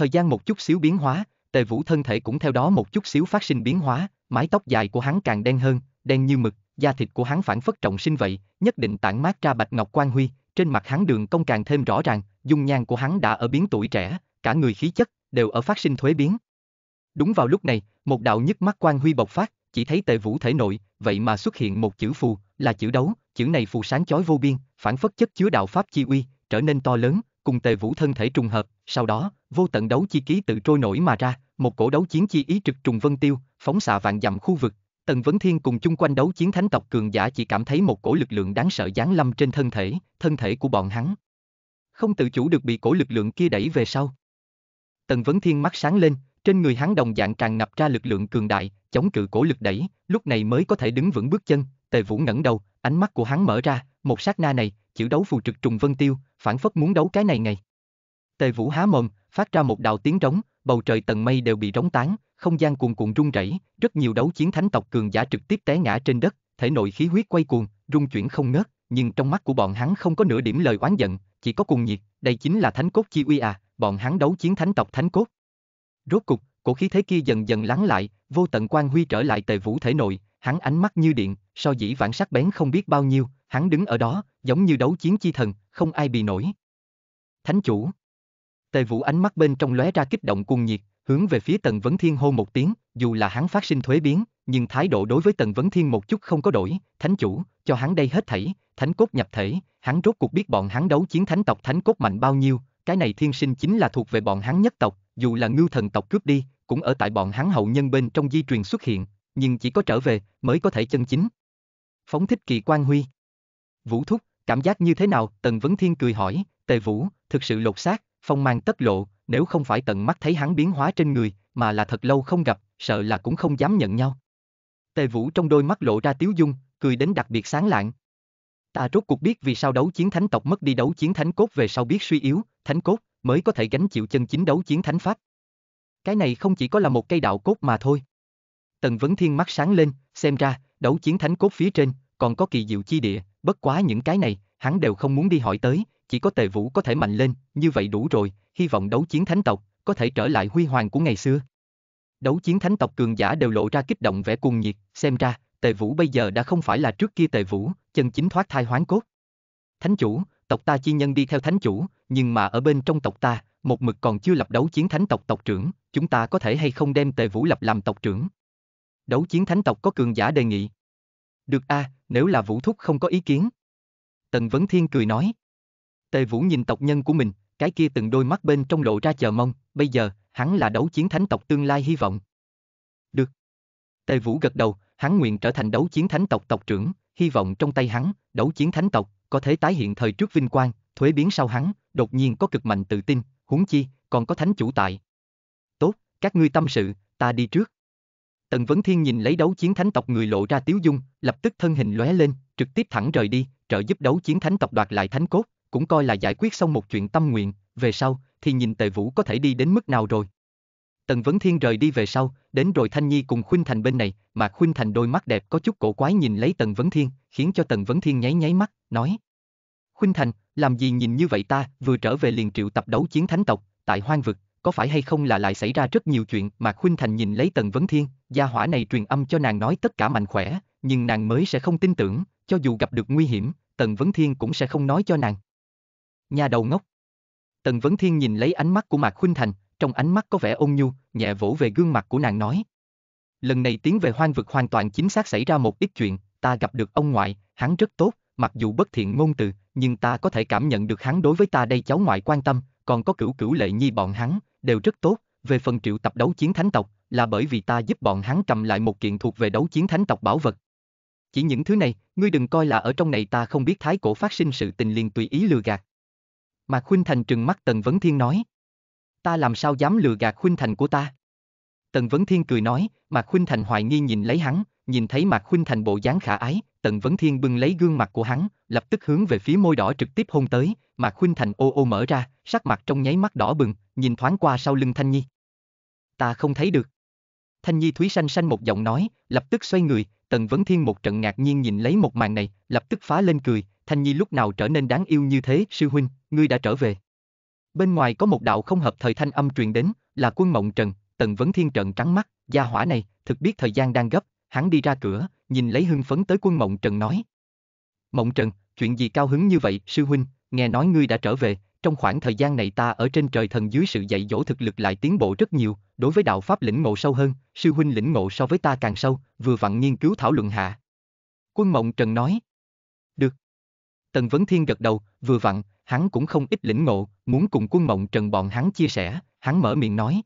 Thời gian một chút xíu biến hóa, tề vũ thân thể cũng theo đó một chút xíu phát sinh biến hóa, mái tóc dài của hắn càng đen hơn, đen như mực, da thịt của hắn phản phất trọng sinh vậy, nhất định tản mát ra bạch ngọc quan huy, trên mặt hắn đường cong càng thêm rõ ràng, dung nhan của hắn đã ở biến tuổi trẻ, cả người khí chất đều ở phát sinh thuế biến. Đúng vào lúc này, một đạo nhức mắt quan huy bộc phát, chỉ thấy tề vũ thể nội, vậy mà xuất hiện một chữ phù, là chữ đấu, chữ này phù sáng chói vô biên, phản phất chất chứa đạo pháp chi uy, trở nên to lớn, cùng tề vũ thân thể trùng hợp, sau đó, vô tận đấu chi ký tự trôi nổi mà ra, một cổ đấu chiến chi ý trực trùng vân tiêu, phóng xạ vạn dặm khu vực, Tần Vấn Thiên cùng chung quanh đấu chiến thánh tộc cường giả chỉ cảm thấy một cổ lực lượng đáng sợ giáng lâm trên thân thể, thân thể của bọn hắn. Không tự chủ được bị cổ lực lượng kia đẩy về sau. Tần Vấn Thiên mắt sáng lên, trên người hắn đồng dạng tràn ngập ra lực lượng cường đại, chống cự cổ lực đẩy, lúc này mới có thể đứng vững bước chân, Tề Vũ ngẩng đầu, ánh mắt của hắn mở ra, một sát na này, chữ đấu phù trực trùng vân tiêu, phản phất muốn đấu cái này ngày. Tề Vũ há mồm, phát ra một đạo tiếng rống, bầu trời tầng mây đều bị rống tán, không gian cuồn cuộn rung rẩy, rất nhiều đấu chiến thánh tộc cường giả trực tiếp té ngã trên đất, thể nội khí huyết quay cuồng, rung chuyển không ngớt, nhưng trong mắt của bọn hắn không có nửa điểm lời oán giận, chỉ có cuồng nhiệt, đây chính là thánh cốt chi uy à, bọn hắn đấu chiến thánh tộc thánh cốt. Rốt cục, cổ khí thế kia dần dần lắng lại, vô tận quan huy trở lại Tề Vũ thể nội, hắn ánh mắt như điện, so dĩ vãng sắc bén không biết bao nhiêu, hắn đứng ở đó, giống như đấu chiến chi thần, không ai bị nổi. Thánh chủ. Tề Vũ ánh mắt bên trong lóe ra kích động cuồng nhiệt, hướng về phía Tần Vấn Thiên hô một tiếng, dù là hắn phát sinh thuế biến, nhưng thái độ đối với Tần Vấn Thiên một chút không có đổi, thánh chủ, cho hắn đây hết thảy, thánh cốt nhập thể, hắn rốt cuộc biết bọn hắn đấu chiến thánh tộc thánh cốt mạnh bao nhiêu, cái này thiên sinh chính là thuộc về bọn hắn nhất tộc, dù là ngưu thần tộc cướp đi, cũng ở tại bọn hắn hậu nhân bên trong di truyền xuất hiện, nhưng chỉ có trở về mới có thể chân chính phóng thích kỳ quan huy. Vũ Thúc, cảm giác như thế nào? Tần Vấn Thiên cười hỏi, Tề Vũ, thực sự lột xác, phong mang tất lộ, nếu không phải tận mắt thấy hắn biến hóa trên người, mà là thật lâu không gặp, sợ là cũng không dám nhận nhau. Tề Vũ trong đôi mắt lộ ra tiếu dung, cười đến đặc biệt sáng lạng. Ta rốt cuộc biết vì sao đấu chiến thánh tộc mất đi đấu chiến thánh cốt về sau biết suy yếu, thánh cốt mới có thể gánh chịu chân chính đấu chiến thánh pháp. Cái này không chỉ có là một cây đạo cốt mà thôi. Tần Vấn Thiên mắt sáng lên, xem ra, Đấu chiến thánh cốt phía trên, còn có kỳ diệu chi địa, bất quá những cái này, hắn đều không muốn đi hỏi tới, chỉ có tề vũ có thể mạnh lên, như vậy đủ rồi, hy vọng đấu chiến thánh tộc, có thể trở lại huy hoàng của ngày xưa. Đấu chiến thánh tộc cường giả đều lộ ra kích động vẻ cuồng nhiệt, xem ra, tề vũ bây giờ đã không phải là trước kia tề vũ, chân chính thoát thai hoán cốt. Thánh chủ, tộc ta chi nhân đi theo thánh chủ, nhưng mà ở bên trong tộc ta, một mực còn chưa lập đấu chiến thánh tộc tộc trưởng, chúng ta có thể hay không đem tề vũ lập làm tộc trưởng. Đấu chiến thánh tộc có cường giả đề nghị. Được a, à, nếu là Vũ Thúc không có ý kiến. Tần Vấn Thiên cười nói. Tề Vũ nhìn tộc nhân của mình, cái kia từng đôi mắt bên trong lộ ra chờ mong, bây giờ, hắn là đấu chiến thánh tộc tương lai hy vọng. Được. Tề Vũ gật đầu, hắn nguyện trở thành đấu chiến thánh tộc tộc trưởng, hy vọng trong tay hắn, đấu chiến thánh tộc, có thể tái hiện thời trước vinh quang, thuế biến sau hắn, đột nhiên có cực mạnh tự tin, huống chi, còn có thánh chủ tại. Tốt, các ngươi tâm sự, ta đi trước. Tần Vấn Thiên nhìn lấy đấu chiến thánh tộc người lộ ra tiếu dung, lập tức thân hình lóe lên, trực tiếp thẳng rời đi, trợ giúp đấu chiến thánh tộc đoạt lại thánh cốt, cũng coi là giải quyết xong một chuyện tâm nguyện, về sau thì nhìn Tề Vũ có thể đi đến mức nào rồi. Tần Vấn Thiên rời đi về sau, đến rồi Thanh Nhi cùng Khuynh Thành bên này, mà Khuynh Thành đôi mắt đẹp có chút cổ quái nhìn lấy Tần Vấn Thiên, khiến cho Tần Vấn Thiên nháy nháy mắt, nói: "Khuynh Thành, làm gì nhìn như vậy ta, vừa trở về liền triệu tập đấu chiến thánh tộc, tại Hoang vực, có phải hay không là lại xảy ra rất nhiều chuyện mà Khuynh Thành nhìn lấy Tần Vấn Thiên, gia hỏa này truyền âm cho nàng nói tất cả mạnh khỏe, nhưng nàng mới sẽ không tin tưởng, cho dù gặp được nguy hiểm, Tần Vấn Thiên cũng sẽ không nói cho nàng. Nhà đầu ngốc. Tần Vấn Thiên nhìn lấy ánh mắt của Mạc Khuynh Thành, trong ánh mắt có vẻ ôn nhu, nhẹ vỗ về gương mặt của nàng nói. Lần này tiến về hoang vực hoàn toàn chính xác xảy ra một ít chuyện, ta gặp được ông ngoại, hắn rất tốt, mặc dù bất thiện ngôn từ, nhưng ta có thể cảm nhận được hắn đối với ta đây cháu ngoại quan tâm, còn có cửu cửu lệ nhi bọn hắn, đều rất tốt, về phần triệu tập đấu chiến thánh tộc, là bởi vì ta giúp bọn hắn cầm lại một kiện thuộc về đấu chiến thánh tộc bảo vật. Chỉ những thứ này, ngươi đừng coi là ở trong này ta không biết thái cổ phát sinh sự tình liền tùy ý lừa gạt. Mạc Khuynh Thành trừng mắt Tần Vấn Thiên nói. Ta làm sao dám lừa gạt Khuynh Thành của ta? Tần Vấn Thiên cười nói, Mạc Khuynh Thành hoài nghi nhìn lấy hắn, nhìn thấy Mạc Khuynh Thành bộ dáng khả ái, Tần Vấn Thiên bưng lấy gương mặt của hắn, lập tức hướng về phía môi đỏ trực tiếp hôn tới, Mạc Khuynh Thành ô ô mở ra, sắc mặt trong nháy mắt đỏ bừng, nhìn thoáng qua sau lưng Thanh Nhi. Ta không thấy được. Thanh Nhi Thúy Sanh Sanh một giọng nói, lập tức xoay người, Tần Vấn Thiên một trận ngạc nhiên nhìn lấy một màn này, lập tức phá lên cười, Thanh Nhi lúc nào trở nên đáng yêu như thế, sư huynh, ngươi đã trở về. Bên ngoài có một đạo không hợp thời thanh âm truyền đến, là quân mộng trần, Tần Vấn Thiên trận trắng mắt, gia hỏa này, thực biết thời gian đang gấp, hắn đi ra cửa, nhìn lấy hưng phấn tới quân mộng trần nói. Mộng trần, chuyện gì cao hứng như vậy, sư huynh, nghe nói ngươi đã trở về, trong khoảng thời gian này ta ở trên trời thần dưới sự dạy dỗ thực lực lại tiến bộ rất nhiều, đối với đạo pháp lĩnh ngộ sâu hơn, sư huynh lĩnh ngộ so với ta càng sâu, vừa vặn nghiên cứu thảo luận hạ. Quân Mộng Trần nói. Được. Tần Vấn Thiên gật đầu, vừa vặn, hắn cũng không ít lĩnh ngộ, muốn cùng Quân Mộng Trần bọn hắn chia sẻ, hắn mở miệng nói.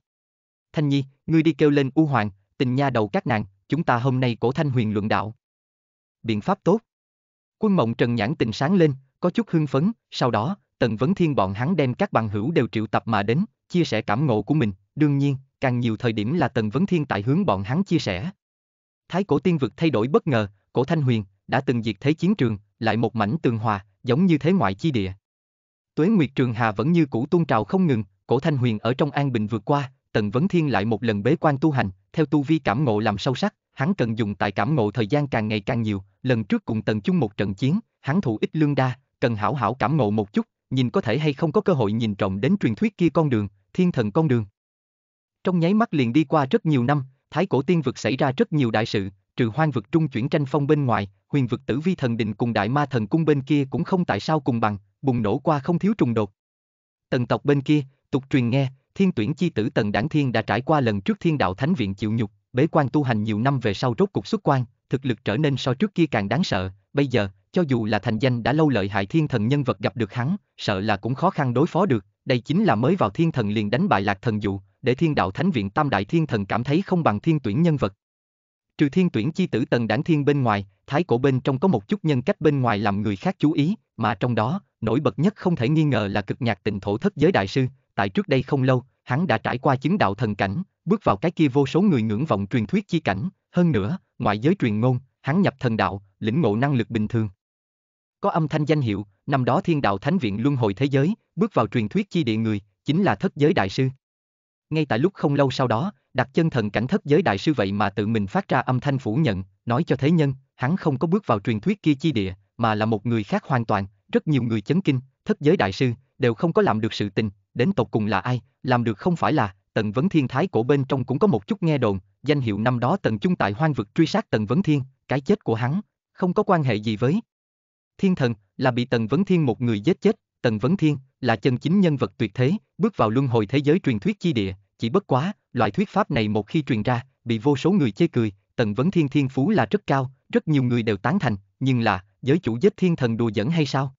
Thanh Nhi, ngươi đi kêu lên U Hoàng, tình nha đầu các nàng, chúng ta hôm nay cổ thanh huyền luận đạo. Biện pháp tốt. Quân Mộng Trần nhãn tình sáng lên, có chút hưng phấn, sau đó, Tần Vấn Thiên bọn hắn đem các bằng hữu đều triệu tập mà đến, chia sẻ cảm ngộ của mình, đương nhiên, càng nhiều thời điểm là Tần Vấn Thiên tại hướng bọn hắn chia sẻ. Thái cổ tiên vực thay đổi bất ngờ, cổ Thanh Huyền đã từng diệt thế chiến trường, lại một mảnh tường hòa, giống như thế ngoại chi địa. Tuế Nguyệt Trường Hà vẫn như cũ tuôn trào không ngừng, cổ Thanh Huyền ở trong an bình vượt qua, Tần Vấn Thiên lại một lần bế quan tu hành, theo tu vi cảm ngộ làm sâu sắc, hắn cần dùng tại cảm ngộ thời gian càng ngày càng nhiều, lần trước cùng Tần Chung một trận chiến, hắn thủ ít lương đa, cần hảo hảo cảm ngộ một chút, nhìn có thể hay không có cơ hội nhìn trọng đến truyền thuyết kia con đường, thiên thần con đường. Trong nháy mắt liền đi qua rất nhiều năm, thái cổ tiên vực xảy ra rất nhiều đại sự, trừ hoang vực trung chuyển tranh phong bên ngoài, huyền vực tử vi thần định cùng đại ma thần cung bên kia cũng không tại sao cùng bằng, bùng nổ qua không thiếu trùng đột. Tần tộc bên kia, tục truyền nghe, thiên tuyển chi tử tần đảng thiên đã trải qua lần trước thiên đạo thánh viện chịu nhục, bế quan tu hành nhiều năm về sau rốt cục xuất quan, thực lực trở nên so trước kia càng đáng sợ, bây giờ, cho dù là thành danh đã lâu lợi hại thiên thần nhân vật gặp được hắn, sợ là cũng khó khăn đối phó được, đây chính là mới vào thiên thần liền đánh bại lạc thần dụ, để thiên đạo thánh viện tam đại thiên thần cảm thấy không bằng thiên tuyển nhân vật. Trừ thiên tuyển chi tử tần đảng thiên bên ngoài, thái cổ bên trong có một chút nhân cách bên ngoài làm người khác chú ý, mà trong đó, nổi bật nhất không thể nghi ngờ là cực nhạc tịnh thổ thất giới đại sư, tại trước đây không lâu, hắn đã trải qua chứng đạo thần cảnh, bước vào cái kia vô số người ngưỡng vọng truyền thuyết chi cảnh, hơn nữa, ngoại giới truyền ngôn, hắn nhập thần đạo, lĩnh ngộ năng lực bình thường, có âm thanh danh hiệu, năm đó thiên đạo thánh viện luân hồi thế giới, bước vào truyền thuyết chi địa người, chính là thất giới đại sư. Ngay tại lúc không lâu sau đó, đặt chân thần cảnh thất giới đại sư vậy mà tự mình phát ra âm thanh phủ nhận, nói cho thế nhân, hắn không có bước vào truyền thuyết kia chi địa, mà là một người khác hoàn toàn, rất nhiều người chấn kinh, thất giới đại sư, đều không có làm được sự tình, đến tột cùng là ai, làm được không phải là, tần vấn thiên thái cổ bên trong cũng có một chút nghe đồn, danh hiệu năm đó tần chung tại hoang vực truy sát tần vấn thiên, cái chết của hắn, không có quan hệ gì với thiên thần, là bị Tần Vấn Thiên một người giết chết, Tần Vấn Thiên, là chân chính nhân vật tuyệt thế, bước vào luân hồi thế giới truyền thuyết chi địa, chỉ bất quá, loại thuyết pháp này một khi truyền ra, bị vô số người chê cười, Tần Vấn Thiên thiên phú là rất cao, rất nhiều người đều tán thành, nhưng là, giới chủ giết thiên thần đùa giỡn hay sao?